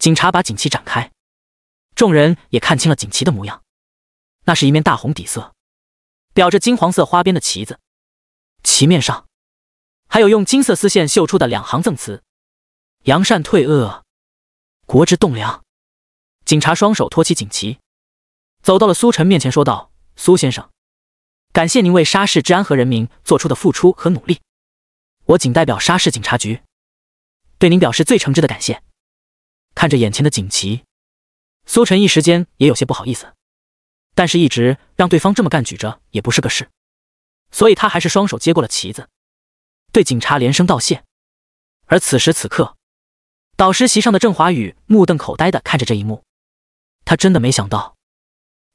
警察把锦旗展开，众人也看清了锦旗的模样。那是一面大红底色，裱着金黄色花边的旗子，旗面上还有用金色丝线绣出的两行赠词：“扬善退恶，国之栋梁。”警察双手托起锦旗，走到了苏晨面前，说道：“苏先生，感谢您为沙市治安和人民做出的付出和努力。我谨代表沙市警察局，对您表示最诚挚的感谢。”看着眼前的锦旗，苏晨一时间也有些不好意思，但是一直让对方这么干举着也不是个事，所以他还是双手接过了旗子，对警察连声道谢。而此时此刻，导师席上的郑华宇目瞪口呆地看着这一幕。他真的没想到，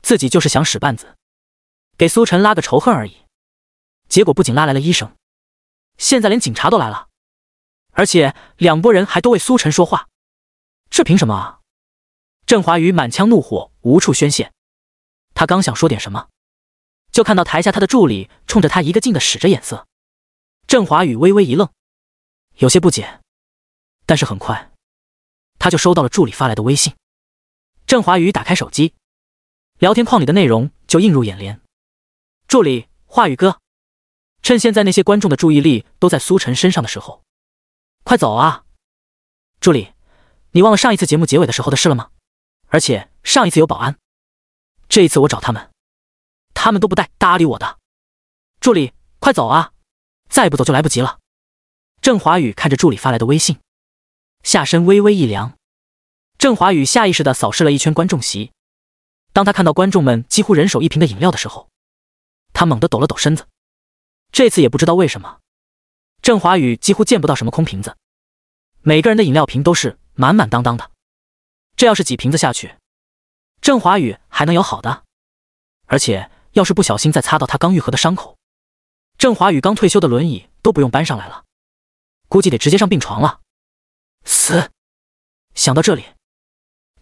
自己就是想使绊子，给苏晨拉个仇恨而已。结果不仅拉来了医生，现在连警察都来了，而且两拨人还都为苏晨说话，这凭什么？啊？郑华宇满腔怒火无处宣泄，他刚想说点什么，就看到台下他的助理冲着他一个劲的使着眼色。郑华宇微微一愣，有些不解，但是很快，他就收到了助理发来的微信。郑华宇打开手机，聊天框里的内容就映入眼帘。助理，华宇哥，趁现在那些观众的注意力都在苏晨身上的时候，快走啊！助理，你忘了上一次节目结尾的时候的事了吗？而且上一次有保安，这一次我找他们，他们都不带搭理我的。助理，快走啊！再不走就来不及了。郑华宇看着助理发来的微信，下身微微一凉。郑华宇下意识地扫视了一圈观众席，当他看到观众们几乎人手一瓶的饮料的时候，他猛地抖了抖身子。这次也不知道为什么，郑华宇几乎见不到什么空瓶子，每个人的饮料瓶都是满满当当的。这要是几瓶子下去，郑华宇还能有好的？而且要是不小心再擦到他刚愈合的伤口，郑华宇刚退休的轮椅都不用搬上来了，估计得直接上病床了。死！想到这里。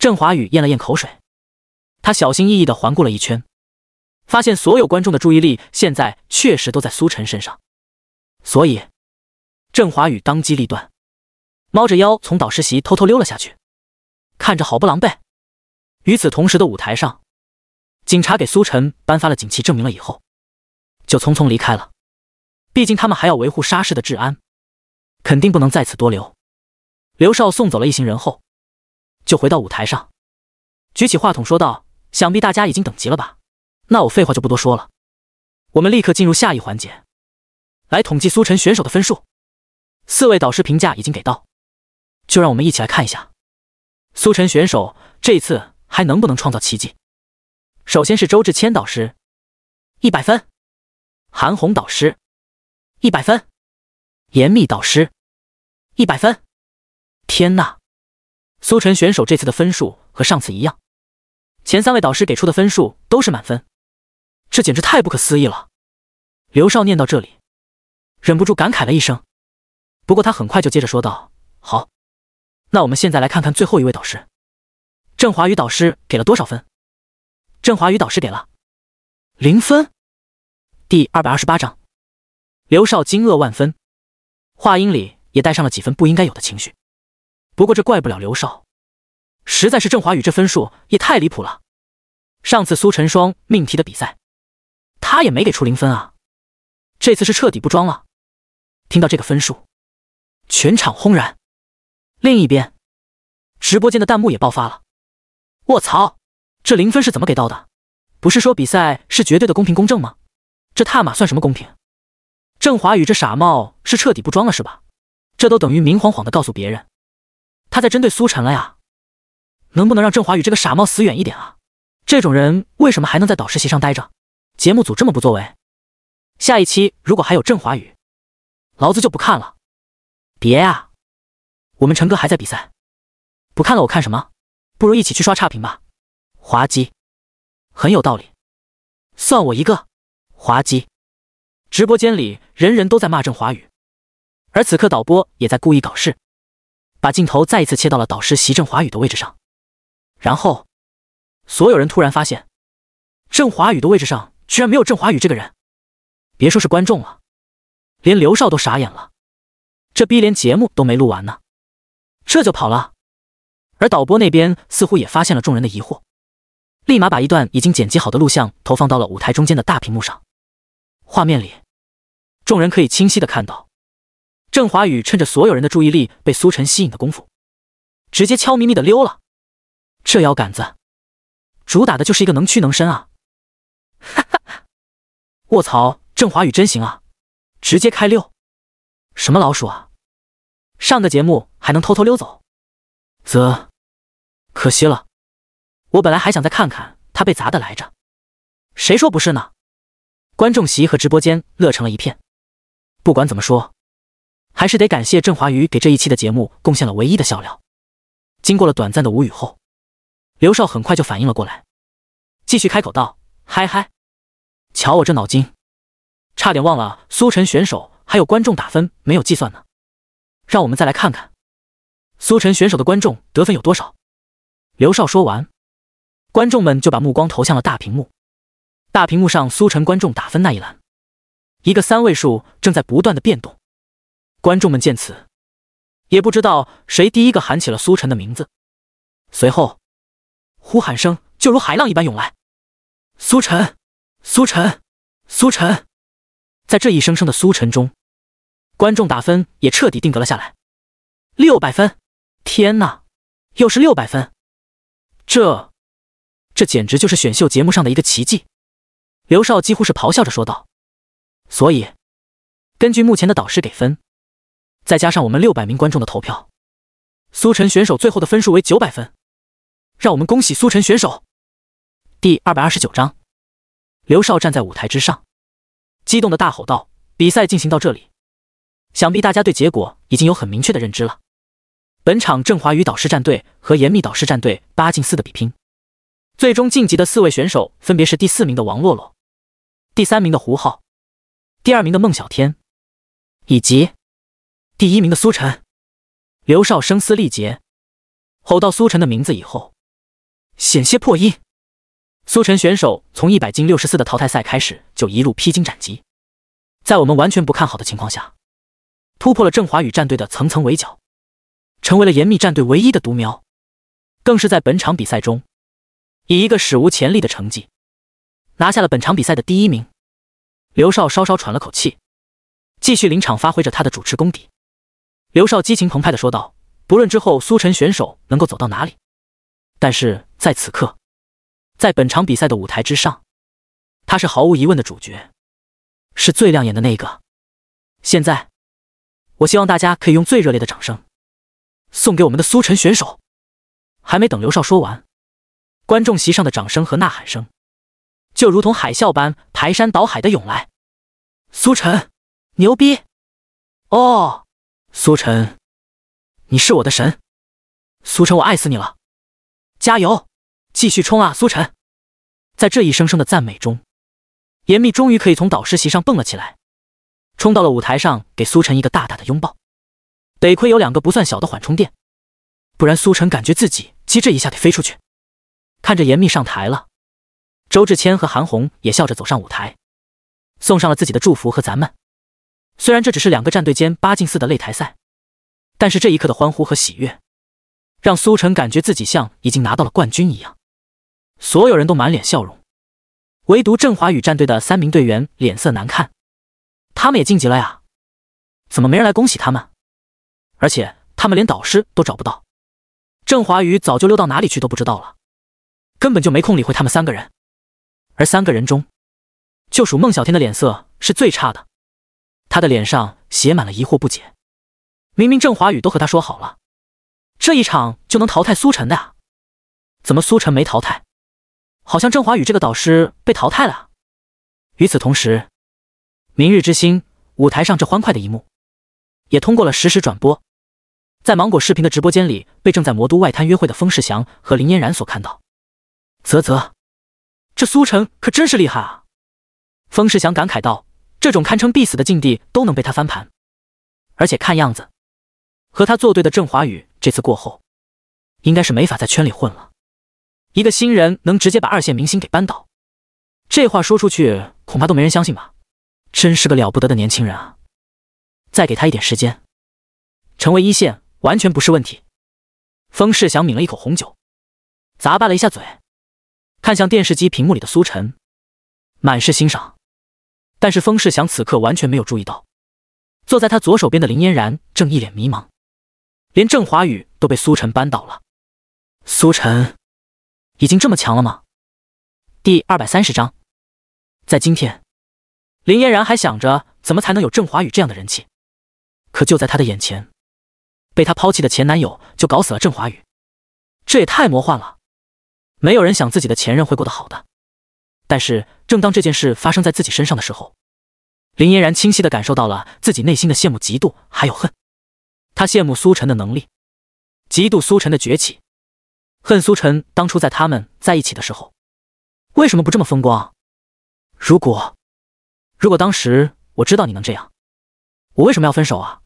郑华宇咽了咽口水，他小心翼翼地环顾了一圈，发现所有观众的注意力现在确实都在苏晨身上，所以郑华宇当机立断，猫着腰从导师席偷偷溜了下去，看着好不狼狈。与此同时的舞台上，警察给苏晨颁发了锦旗，证明了以后就匆匆离开了，毕竟他们还要维护沙市的治安，肯定不能在此多留。刘少送走了一行人后。就回到舞台上，举起话筒说道：“想必大家已经等急了吧？那我废话就不多说了，我们立刻进入下一环节，来统计苏晨选手的分数。四位导师评价已经给到，就让我们一起来看一下苏晨选手这一次还能不能创造奇迹。首先是周志谦导师一百分，韩红导师一百分，严密导师一百分。天呐！苏晨选手这次的分数和上次一样，前三位导师给出的分数都是满分，这简直太不可思议了。刘少念到这里，忍不住感慨了一声。不过他很快就接着说道：“好，那我们现在来看看最后一位导师，郑华宇导师给了多少分？郑华宇导师给了零分。”第二百二十八章，刘少惊愕万分，话音里也带上了几分不应该有的情绪。不过这怪不了刘少，实在是郑华宇这分数也太离谱了。上次苏晨霜命题的比赛，他也没给出零分啊。这次是彻底不装了。听到这个分数，全场轰然。另一边，直播间的弹幕也爆发了：“我操，这零分是怎么给到的？不是说比赛是绝对的公平公正吗？这踏马算什么公平？郑华宇这傻帽是彻底不装了是吧？这都等于明晃晃的告诉别人。”他在针对苏晨了呀，能不能让郑华宇这个傻帽死远一点啊？这种人为什么还能在导师席上待着？节目组这么不作为，下一期如果还有郑华宇，老子就不看了。别呀，我们陈哥还在比赛，不看了我看什么？不如一起去刷差评吧。滑稽，很有道理，算我一个。滑稽，直播间里人人都在骂郑华宇，而此刻导播也在故意搞事。把镜头再一次切到了导师席正华宇的位置上，然后，所有人突然发现，郑华宇的位置上居然没有郑华宇这个人。别说是观众了，连刘少都傻眼了。这逼连节目都没录完呢，这就跑了。而导播那边似乎也发现了众人的疑惑，立马把一段已经剪辑好的录像投放到了舞台中间的大屏幕上。画面里，众人可以清晰的看到。郑华宇趁着所有人的注意力被苏晨吸引的功夫，直接悄咪咪的溜了。这腰杆子，主打的就是一个能屈能伸啊！哈哈，卧槽，郑华宇真行啊，直接开溜！什么老鼠啊？上个节目还能偷偷溜走，则可惜了。我本来还想再看看他被砸的来着，谁说不是呢？观众席和直播间乐成了一片。不管怎么说。还是得感谢振华宇给这一期的节目贡献了唯一的笑料。经过了短暂的无语后，刘少很快就反应了过来，继续开口道：“嗨嗨，瞧我这脑筋，差点忘了苏晨选手还有观众打分没有计算呢。让我们再来看看苏晨选手的观众得分有多少。”刘少说完，观众们就把目光投向了大屏幕。大屏幕上，苏晨观众打分那一栏，一个三位数正在不断的变动。观众们见此，也不知道谁第一个喊起了苏晨的名字，随后，呼喊声就如海浪一般涌来。苏晨，苏晨，苏晨，在这一声声的苏晨中，观众打分也彻底定格了下来，六百分！天呐，又是六百分！这，这简直就是选秀节目上的一个奇迹！刘少几乎是咆哮着说道。所以，根据目前的导师给分。再加上我们六百名观众的投票，苏晨选手最后的分数为九百分，让我们恭喜苏晨选手。第二百二十九章，刘少站在舞台之上，激动的大吼道：“比赛进行到这里，想必大家对结果已经有很明确的认知了。本场郑华与导师战队和严密导师战队八进四的比拼，最终晋级的四位选手分别是第四名的王洛洛，第三名的胡浩，第二名的孟小天，以及。”第一名的苏晨，刘少声嘶力竭吼到苏晨的名字以后，险些破音。苏晨选手从一百斤六十四的淘汰赛开始就一路披荆斩棘，在我们完全不看好的情况下，突破了郑华宇战队的层层围剿，成为了严密战队唯一的独苗，更是在本场比赛中，以一个史无前例的成绩拿下了本场比赛的第一名。刘少稍稍喘了口气，继续临场发挥着他的主持功底。刘少激情澎湃地说道：“不论之后苏晨选手能够走到哪里，但是在此刻，在本场比赛的舞台之上，他是毫无疑问的主角，是最亮眼的那一个。现在，我希望大家可以用最热烈的掌声，送给我们的苏晨选手。”还没等刘少说完，观众席上的掌声和呐喊声就如同海啸般排山倒海地涌来。“苏晨，牛逼！哦！”苏晨，你是我的神，苏晨，我爱死你了！加油，继续冲啊，苏晨！在这一声声的赞美中，严密终于可以从导师席上蹦了起来，冲到了舞台上，给苏晨一个大大的拥抱。得亏有两个不算小的缓冲垫，不然苏晨感觉自己机智一下得飞出去。看着严密上台了，周志谦和韩红也笑着走上舞台，送上了自己的祝福和咱们。虽然这只是两个战队间八进四的擂台赛，但是这一刻的欢呼和喜悦，让苏晨感觉自己像已经拿到了冠军一样。所有人都满脸笑容，唯独郑华宇战队的三名队员脸色难看。他们也晋级了呀，怎么没人来恭喜他们？而且他们连导师都找不到，郑华宇早就溜到哪里去都不知道了，根本就没空理会他们三个人。而三个人中，就属孟小天的脸色是最差的。他的脸上写满了疑惑不解，明明郑华宇都和他说好了，这一场就能淘汰苏晨的啊，怎么苏晨没淘汰？好像郑华宇这个导师被淘汰了啊！与此同时，明日之星舞台上这欢快的一幕，也通过了实时转播，在芒果视频的直播间里被正在魔都外滩约会的封世祥和林嫣然所看到。啧啧，这苏晨可真是厉害啊！封世祥感慨道。这种堪称必死的境地都能被他翻盘，而且看样子，和他作对的郑华宇这次过后，应该是没法在圈里混了。一个新人能直接把二线明星给扳倒，这话说出去恐怕都没人相信吧？真是个了不得的年轻人啊！再给他一点时间，成为一线完全不是问题。风世祥抿了一口红酒，咂巴了一下嘴，看向电视机屏幕里的苏晨，满是欣赏。但是风世祥此刻完全没有注意到，坐在他左手边的林嫣然正一脸迷茫，连郑华宇都被苏晨扳倒了。苏晨已经这么强了吗？第二百三十章，在今天，林嫣然还想着怎么才能有郑华宇这样的人气，可就在他的眼前，被他抛弃的前男友就搞死了郑华宇，这也太魔幻了。没有人想自己的前任会过得好的。但是，正当这件事发生在自己身上的时候，林嫣然清晰的感受到了自己内心的羡慕、嫉妒还有恨。她羡慕苏晨的能力，嫉妒苏晨的崛起，恨苏晨当初在他们在一起的时候为什么不这么风光。如果，如果当时我知道你能这样，我为什么要分手啊？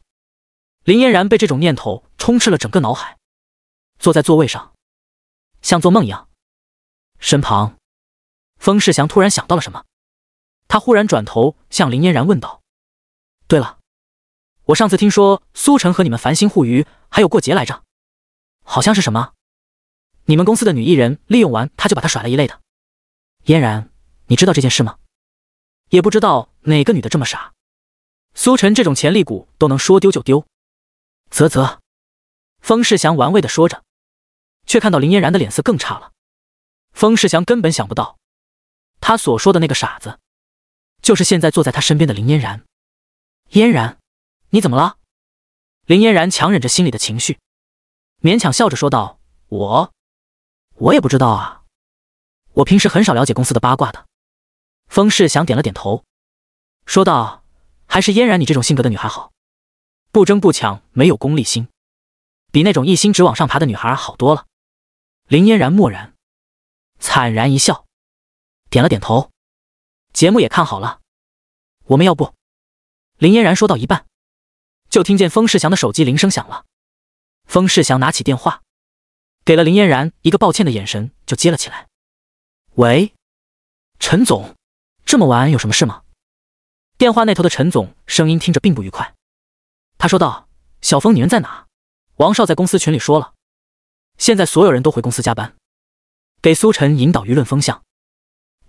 林嫣然被这种念头充斥了整个脑海，坐在座位上，像做梦一样，身旁。封世祥突然想到了什么，他忽然转头向林嫣然问道：“对了，我上次听说苏晨和你们繁星互娱还有过节来着，好像是什么，你们公司的女艺人利用完他就把他甩了一类的。嫣然，你知道这件事吗？也不知道哪个女的这么傻，苏晨这种潜力股都能说丢就丢，啧啧。”封世祥玩味的说着，却看到林嫣然的脸色更差了。封世祥根本想不到。他所说的那个傻子，就是现在坐在他身边的林嫣然。嫣然，你怎么了？林嫣然强忍着心里的情绪，勉强笑着说道：“我，我也不知道啊。我平时很少了解公司的八卦的。”风世想点了点头，说道：“还是嫣然你这种性格的女孩好，不争不抢，没有功利心，比那种一心只往上爬的女孩好多了。”林嫣然默然，惨然一笑。点了点头，节目也看好了，我们要不……林嫣然说到一半，就听见封世祥的手机铃声响了。封世祥拿起电话，给了林嫣然一个抱歉的眼神，就接了起来：“喂，陈总，这么晚有什么事吗？”电话那头的陈总声音听着并不愉快，他说道：“小峰，你人在哪？王少在公司群里说了，现在所有人都回公司加班，给苏晨引导舆论风向。”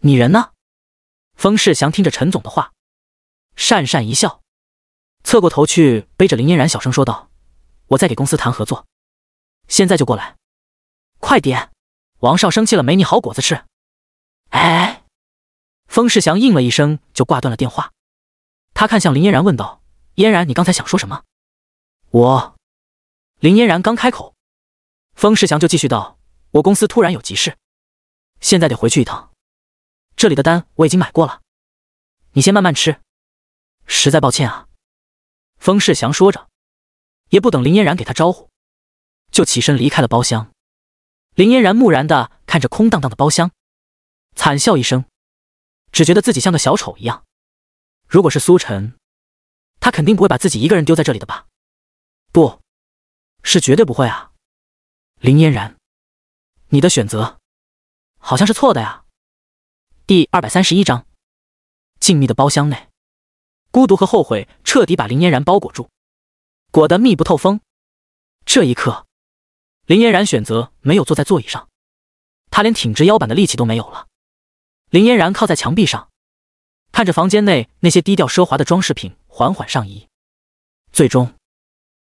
你人呢？风世祥听着陈总的话，讪讪一笑，侧过头去，背着林嫣然，小声说道：“我在给公司谈合作，现在就过来，快点！王少生气了，没你好果子吃。”哎，风世祥应了一声，就挂断了电话。他看向林嫣然，问道：“嫣然，你刚才想说什么？”我，林嫣然刚开口，风世祥就继续道：“我公司突然有急事，现在得回去一趟。”这里的单我已经买过了，你先慢慢吃。实在抱歉啊，风世祥说着，也不等林嫣然给他招呼，就起身离开了包厢。林嫣然木然的看着空荡荡的包厢，惨笑一声，只觉得自己像个小丑一样。如果是苏晨，他肯定不会把自己一个人丢在这里的吧？不，是绝对不会啊！林嫣然，你的选择好像是错的呀。第二百三十一章，静谧的包厢内，孤独和后悔彻底把林嫣然包裹住，裹得密不透风。这一刻，林嫣然选择没有坐在座椅上，她连挺直腰板的力气都没有了。林嫣然靠在墙壁上，看着房间内那些低调奢华的装饰品缓缓上移，最终，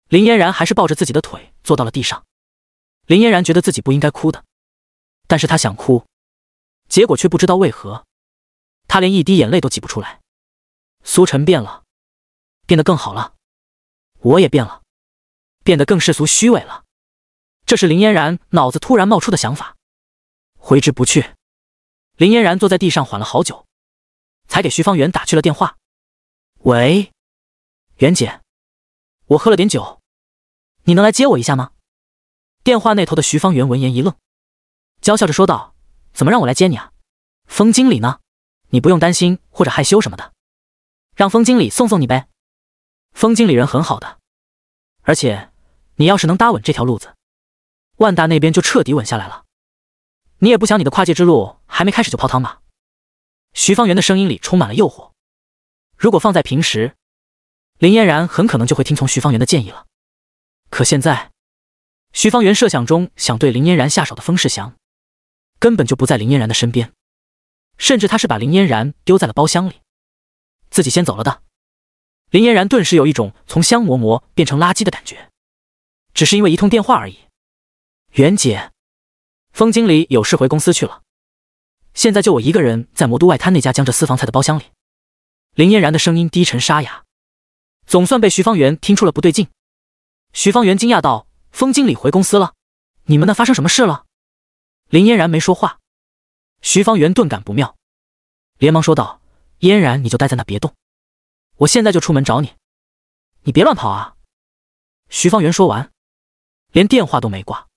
林嫣然还是抱着自己的腿坐到了地上。林嫣然觉得自己不应该哭的，但是她想哭。结果却不知道为何，他连一滴眼泪都挤不出来。苏晨变了，变得更好了；我也变了，变得更世俗虚伪了。这是林嫣然脑子突然冒出的想法，挥之不去。林嫣然坐在地上缓了好久，才给徐方圆打去了电话：“喂，袁姐，我喝了点酒，你能来接我一下吗？”电话那头的徐方圆闻言一愣，娇笑着说道。怎么让我来接你啊？风经理呢？你不用担心或者害羞什么的，让风经理送送你呗。风经理人很好的，而且你要是能搭稳这条路子，万达那边就彻底稳下来了。你也不想你的跨界之路还没开始就泡汤吧？徐方圆的声音里充满了诱惑。如果放在平时，林嫣然很可能就会听从徐方圆的建议了。可现在，徐方圆设想中想对林嫣然下手的风世祥。根本就不在林嫣然的身边，甚至他是把林嫣然丢在了包厢里，自己先走了的。林嫣然顿时有一种从香馍馍变成垃圾的感觉，只是因为一通电话而已。袁姐，风经理有事回公司去了，现在就我一个人在魔都外滩那家江浙私房菜的包厢里。林嫣然的声音低沉沙哑，总算被徐方圆听出了不对劲。徐方圆惊讶道：“风经理回公司了，你们那发生什么事了？”林嫣然没说话，徐方圆顿感不妙，连忙说道：“嫣然，你就待在那别动，我现在就出门找你，你别乱跑啊。”徐方圆说完，连电话都没挂，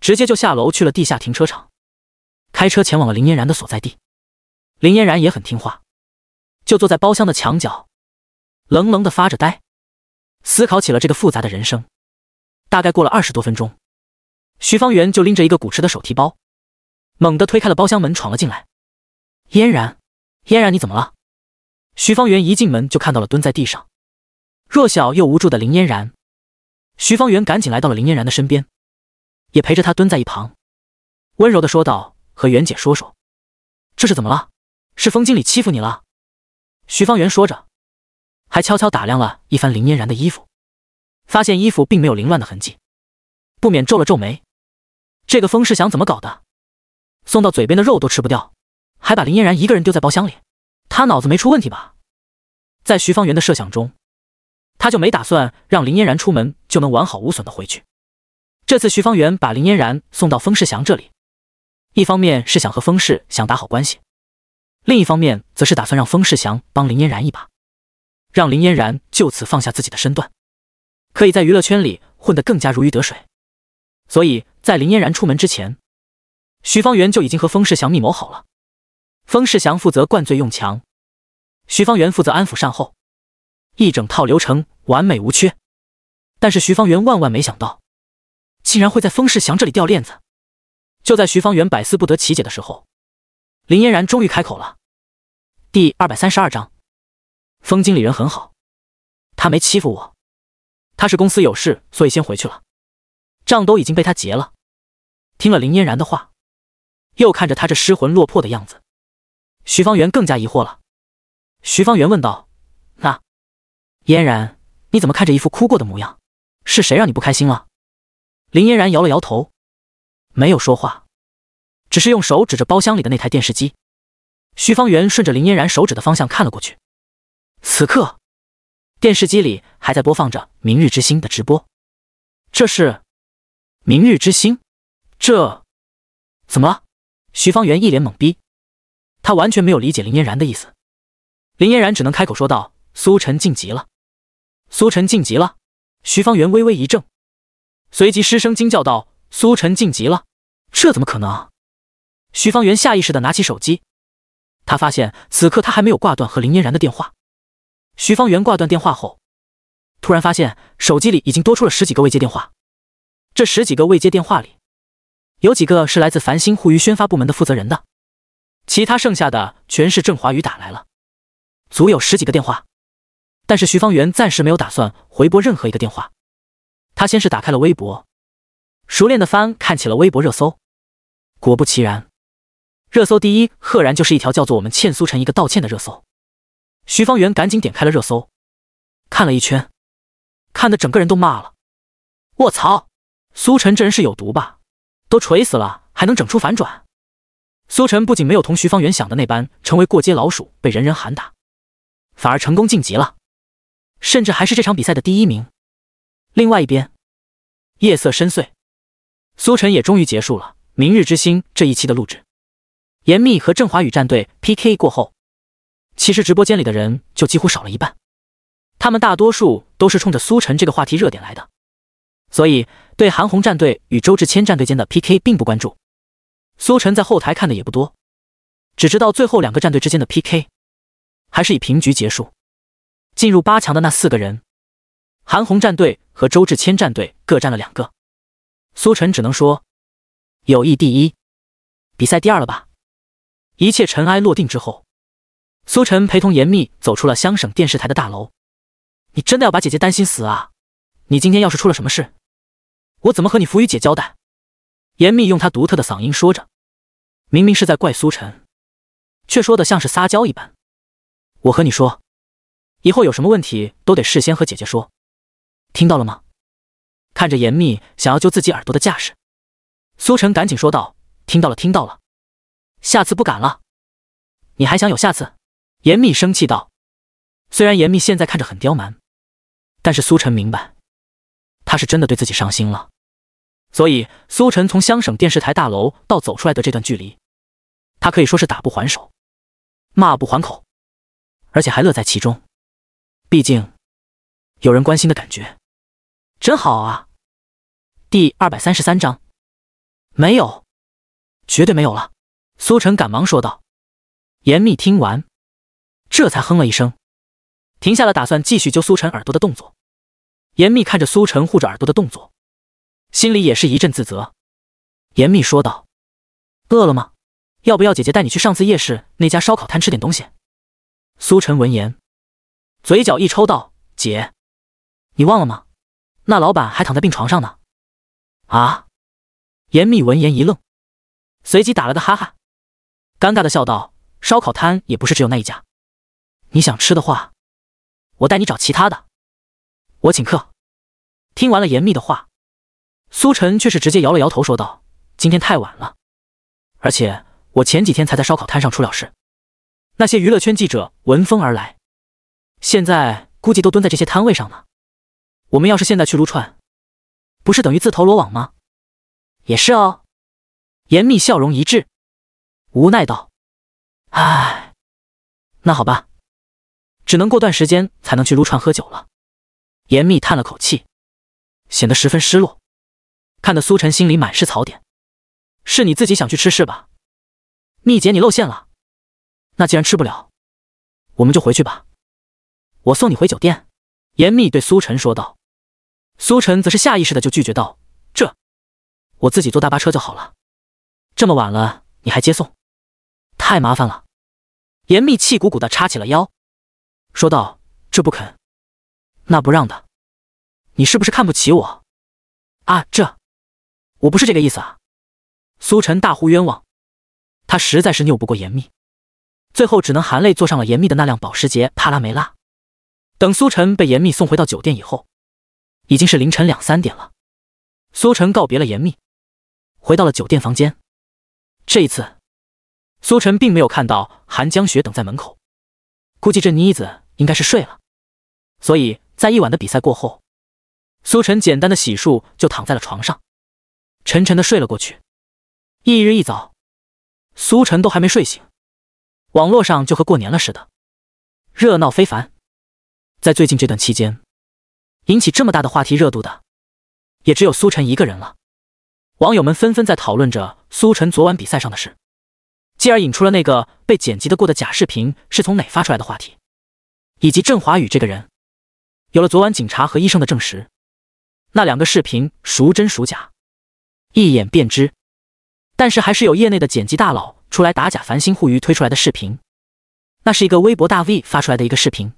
直接就下楼去了地下停车场，开车前往了林嫣然的所在地。林嫣然也很听话，就坐在包厢的墙角，冷冷的发着呆，思考起了这个复杂的人生。大概过了二十多分钟。徐方圆就拎着一个古驰的手提包，猛地推开了包厢门，闯了进来。嫣然，嫣然，你怎么了？徐方圆一进门就看到了蹲在地上、弱小又无助的林嫣然。徐方圆赶紧来到了林嫣然的身边，也陪着她蹲在一旁，温柔的说道：“和袁姐说说，这是怎么了？是风经理欺负你了？”徐方圆说着，还悄悄打量了一番林嫣然的衣服，发现衣服并没有凌乱的痕迹，不免皱了皱眉。这个风世祥怎么搞的？送到嘴边的肉都吃不掉，还把林嫣然一个人丢在包厢里，他脑子没出问题吧？在徐方圆的设想中，他就没打算让林嫣然出门就能完好无损的回去。这次徐方圆把林嫣然送到风世祥这里，一方面是想和风世祥打好关系，另一方面则是打算让风世祥帮林嫣然一把，让林嫣然就此放下自己的身段，可以在娱乐圈里混得更加如鱼得水。所以在林嫣然出门之前，徐方圆就已经和封世祥密谋好了。封世祥负责灌醉用强，徐方圆负责安抚善后，一整套流程完美无缺。但是徐方圆万万没想到，竟然会在封世祥这里掉链子。就在徐方圆百思不得其解的时候，林嫣然终于开口了。第二百三十二章：封经理人很好，他没欺负我，他是公司有事，所以先回去了。账都已经被他结了。听了林嫣然的话，又看着他这失魂落魄的样子，徐方圆更加疑惑了。徐方圆问道：“那嫣然，你怎么看着一副哭过的模样？是谁让你不开心了？”林嫣然摇了摇头，没有说话，只是用手指着包厢里的那台电视机。徐方圆顺着林嫣然手指的方向看了过去，此刻电视机里还在播放着《明日之星》的直播。这是。明日之星，这怎么了？徐方圆一脸懵逼，他完全没有理解林嫣然的意思。林嫣然只能开口说道：“苏晨晋级了。”苏晨晋级了。徐方圆微微一怔，随即失声惊叫道：“苏晨晋级了！这怎么可能？”徐方圆下意识的拿起手机，他发现此刻他还没有挂断和林嫣然的电话。徐方圆挂断电话后，突然发现手机里已经多出了十几个未接电话。这十几个未接电话里，有几个是来自繁星互娱宣发部门的负责人的，其他剩下的全是郑华宇打来了，足有十几个电话。但是徐方圆暂时没有打算回拨任何一个电话，他先是打开了微博，熟练的翻看起了微博热搜。果不其然，热搜第一赫然就是一条叫做“我们欠苏晨一个道歉”的热搜。徐方圆赶紧点开了热搜，看了一圈，看得整个人都骂了：“我操！”苏晨这人是有毒吧？都锤死了还能整出反转？苏晨不仅没有同徐方圆想的那般成为过街老鼠被人人喊打，反而成功晋级了，甚至还是这场比赛的第一名。另外一边，夜色深邃，苏晨也终于结束了《明日之星》这一期的录制。严密和郑华宇战队 PK 过后，其实直播间里的人就几乎少了一半。他们大多数都是冲着苏晨这个话题热点来的。所以，对韩红战队与周志谦战队间的 PK 并不关注。苏晨在后台看的也不多，只知道最后两个战队之间的 PK 还是以平局结束。进入八强的那四个人，韩红战队和周志谦战队各占了两个。苏晨只能说，友谊第一，比赛第二了吧？一切尘埃落定之后，苏晨陪同严密走出了湘省电视台的大楼。你真的要把姐姐担心死啊！你今天要是出了什么事……我怎么和你扶雨姐交代？严密用他独特的嗓音说着，明明是在怪苏晨，却说的像是撒娇一般。我和你说，以后有什么问题都得事先和姐姐说，听到了吗？看着严密想要揪自己耳朵的架势，苏晨赶紧说道：“听到了，听到了，下次不敢了。”你还想有下次？严密生气道。虽然严密现在看着很刁蛮，但是苏晨明白，他是真的对自己伤心了。所以，苏晨从乡省电视台大楼到走出来的这段距离，他可以说是打不还手，骂不还口，而且还乐在其中。毕竟，有人关心的感觉真好啊！第二百三十三章，没有，绝对没有了。苏晨赶忙说道。严密听完，这才哼了一声，停下了打算继续揪苏晨耳朵的动作。严密看着苏晨护着耳朵的动作。心里也是一阵自责，严密说道：“饿了吗？要不要姐姐带你去上次夜市那家烧烤摊吃点东西？”苏晨闻言，嘴角一抽，道：“姐，你忘了吗？那老板还躺在病床上呢。”啊！严密闻言一愣，随即打了个哈哈，尴尬的笑道：“烧烤摊也不是只有那一家，你想吃的话，我带你找其他的，我请客。”听完了严密的话。苏晨却是直接摇了摇头，说道：“今天太晚了，而且我前几天才在烧烤摊上出了事，那些娱乐圈记者闻风而来，现在估计都蹲在这些摊位上呢。我们要是现在去撸串，不是等于自投罗网吗？”“也是哦。”严密笑容一致，无奈道：“唉，那好吧，只能过段时间才能去撸串喝酒了。”严密叹了口气，显得十分失落。看得苏晨心里满是槽点，是你自己想去吃是吧？蜜姐，你露馅了。那既然吃不了，我们就回去吧。我送你回酒店。”严密对苏晨说道。苏晨则是下意识的就拒绝道：“这我自己坐大巴车就好了。这么晚了，你还接送，太麻烦了。”严密气鼓鼓的叉起了腰，说道：“这不肯，那不让的，你是不是看不起我？啊，这。”我不是这个意思啊！苏晨大呼冤枉，他实在是拗不过严密，最后只能含泪坐上了严密的那辆保时捷帕拉梅拉。等苏晨被严密送回到酒店以后，已经是凌晨两三点了。苏晨告别了严密，回到了酒店房间。这一次，苏晨并没有看到韩江雪等在门口，估计这妮子应该是睡了。所以在一晚的比赛过后，苏晨简单的洗漱就躺在了床上。沉沉的睡了过去。翌日一早，苏晨都还没睡醒，网络上就和过年了似的热闹非凡。在最近这段期间，引起这么大的话题热度的，也只有苏晨一个人了。网友们纷纷在讨论着苏晨昨晚比赛上的事，继而引出了那个被剪辑的过的假视频是从哪发出来的话题，以及郑华宇这个人。有了昨晚警察和医生的证实，那两个视频孰真孰假？一眼便知，但是还是有业内的剪辑大佬出来打假。繁星互娱推出来的视频，那是一个微博大 V 发出来的一个视频，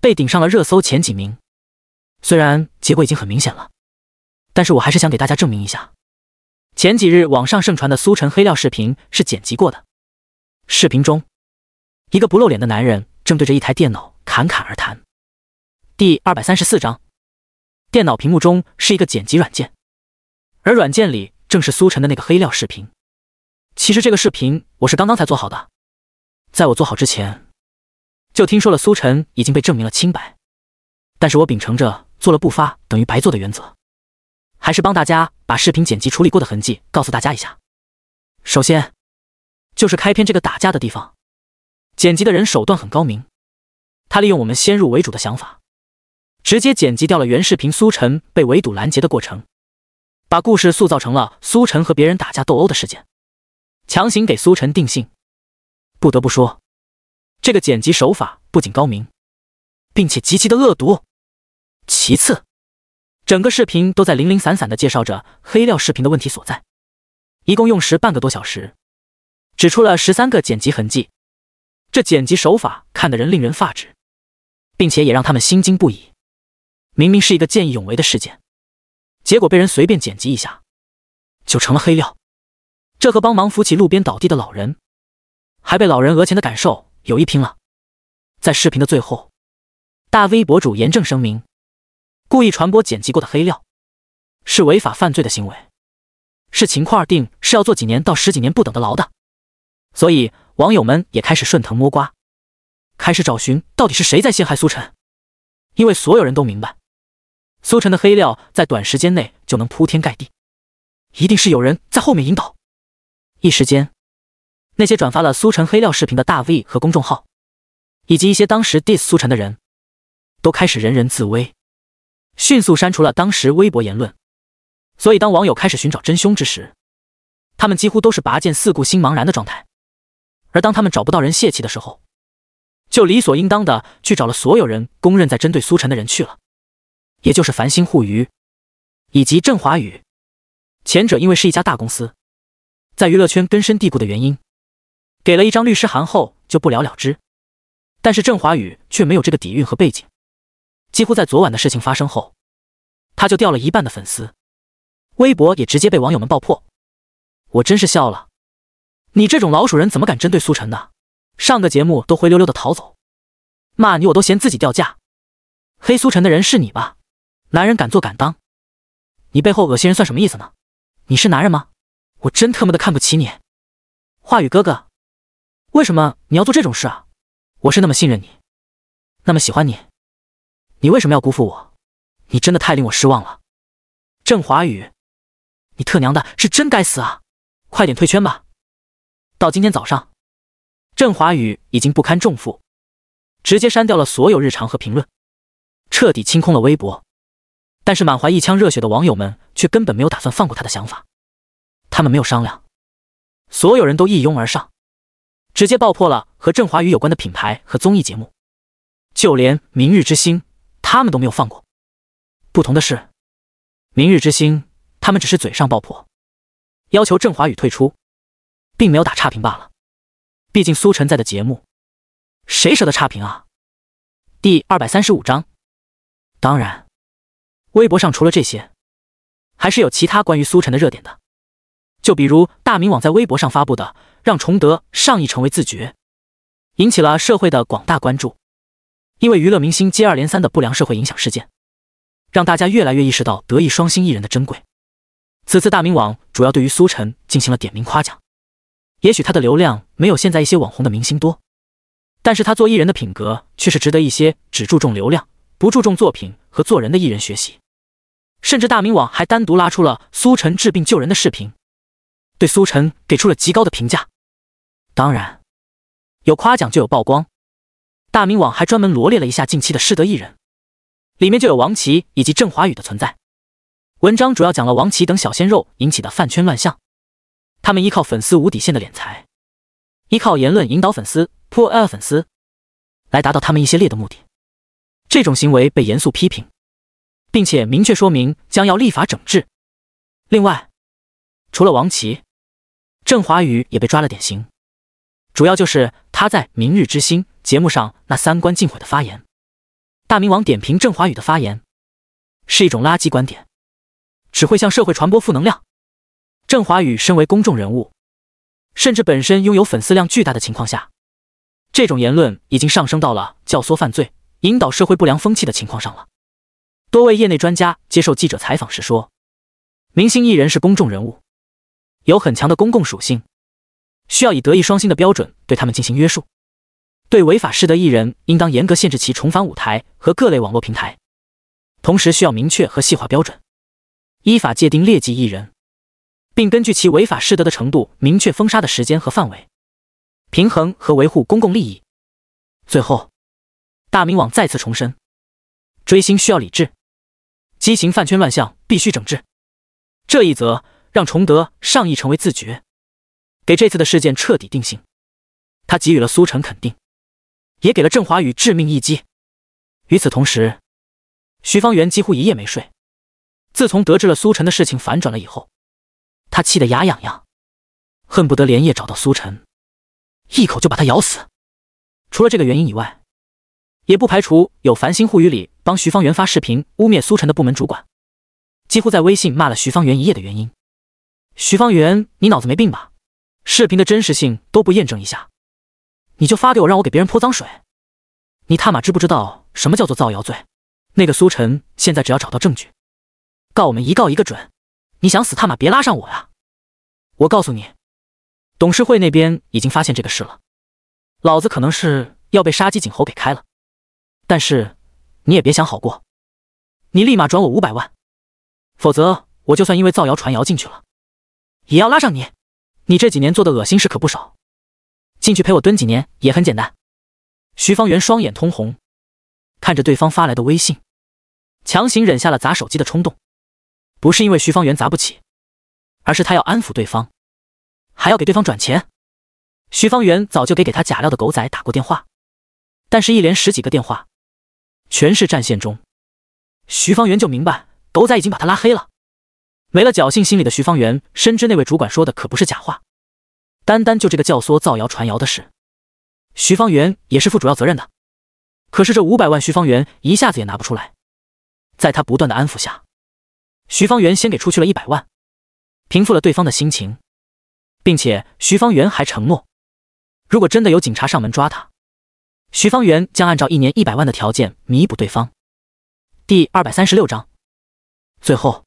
被顶上了热搜前几名。虽然结果已经很明显了，但是我还是想给大家证明一下，前几日网上盛传的苏晨黑料视频是剪辑过的。视频中，一个不露脸的男人正对着一台电脑侃侃而谈。第二百三十四章，电脑屏幕中是一个剪辑软件。而软件里正是苏晨的那个黑料视频。其实这个视频我是刚刚才做好的，在我做好之前，就听说了苏晨已经被证明了清白。但是我秉承着做了不发等于白做的原则，还是帮大家把视频剪辑处理过的痕迹告诉大家一下。首先，就是开篇这个打架的地方，剪辑的人手段很高明，他利用我们先入为主的想法，直接剪辑掉了原视频苏晨被围堵拦截的过程。把故事塑造成了苏晨和别人打架斗殴的事件，强行给苏晨定性。不得不说，这个剪辑手法不仅高明，并且极其的恶毒。其次，整个视频都在零零散散的介绍着黑料视频的问题所在，一共用时半个多小时，指出了十三个剪辑痕迹。这剪辑手法看得人令人发指，并且也让他们心惊不已。明明是一个见义勇为的事件。结果被人随便剪辑一下，就成了黑料。这和帮忙扶起路边倒地的老人，还被老人讹钱的感受有一拼了。在视频的最后，大 V 博主严正声明：故意传播剪辑过的黑料，是违法犯罪的行为，是情况而定是要坐几年到十几年不等的牢的。所以网友们也开始顺藤摸瓜，开始找寻到底是谁在陷害苏晨，因为所有人都明白。苏晨的黑料在短时间内就能铺天盖地，一定是有人在后面引导。一时间，那些转发了苏晨黑料视频的大 V 和公众号，以及一些当时 dis s 苏晨的人，都开始人人自危，迅速删除了当时微博言论。所以，当网友开始寻找真凶之时，他们几乎都是拔剑四顾心茫然的状态。而当他们找不到人泄气的时候，就理所应当的去找了所有人公认在针对苏晨的人去了。也就是繁星互娱以及郑华宇，前者因为是一家大公司，在娱乐圈根深蒂固的原因，给了一张律师函后就不了了之。但是郑华宇却没有这个底蕴和背景，几乎在昨晚的事情发生后，他就掉了一半的粉丝，微博也直接被网友们爆破。我真是笑了，你这种老鼠人怎么敢针对苏晨的？上个节目都灰溜溜的逃走，骂你我都嫌自己掉价，黑苏晨的人是你吧？男人敢做敢当，你背后恶心人算什么意思呢？你是男人吗？我真特么的看不起你，华宇哥哥，为什么你要做这种事啊？我是那么信任你，那么喜欢你，你为什么要辜负我？你真的太令我失望了，郑华宇，你特娘的是真该死啊！快点退圈吧！到今天早上，郑华宇已经不堪重负，直接删掉了所有日常和评论，彻底清空了微博。但是，满怀一腔热血的网友们却根本没有打算放过他的想法。他们没有商量，所有人都一拥而上，直接爆破了和郑华宇有关的品牌和综艺节目，就连《明日之星》他们都没有放过。不同的是，《明日之星》他们只是嘴上爆破，要求郑华宇退出，并没有打差评罢了。毕竟苏晨在的节目，谁舍得差评啊？第二百三十五章，当然。微博上除了这些，还是有其他关于苏晨的热点的，就比如大明网在微博上发布的“让崇德上亿成为自觉”，引起了社会的广大关注。因为娱乐明星接二连三的不良社会影响事件，让大家越来越意识到德艺双馨艺人的珍贵。此次大明网主要对于苏晨进行了点名夸奖，也许他的流量没有现在一些网红的明星多，但是他做艺人的品格却是值得一些只注重流量不注重作品。和做人的艺人学习，甚至大明网还单独拉出了苏晨治病救人的视频，对苏晨给出了极高的评价。当然，有夸奖就有曝光，大明网还专门罗列了一下近期的失德艺人，里面就有王琦以及郑华宇的存在。文章主要讲了王琦等小鲜肉引起的饭圈乱象，他们依靠粉丝无底线的敛财，依靠言论引导粉丝破 L 粉丝，来达到他们一些列的目的。这种行为被严肃批评，并且明确说明将要立法整治。另外，除了王琦，郑华宇也被抓了典型，主要就是他在《明日之星》节目上那三观尽毁的发言。大明王点评郑华宇的发言是一种垃圾观点，只会向社会传播负能量。郑华宇身为公众人物，甚至本身拥有粉丝量巨大的情况下，这种言论已经上升到了教唆犯罪。引导社会不良风气的情况上了。多位业内专家接受记者采访时说：“明星艺人是公众人物，有很强的公共属性，需要以德艺双馨的标准对他们进行约束。对违法失德艺人，应当严格限制其重返舞台和各类网络平台。同时，需要明确和细化标准，依法界定劣迹艺人，并根据其违法失德的程度，明确封杀的时间和范围，平衡和维护公共利益。最后。”大明网再次重申：追星需要理智，畸形饭圈乱象必须整治。这一则让崇德上意成为自觉，给这次的事件彻底定性。他给予了苏晨肯定，也给了郑华宇致命一击。与此同时，徐方圆几乎一夜没睡。自从得知了苏晨的事情反转了以后，他气得牙痒痒，恨不得连夜找到苏晨，一口就把他咬死。除了这个原因以外，也不排除有《繁星互娱》里帮徐方圆发视频污蔑苏晨的部门主管，几乎在微信骂了徐方圆一夜的原因。徐方圆，你脑子没病吧？视频的真实性都不验证一下，你就发给我让我给别人泼脏水？你他妈知不知道什么叫做造谣罪？那个苏晨现在只要找到证据，告我们一告一个准。你想死他妈别拉上我啊！我告诉你，董事会那边已经发现这个事了，老子可能是要被杀鸡儆猴给开了。但是，你也别想好过，你立马转我五百万，否则我就算因为造谣传谣进去了，也要拉上你。你这几年做的恶心事可不少，进去陪我蹲几年也很简单。徐方圆双眼通红，看着对方发来的微信，强行忍下了砸手机的冲动。不是因为徐方圆砸不起，而是他要安抚对方，还要给对方转钱。徐方圆早就给给他假料的狗仔打过电话，但是一连十几个电话。全是战线中，徐方圆就明白狗仔已经把他拉黑了。没了侥幸心理的徐方圆深知那位主管说的可不是假话。单单就这个教唆造谣传谣的事，徐方圆也是负主要责任的。可是这五百万，徐方圆一下子也拿不出来。在他不断的安抚下，徐方圆先给出去了一百万，平复了对方的心情，并且徐方圆还承诺，如果真的有警察上门抓他。徐方圆将按照一年一百万的条件弥补对方。第二百三十六章，最后，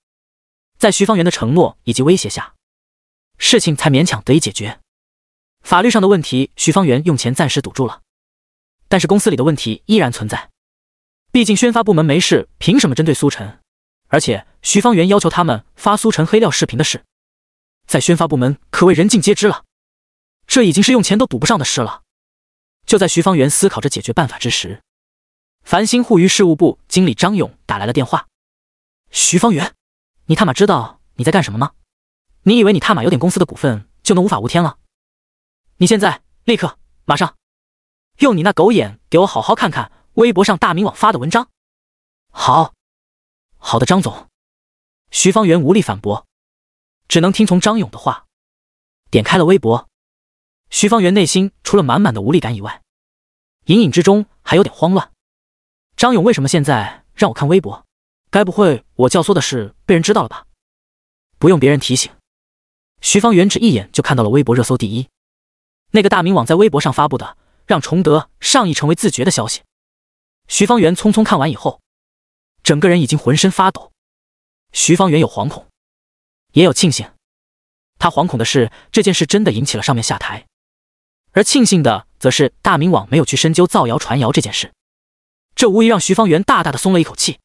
在徐方圆的承诺以及威胁下，事情才勉强得以解决。法律上的问题，徐方圆用钱暂时堵住了，但是公司里的问题依然存在。毕竟宣发部门没事，凭什么针对苏晨？而且徐方圆要求他们发苏晨黑料视频的事，在宣发部门可谓人尽皆知了。这已经是用钱都堵不上的事了。就在徐方圆思考着解决办法之时，繁星互娱事务部经理张勇打来了电话。徐方圆，你他妈知道你在干什么吗？你以为你他妈有点公司的股份就能无法无天了？你现在立刻马上，用你那狗眼给我好好看看微博上大明网发的文章。好，好的，张总。徐方圆无力反驳，只能听从张勇的话，点开了微博。徐方圆内心除了满满的无力感以外，隐隐之中还有点慌乱。张勇为什么现在让我看微博？该不会我教唆的事被人知道了吧？不用别人提醒，徐方圆只一眼就看到了微博热搜第一，那个大明网在微博上发布的让崇德上亿成为自觉的消息。徐方圆匆匆看完以后，整个人已经浑身发抖。徐方圆有惶恐，也有庆幸。他惶恐的是这件事真的引起了上面下台。而庆幸的则是大明网没有去深究造谣传谣这件事，这无疑让徐方圆大大的松了一口气。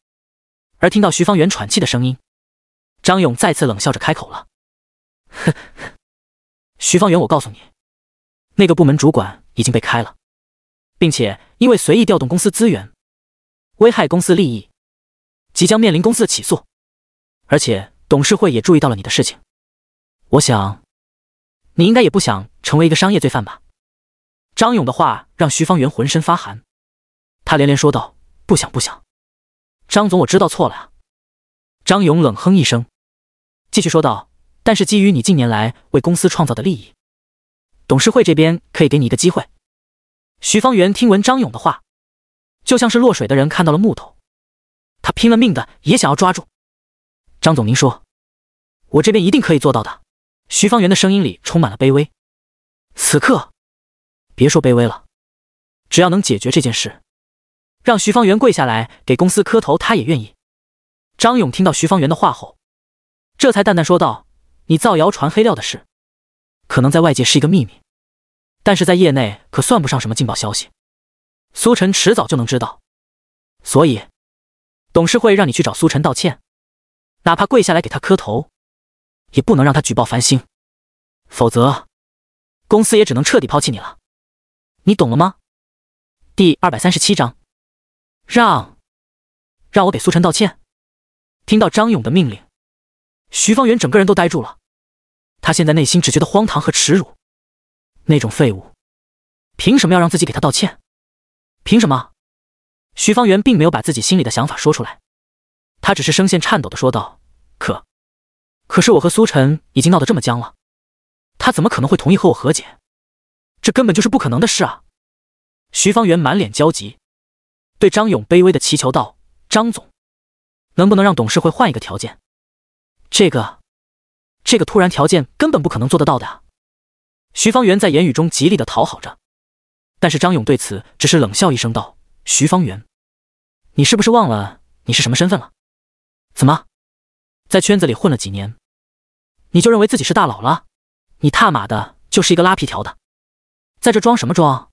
而听到徐方圆喘气的声音，张勇再次冷笑着开口了：“徐方圆，我告诉你，那个部门主管已经被开了，并且因为随意调动公司资源，危害公司利益，即将面临公司的起诉。而且董事会也注意到了你的事情。我想，你应该也不想成为一个商业罪犯吧？”张勇的话让徐方圆浑身发寒，他连连说道：“不想，不想，张总，我知道错了。”张勇冷哼一声，继续说道：“但是基于你近年来为公司创造的利益，董事会这边可以给你一个机会。”徐方圆听闻张勇的话，就像是落水的人看到了木头，他拼了命的也想要抓住。张总，您说，我这边一定可以做到的。”徐方圆的声音里充满了卑微。此刻。别说卑微了，只要能解决这件事，让徐方圆跪下来给公司磕头，他也愿意。张勇听到徐方圆的话后，这才淡淡说道：“你造谣传黑料的事，可能在外界是一个秘密，但是在业内可算不上什么劲爆消息。苏晨迟早就能知道，所以董事会让你去找苏晨道歉，哪怕跪下来给他磕头，也不能让他举报繁星，否则公司也只能彻底抛弃你了。”你懂了吗？第二百三十七章，让让我给苏晨道歉。听到张勇的命令，徐方圆整个人都呆住了。他现在内心只觉得荒唐和耻辱。那种废物，凭什么要让自己给他道歉？凭什么？徐方圆并没有把自己心里的想法说出来，他只是声线颤抖的说道：“可可是我和苏晨已经闹得这么僵了，他怎么可能会同意和我和解？”这根本就是不可能的事啊！徐方圆满脸焦急，对张勇卑微的祈求道：“张总，能不能让董事会换一个条件？”这个，这个突然条件根本不可能做得到的。徐方圆在言语中极力的讨好着，但是张勇对此只是冷笑一声道：“徐方圆，你是不是忘了你是什么身份了？怎么，在圈子里混了几年，你就认为自己是大佬了？你踏马的就是一个拉皮条的！”在这装什么装？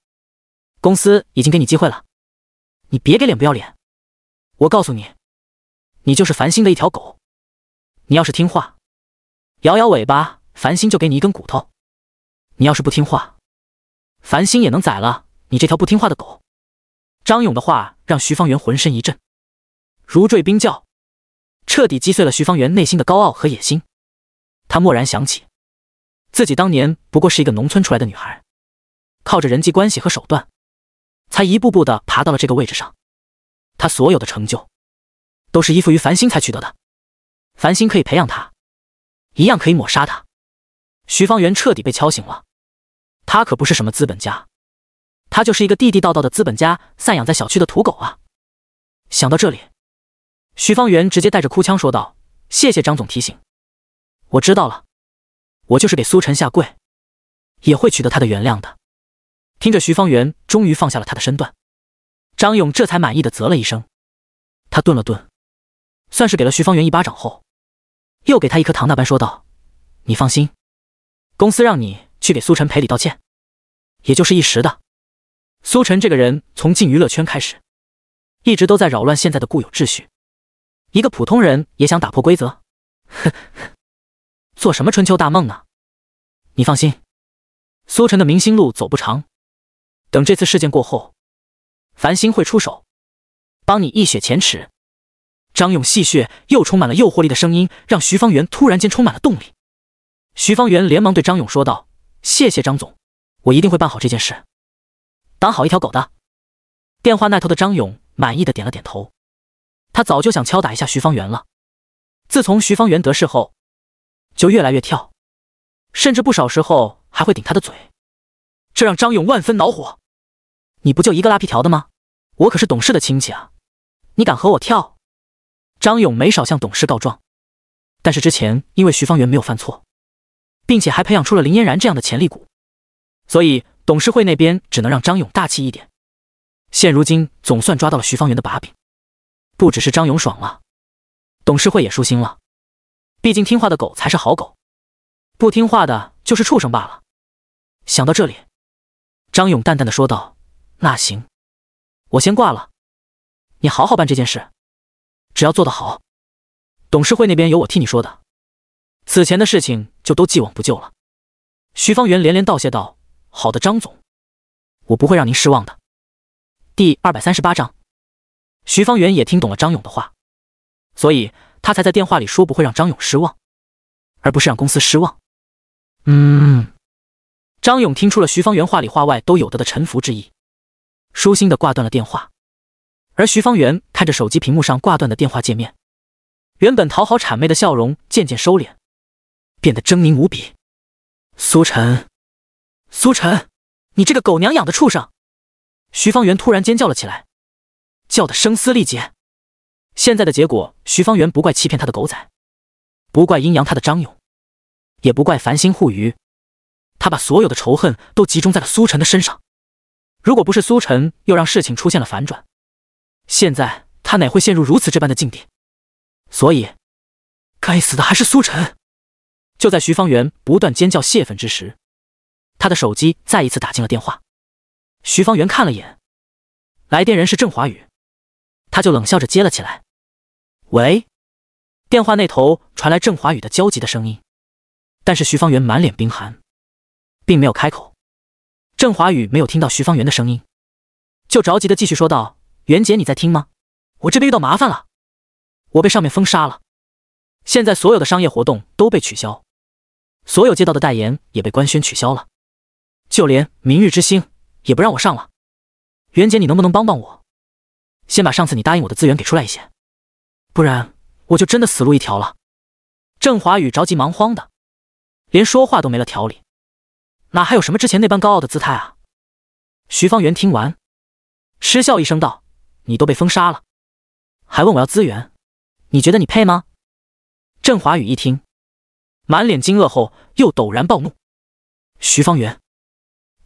公司已经给你机会了，你别给脸不要脸！我告诉你，你就是繁星的一条狗。你要是听话，摇摇尾巴，繁星就给你一根骨头；你要是不听话，繁星也能宰了你这条不听话的狗。张勇的话让徐方圆浑身一震，如坠冰窖，彻底击碎了徐方圆内心的高傲和野心。他蓦然想起，自己当年不过是一个农村出来的女孩。靠着人际关系和手段，才一步步的爬到了这个位置上。他所有的成就，都是依附于繁星才取得的。繁星可以培养他，一样可以抹杀他。徐方圆彻底被敲醒了。他可不是什么资本家，他就是一个地地道道的资本家散养在小区的土狗啊！想到这里，徐方圆直接带着哭腔说道：“谢谢张总提醒，我知道了。我就是给苏晨下跪，也会取得他的原谅的。”听着，徐方圆终于放下了他的身段，张勇这才满意的啧了一声。他顿了顿，算是给了徐方圆一巴掌后，又给他一颗糖那般说道：“你放心，公司让你去给苏晨赔礼道歉，也就是一时的。苏晨这个人从进娱乐圈开始，一直都在扰乱现在的固有秩序。一个普通人也想打破规则，呵呵，做什么春秋大梦呢？你放心，苏晨的明星路走不长。”等这次事件过后，繁星会出手，帮你一雪前耻。张勇戏谑又充满了诱惑力的声音，让徐方圆突然间充满了动力。徐方圆连忙对张勇说道：“谢谢张总，我一定会办好这件事，当好一条狗的。”电话那头的张勇满意的点了点头。他早就想敲打一下徐方圆了。自从徐方圆得势后，就越来越跳，甚至不少时候还会顶他的嘴，这让张勇万分恼火。你不就一个拉皮条的吗？我可是董事的亲戚啊！你敢和我跳？张勇没少向董事告状，但是之前因为徐方圆没有犯错，并且还培养出了林嫣然这样的潜力股，所以董事会那边只能让张勇大气一点。现如今总算抓到了徐方圆的把柄，不只是张勇爽了，董事会也舒心了。毕竟听话的狗才是好狗，不听话的就是畜生罢了。想到这里，张勇淡淡的说道。那行，我先挂了。你好好办这件事，只要做得好，董事会那边有我替你说的。此前的事情就都既往不咎了。徐方圆连连道谢道：“好的，张总，我不会让您失望的。”第二百三十八章，徐方圆也听懂了张勇的话，所以他才在电话里说不会让张勇失望，而不是让公司失望。嗯，张勇听出了徐方圆话里话外都有的的臣服之意。舒心的挂断了电话，而徐方圆看着手机屏幕上挂断的电话界面，原本讨好谄媚的笑容渐渐收敛，变得狰狞无比。苏晨，苏晨，你这个狗娘养的畜生！徐方圆突然尖叫了起来，叫的声嘶力竭。现在的结果，徐方圆不怪欺骗他的狗仔，不怪阴阳他的张勇，也不怪繁星护鱼，他把所有的仇恨都集中在了苏晨的身上。如果不是苏晨，又让事情出现了反转，现在他哪会陷入如此这般的境地？所以，该死的还是苏晨！就在徐方圆不断尖叫泄愤之时，他的手机再一次打进了电话。徐方圆看了眼，来电人是郑华宇，他就冷笑着接了起来：“喂。”电话那头传来郑华宇的焦急的声音，但是徐方圆满脸冰寒，并没有开口。郑华宇没有听到徐方圆的声音，就着急的继续说道：“袁姐，你在听吗？我这边遇到麻烦了，我被上面封杀了，现在所有的商业活动都被取消，所有接到的代言也被官宣取消了，就连明日之星也不让我上了。袁姐，你能不能帮帮我？先把上次你答应我的资源给出来一些，不然我就真的死路一条了。”郑华宇着急忙慌的，连说话都没了条理。哪还有什么之前那般高傲的姿态啊？徐方圆听完，失笑一声道：“你都被封杀了，还问我要资源？你觉得你配吗？”郑华宇一听，满脸惊愕，后又陡然暴怒：“徐方圆，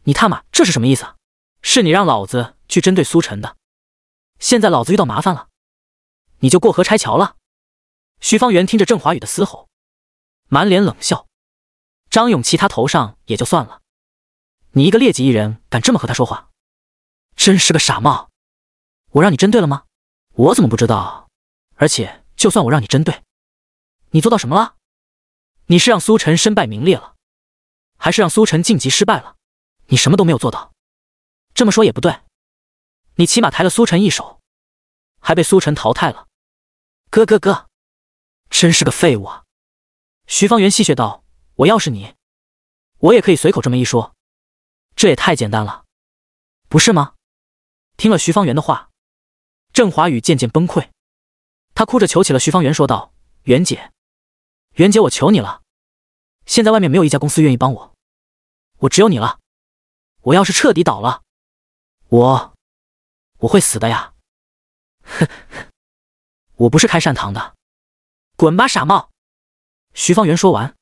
你他妈这是什么意思？是你让老子去针对苏晨的，现在老子遇到麻烦了，你就过河拆桥了？”徐方圆听着郑华宇的嘶吼，满脸冷笑。张永琪他头上也就算了，你一个劣迹艺人敢这么和他说话，真是个傻帽！我让你针对了吗？我怎么不知道？而且就算我让你针对，你做到什么了？你是让苏晨身败名裂了，还是让苏晨晋级失败了？你什么都没有做到。这么说也不对，你起码抬了苏晨一手，还被苏晨淘汰了。哥哥哥，真是个废物啊！徐方圆戏谑道。我要是你，我也可以随口这么一说，这也太简单了，不是吗？听了徐方圆的话，郑华宇渐渐崩溃，他哭着求起了徐方圆，说道：“袁姐，袁姐，我求你了，现在外面没有一家公司愿意帮我，我只有你了。我要是彻底倒了，我我会死的呀！”“哼 我不是开善堂的，滚吧，傻帽！”徐方圆说完。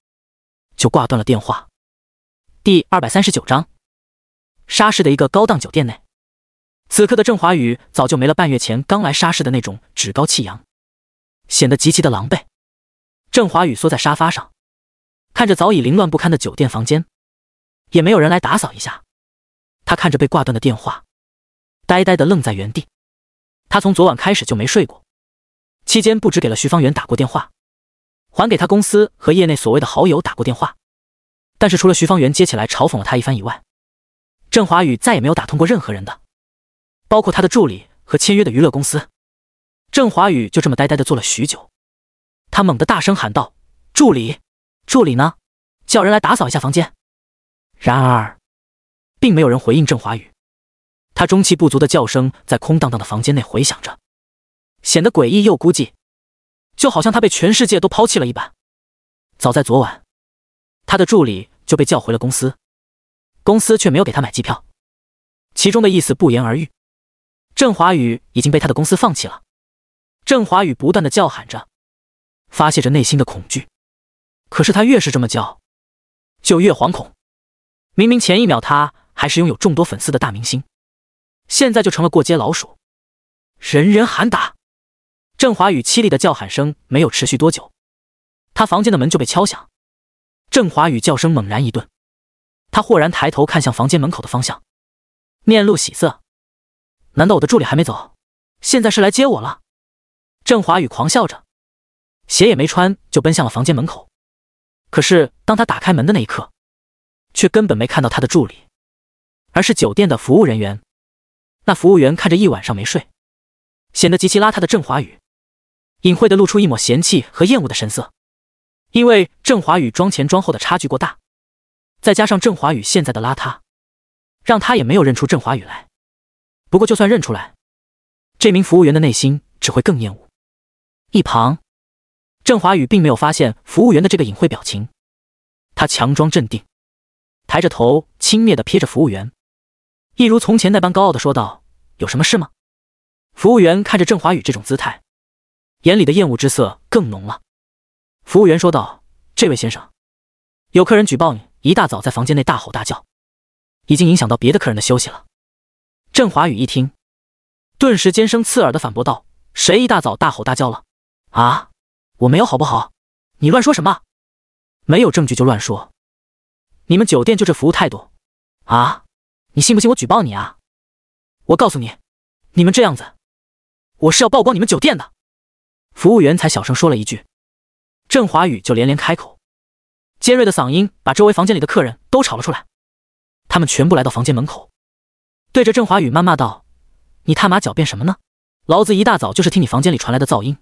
就挂断了电话。第二百三十九章，沙市的一个高档酒店内，此刻的郑华宇早就没了半月前刚来沙市的那种趾高气扬，显得极其的狼狈。郑华宇缩在沙发上，看着早已凌乱不堪的酒店房间，也没有人来打扫一下。他看着被挂断的电话，呆呆的愣在原地。他从昨晚开始就没睡过，期间不止给了徐方圆打过电话。还给他公司和业内所谓的好友打过电话，但是除了徐方圆接起来嘲讽了他一番以外，郑华宇再也没有打通过任何人的，包括他的助理和签约的娱乐公司。郑华宇就这么呆呆的坐了许久，他猛地大声喊道：“助理，助理呢？叫人来打扫一下房间。”然而，并没有人回应郑华宇，他中气不足的叫声在空荡荡的房间内回响着，显得诡异又孤寂。就好像他被全世界都抛弃了一般。早在昨晚，他的助理就被叫回了公司，公司却没有给他买机票，其中的意思不言而喻。郑华宇已经被他的公司放弃了。郑华宇不断的叫喊着，发泄着内心的恐惧，可是他越是这么叫，就越惶恐。明明前一秒他还是拥有众多粉丝的大明星，现在就成了过街老鼠，人人喊打。郑华宇凄厉的叫喊声没有持续多久，他房间的门就被敲响。郑华宇叫声猛然一顿，他豁然抬头看向房间门口的方向，面露喜色：“难道我的助理还没走？现在是来接我了？”郑华宇狂笑着，鞋也没穿就奔向了房间门口。可是当他打开门的那一刻，却根本没看到他的助理，而是酒店的服务人员。那服务员看着一晚上没睡，显得极其邋遢的郑华宇。隐晦的露出一抹嫌弃和厌恶的神色，因为郑华宇妆前妆后的差距过大，再加上郑华宇现在的邋遢，让他也没有认出郑华宇来。不过就算认出来，这名服务员的内心只会更厌恶。一旁，郑华宇并没有发现服务员的这个隐晦表情，他强装镇定，抬着头轻蔑的瞥着服务员，一如从前那般高傲的说道：“有什么事吗？”服务员看着郑华宇这种姿态。眼里的厌恶之色更浓了。服务员说道：“这位先生，有客人举报你一大早在房间内大吼大叫，已经影响到别的客人的休息了。”郑华宇一听，顿时尖声刺耳的反驳道：“谁一大早大吼大叫了？啊，我没有好不好？你乱说什么？没有证据就乱说！你们酒店就这服务态度？啊，你信不信我举报你啊？我告诉你，你们这样子，我是要曝光你们酒店的。”服务员才小声说了一句，郑华宇就连连开口，尖锐的嗓音把周围房间里的客人都吵了出来。他们全部来到房间门口，对着郑华宇谩骂道：“你他妈狡辩什么呢？老子一大早就是听你房间里传来的噪音，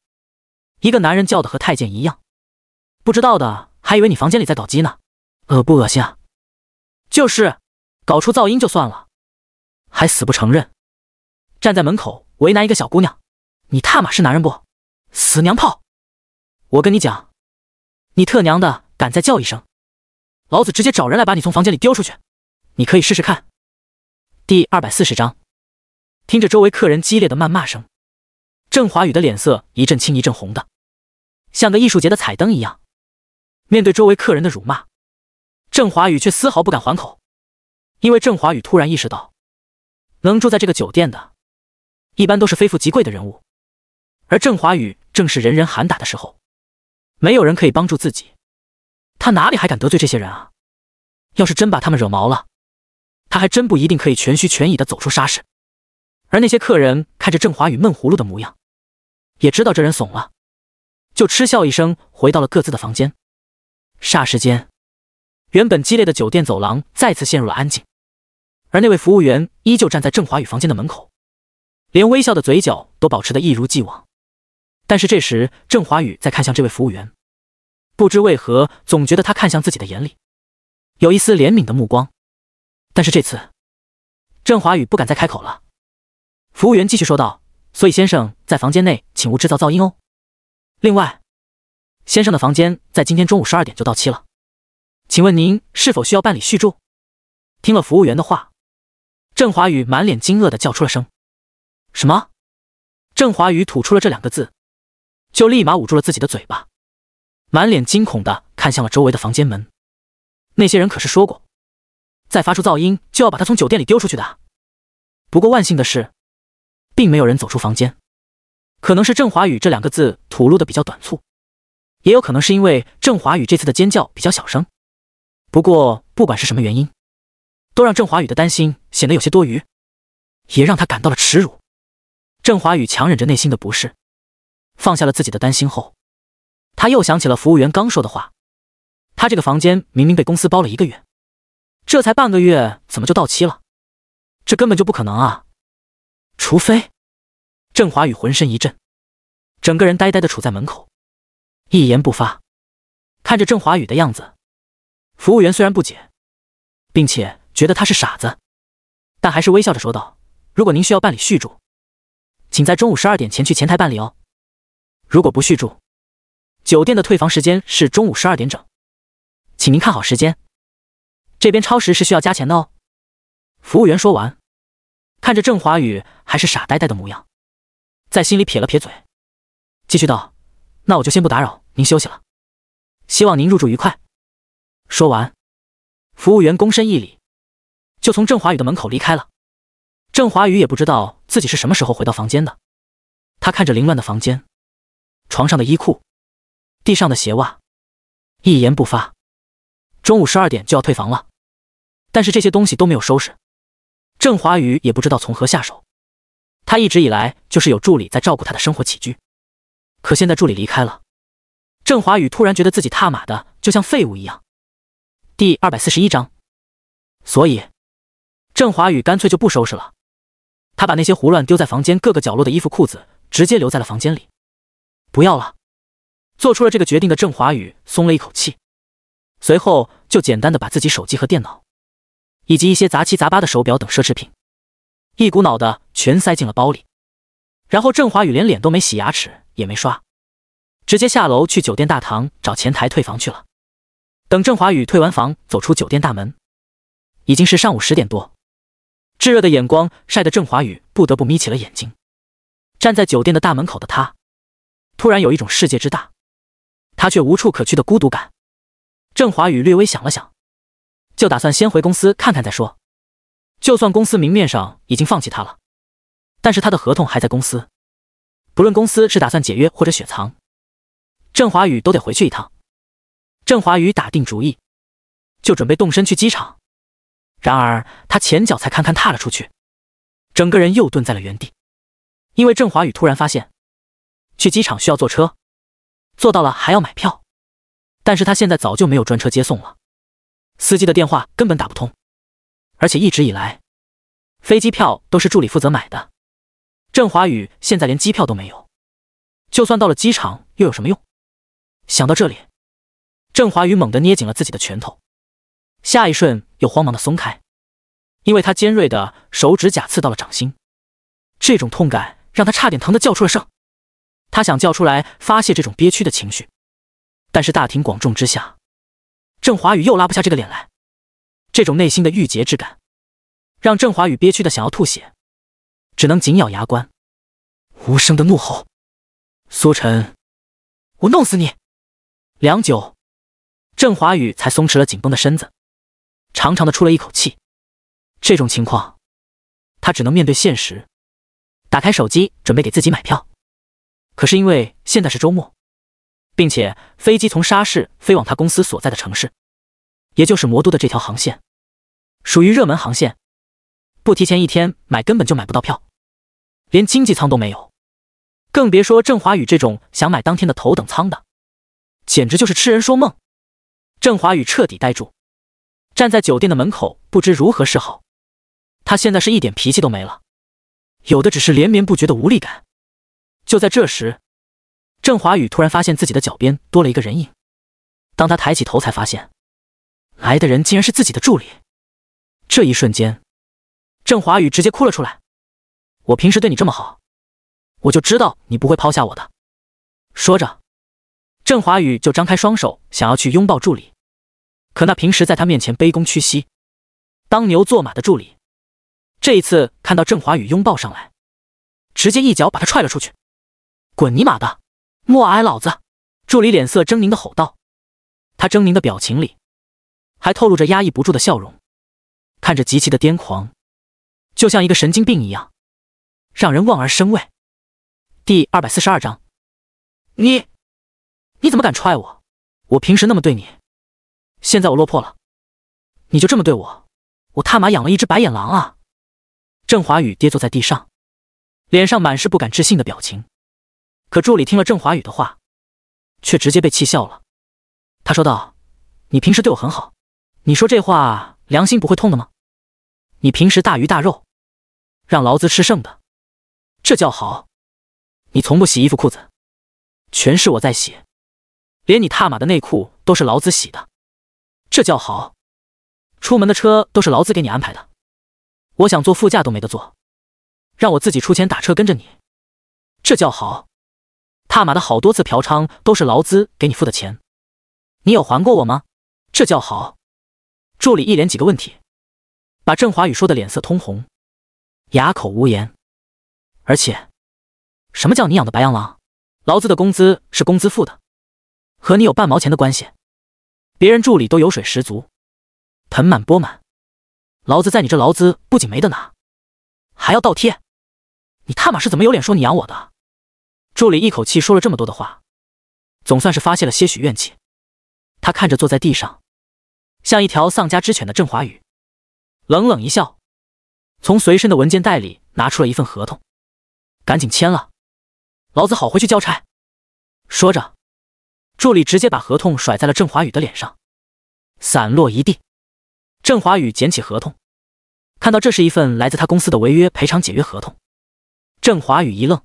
一个男人叫的和太监一样，不知道的还以为你房间里在搞基呢，恶不恶心啊？就是，搞出噪音就算了，还死不承认，站在门口为难一个小姑娘，你他妈是男人不？”死娘炮！我跟你讲，你特娘的敢再叫一声，老子直接找人来把你从房间里丢出去！你可以试试看。第二百四十章，听着周围客人激烈的谩骂声，郑华宇的脸色一阵青一阵红的，像个艺术节的彩灯一样。面对周围客人的辱骂，郑华宇却丝毫不敢还口，因为郑华宇突然意识到，能住在这个酒店的，一般都是非富即贵的人物。而郑华宇正是人人喊打的时候，没有人可以帮助自己，他哪里还敢得罪这些人啊？要是真把他们惹毛了，他还真不一定可以全虚全倚的走出沙市。而那些客人看着郑华宇闷葫芦的模样，也知道这人怂了，就嗤笑一声，回到了各自的房间。霎时间，原本激烈的酒店走廊再次陷入了安静。而那位服务员依旧站在郑华宇房间的门口，连微笑的嘴角都保持的一如既往。但是这时，郑华宇在看向这位服务员，不知为何，总觉得他看向自己的眼里，有一丝怜悯的目光。但是这次，郑华宇不敢再开口了。服务员继续说道：“所以先生在房间内，请勿制造噪音哦。另外，先生的房间在今天中午十二点就到期了，请问您是否需要办理续住？”听了服务员的话，郑华宇满脸惊愕的叫出了声：“什么？”郑华宇吐出了这两个字。就立马捂住了自己的嘴巴，满脸惊恐的看向了周围的房间门。那些人可是说过，再发出噪音就要把他从酒店里丢出去的。不过万幸的是，并没有人走出房间。可能是郑华宇这两个字吐露的比较短促，也有可能是因为郑华宇这次的尖叫比较小声。不过不管是什么原因，都让郑华宇的担心显得有些多余，也让他感到了耻辱。郑华宇强忍着内心的不适。放下了自己的担心后，他又想起了服务员刚说的话：“他这个房间明明被公司包了一个月，这才半个月，怎么就到期了？这根本就不可能啊！除非……”郑华宇浑身一震，整个人呆呆的杵在门口，一言不发。看着郑华宇的样子，服务员虽然不解，并且觉得他是傻子，但还是微笑着说道：“如果您需要办理续住，请在中午十二点前去前台办理哦。”如果不续住，酒店的退房时间是中午十二点整，请您看好时间，这边超时是需要加钱的哦。服务员说完，看着郑华宇还是傻呆呆的模样，在心里撇了撇嘴，继续道：“那我就先不打扰您休息了，希望您入住愉快。”说完，服务员躬身一礼，就从郑华宇的门口离开了。郑华宇也不知道自己是什么时候回到房间的，他看着凌乱的房间。床上的衣裤，地上的鞋袜，一言不发。中午十二点就要退房了，但是这些东西都没有收拾。郑华宇也不知道从何下手。他一直以来就是有助理在照顾他的生活起居，可现在助理离开了，郑华宇突然觉得自己踏马的就像废物一样。第二百四十一章，所以郑华宇干脆就不收拾了。他把那些胡乱丢在房间各个角落的衣服裤子，直接留在了房间里。不要了！做出了这个决定的郑华宇松了一口气，随后就简单的把自己手机和电脑，以及一些杂七杂八的手表等奢侈品，一股脑的全塞进了包里。然后郑华宇连脸都没洗，牙齿也没刷，直接下楼去酒店大堂找前台退房去了。等郑华宇退完房，走出酒店大门，已经是上午十点多。炙热的眼光晒得郑华宇不得不眯起了眼睛。站在酒店的大门口的他。突然有一种世界之大，他却无处可去的孤独感。郑华宇略微想了想，就打算先回公司看看再说。就算公司明面上已经放弃他了，但是他的合同还在公司，不论公司是打算解约或者雪藏，郑华宇都得回去一趟。郑华宇打定主意，就准备动身去机场。然而他前脚才堪堪踏了出去，整个人又蹲在了原地，因为郑华宇突然发现。去机场需要坐车，坐到了还要买票，但是他现在早就没有专车接送了，司机的电话根本打不通，而且一直以来，飞机票都是助理负责买的，郑华宇现在连机票都没有，就算到了机场又有什么用？想到这里，郑华宇猛地捏紧了自己的拳头，下一瞬又慌忙的松开，因为他尖锐的手指甲刺到了掌心，这种痛感让他差点疼的叫出了声。他想叫出来发泄这种憋屈的情绪，但是大庭广众之下，郑华宇又拉不下这个脸来。这种内心的郁结之感，让郑华宇憋屈的想要吐血，只能紧咬牙关，无声的怒吼：“苏晨，我弄死你！”良久，郑华宇才松弛了紧绷的身子，长长的出了一口气。这种情况，他只能面对现实，打开手机准备给自己买票。可是因为现在是周末，并且飞机从沙市飞往他公司所在的城市，也就是魔都的这条航线，属于热门航线，不提前一天买根本就买不到票，连经济舱都没有，更别说郑华宇这种想买当天的头等舱的，简直就是痴人说梦。郑华宇彻底呆住，站在酒店的门口不知如何是好。他现在是一点脾气都没了，有的只是连绵不绝的无力感。就在这时，郑华宇突然发现自己的脚边多了一个人影。当他抬起头，才发现来的人竟然是自己的助理。这一瞬间，郑华宇直接哭了出来：“我平时对你这么好，我就知道你不会抛下我的。”说着，郑华宇就张开双手想要去拥抱助理，可那平时在他面前卑躬屈膝、当牛做马的助理，这一次看到郑华宇拥抱上来，直接一脚把他踹了出去。滚你妈的！莫挨老子！助理脸色狰狞的吼道，他狰狞的表情里还透露着压抑不住的笑容，看着极其的癫狂，就像一个神经病一样，让人望而生畏。第二百四十二章，你你怎么敢踹我？我平时那么对你，现在我落魄了，你就这么对我？我他妈养了一只白眼狼啊！郑华宇跌坐在地上，脸上满是不敢置信的表情。可助理听了郑华宇的话，却直接被气笑了。他说道：“你平时对我很好，你说这话良心不会痛的吗？你平时大鱼大肉，让劳资吃剩的，这叫好？你从不洗衣服裤子，全是我在洗，连你踏马的内裤都是劳资洗的，这叫好？出门的车都是劳资给你安排的，我想坐副驾都没得坐，让我自己出钱打车跟着你，这叫好？”他妈的好多次嫖娼都是劳资给你付的钱，你有还过我吗？这叫好？助理一连几个问题，把郑华宇说的脸色通红，哑口无言。而且，什么叫你养的白眼狼？劳资的工资是工资付的，和你有半毛钱的关系。别人助理都油水十足，盆满钵满，劳资在你这劳资不仅没得拿，还要倒贴。你他妈是怎么有脸说你养我的？助理一口气说了这么多的话，总算是发泄了些许怨气。他看着坐在地上，像一条丧家之犬的郑华宇，冷冷一笑，从随身的文件袋里拿出了一份合同，赶紧签了，老子好回去交差。说着，助理直接把合同甩在了郑华宇的脸上，散落一地。郑华宇捡起合同，看到这是一份来自他公司的违约赔偿解约合同，郑华宇一愣。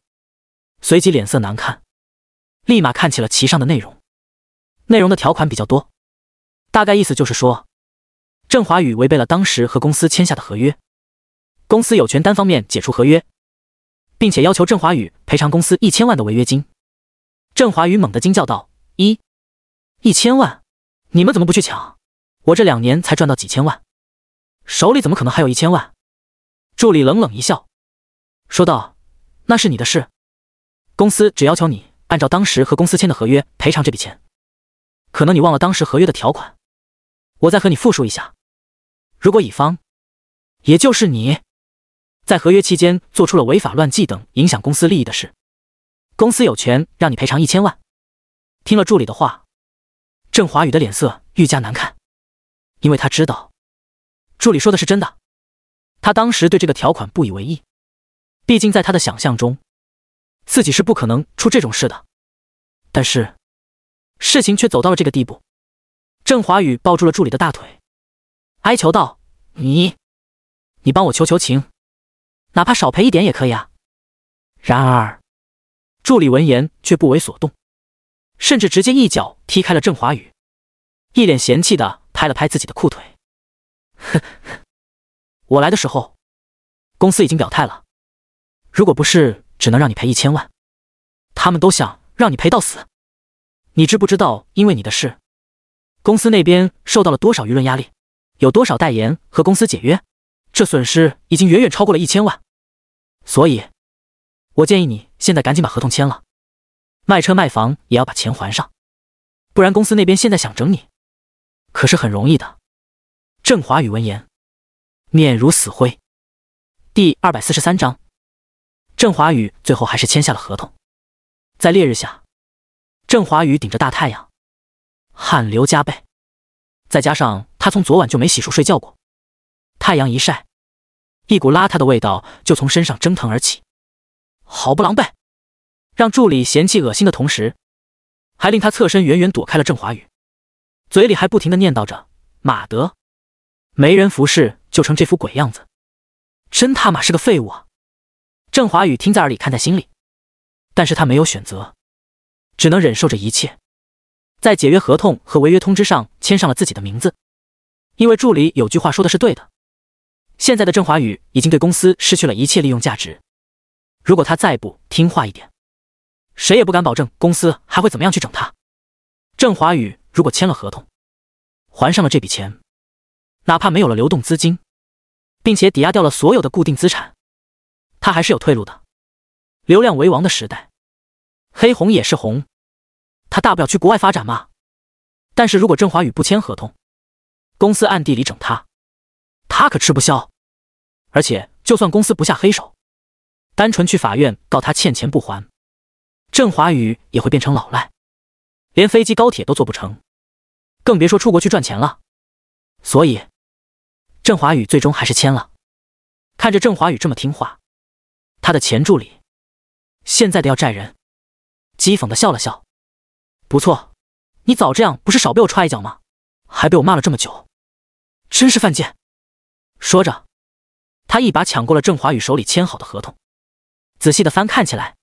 随即脸色难看，立马看起了旗上的内容。内容的条款比较多，大概意思就是说，郑华宇违背了当时和公司签下的合约，公司有权单方面解除合约，并且要求郑华宇赔偿公司一千万的违约金。郑华宇猛地惊叫道：“一，一千万！你们怎么不去抢？我这两年才赚到几千万，手里怎么可能还有一千万？”助理冷冷一笑，说道：“那是你的事。”公司只要求你按照当时和公司签的合约赔偿这笔钱，可能你忘了当时合约的条款。我再和你复述一下：如果乙方，也就是你，在合约期间做出了违法乱纪等影响公司利益的事，公司有权让你赔偿一千万。听了助理的话，郑华宇的脸色愈加难看，因为他知道助理说的是真的。他当时对这个条款不以为意，毕竟在他的想象中。自己是不可能出这种事的，但是事情却走到了这个地步。郑华宇抱住了助理的大腿，哀求道：“你，你帮我求求情，哪怕少赔一点也可以啊！”然而，助理闻言却不为所动，甚至直接一脚踢开了郑华宇，一脸嫌弃的拍了拍自己的裤腿：“哼，我来的时候，公司已经表态了，如果不是……”只能让你赔一千万，他们都想让你赔到死。你知不知道，因为你的事，公司那边受到了多少舆论压力，有多少代言和公司解约？这损失已经远远超过了一千万。所以，我建议你现在赶紧把合同签了，卖车卖房也要把钱还上，不然公司那边现在想整你，可是很容易的。郑华宇闻言，面如死灰。第二百四十三章。郑华宇最后还是签下了合同。在烈日下，郑华宇顶着大太阳，汗流浃背，再加上他从昨晚就没洗漱睡觉过，太阳一晒，一股邋遢的味道就从身上蒸腾而起，好不狼狈，让助理嫌弃恶心的同时，还令他侧身远远躲开了。郑华宇嘴里还不停的念叨着：“马德，没人服侍就成这副鬼样子，真他妈是个废物啊！”郑华宇听在耳里，看在心里，但是他没有选择，只能忍受着一切，在解约合同和违约通知上签上了自己的名字。因为助理有句话说的是对的，现在的郑华宇已经对公司失去了一切利用价值。如果他再不听话一点，谁也不敢保证公司还会怎么样去整他。郑华宇如果签了合同，还上了这笔钱，哪怕没有了流动资金，并且抵押掉了所有的固定资产。他还是有退路的，流量为王的时代，黑红也是红，他大不了去国外发展嘛。但是如果郑华宇不签合同，公司暗地里整他，他可吃不消。而且，就算公司不下黑手，单纯去法院告他欠钱不还，郑华宇也会变成老赖，连飞机高铁都坐不成，更别说出国去赚钱了。所以，郑华宇最终还是签了。看着郑华宇这么听话。他的前助理，现在的要债人，讥讽的笑了笑：“不错，你早这样，不是少被我踹一脚吗？还被我骂了这么久，真是犯贱。”说着，他一把抢过了郑华宇手里签好的合同，仔细的翻看起来，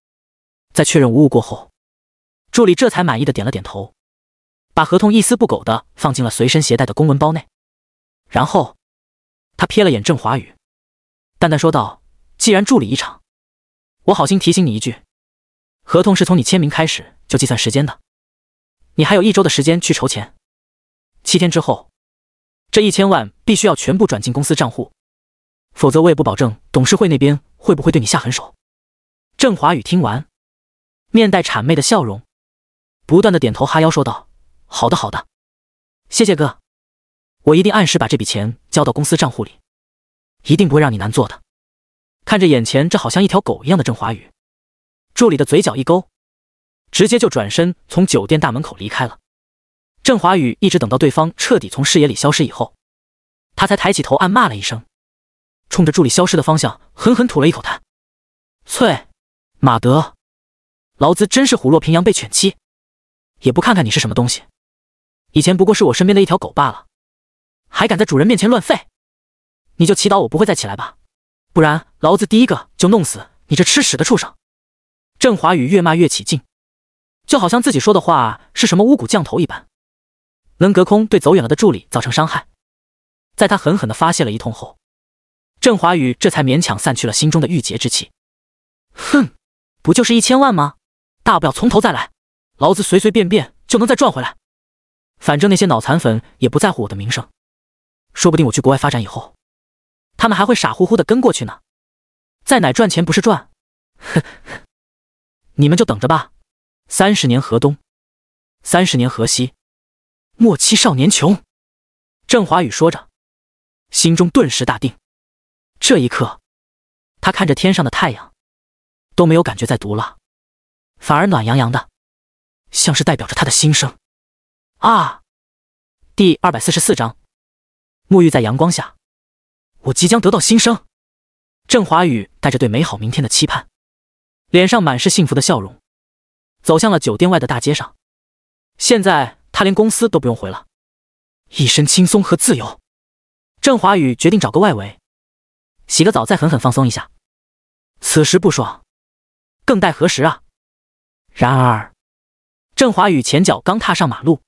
在确认无误过后，助理这才满意的点了点头，把合同一丝不苟的放进了随身携带的公文包内，然后他瞥了眼郑华宇，淡淡说道：“既然助理一场。”我好心提醒你一句，合同是从你签名开始就计算时间的。你还有一周的时间去筹钱，七天之后，这一千万必须要全部转进公司账户，否则我也不保证董事会那边会不会对你下狠手。郑华宇听完，面带谄媚的笑容，不断的点头哈腰说道：“好的好的，谢谢哥，我一定按时把这笔钱交到公司账户里，一定不会让你难做的。”看着眼前这好像一条狗一样的郑华宇，助理的嘴角一勾，直接就转身从酒店大门口离开了。郑华宇一直等到对方彻底从视野里消失以后，他才抬起头暗骂了一声，冲着助理消失的方向狠狠吐了一口痰：“翠，马德，劳资真是虎落平阳被犬欺，也不看看你是什么东西，以前不过是我身边的一条狗罢了，还敢在主人面前乱吠，你就祈祷我不会再起来吧。”不然，老子第一个就弄死你这吃屎的畜生！郑华宇越骂越起劲，就好像自己说的话是什么巫蛊降头一般，能隔空对走远了的助理造成伤害。在他狠狠的发泄了一通后，郑华宇这才勉强散去了心中的郁结之气。哼，不就是一千万吗？大不了从头再来，老子随随便便就能再赚回来。反正那些脑残粉也不在乎我的名声，说不定我去国外发展以后……他们还会傻乎乎的跟过去呢，在哪赚钱不是赚？呵呵，你们就等着吧！三十年河东，三十年河西，莫欺少年穷。郑华宇说着，心中顿时大定。这一刻，他看着天上的太阳，都没有感觉在毒了，反而暖洋洋的，像是代表着他的心声。啊！第二百四十四章，沐浴在阳光下。我即将得到新生，郑华宇带着对美好明天的期盼，脸上满是幸福的笑容，走向了酒店外的大街上。现在他连公司都不用回了，一身轻松和自由。郑华宇决定找个外围，洗个澡，再狠狠放松一下。此时不爽，更待何时啊？然而，郑华宇前脚刚踏上马路，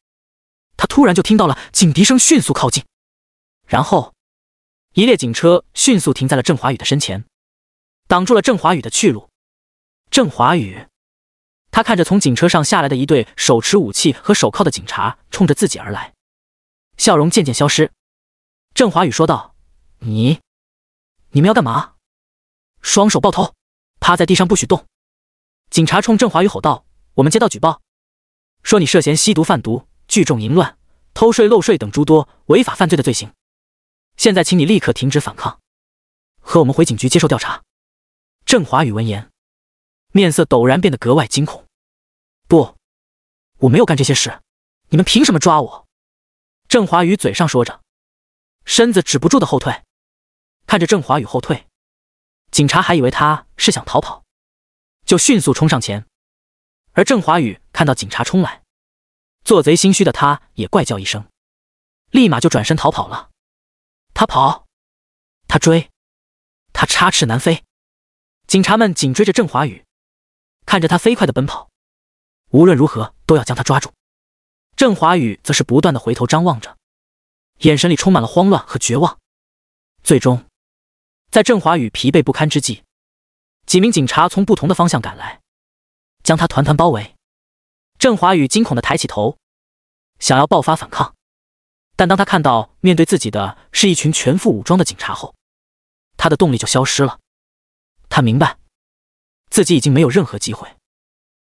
他突然就听到了警笛声迅速靠近，然后。一列警车迅速停在了郑华宇的身前，挡住了郑华宇的去路。郑华宇，他看着从警车上下来的一对手持武器和手铐的警察冲着自己而来，笑容渐渐消失。郑华宇说道：“你，你们要干嘛？双手抱头，趴在地上，不许动！”警察冲郑华宇吼道：“我们接到举报，说你涉嫌吸毒、贩毒、聚众淫乱、偷税漏税等诸多违法犯罪的罪行。”现在，请你立刻停止反抗，和我们回警局接受调查。郑华宇闻言，面色陡然变得格外惊恐：“不，我没有干这些事，你们凭什么抓我？”郑华宇嘴上说着，身子止不住的后退。看着郑华宇后退，警察还以为他是想逃跑，就迅速冲上前。而郑华宇看到警察冲来，做贼心虚的他，也怪叫一声，立马就转身逃跑了。他跑，他追，他插翅难飞。警察们紧追着郑华宇，看着他飞快的奔跑，无论如何都要将他抓住。郑华宇则是不断的回头张望着，眼神里充满了慌乱和绝望。最终，在郑华宇疲惫不堪之际，几名警察从不同的方向赶来，将他团团包围。郑华宇惊恐的抬起头，想要爆发反抗。但当他看到面对自己的是一群全副武装的警察后，他的动力就消失了。他明白自己已经没有任何机会，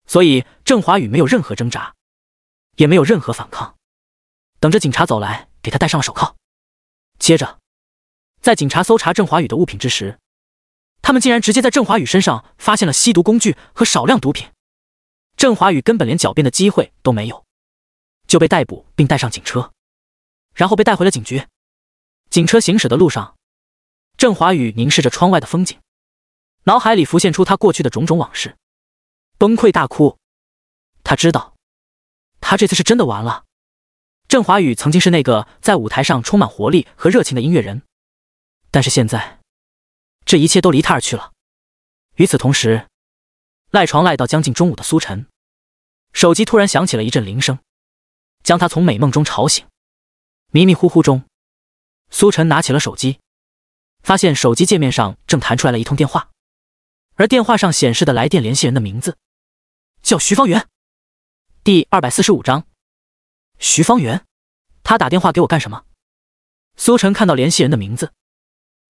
所以郑华宇没有任何挣扎，也没有任何反抗，等着警察走来给他戴上了手铐。接着，在警察搜查郑华宇的物品之时，他们竟然直接在郑华宇身上发现了吸毒工具和少量毒品。郑华宇根本连狡辩的机会都没有，就被逮捕并带上警车。然后被带回了警局。警车行驶的路上，郑华宇凝视着窗外的风景，脑海里浮现出他过去的种种往事，崩溃大哭。他知道，他这次是真的完了。郑华宇曾经是那个在舞台上充满活力和热情的音乐人，但是现在，这一切都离他而去了。与此同时，赖床赖到将近中午的苏晨，手机突然响起了一阵铃声，将他从美梦中吵醒。迷迷糊糊中，苏晨拿起了手机，发现手机界面上正弹出来了一通电话，而电话上显示的来电联系人的名字叫徐方圆。第二百四十五章，徐方圆，他打电话给我干什么？苏晨看到联系人的名字，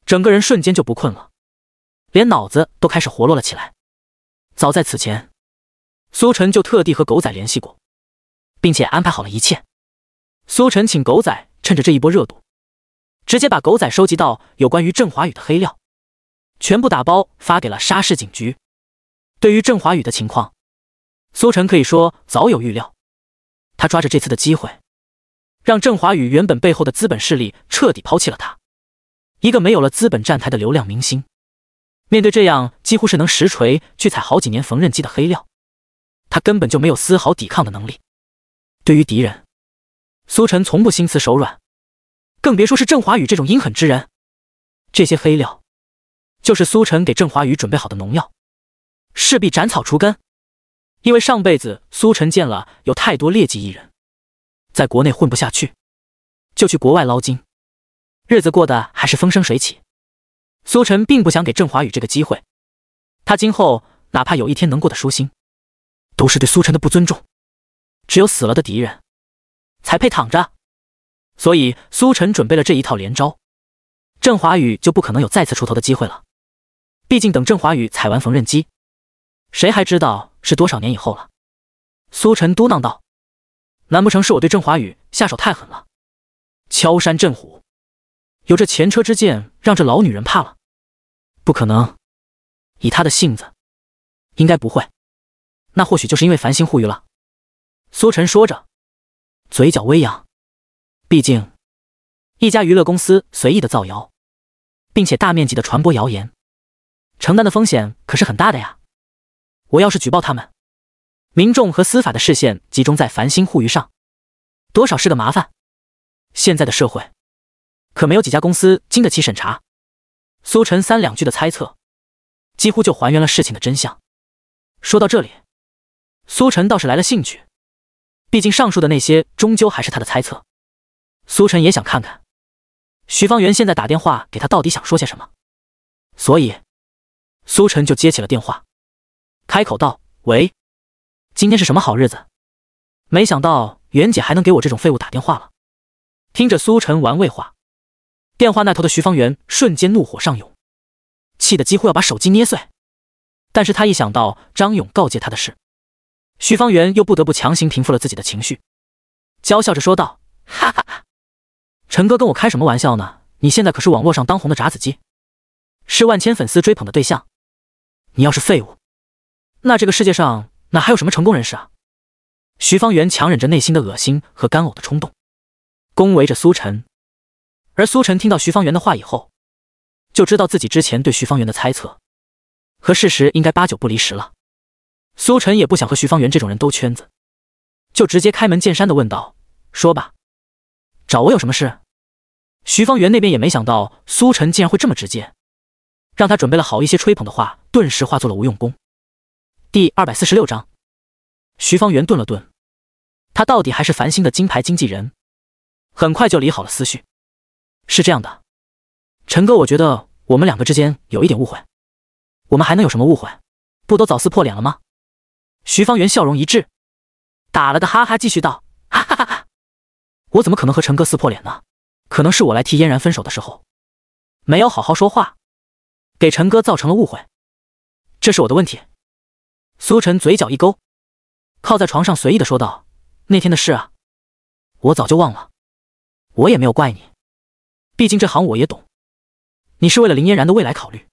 整个人瞬间就不困了，连脑子都开始活络了起来。早在此前，苏晨就特地和狗仔联系过，并且安排好了一切。苏晨请狗仔。趁着这一波热度，直接把狗仔收集到有关于郑华宇的黑料，全部打包发给了沙市警局。对于郑华宇的情况，苏晨可以说早有预料。他抓着这次的机会，让郑华宇原本背后的资本势力彻底抛弃了他。一个没有了资本站台的流量明星，面对这样几乎是能实锤去踩好几年缝纫机的黑料，他根本就没有丝毫抵抗的能力。对于敌人。苏晨从不心慈手软，更别说是郑华宇这种阴狠之人。这些黑料，就是苏晨给郑华宇准备好的农药，势必斩草除根。因为上辈子苏晨见了有太多劣迹艺人，在国内混不下去，就去国外捞金，日子过得还是风生水起。苏晨并不想给郑华宇这个机会，他今后哪怕有一天能过得舒心，都是对苏晨的不尊重。只有死了的敌人。才配躺着，所以苏晨准备了这一套连招，郑华宇就不可能有再次出头的机会了。毕竟等郑华宇踩完缝纫机，谁还知道是多少年以后了？苏晨嘟囔道：“难不成是我对郑华宇下手太狠了，敲山震虎？有这前车之鉴，让这老女人怕了？不可能，以她的性子，应该不会。那或许就是因为繁星护鱼了。”苏晨说着。嘴角微扬，毕竟一家娱乐公司随意的造谣，并且大面积的传播谣言，承担的风险可是很大的呀。我要是举报他们，民众和司法的视线集中在繁星互娱上，多少是个麻烦。现在的社会，可没有几家公司经得起审查。苏晨三两句的猜测，几乎就还原了事情的真相。说到这里，苏晨倒是来了兴趣。毕竟，上述的那些终究还是他的猜测。苏晨也想看看，徐方圆现在打电话给他到底想说些什么，所以苏晨就接起了电话，开口道：“喂，今天是什么好日子？没想到袁姐还能给我这种废物打电话了。”听着苏晨玩味话，电话那头的徐方圆瞬间怒火上涌，气得几乎要把手机捏碎。但是他一想到张勇告诫他的事，徐方圆又不得不强行平复了自己的情绪，娇笑着说道：“哈哈哈，陈哥跟我开什么玩笑呢？你现在可是网络上当红的炸子鸡，是万千粉丝追捧的对象。你要是废物，那这个世界上哪还有什么成功人士啊？”徐方圆强忍着内心的恶心和干呕的冲动，恭维着苏晨。而苏晨听到徐方圆的话以后，就知道自己之前对徐方圆的猜测和事实应该八九不离十了。苏晨也不想和徐方圆这种人兜圈子，就直接开门见山的问道：“说吧，找我有什么事？”徐方圆那边也没想到苏晨竟然会这么直接，让他准备了好一些吹捧的话，顿时化作了无用功。第二百四十六章，徐方圆顿了顿，他到底还是繁星的金牌经纪人，很快就理好了思绪。是这样的，陈哥，我觉得我们两个之间有一点误会。我们还能有什么误会？不都早撕破脸了吗？徐方圆笑容一滞，打了个哈哈，继续道：“哈哈哈，我怎么可能和陈哥撕破脸呢？可能是我来替嫣然分手的时候，没有好好说话，给陈哥造成了误会，这是我的问题。”苏晨嘴角一勾，靠在床上随意的说道：“那天的事啊，我早就忘了，我也没有怪你，毕竟这行我也懂，你是为了林嫣然的未来考虑，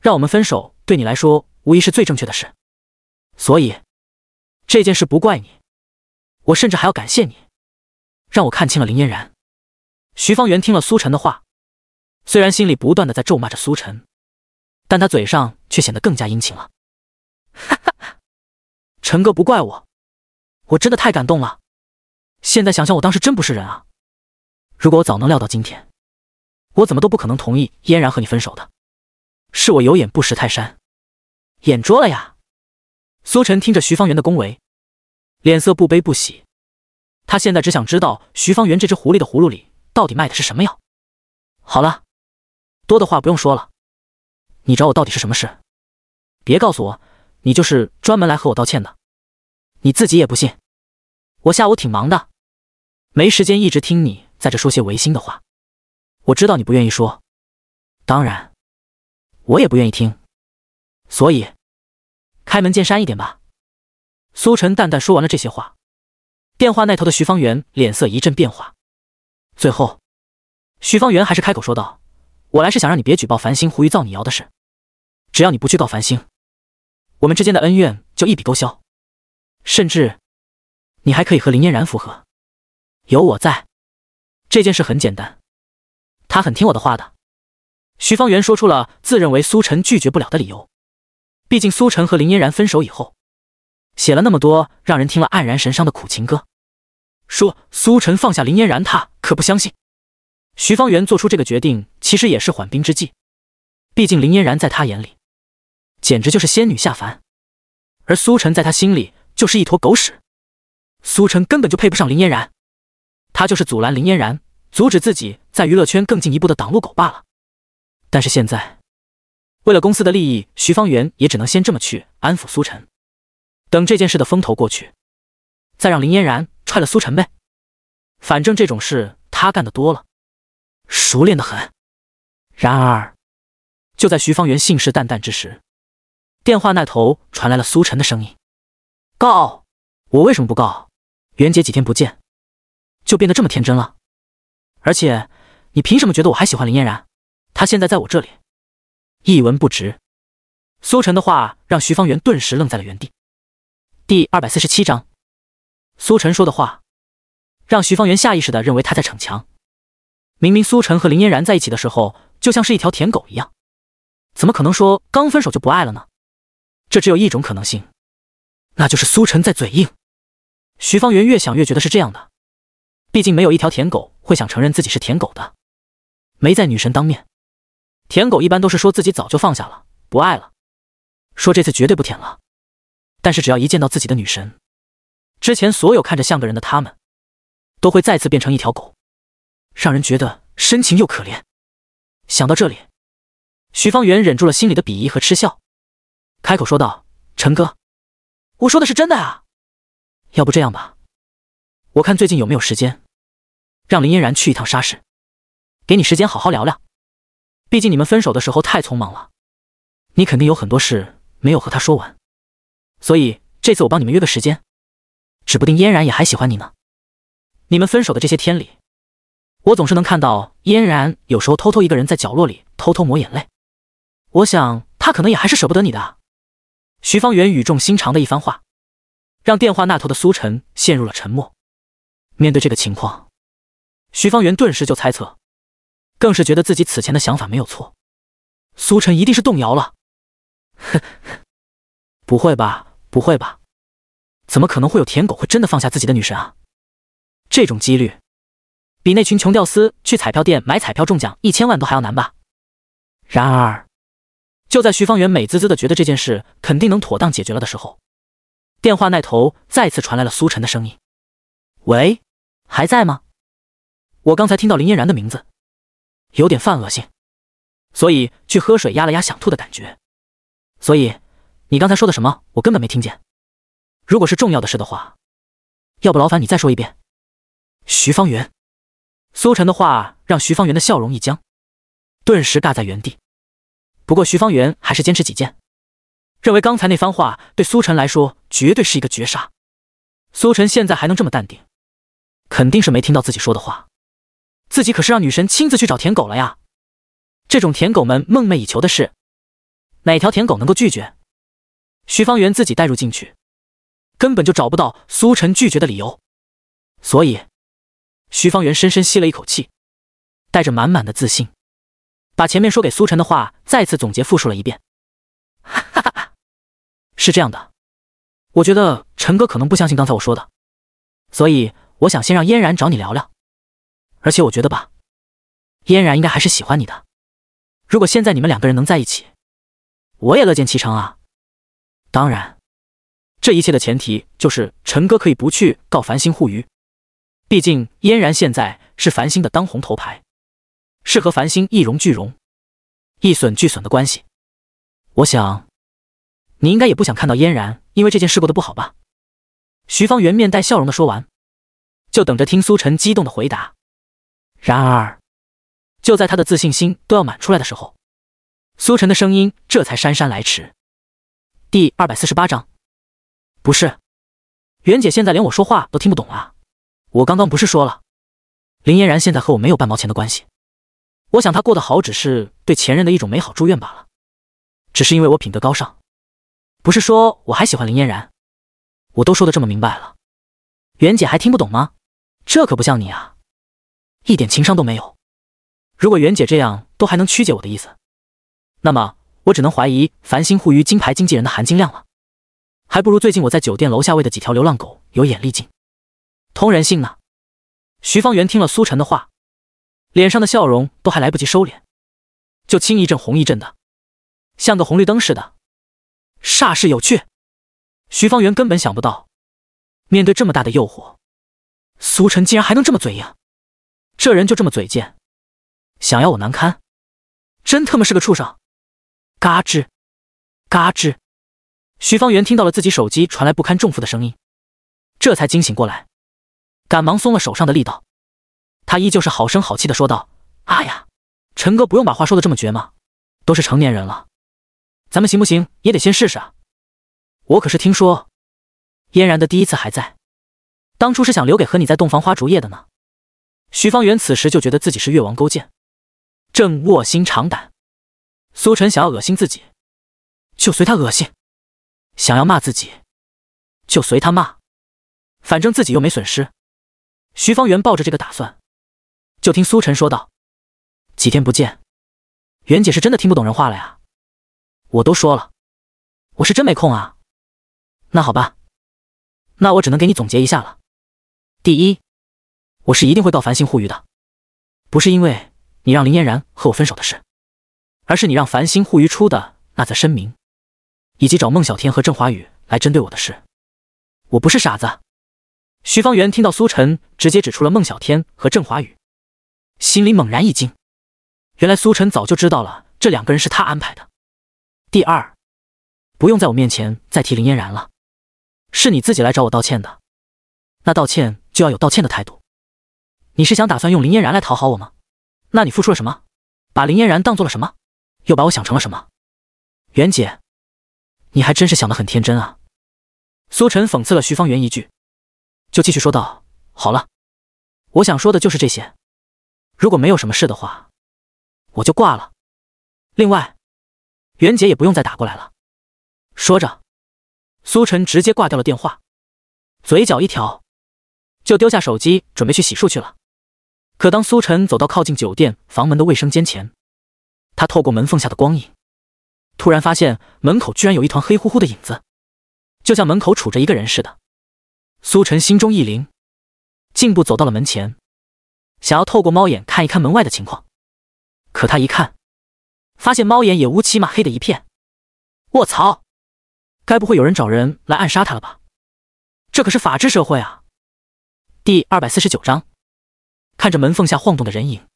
让我们分手，对你来说无疑是最正确的事。”所以，这件事不怪你，我甚至还要感谢你，让我看清了林嫣然。徐方圆听了苏晨的话，虽然心里不断的在咒骂着苏晨，但他嘴上却显得更加殷勤了。哈哈，陈哥不怪我，我真的太感动了。现在想想，我当时真不是人啊！如果我早能料到今天，我怎么都不可能同意嫣然和你分手的。是我有眼不识泰山，眼拙了呀。苏晨听着徐方圆的恭维，脸色不悲不喜。他现在只想知道徐方圆这只狐狸的葫芦里到底卖的是什么药。好了，多的话不用说了。你找我到底是什么事？别告诉我你就是专门来和我道歉的。你自己也不信。我下午挺忙的，没时间一直听你在这说些违心的话。我知道你不愿意说，当然，我也不愿意听。所以。开门见山一点吧，苏晨淡淡说完了这些话，电话那头的徐方圆脸色一阵变化，最后，徐方圆还是开口说道：“我来是想让你别举报繁星胡玉造你谣的事，只要你不去告繁星，我们之间的恩怨就一笔勾销，甚至，你还可以和林嫣然复合，有我在，这件事很简单，他很听我的话的。”徐方圆说出了自认为苏晨拒绝不了的理由。毕竟苏晨和林嫣然分手以后，写了那么多让人听了黯然神伤的苦情歌，说苏晨放下林嫣然，他可不相信。徐方圆做出这个决定，其实也是缓兵之计。毕竟林嫣然在他眼里，简直就是仙女下凡，而苏晨在他心里就是一坨狗屎。苏晨根本就配不上林嫣然，他就是阻拦林嫣然，阻止自己在娱乐圈更进一步的挡路狗罢了。但是现在。为了公司的利益，徐方圆也只能先这么去安抚苏晨，等这件事的风头过去，再让林嫣然踹了苏晨呗。反正这种事他干的多了，熟练的很。然而，就在徐方圆信誓旦旦之时，电话那头传来了苏晨的声音：“告我为什么不告？袁姐几天不见，就变得这么天真了？而且，你凭什么觉得我还喜欢林嫣然？她现在在我这里。”一文不值，苏晨的话让徐方圆顿时愣在了原地。第二百四十七章，苏晨说的话让徐方圆下意识的认为他在逞强。明明苏晨和林嫣然在一起的时候就像是一条舔狗一样，怎么可能说刚分手就不爱了呢？这只有一种可能性，那就是苏晨在嘴硬。徐方圆越想越觉得是这样的，毕竟没有一条舔狗会想承认自己是舔狗的，没在女神当面。舔狗一般都是说自己早就放下了，不爱了，说这次绝对不舔了。但是只要一见到自己的女神，之前所有看着像个人的他们，都会再次变成一条狗，让人觉得深情又可怜。想到这里，徐方圆忍住了心里的鄙夷和嗤笑，开口说道：“陈哥，我说的是真的啊。要不这样吧，我看最近有没有时间，让林嫣然去一趟沙市，给你时间好好聊聊。”毕竟你们分手的时候太匆忙了，你肯定有很多事没有和他说完，所以这次我帮你们约个时间。指不定嫣然也还喜欢你呢。你们分手的这些天里，我总是能看到嫣然有时候偷偷一个人在角落里偷偷抹眼泪，我想他可能也还是舍不得你的。徐方圆语重心长的一番话，让电话那头的苏晨陷入了沉默。面对这个情况，徐方圆顿时就猜测。更是觉得自己此前的想法没有错，苏晨一定是动摇了。呵呵，不会吧，不会吧，怎么可能会有舔狗会真的放下自己的女神啊？这种几率，比那群穷屌丝去彩票店买彩票中奖一千万都还要难吧？然而，就在徐方圆美滋滋的觉得这件事肯定能妥当解决了的时候，电话那头再次传来了苏晨的声音：“喂，还在吗？我刚才听到林嫣然的名字。”有点犯恶心，所以去喝水压了压想吐的感觉。所以，你刚才说的什么我根本没听见。如果是重要的事的话，要不劳烦你再说一遍。徐方圆，苏晨的话让徐方圆的笑容一僵，顿时尬在原地。不过徐方圆还是坚持己见，认为刚才那番话对苏晨来说绝对是一个绝杀。苏晨现在还能这么淡定，肯定是没听到自己说的话。自己可是让女神亲自去找舔狗了呀，这种舔狗们梦寐以求的事，哪条舔狗能够拒绝？徐方圆自己带入进去，根本就找不到苏晨拒绝的理由，所以，徐方圆深深吸了一口气，带着满满的自信，把前面说给苏晨的话再次总结复述了一遍。哈哈哈，是这样的，我觉得陈哥可能不相信刚才我说的，所以我想先让嫣然找你聊聊。而且我觉得吧，嫣然应该还是喜欢你的。如果现在你们两个人能在一起，我也乐见其成啊。当然，这一切的前提就是陈哥可以不去告繁星互娱。毕竟，嫣然现在是繁星的当红头牌，是和繁星一荣俱荣、一损俱损的关系。我想，你应该也不想看到嫣然因为这件事过得不好吧？徐方圆面带笑容的说完，就等着听苏晨激动的回答。然而，就在他的自信心都要满出来的时候，苏晨的声音这才姗姗来迟。第二百四十八章，不是，袁姐现在连我说话都听不懂啊！我刚刚不是说了，林嫣然现在和我没有半毛钱的关系。我想她过得好，只是对前任的一种美好祝愿罢了。只是因为我品德高尚，不是说我还喜欢林嫣然。我都说的这么明白了，袁姐还听不懂吗？这可不像你啊！一点情商都没有。如果袁姐这样都还能曲解我的意思，那么我只能怀疑繁星互娱金牌经纪人的含金量了，还不如最近我在酒店楼下喂的几条流浪狗有眼力劲、通人性呢。徐方圆听了苏晨的话，脸上的笑容都还来不及收敛，就青一阵红一阵的，像个红绿灯似的，煞是有趣。徐方圆根本想不到，面对这么大的诱惑，苏晨竟然还能这么嘴硬。这人就这么嘴贱，想要我难堪，真他妈是个畜生！嘎吱嘎吱，徐方圆听到了自己手机传来不堪重负的声音，这才惊醒过来，赶忙松了手上的力道。他依旧是好声好气的说道：“啊呀，陈哥，不用把话说的这么绝嘛，都是成年人了，咱们行不行也得先试试啊。我可是听说，嫣然的第一次还在，当初是想留给和你在洞房花烛夜的呢。”徐方圆此时就觉得自己是越王勾践，正卧薪尝胆。苏晨想要恶心自己，就随他恶心；想要骂自己，就随他骂。反正自己又没损失。徐方圆抱着这个打算，就听苏晨说道：“几天不见，袁姐是真的听不懂人话了呀！我都说了，我是真没空啊。那好吧，那我只能给你总结一下了。第一。”我是一定会告繁星互娱的，不是因为你让林嫣然和我分手的事，而是你让繁星互娱出的那则声明，以及找孟小天和郑华宇来针对我的事。我不是傻子。徐方圆听到苏晨直接指出了孟小天和郑华宇，心里猛然一惊，原来苏晨早就知道了这两个人是他安排的。第二，不用在我面前再提林嫣然了，是你自己来找我道歉的，那道歉就要有道歉的态度。你是想打算用林嫣然来讨好我吗？那你付出了什么？把林嫣然当做了什么？又把我想成了什么？袁姐，你还真是想的很天真啊！苏晨讽刺了徐方圆一句，就继续说道：“好了，我想说的就是这些。如果没有什么事的话，我就挂了。另外，袁姐也不用再打过来了。”说着，苏晨直接挂掉了电话，嘴角一挑，就丢下手机准备去洗漱去了。可当苏晨走到靠近酒店房门的卫生间前，他透过门缝下的光影，突然发现门口居然有一团黑乎乎的影子，就像门口杵着一个人似的。苏晨心中一凛，进步走到了门前，想要透过猫眼看一看门外的情况。可他一看，发现猫眼也乌漆嘛黑的一片。卧槽！该不会有人找人来暗杀他了吧？这可是法治社会啊！第二百四十九章。看着门缝下晃动的人影，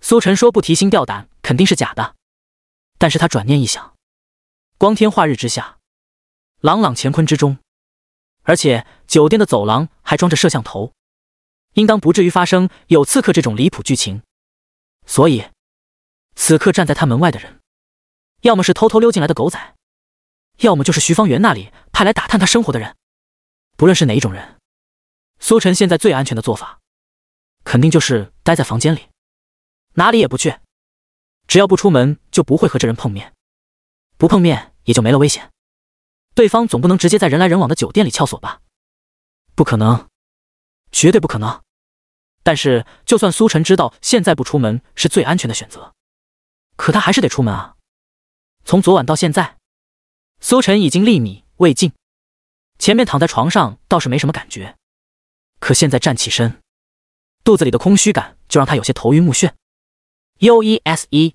苏晨说：“不提心吊胆肯定是假的。”但是他转念一想，光天化日之下，朗朗乾坤之中，而且酒店的走廊还装着摄像头，应当不至于发生有刺客这种离谱剧情。所以，此刻站在他门外的人，要么是偷偷溜进来的狗仔，要么就是徐方圆那里派来打探他生活的人。不论是哪一种人，苏晨现在最安全的做法。肯定就是待在房间里，哪里也不去，只要不出门，就不会和这人碰面。不碰面也就没了危险。对方总不能直接在人来人往的酒店里撬锁吧？不可能，绝对不可能。但是，就算苏晨知道现在不出门是最安全的选择，可他还是得出门啊。从昨晚到现在，苏晨已经粒米未进，前面躺在床上倒是没什么感觉，可现在站起身。肚子里的空虚感就让他有些头晕目眩。U E S E，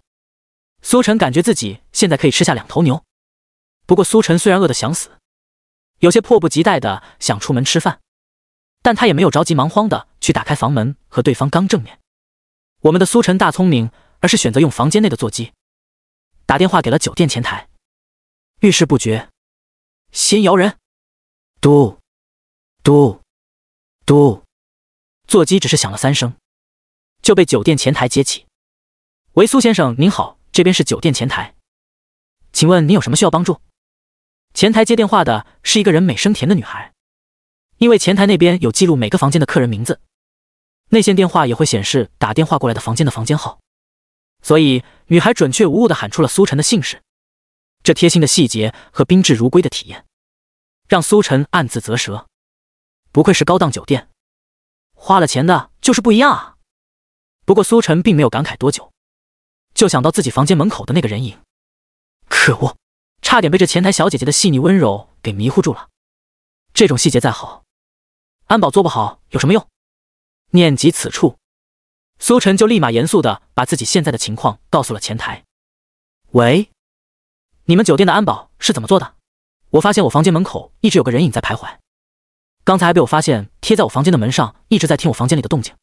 苏晨感觉自己现在可以吃下两头牛。不过苏晨虽然饿得想死，有些迫不及待的想出门吃饭，但他也没有着急忙慌的去打开房门和对方刚正面。我们的苏晨大聪明，而是选择用房间内的座机打电话给了酒店前台。遇事不决，先摇人。嘟嘟嘟。座机只是响了三声，就被酒店前台接起。喂，苏先生您好，这边是酒店前台，请问您有什么需要帮助？前台接电话的是一个人美声甜的女孩，因为前台那边有记录每个房间的客人名字，内线电话也会显示打电话过来的房间的房间号，所以女孩准确无误的喊出了苏晨的姓氏。这贴心的细节和宾至如归的体验，让苏晨暗自啧舌，不愧是高档酒店。花了钱的就是不一样啊！不过苏晨并没有感慨多久，就想到自己房间门口的那个人影。可恶，差点被这前台小姐姐的细腻温柔给迷糊住了。这种细节再好，安保做不好有什么用？念及此处，苏晨就立马严肃的把自己现在的情况告诉了前台。喂，你们酒店的安保是怎么做的？我发现我房间门口一直有个人影在徘徊。刚才还被我发现贴在我房间的门上，一直在听我房间里的动静。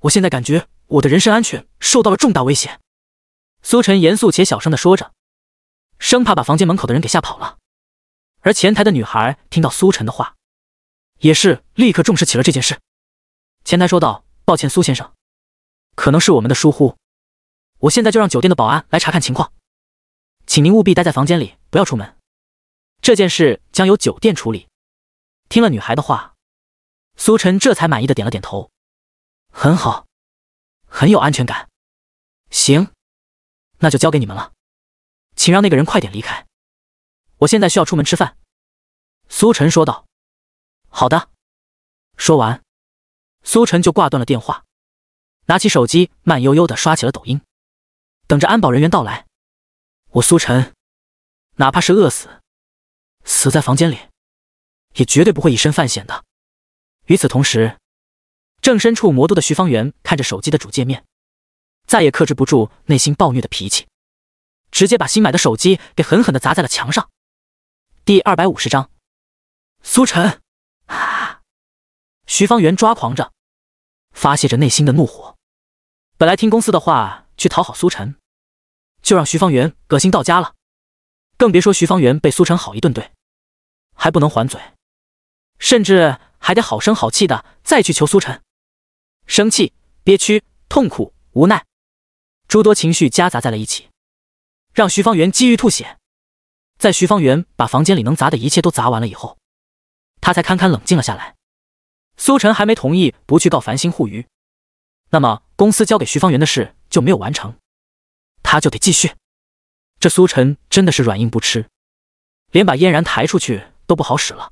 我现在感觉我的人身安全受到了重大威胁。苏晨严肃且小声的说着，生怕把房间门口的人给吓跑了。而前台的女孩听到苏晨的话，也是立刻重视起了这件事。前台说道：“抱歉，苏先生，可能是我们的疏忽。我现在就让酒店的保安来查看情况，请您务必待在房间里，不要出门。这件事将由酒店处理。”听了女孩的话，苏晨这才满意的点了点头，很好，很有安全感。行，那就交给你们了，请让那个人快点离开，我现在需要出门吃饭。”苏晨说道。“好的。”说完，苏晨就挂断了电话，拿起手机慢悠悠的刷起了抖音，等着安保人员到来。我苏晨，哪怕是饿死，死在房间里。也绝对不会以身犯险的。与此同时，正身处魔都的徐方圆看着手机的主界面，再也克制不住内心暴虐的脾气，直接把新买的手机给狠狠的砸在了墙上。第二百五十章，苏晨，啊！徐方圆抓狂着，发泄着内心的怒火。本来听公司的话去讨好苏晨，就让徐方圆恶心到家了，更别说徐方圆被苏晨好一顿怼，还不能还嘴。甚至还得好声好气的再去求苏晨，生气、憋屈、痛苦、无奈，诸多情绪夹杂在了一起，让徐方圆几欲吐血。在徐方圆把房间里能砸的一切都砸完了以后，他才堪堪冷静了下来。苏晨还没同意不去告繁星互娱，那么公司交给徐方圆的事就没有完成，他就得继续。这苏晨真的是软硬不吃，连把嫣然抬出去都不好使了。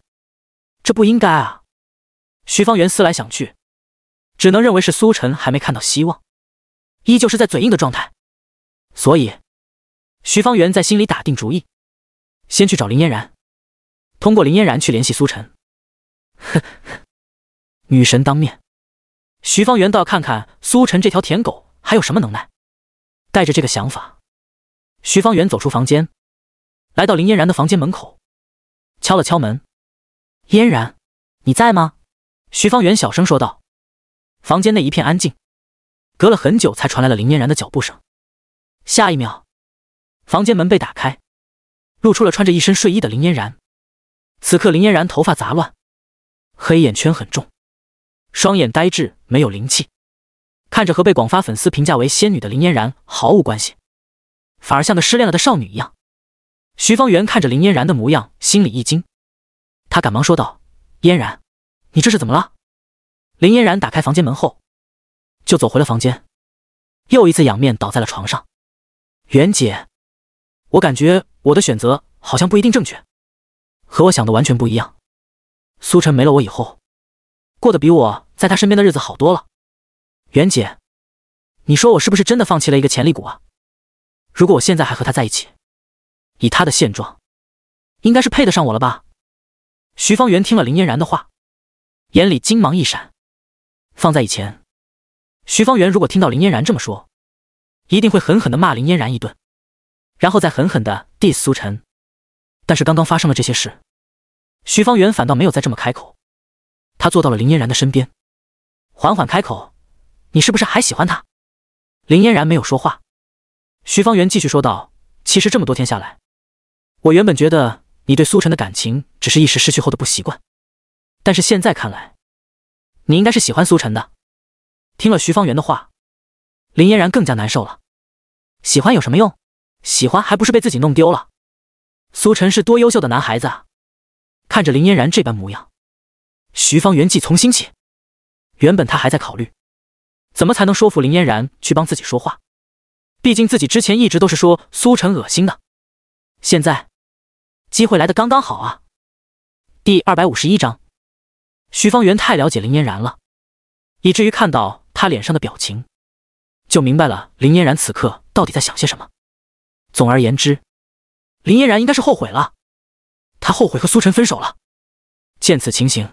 这不应该啊！徐方圆思来想去，只能认为是苏晨还没看到希望，依旧是在嘴硬的状态。所以，徐方圆在心里打定主意，先去找林嫣然，通过林嫣然去联系苏晨。哼女神当面，徐方圆倒要看看苏晨这条舔狗还有什么能耐。带着这个想法，徐方圆走出房间，来到林嫣然的房间门口，敲了敲门。嫣然，你在吗？徐方圆小声说道。房间内一片安静，隔了很久才传来了林嫣然的脚步声。下一秒，房间门被打开，露出了穿着一身睡衣的林嫣然。此刻，林嫣然头发杂乱，黑眼圈很重，双眼呆滞，没有灵气，看着和被广发粉丝评价为仙女的林嫣然毫无关系，反而像个失恋了的少女一样。徐方圆看着林嫣然的模样，心里一惊。他赶忙说道：“嫣然，你这是怎么了？”林嫣然打开房间门后，就走回了房间，又一次仰面倒在了床上。袁姐，我感觉我的选择好像不一定正确，和我想的完全不一样。苏晨没了我以后，过得比我在他身边的日子好多了。袁姐，你说我是不是真的放弃了一个潜力股啊？如果我现在还和他在一起，以他的现状，应该是配得上我了吧？徐方圆听了林嫣然的话，眼里金芒一闪。放在以前，徐方圆如果听到林嫣然这么说，一定会狠狠的骂林嫣然一顿，然后再狠狠的 diss 苏晨。但是刚刚发生了这些事，徐方圆反倒没有再这么开口。他坐到了林嫣然的身边，缓缓开口：“你是不是还喜欢他？”林嫣然没有说话。徐方圆继续说道：“其实这么多天下来，我原本觉得……”你对苏晨的感情只是一时失去后的不习惯，但是现在看来，你应该是喜欢苏晨的。听了徐方圆的话，林嫣然更加难受了。喜欢有什么用？喜欢还不是被自己弄丢了？苏晨是多优秀的男孩子啊！看着林嫣然这般模样，徐方圆计从心起。原本他还在考虑，怎么才能说服林嫣然去帮自己说话。毕竟自己之前一直都是说苏晨恶心的，现在。机会来的刚刚好啊！第二百五十一章，徐方圆太了解林嫣然了，以至于看到他脸上的表情，就明白了林嫣然此刻到底在想些什么。总而言之，林嫣然应该是后悔了，她后悔和苏晨分手了。见此情形，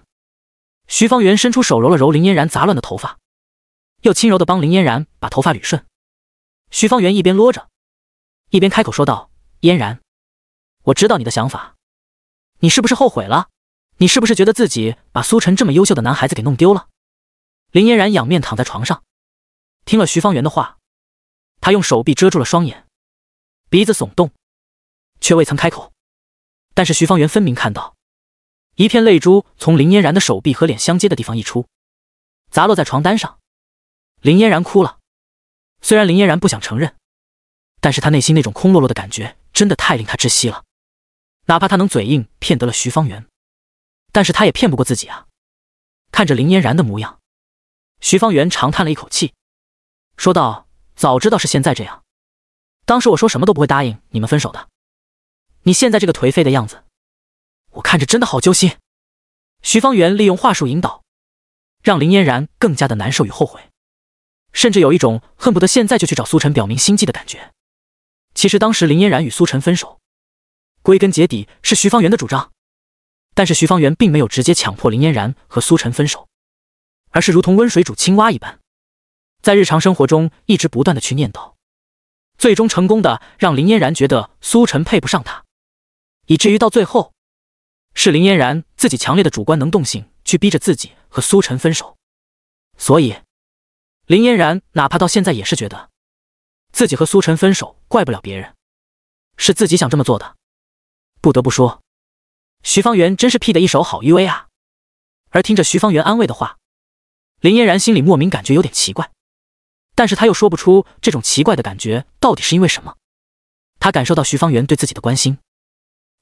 徐方圆伸出手揉了揉林嫣然杂乱的头发，又轻柔的帮林嫣然把头发捋顺。徐方圆一边啰着，一边开口说道：“嫣然。”我知道你的想法，你是不是后悔了？你是不是觉得自己把苏晨这么优秀的男孩子给弄丢了？林嫣然仰面躺在床上，听了徐方圆的话，他用手臂遮住了双眼，鼻子耸动，却未曾开口。但是徐方圆分明看到，一片泪珠从林嫣然的手臂和脸相接的地方溢出，砸落在床单上。林嫣然哭了，虽然林嫣然不想承认，但是他内心那种空落落的感觉真的太令他窒息了。哪怕他能嘴硬骗得了徐方圆，但是他也骗不过自己啊！看着林嫣然的模样，徐方圆长叹了一口气，说道：“早知道是现在这样，当时我说什么都不会答应你们分手的。你现在这个颓废的样子，我看着真的好揪心。”徐方圆利用话术引导，让林嫣然更加的难受与后悔，甚至有一种恨不得现在就去找苏晨表明心迹的感觉。其实当时林嫣然与苏晨分手。归根结底是徐方圆的主张，但是徐方圆并没有直接强迫林嫣然和苏晨分手，而是如同温水煮青蛙一般，在日常生活中一直不断的去念叨，最终成功的让林嫣然觉得苏晨配不上她，以至于到最后，是林嫣然自己强烈的主观能动性去逼着自己和苏晨分手，所以，林嫣然哪怕到现在也是觉得，自己和苏晨分手怪不了别人，是自己想这么做的。不得不说，徐方圆真是屁的一手好 UA 啊！而听着徐方圆安慰的话，林嫣然心里莫名感觉有点奇怪，但是他又说不出这种奇怪的感觉到底是因为什么。他感受到徐方圆对自己的关心，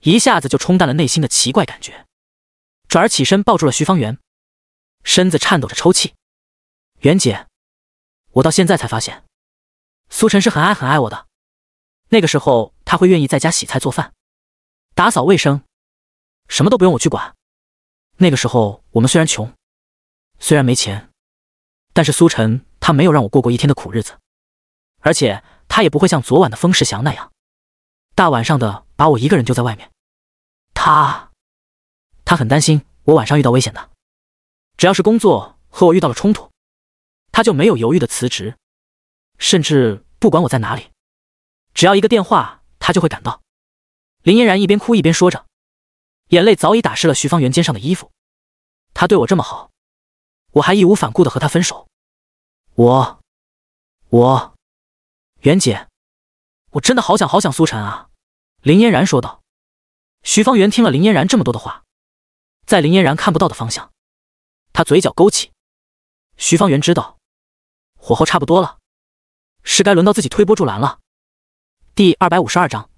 一下子就冲淡了内心的奇怪感觉，转而起身抱住了徐方圆，身子颤抖着抽泣：“袁姐，我到现在才发现，苏晨是很爱很爱我的。那个时候他会愿意在家洗菜做饭。”打扫卫生，什么都不用我去管。那个时候，我们虽然穷，虽然没钱，但是苏晨他没有让我过过一天的苦日子，而且他也不会像昨晚的风世祥那样，大晚上的把我一个人丢在外面。他，他很担心我晚上遇到危险的。只要是工作和我遇到了冲突，他就没有犹豫的辞职，甚至不管我在哪里，只要一个电话，他就会赶到。林嫣然一边哭一边说着，眼泪早已打湿了徐方圆肩上的衣服。他对我这么好，我还义无反顾的和他分手。我，我，袁姐，我真的好想好想苏晨啊！林嫣然说道。徐方圆听了林嫣然这么多的话，在林嫣然看不到的方向，他嘴角勾起。徐方圆知道，火候差不多了，是该轮到自己推波助澜了。第二百五十二章。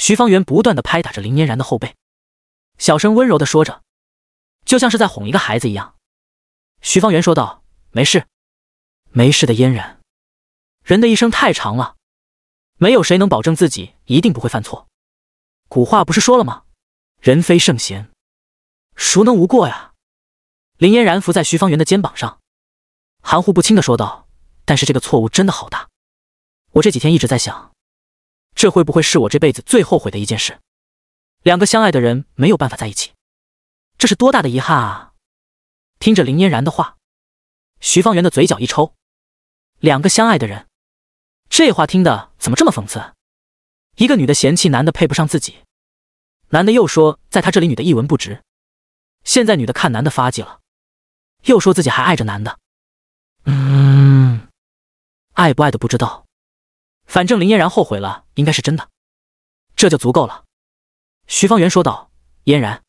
徐方圆不断的拍打着林嫣然的后背，小声温柔的说着，就像是在哄一个孩子一样。徐方圆说道：“没事，没事的，嫣然。人的一生太长了，没有谁能保证自己一定不会犯错。古话不是说了吗？人非圣贤，孰能无过呀？”林嫣然伏在徐方圆的肩膀上，含糊不清的说道：“但是这个错误真的好大，我这几天一直在想。”这会不会是我这辈子最后悔的一件事？两个相爱的人没有办法在一起，这是多大的遗憾啊！听着林嫣然的话，徐方圆的嘴角一抽。两个相爱的人，这话听的怎么这么讽刺？一个女的嫌弃男的配不上自己，男的又说在他这里女的一文不值。现在女的看男的发迹了，又说自己还爱着男的。嗯，爱不爱的不知道。反正林嫣然后悔了，应该是真的，这就足够了。”徐方圆说道。“嫣然，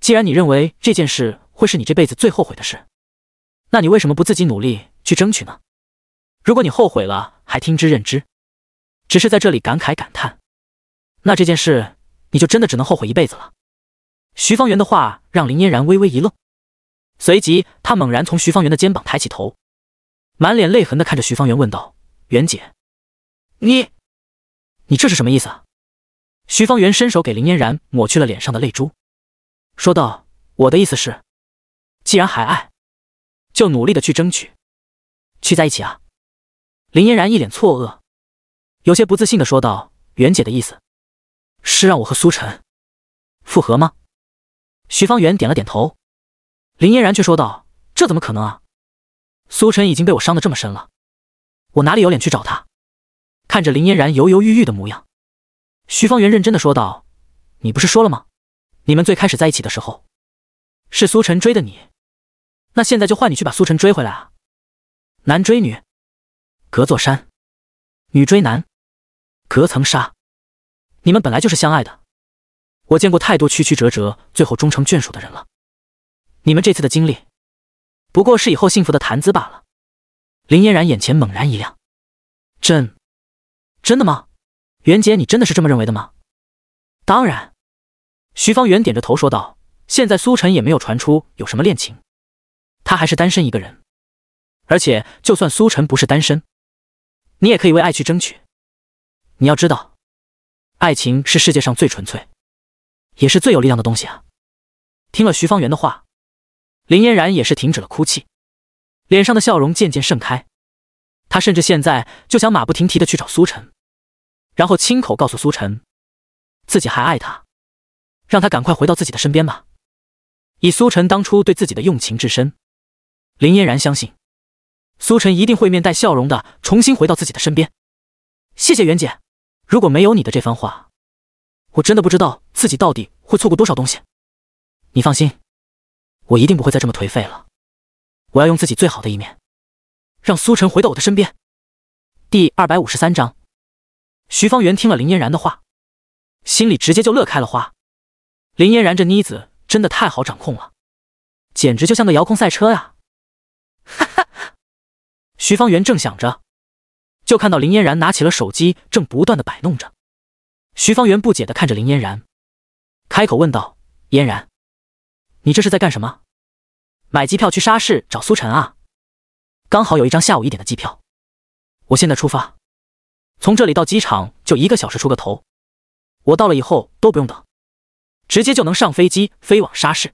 既然你认为这件事会是你这辈子最后悔的事，那你为什么不自己努力去争取呢？如果你后悔了还听之任之，只是在这里感慨感叹，那这件事你就真的只能后悔一辈子了。”徐方圆的话让林嫣然微微一愣，随即她猛然从徐方圆的肩膀抬起头，满脸泪痕的看着徐方圆问道：“袁姐。”你，你这是什么意思？徐方圆伸手给林嫣然抹去了脸上的泪珠，说道：“我的意思是，既然还爱，就努力的去争取，去在一起啊。”林嫣然一脸错愕，有些不自信的说道：“袁姐的意思是让我和苏晨复合吗？”徐方圆点了点头，林嫣然却说道：“这怎么可能啊！苏晨已经被我伤的这么深了，我哪里有脸去找他？”看着林嫣然犹犹豫豫的模样，徐方圆认真的说道：“你不是说了吗？你们最开始在一起的时候，是苏晨追的你，那现在就换你去把苏晨追回来啊！男追女，隔座山；女追男，隔层纱。你们本来就是相爱的，我见过太多曲曲折折最后终成眷属的人了。你们这次的经历，不过是以后幸福的谈资罢了。”林嫣然眼前猛然一亮，朕。真的吗，袁姐？你真的是这么认为的吗？当然，徐方圆点着头说道。现在苏晨也没有传出有什么恋情，他还是单身一个人。而且，就算苏晨不是单身，你也可以为爱去争取。你要知道，爱情是世界上最纯粹，也是最有力量的东西啊！听了徐方圆的话，林嫣然也是停止了哭泣，脸上的笑容渐渐盛开。他甚至现在就想马不停蹄的去找苏晨。然后亲口告诉苏晨，自己还爱他，让他赶快回到自己的身边吧。以苏晨当初对自己的用情至深，林嫣然相信苏晨一定会面带笑容的重新回到自己的身边。谢谢袁姐，如果没有你的这番话，我真的不知道自己到底会错过多少东西。你放心，我一定不会再这么颓废了。我要用自己最好的一面，让苏晨回到我的身边。第二百五十三章。徐方圆听了林嫣然的话，心里直接就乐开了花。林嫣然这妮子真的太好掌控了，简直就像个遥控赛车呀！哈哈！徐方圆正想着，就看到林嫣然拿起了手机，正不断的摆弄着。徐方圆不解的看着林嫣然，开口问道：“嫣然，你这是在干什么？买机票去沙市找苏晨啊？刚好有一张下午一点的机票，我现在出发。”从这里到机场就一个小时出个头，我到了以后都不用等，直接就能上飞机飞往沙市。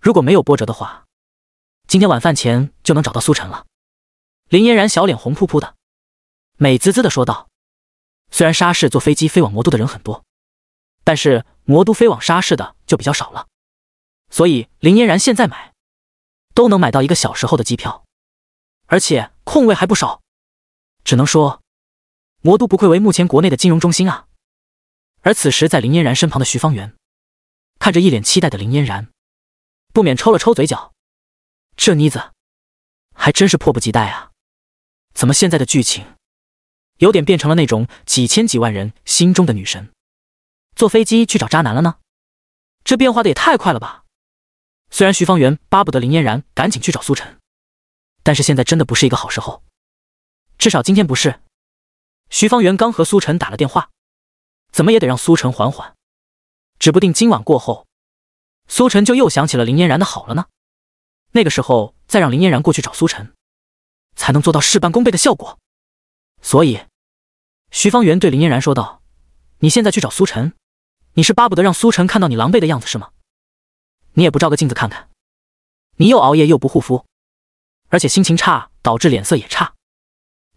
如果没有波折的话，今天晚饭前就能找到苏晨了。林嫣然小脸红扑扑的，美滋滋的说道：“虽然沙市坐飞机飞往魔都的人很多，但是魔都飞往沙市的就比较少了，所以林嫣然现在买都能买到一个小时后的机票，而且空位还不少。只能说。”魔都不愧为目前国内的金融中心啊！而此时，在林嫣然身旁的徐方圆，看着一脸期待的林嫣然，不免抽了抽嘴角。这妮子还真是迫不及待啊！怎么现在的剧情，有点变成了那种几千几万人心中的女神，坐飞机去找渣男了呢？这变化的也太快了吧！虽然徐方圆巴不得林嫣然赶紧去找苏晨，但是现在真的不是一个好时候，至少今天不是。徐方圆刚和苏晨打了电话，怎么也得让苏晨缓缓，指不定今晚过后，苏晨就又想起了林嫣然的好了呢。那个时候再让林嫣然过去找苏晨，才能做到事半功倍的效果。所以，徐方圆对林嫣然说道：“你现在去找苏晨，你是巴不得让苏晨看到你狼狈的样子是吗？你也不照个镜子看看，你又熬夜又不护肤，而且心情差，导致脸色也差。”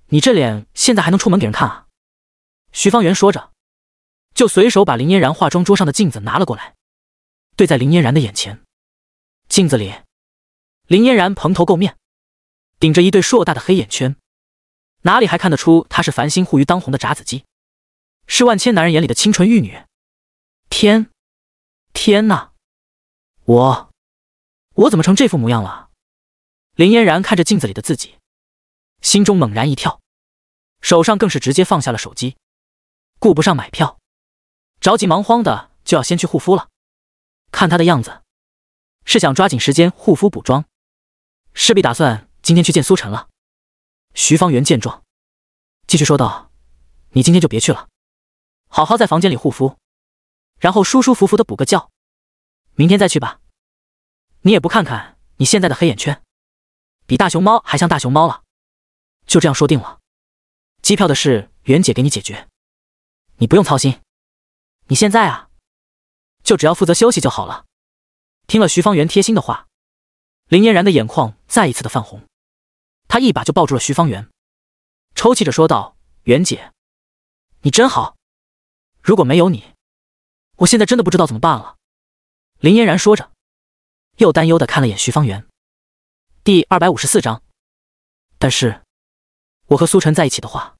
你这脸现在还能出门给人看啊？徐方圆说着，就随手把林嫣然化妆桌上的镜子拿了过来，对在林嫣然的眼前。镜子里，林嫣然蓬头垢面，顶着一对硕大的黑眼圈，哪里还看得出她是繁星护于当红的炸子鸡，是万千男人眼里的清纯玉女？天，天呐，我，我怎么成这副模样了？林嫣然看着镜子里的自己。心中猛然一跳，手上更是直接放下了手机，顾不上买票，着急忙慌的就要先去护肤了。看他的样子，是想抓紧时间护肤补妆，势必打算今天去见苏晨了。徐方圆见状，继续说道：“你今天就别去了，好好在房间里护肤，然后舒舒服服的补个觉，明天再去吧。你也不看看你现在的黑眼圈，比大熊猫还像大熊猫了。”就这样说定了，机票的事袁姐给你解决，你不用操心。你现在啊，就只要负责休息就好了。听了徐方圆贴心的话，林嫣然的眼眶再一次的泛红，她一把就抱住了徐方圆，抽泣着说道：“袁姐，你真好。如果没有你，我现在真的不知道怎么办了。”林嫣然说着，又担忧的看了眼徐方圆。第二百五十四章，但是。我和苏晨在一起的话，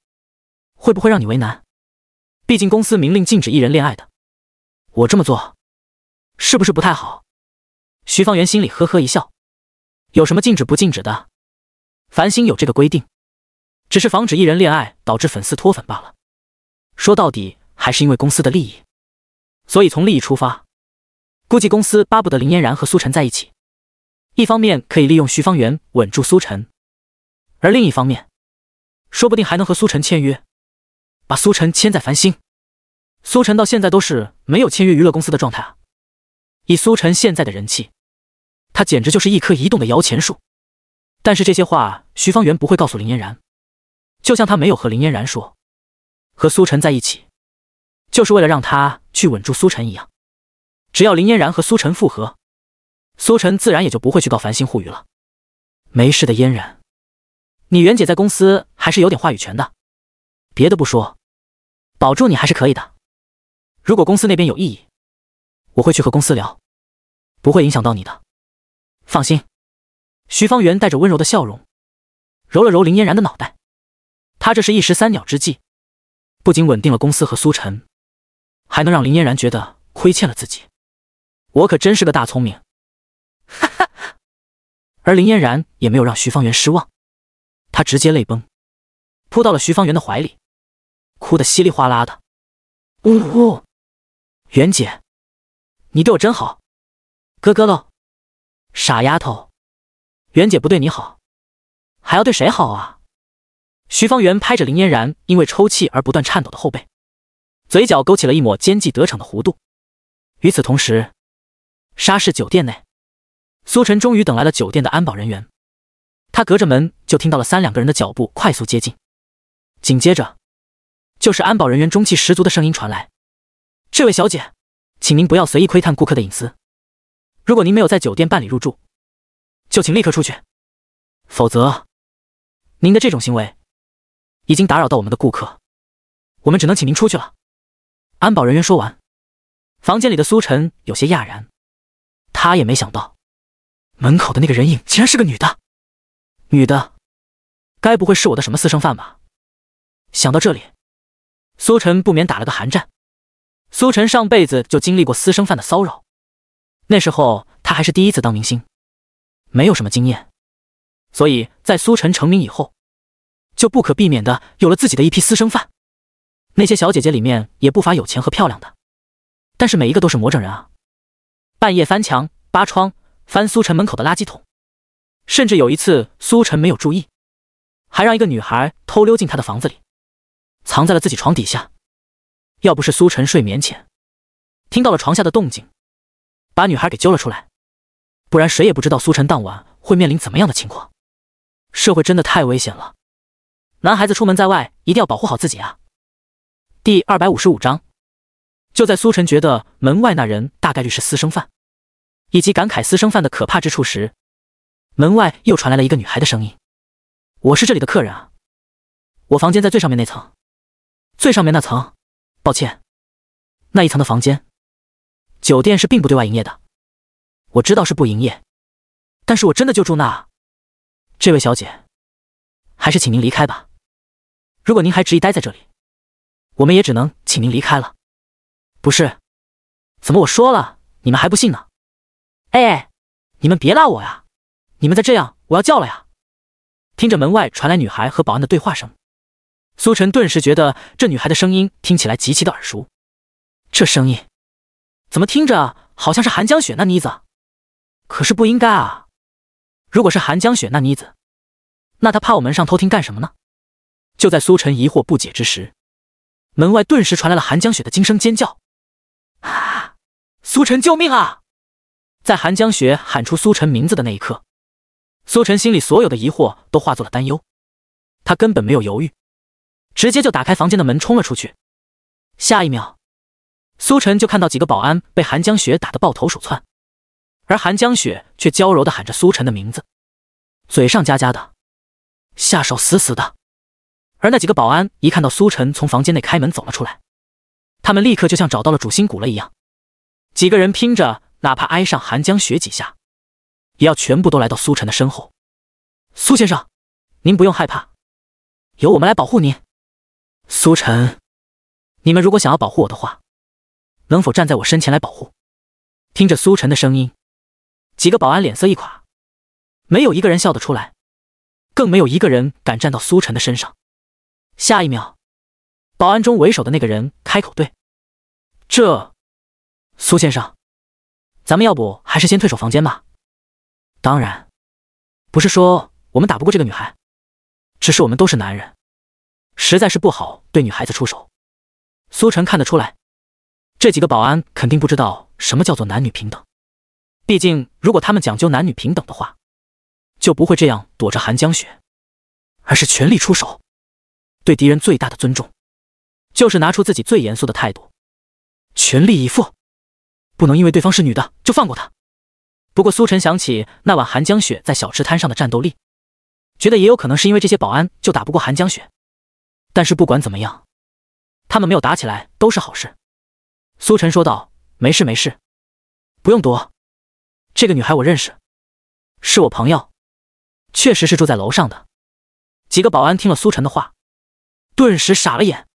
会不会让你为难？毕竟公司明令禁止一人恋爱的，我这么做是不是不太好？徐方圆心里呵呵一笑，有什么禁止不禁止的？繁星有这个规定，只是防止一人恋爱导致粉丝脱粉罢了。说到底还是因为公司的利益，所以从利益出发，估计公司巴不得林嫣然和苏晨在一起，一方面可以利用徐方圆稳住苏晨，而另一方面。说不定还能和苏晨签约，把苏晨签在繁星。苏晨到现在都是没有签约娱乐公司的状态啊！以苏晨现在的人气，他简直就是一棵移动的摇钱树。但是这些话，徐方圆不会告诉林嫣然，就像他没有和林嫣然说，和苏晨在一起，就是为了让他去稳住苏晨一样。只要林嫣然和苏晨复合，苏晨自然也就不会去告繁星互娱了。没事的，嫣然。你袁姐在公司还是有点话语权的，别的不说，保住你还是可以的。如果公司那边有异议，我会去和公司聊，不会影响到你的。放心，徐方圆带着温柔的笑容，揉了揉林嫣然的脑袋。他这是一石三鸟之计，不仅稳定了公司和苏晨，还能让林嫣然觉得亏欠了自己。我可真是个大聪明，哈哈！而林嫣然也没有让徐方圆失望。他直接泪崩，扑到了徐方圆的怀里，哭得稀里哗啦的。呜呜，袁姐，你对我真好，哥哥咯，傻丫头，袁姐不对你好，还要对谁好啊？徐方圆拍着林嫣然因为抽泣而不断颤抖的后背，嘴角勾起了一抹奸计得逞的弧度。与此同时，沙氏酒店内，苏晨终于等来了酒店的安保人员。他隔着门就听到了三两个人的脚步快速接近，紧接着就是安保人员中气十足的声音传来：“这位小姐，请您不要随意窥探顾客的隐私。如果您没有在酒店办理入住，就请立刻出去，否则您的这种行为已经打扰到我们的顾客，我们只能请您出去了。”安保人员说完，房间里的苏晨有些讶然，他也没想到门口的那个人影竟然是个女的。女的，该不会是我的什么私生饭吧？想到这里，苏晨不免打了个寒战。苏晨上辈子就经历过私生饭的骚扰，那时候他还是第一次当明星，没有什么经验，所以在苏晨成名以后，就不可避免的有了自己的一批私生饭。那些小姐姐里面也不乏有钱和漂亮的，但是每一个都是魔怔人啊！半夜翻墙、扒窗、翻苏晨门口的垃圾桶。甚至有一次，苏晨没有注意，还让一个女孩偷溜进他的房子里，藏在了自己床底下。要不是苏晨睡眠浅，听到了床下的动静，把女孩给揪了出来，不然谁也不知道苏晨当晚会面临怎么样的情况。社会真的太危险了，男孩子出门在外一定要保护好自己啊！第二百五十五章，就在苏晨觉得门外那人大概率是私生饭，以及感慨私生饭的可怕之处时。门外又传来了一个女孩的声音：“我是这里的客人啊，我房间在最上面那层，最上面那层。抱歉，那一层的房间，酒店是并不对外营业的。我知道是不营业，但是我真的就住那。这位小姐，还是请您离开吧。如果您还执意待在这里，我们也只能请您离开了。不是，怎么我说了你们还不信呢？哎，你们别拉我呀！”你们再这样，我要叫了呀！听着门外传来女孩和保安的对话声，苏晨顿时觉得这女孩的声音听起来极其的耳熟。这声音怎么听着好像是韩江雪那妮子？可是不应该啊！如果是韩江雪那妮子，那她趴我门上偷听干什么呢？就在苏晨疑惑不解之时，门外顿时传来了韩江雪的惊声尖叫：“啊！苏晨，救命啊！”在韩江雪喊出苏晨名字的那一刻。苏晨心里所有的疑惑都化作了担忧，他根本没有犹豫，直接就打开房间的门冲了出去。下一秒，苏晨就看到几个保安被韩江雪打得抱头鼠窜，而韩江雪却娇柔的喊着苏晨的名字，嘴上夹夹的，下手死死的。而那几个保安一看到苏晨从房间内开门走了出来，他们立刻就像找到了主心骨了一样，几个人拼着哪怕挨上寒江雪几下。也要全部都来到苏晨的身后。苏先生，您不用害怕，由我们来保护您。苏晨，你们如果想要保护我的话，能否站在我身前来保护？听着苏晨的声音，几个保安脸色一垮，没有一个人笑得出来，更没有一个人敢站到苏晨的身上。下一秒，保安中为首的那个人开口对：“这，苏先生，咱们要不还是先退守房间吧。”当然，不是说我们打不过这个女孩，只是我们都是男人，实在是不好对女孩子出手。苏晨看得出来，这几个保安肯定不知道什么叫做男女平等。毕竟，如果他们讲究男女平等的话，就不会这样躲着寒江雪，而是全力出手。对敌人最大的尊重，就是拿出自己最严肃的态度，全力以赴，不能因为对方是女的就放过她。不过苏晨想起那晚韩江雪在小吃摊上的战斗力，觉得也有可能是因为这些保安就打不过韩江雪。但是不管怎么样，他们没有打起来都是好事。苏晨说道：“没事没事，不用躲，这个女孩我认识，是我朋友，确实是住在楼上的。”几个保安听了苏晨的话，顿时傻了眼：“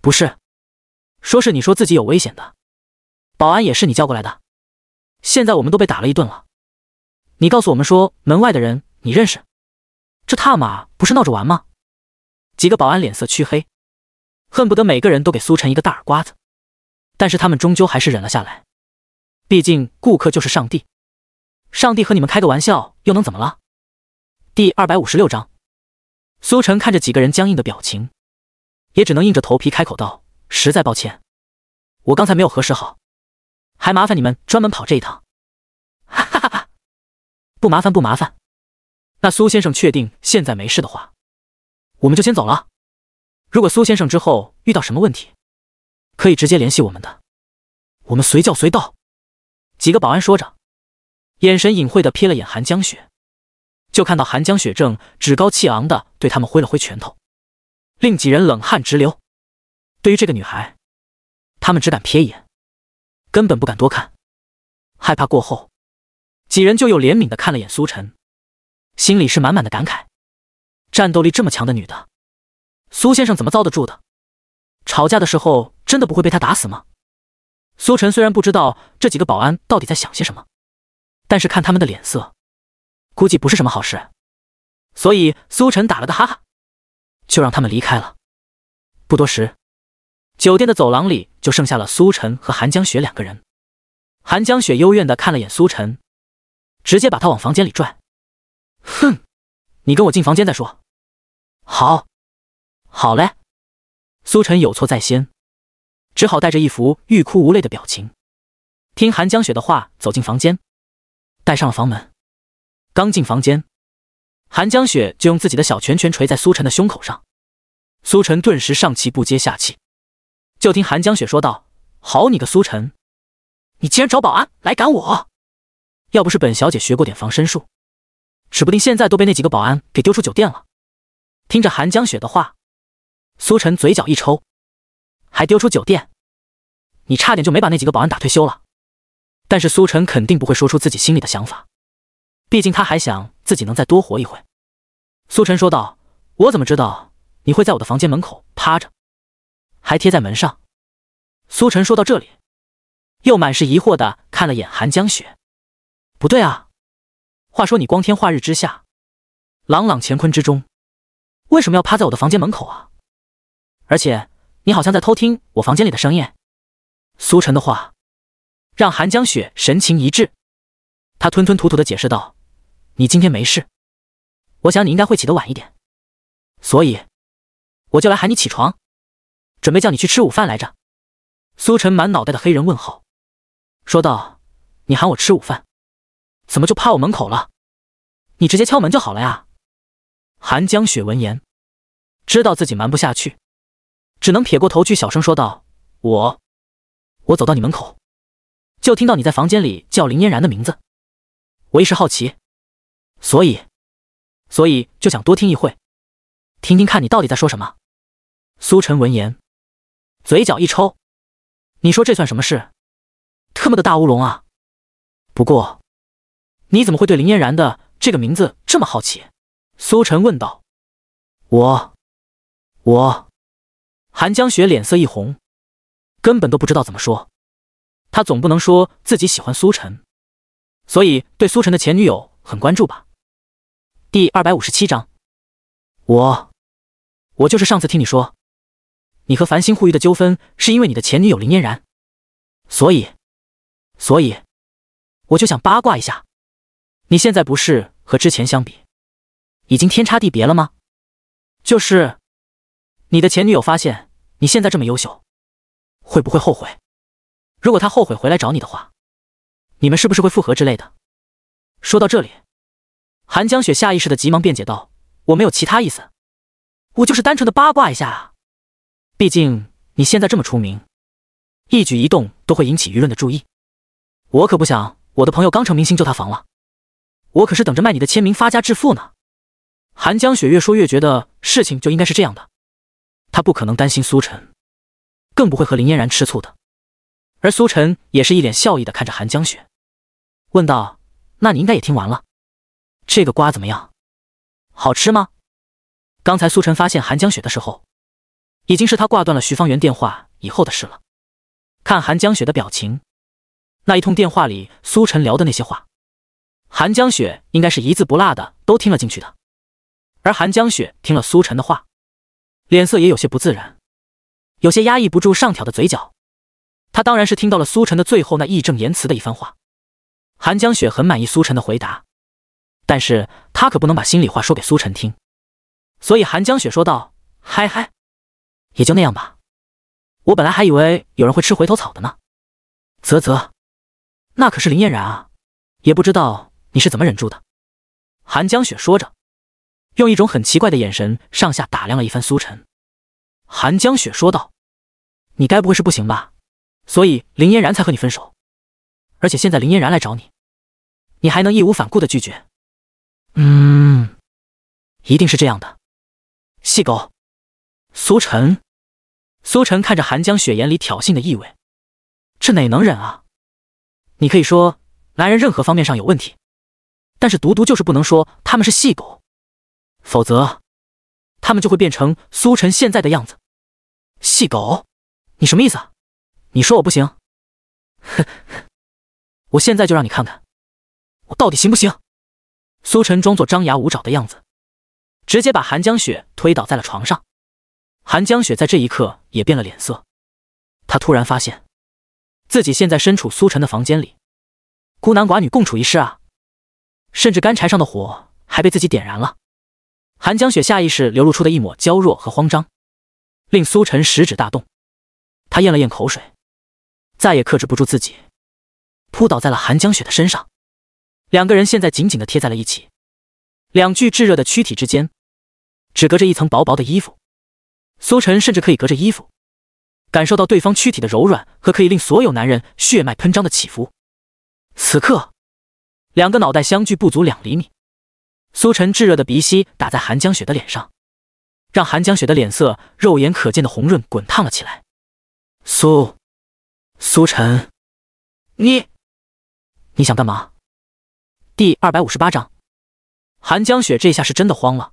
不是，说是你说自己有危险的，保安也是你叫过来的。”现在我们都被打了一顿了，你告诉我们说门外的人你认识，这踏马不是闹着玩吗？几个保安脸色黢黑，恨不得每个人都给苏晨一个大耳刮子，但是他们终究还是忍了下来，毕竟顾客就是上帝，上帝和你们开个玩笑又能怎么了？第二百五十六章，苏晨看着几个人僵硬的表情，也只能硬着头皮开口道：“实在抱歉，我刚才没有核实好。”还麻烦你们专门跑这一趟，哈哈哈！不麻烦不麻烦。那苏先生确定现在没事的话，我们就先走了。如果苏先生之后遇到什么问题，可以直接联系我们的，我们随叫随到。几个保安说着，眼神隐晦的瞥了眼韩江雪，就看到韩江雪正趾高气昂的对他们挥了挥拳头，令几人冷汗直流。对于这个女孩，他们只敢瞥一眼。根本不敢多看，害怕过后，几人就又怜悯的看了眼苏晨，心里是满满的感慨：战斗力这么强的女的，苏先生怎么遭得住的？吵架的时候真的不会被他打死吗？苏晨虽然不知道这几个保安到底在想些什么，但是看他们的脸色，估计不是什么好事，所以苏晨打了个哈哈，就让他们离开了。不多时。酒店的走廊里就剩下了苏晨和韩江雪两个人。韩江雪幽怨的看了眼苏晨，直接把他往房间里拽。哼，你跟我进房间再说。好，好嘞。苏晨有错在先，只好带着一副欲哭无泪的表情，听韩江雪的话走进房间，带上了房门。刚进房间，韩江雪就用自己的小拳拳捶在苏晨的胸口上。苏晨顿时上气不接下气。就听韩江雪说道：“好你个苏晨，你竟然找保安来赶我！要不是本小姐学过点防身术，指不定现在都被那几个保安给丢出酒店了。”听着韩江雪的话，苏晨嘴角一抽，还丢出酒店？你差点就没把那几个保安打退休了。但是苏晨肯定不会说出自己心里的想法，毕竟他还想自己能再多活一回。苏晨说道：“我怎么知道你会在我的房间门口趴着？”还贴在门上，苏晨说到这里，又满是疑惑的看了眼韩江雪。不对啊，话说你光天化日之下，朗朗乾坤之中，为什么要趴在我的房间门口啊？而且你好像在偷听我房间里的声音。苏晨的话让韩江雪神情一滞，他吞吞吐吐的解释道：“你今天没事，我想你应该会起得晚一点，所以我就来喊你起床。”准备叫你去吃午饭来着，苏晨满脑袋的黑人问号，说道：“你喊我吃午饭，怎么就趴我门口了？你直接敲门就好了呀。”韩江雪闻言，知道自己瞒不下去，只能撇过头去，小声说道：“我……我走到你门口，就听到你在房间里叫林嫣然的名字。我一时好奇，所以……所以就想多听一会，听听看你到底在说什么。”苏晨闻言。嘴角一抽，你说这算什么事？特么的大乌龙啊！不过，你怎么会对林嫣然的这个名字这么好奇？苏晨问道。我……我……韩江雪脸色一红，根本都不知道怎么说。他总不能说自己喜欢苏晨，所以对苏晨的前女友很关注吧？第二百五十七章，我……我就是上次听你说。你和繁星互娱的纠纷是因为你的前女友林嫣然，所以，所以我就想八卦一下，你现在不是和之前相比，已经天差地别了吗？就是你的前女友发现你现在这么优秀，会不会后悔？如果她后悔回来找你的话，你们是不是会复合之类的？说到这里，韩江雪下意识的急忙辩解道：“我没有其他意思，我就是单纯的八卦一下啊。”毕竟你现在这么出名，一举一动都会引起舆论的注意。我可不想我的朋友刚成明星就塌房了。我可是等着卖你的签名发家致富呢。韩江雪越说越觉得事情就应该是这样的。他不可能担心苏晨，更不会和林嫣然吃醋的。而苏晨也是一脸笑意的看着韩江雪，问道：“那你应该也听完了，这个瓜怎么样？好吃吗？”刚才苏晨发现韩江雪的时候。已经是他挂断了徐方圆电话以后的事了。看韩江雪的表情，那一通电话里苏晨聊的那些话，韩江雪应该是一字不落的都听了进去的。而韩江雪听了苏晨的话，脸色也有些不自然，有些压抑不住上挑的嘴角。他当然是听到了苏晨的最后那义正言辞的一番话。韩江雪很满意苏晨的回答，但是他可不能把心里话说给苏晨听，所以韩江雪说道：“嗨嗨。”也就那样吧，我本来还以为有人会吃回头草的呢。啧啧，那可是林嫣然啊，也不知道你是怎么忍住的。韩江雪说着，用一种很奇怪的眼神上下打量了一番苏晨。韩江雪说道：“你该不会是不行吧？所以林嫣然才和你分手？而且现在林嫣然来找你，你还能义无反顾的拒绝？嗯，一定是这样的。细狗，苏晨。”苏晨看着韩江雪眼里挑衅的意味，这哪能忍啊？你可以说男人任何方面上有问题，但是独独就是不能说他们是细狗，否则他们就会变成苏晨现在的样子。细狗？你什么意思？啊？你说我不行？呵呵，我现在就让你看看我到底行不行。苏晨装作张牙舞爪的样子，直接把韩江雪推倒在了床上。寒江雪在这一刻也变了脸色，她突然发现，自己现在身处苏晨的房间里，孤男寡女共处一室啊！甚至干柴上的火还被自己点燃了。寒江雪下意识流露出的一抹娇弱和慌张，令苏晨食指大动。他咽了咽口水，再也克制不住自己，扑倒在了寒江雪的身上。两个人现在紧紧的贴在了一起，两具炙热的躯体之间，只隔着一层薄薄的衣服。苏晨甚至可以隔着衣服，感受到对方躯体的柔软和可以令所有男人血脉喷张的起伏。此刻，两个脑袋相距不足两厘米，苏晨炙热的鼻息打在韩江雪的脸上，让韩江雪的脸色肉眼可见的红润滚烫了起来。苏，苏晨，你，你想干嘛？第二百五十八章，韩江雪这下是真的慌了，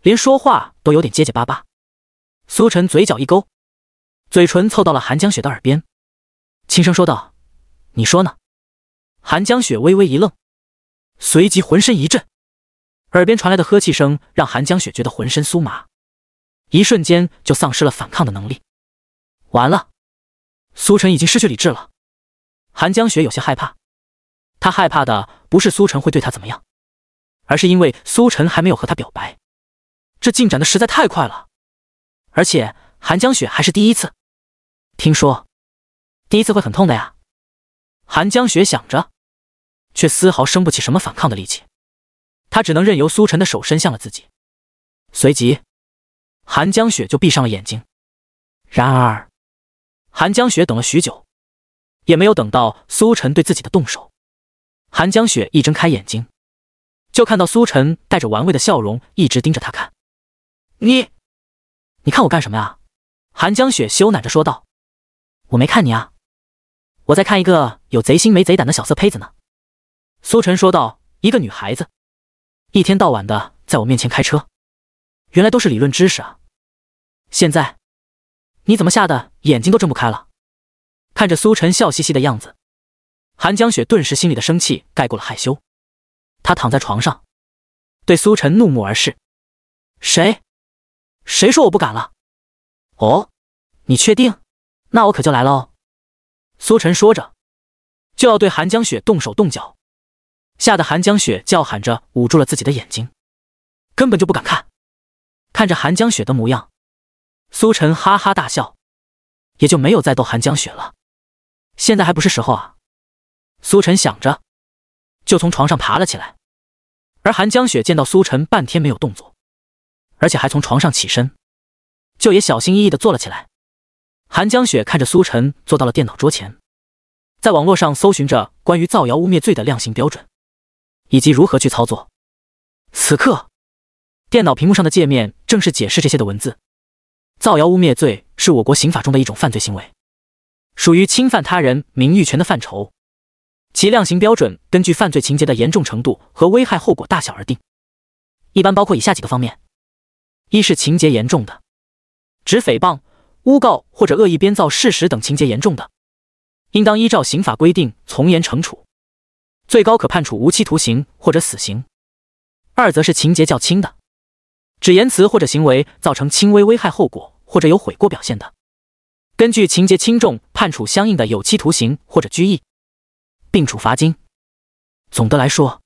连说话都有点结结巴巴。苏晨嘴角一勾，嘴唇凑到了韩江雪的耳边，轻声说道：“你说呢？”韩江雪微微一愣，随即浑身一震，耳边传来的呵气声让韩江雪觉得浑身酥麻，一瞬间就丧失了反抗的能力。完了，苏晨已经失去理智了。韩江雪有些害怕，他害怕的不是苏晨会对他怎么样，而是因为苏晨还没有和他表白，这进展的实在太快了。而且，寒江雪还是第一次听说，第一次会很痛的呀。韩江雪想着，却丝毫生不起什么反抗的力气，他只能任由苏晨的手伸向了自己。随即，韩江雪就闭上了眼睛。然而，韩江雪等了许久，也没有等到苏晨对自己的动手。韩江雪一睁开眼睛，就看到苏晨带着玩味的笑容一直盯着他看。你。你看我干什么呀？韩江雪羞赧着说道：“我没看你啊，我在看一个有贼心没贼胆的小色胚子呢。”苏晨说道：“一个女孩子，一天到晚的在我面前开车，原来都是理论知识啊！现在你怎么吓得眼睛都睁不开了？”看着苏晨笑嘻嘻的样子，韩江雪顿时心里的生气盖过了害羞，他躺在床上，对苏晨怒目而视：“谁？”谁说我不敢了？哦，你确定？那我可就来喽。苏晨说着，就要对韩江雪动手动脚，吓得韩江雪叫喊着捂住了自己的眼睛，根本就不敢看。看着韩江雪的模样，苏晨哈哈大笑，也就没有再逗韩江雪了。现在还不是时候啊，苏晨想着，就从床上爬了起来。而韩江雪见到苏晨半天没有动作。而且还从床上起身，就也小心翼翼地坐了起来。韩江雪看着苏晨坐到了电脑桌前，在网络上搜寻着关于造谣污蔑罪的量刑标准以及如何去操作。此刻，电脑屏幕上的界面正是解释这些的文字。造谣污蔑罪是我国刑法中的一种犯罪行为，属于侵犯他人名誉权的范畴，其量刑标准根据犯罪情节的严重程度和危害后果大小而定，一般包括以下几个方面。一是情节严重的，指诽谤、诬告或者恶意编造事实等情节严重的，应当依照刑法规定从严惩处，最高可判处无期徒刑或者死刑。二则是情节较轻的，指言辞或者行为造成轻微危害后果或者有悔过表现的，根据情节轻重判处相应的有期徒刑或者拘役，并处罚金。总的来说，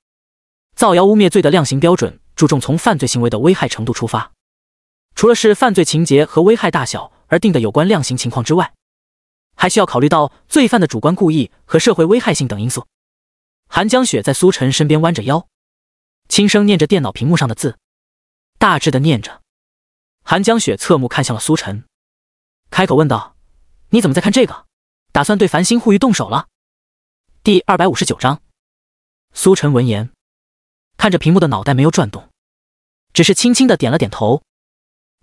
造谣污蔑罪的量刑标准注重从犯罪行为的危害程度出发。除了是犯罪情节和危害大小而定的有关量刑情况之外，还需要考虑到罪犯的主观故意和社会危害性等因素。韩江雪在苏晨身边弯着腰，轻声念着电脑屏幕上的字，大致的念着。韩江雪侧目看向了苏晨，开口问道：“你怎么在看这个？打算对繁星护玉动手了？”第二百五十九章，苏晨闻言，看着屏幕的脑袋没有转动，只是轻轻的点了点头。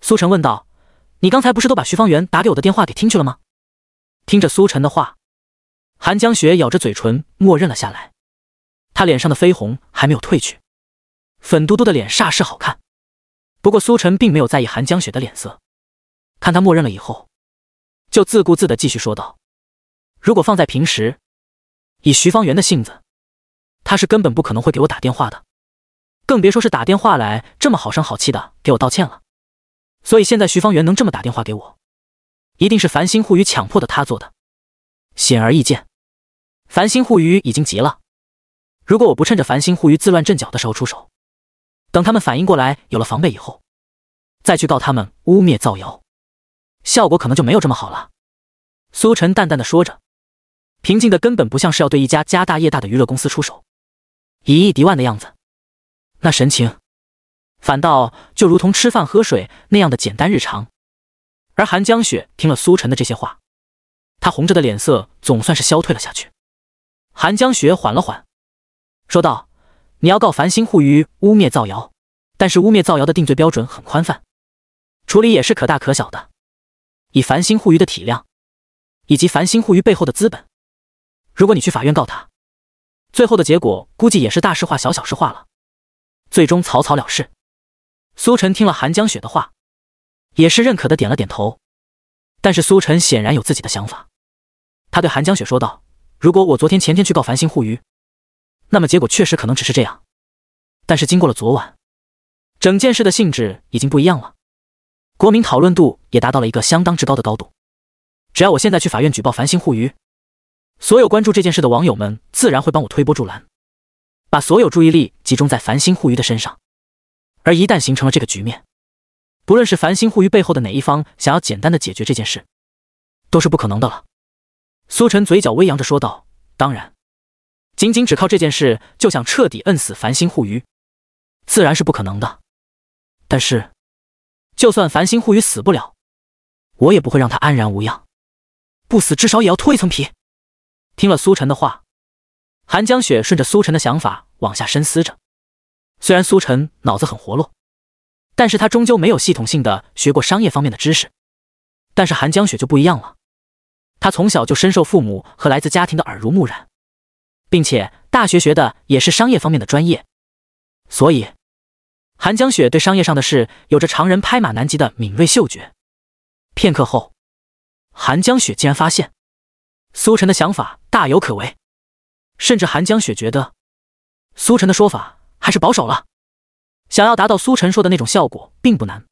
苏晨问道：“你刚才不是都把徐方圆打给我的电话给听去了吗？”听着苏晨的话，韩江雪咬着嘴唇，默认了下来。她脸上的绯红还没有褪去，粉嘟嘟的脸煞是好看。不过苏晨并没有在意韩江雪的脸色，看他默认了以后，就自顾自的继续说道：“如果放在平时，以徐方圆的性子，他是根本不可能会给我打电话的，更别说是打电话来这么好声好气的给我道歉了。”所以现在徐方圆能这么打电话给我，一定是繁星互娱强迫的他做的。显而易见，繁星互娱已经急了。如果我不趁着繁星互娱自乱阵脚的时候出手，等他们反应过来有了防备以后，再去告他们污蔑造谣，效果可能就没有这么好了。苏晨淡淡的说着，平静的根本不像是要对一家家大业大的娱乐公司出手，以亿敌万的样子，那神情。反倒就如同吃饭喝水那样的简单日常，而韩江雪听了苏晨的这些话，他红着的脸色总算是消退了下去。韩江雪缓了缓，说道：“你要告繁星互娱污蔑造谣，但是污蔑造谣的定罪标准很宽泛，处理也是可大可小的。以繁星互娱的体量，以及繁星互娱背后的资本，如果你去法院告他，最后的结果估计也是大事化小，小事化了，最终草草了事。”苏晨听了韩江雪的话，也是认可的，点了点头。但是苏晨显然有自己的想法，他对韩江雪说道：“如果我昨天、前天去告繁星互娱，那么结果确实可能只是这样。但是经过了昨晚，整件事的性质已经不一样了，国民讨论度也达到了一个相当之高的高度。只要我现在去法院举报繁星互娱，所有关注这件事的网友们自然会帮我推波助澜，把所有注意力集中在繁星互娱的身上。”而一旦形成了这个局面，不论是繁星护鱼背后的哪一方想要简单的解决这件事，都是不可能的了。苏晨嘴角微扬着说道：“当然，仅仅只靠这件事就想彻底摁死繁星护鱼，自然是不可能的。但是，就算繁星护鱼死不了，我也不会让他安然无恙，不死至少也要脱一层皮。”听了苏晨的话，韩江雪顺着苏晨的想法往下深思着。虽然苏晨脑子很活络，但是他终究没有系统性的学过商业方面的知识。但是韩江雪就不一样了，他从小就深受父母和来自家庭的耳濡目染，并且大学学的也是商业方面的专业，所以韩江雪对商业上的事有着常人拍马难及的敏锐嗅觉。片刻后，韩江雪竟然发现苏晨的想法大有可为，甚至韩江雪觉得苏晨的说法。还是保守了，想要达到苏晨说的那种效果并不难，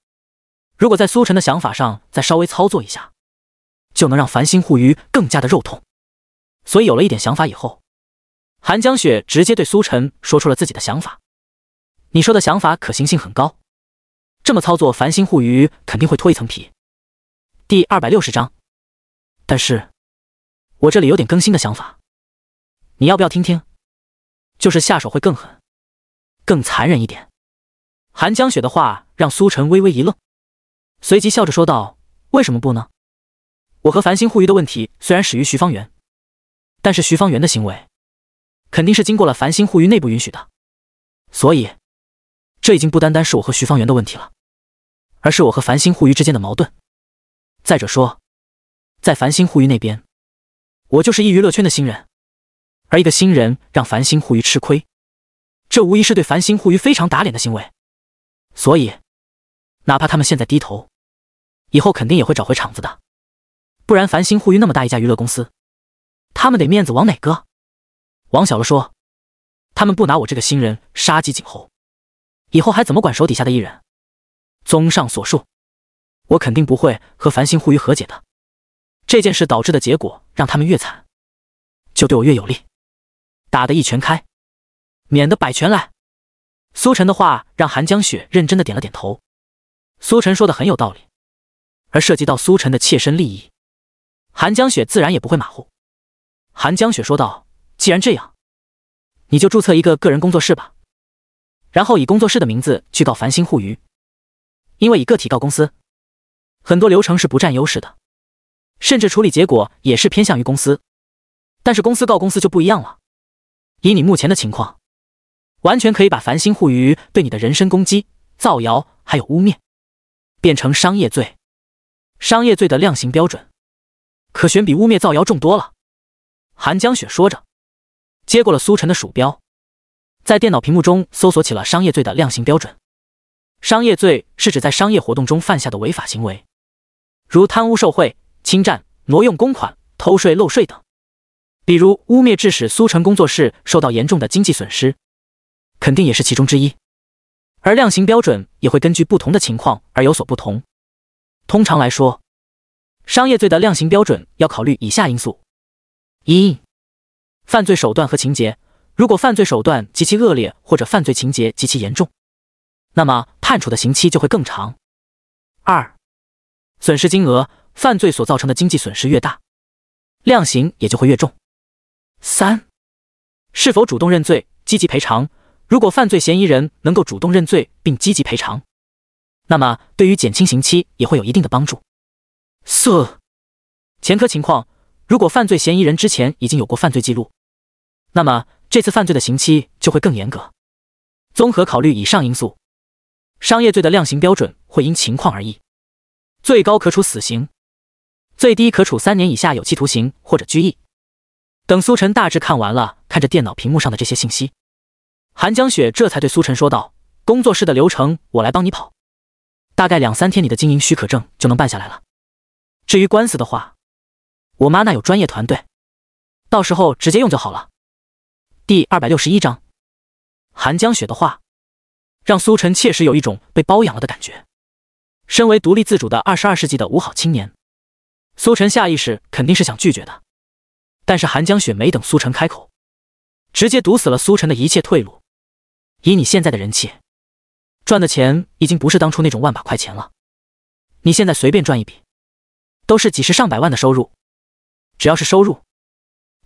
如果在苏晨的想法上再稍微操作一下，就能让繁星护鱼更加的肉痛。所以有了一点想法以后，韩江雪直接对苏晨说出了自己的想法：“你说的想法可行性很高，这么操作繁星护鱼肯定会脱一层皮。”第二百六十章，但是，我这里有点更新的想法，你要不要听听？就是下手会更狠。更残忍一点，韩江雪的话让苏晨微微一愣，随即笑着说道：“为什么不呢？我和繁星互娱的问题虽然始于徐方圆，但是徐方圆的行为肯定是经过了繁星互娱内部允许的，所以这已经不单单是我和徐方圆的问题了，而是我和繁星互娱之间的矛盾。再者说，在繁星互娱那边，我就是一娱乐圈的新人，而一个新人让繁星互娱吃亏。”这无疑是对繁星互娱非常打脸的行为，所以，哪怕他们现在低头，以后肯定也会找回场子的。不然，繁星互娱那么大一家娱乐公司，他们得面子往哪搁？王小乐说：“他们不拿我这个新人杀鸡儆猴，以后还怎么管手底下的艺人？”综上所述，我肯定不会和繁星互娱和解的。这件事导致的结果，让他们越惨，就对我越有利。打得一拳开。免得摆拳来。苏晨的话让韩江雪认真的点了点头。苏晨说的很有道理，而涉及到苏晨的切身利益，韩江雪自然也不会马虎。韩江雪说道：“既然这样，你就注册一个个人工作室吧，然后以工作室的名字去告繁星互娱。因为以个体告公司，很多流程是不占优势的，甚至处理结果也是偏向于公司。但是公司告公司就不一样了，以你目前的情况。”完全可以把繁星互娱对你的人身攻击、造谣还有污蔑，变成商业罪。商业罪的量刑标准，可选比污蔑造谣重多了。韩江雪说着，接过了苏晨的鼠标，在电脑屏幕中搜索起了商业罪的量刑标准。商业罪是指在商业活动中犯下的违法行为，如贪污受贿、侵占、挪用公款、偷税漏税等。比如污蔑致使苏晨工作室受到严重的经济损失。肯定也是其中之一，而量刑标准也会根据不同的情况而有所不同。通常来说，商业罪的量刑标准要考虑以下因素：一、犯罪手段和情节，如果犯罪手段极其恶劣或者犯罪情节极其严重，那么判处的刑期就会更长；二、损失金额，犯罪所造成的经济损失越大，量刑也就会越重；三、是否主动认罪、积极赔偿。如果犯罪嫌疑人能够主动认罪并积极赔偿，那么对于减轻刑期也会有一定的帮助。四、前科情况，如果犯罪嫌疑人之前已经有过犯罪记录，那么这次犯罪的刑期就会更严格。综合考虑以上因素，商业罪的量刑标准会因情况而异，最高可处死刑，最低可处三年以下有期徒刑或者拘役。等苏晨大致看完了，看着电脑屏幕上的这些信息。韩江雪这才对苏晨说道：“工作室的流程我来帮你跑，大概两三天你的经营许可证就能办下来了。至于官司的话，我妈那有专业团队，到时候直接用就好了。”第二百六十一章，韩江雪的话让苏晨切实有一种被包养了的感觉。身为独立自主的二十二世纪的五好青年，苏晨下意识肯定是想拒绝的，但是韩江雪没等苏晨开口，直接堵死了苏晨的一切退路。以你现在的人气，赚的钱已经不是当初那种万把块钱了。你现在随便赚一笔，都是几十上百万的收入。只要是收入，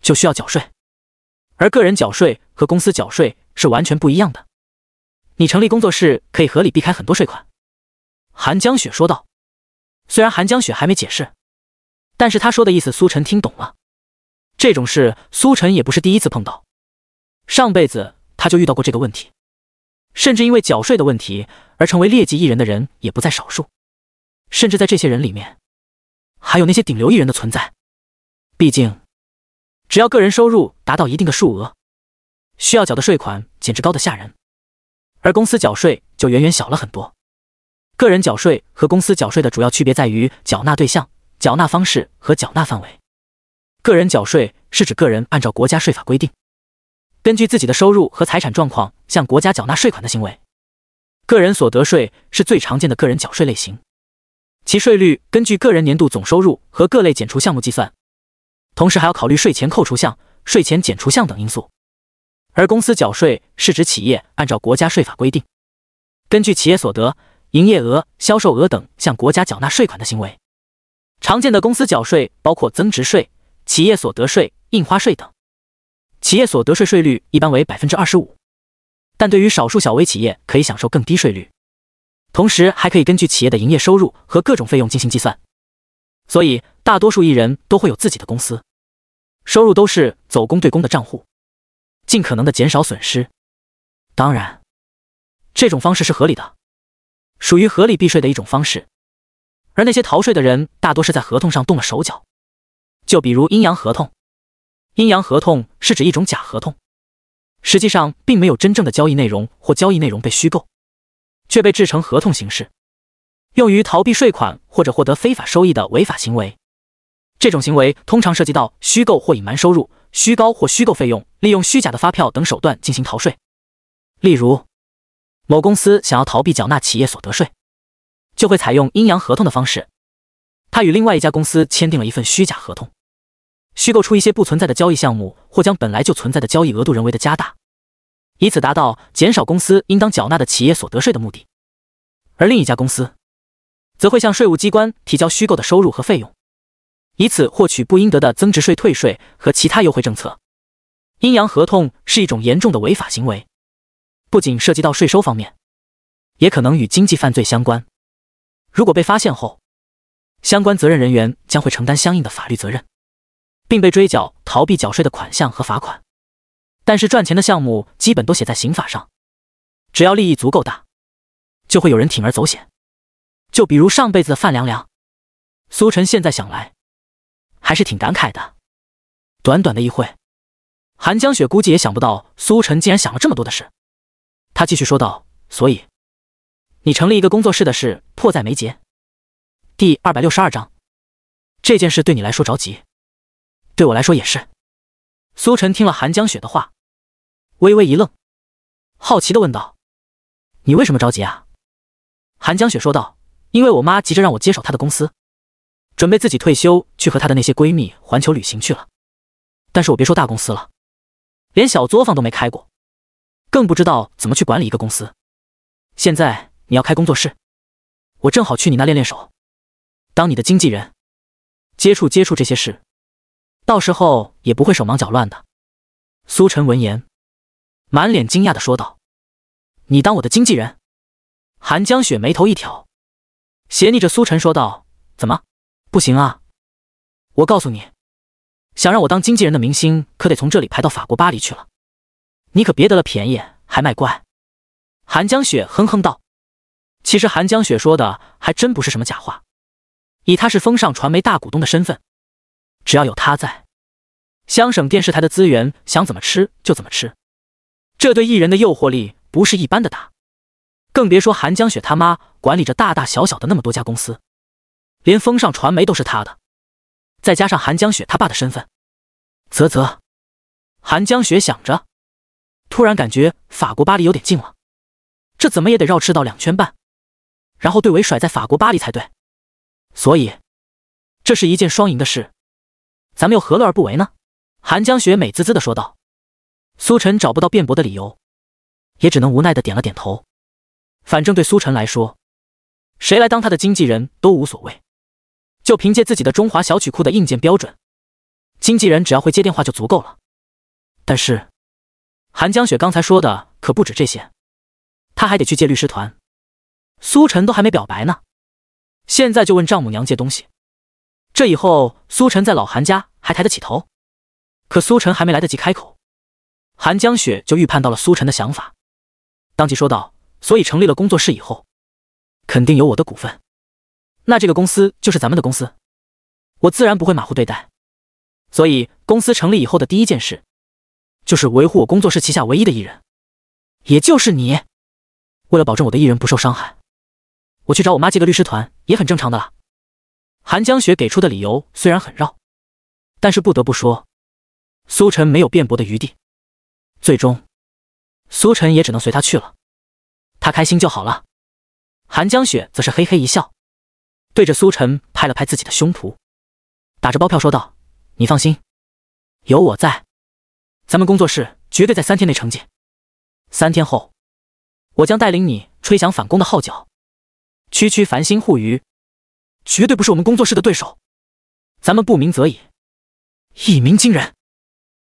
就需要缴税。而个人缴税和公司缴税是完全不一样的。你成立工作室可以合理避开很多税款。”韩江雪说道。虽然韩江雪还没解释，但是她说的意思苏晨听懂了。这种事苏晨也不是第一次碰到，上辈子他就遇到过这个问题。甚至因为缴税的问题而成为劣迹艺人的人也不在少数，甚至在这些人里面，还有那些顶流艺人的存在。毕竟，只要个人收入达到一定的数额，需要缴的税款简直高的吓人，而公司缴税就远远小了很多。个人缴税和公司缴税的主要区别在于缴纳对象、缴纳方式和缴纳范围。个人缴税是指个人按照国家税法规定，根据自己的收入和财产状况。向国家缴纳税款的行为，个人所得税是最常见的个人缴税类型，其税率根据个人年度总收入和各类减除项目计算，同时还要考虑税前扣除项、税前减除项等因素。而公司缴税是指企业按照国家税法规定，根据企业所得、营业额、销售额等向国家缴纳税款的行为。常见的公司缴税包括增值税、企业所得税、印花税等。企业所得税税率一般为百分之二十五。但对于少数小微企业，可以享受更低税率，同时还可以根据企业的营业收入和各种费用进行计算。所以，大多数艺人都会有自己的公司，收入都是走公对公的账户，尽可能的减少损失。当然，这种方式是合理的，属于合理避税的一种方式。而那些逃税的人，大多是在合同上动了手脚，就比如阴阳合同。阴阳合同是指一种假合同。实际上并没有真正的交易内容，或交易内容被虚构，却被制成合同形式，用于逃避税款或者获得非法收益的违法行为。这种行为通常涉及到虚构或隐瞒收入、虚高或虚构费用，利用虚假的发票等手段进行逃税。例如，某公司想要逃避缴纳企业所得税，就会采用阴阳合同的方式。他与另外一家公司签订了一份虚假合同。虚构出一些不存在的交易项目，或将本来就存在的交易额度人为的加大，以此达到减少公司应当缴纳的企业所得税的目的；而另一家公司，则会向税务机关提交虚构的收入和费用，以此获取不应得的增值税退税和其他优惠政策。阴阳合同是一种严重的违法行为，不仅涉及到税收方面，也可能与经济犯罪相关。如果被发现后，相关责任人员将会承担相应的法律责任。并被追缴逃避缴税的款项和罚款，但是赚钱的项目基本都写在刑法上，只要利益足够大，就会有人铤而走险。就比如上辈子的范凉凉，苏晨现在想来，还是挺感慨的。短短的一会，韩江雪估计也想不到苏晨竟然想了这么多的事。他继续说道：“所以，你成立一个工作室的事迫在眉睫。”第二百六十二章，这件事对你来说着急。对我来说也是。苏晨听了韩江雪的话，微微一愣，好奇的问道：“你为什么着急啊？”韩江雪说道：“因为我妈急着让我接手她的公司，准备自己退休去和她的那些闺蜜环球旅行去了。但是我别说大公司了，连小作坊都没开过，更不知道怎么去管理一个公司。现在你要开工作室，我正好去你那练练手，当你的经纪人，接触接触这些事。”到时候也不会手忙脚乱的。苏晨闻言，满脸惊讶的说道：“你当我的经纪人？”韩江雪眉头一挑，斜睨着苏晨说道：“怎么，不行啊？我告诉你，想让我当经纪人的明星，可得从这里排到法国巴黎去了。你可别得了便宜还卖乖。”韩江雪哼哼道：“其实，韩江雪说的还真不是什么假话。以他是风尚传媒大股东的身份。”只要有他在，湘省电视台的资源想怎么吃就怎么吃，这对艺人的诱惑力不是一般的大。更别说韩江雪他妈管理着大大小小的那么多家公司，连风尚传媒都是他的。再加上韩江雪他爸的身份，啧啧。韩江雪想着，突然感觉法国巴黎有点近了，这怎么也得绕赤道两圈半，然后对尾甩在法国巴黎才对。所以，这是一件双赢的事。咱们又何乐而不为呢？韩江雪美滋滋的说道。苏晨找不到辩驳的理由，也只能无奈的点了点头。反正对苏晨来说，谁来当他的经纪人都无所谓。就凭借自己的中华小曲库的硬件标准，经纪人只要会接电话就足够了。但是，韩江雪刚才说的可不止这些，他还得去借律师团。苏晨都还没表白呢，现在就问丈母娘借东西。这以后，苏晨在老韩家还抬得起头？可苏晨还没来得及开口，韩江雪就预判到了苏晨的想法，当即说道：“所以成立了工作室以后，肯定有我的股份。那这个公司就是咱们的公司，我自然不会马虎对待。所以公司成立以后的第一件事，就是维护我工作室旗下唯一的艺人，也就是你。为了保证我的艺人不受伤害，我去找我妈借个律师团，也很正常的了。”韩江雪给出的理由虽然很绕，但是不得不说，苏晨没有辩驳的余地。最终，苏晨也只能随他去了。他开心就好了。韩江雪则是嘿嘿一笑，对着苏晨拍了拍自己的胸脯，打着包票说道：“你放心，有我在，咱们工作室绝对在三天内成绩。三天后，我将带领你吹响反攻的号角。区区繁星护鱼。”绝对不是我们工作室的对手，咱们不鸣则已，一鸣惊人。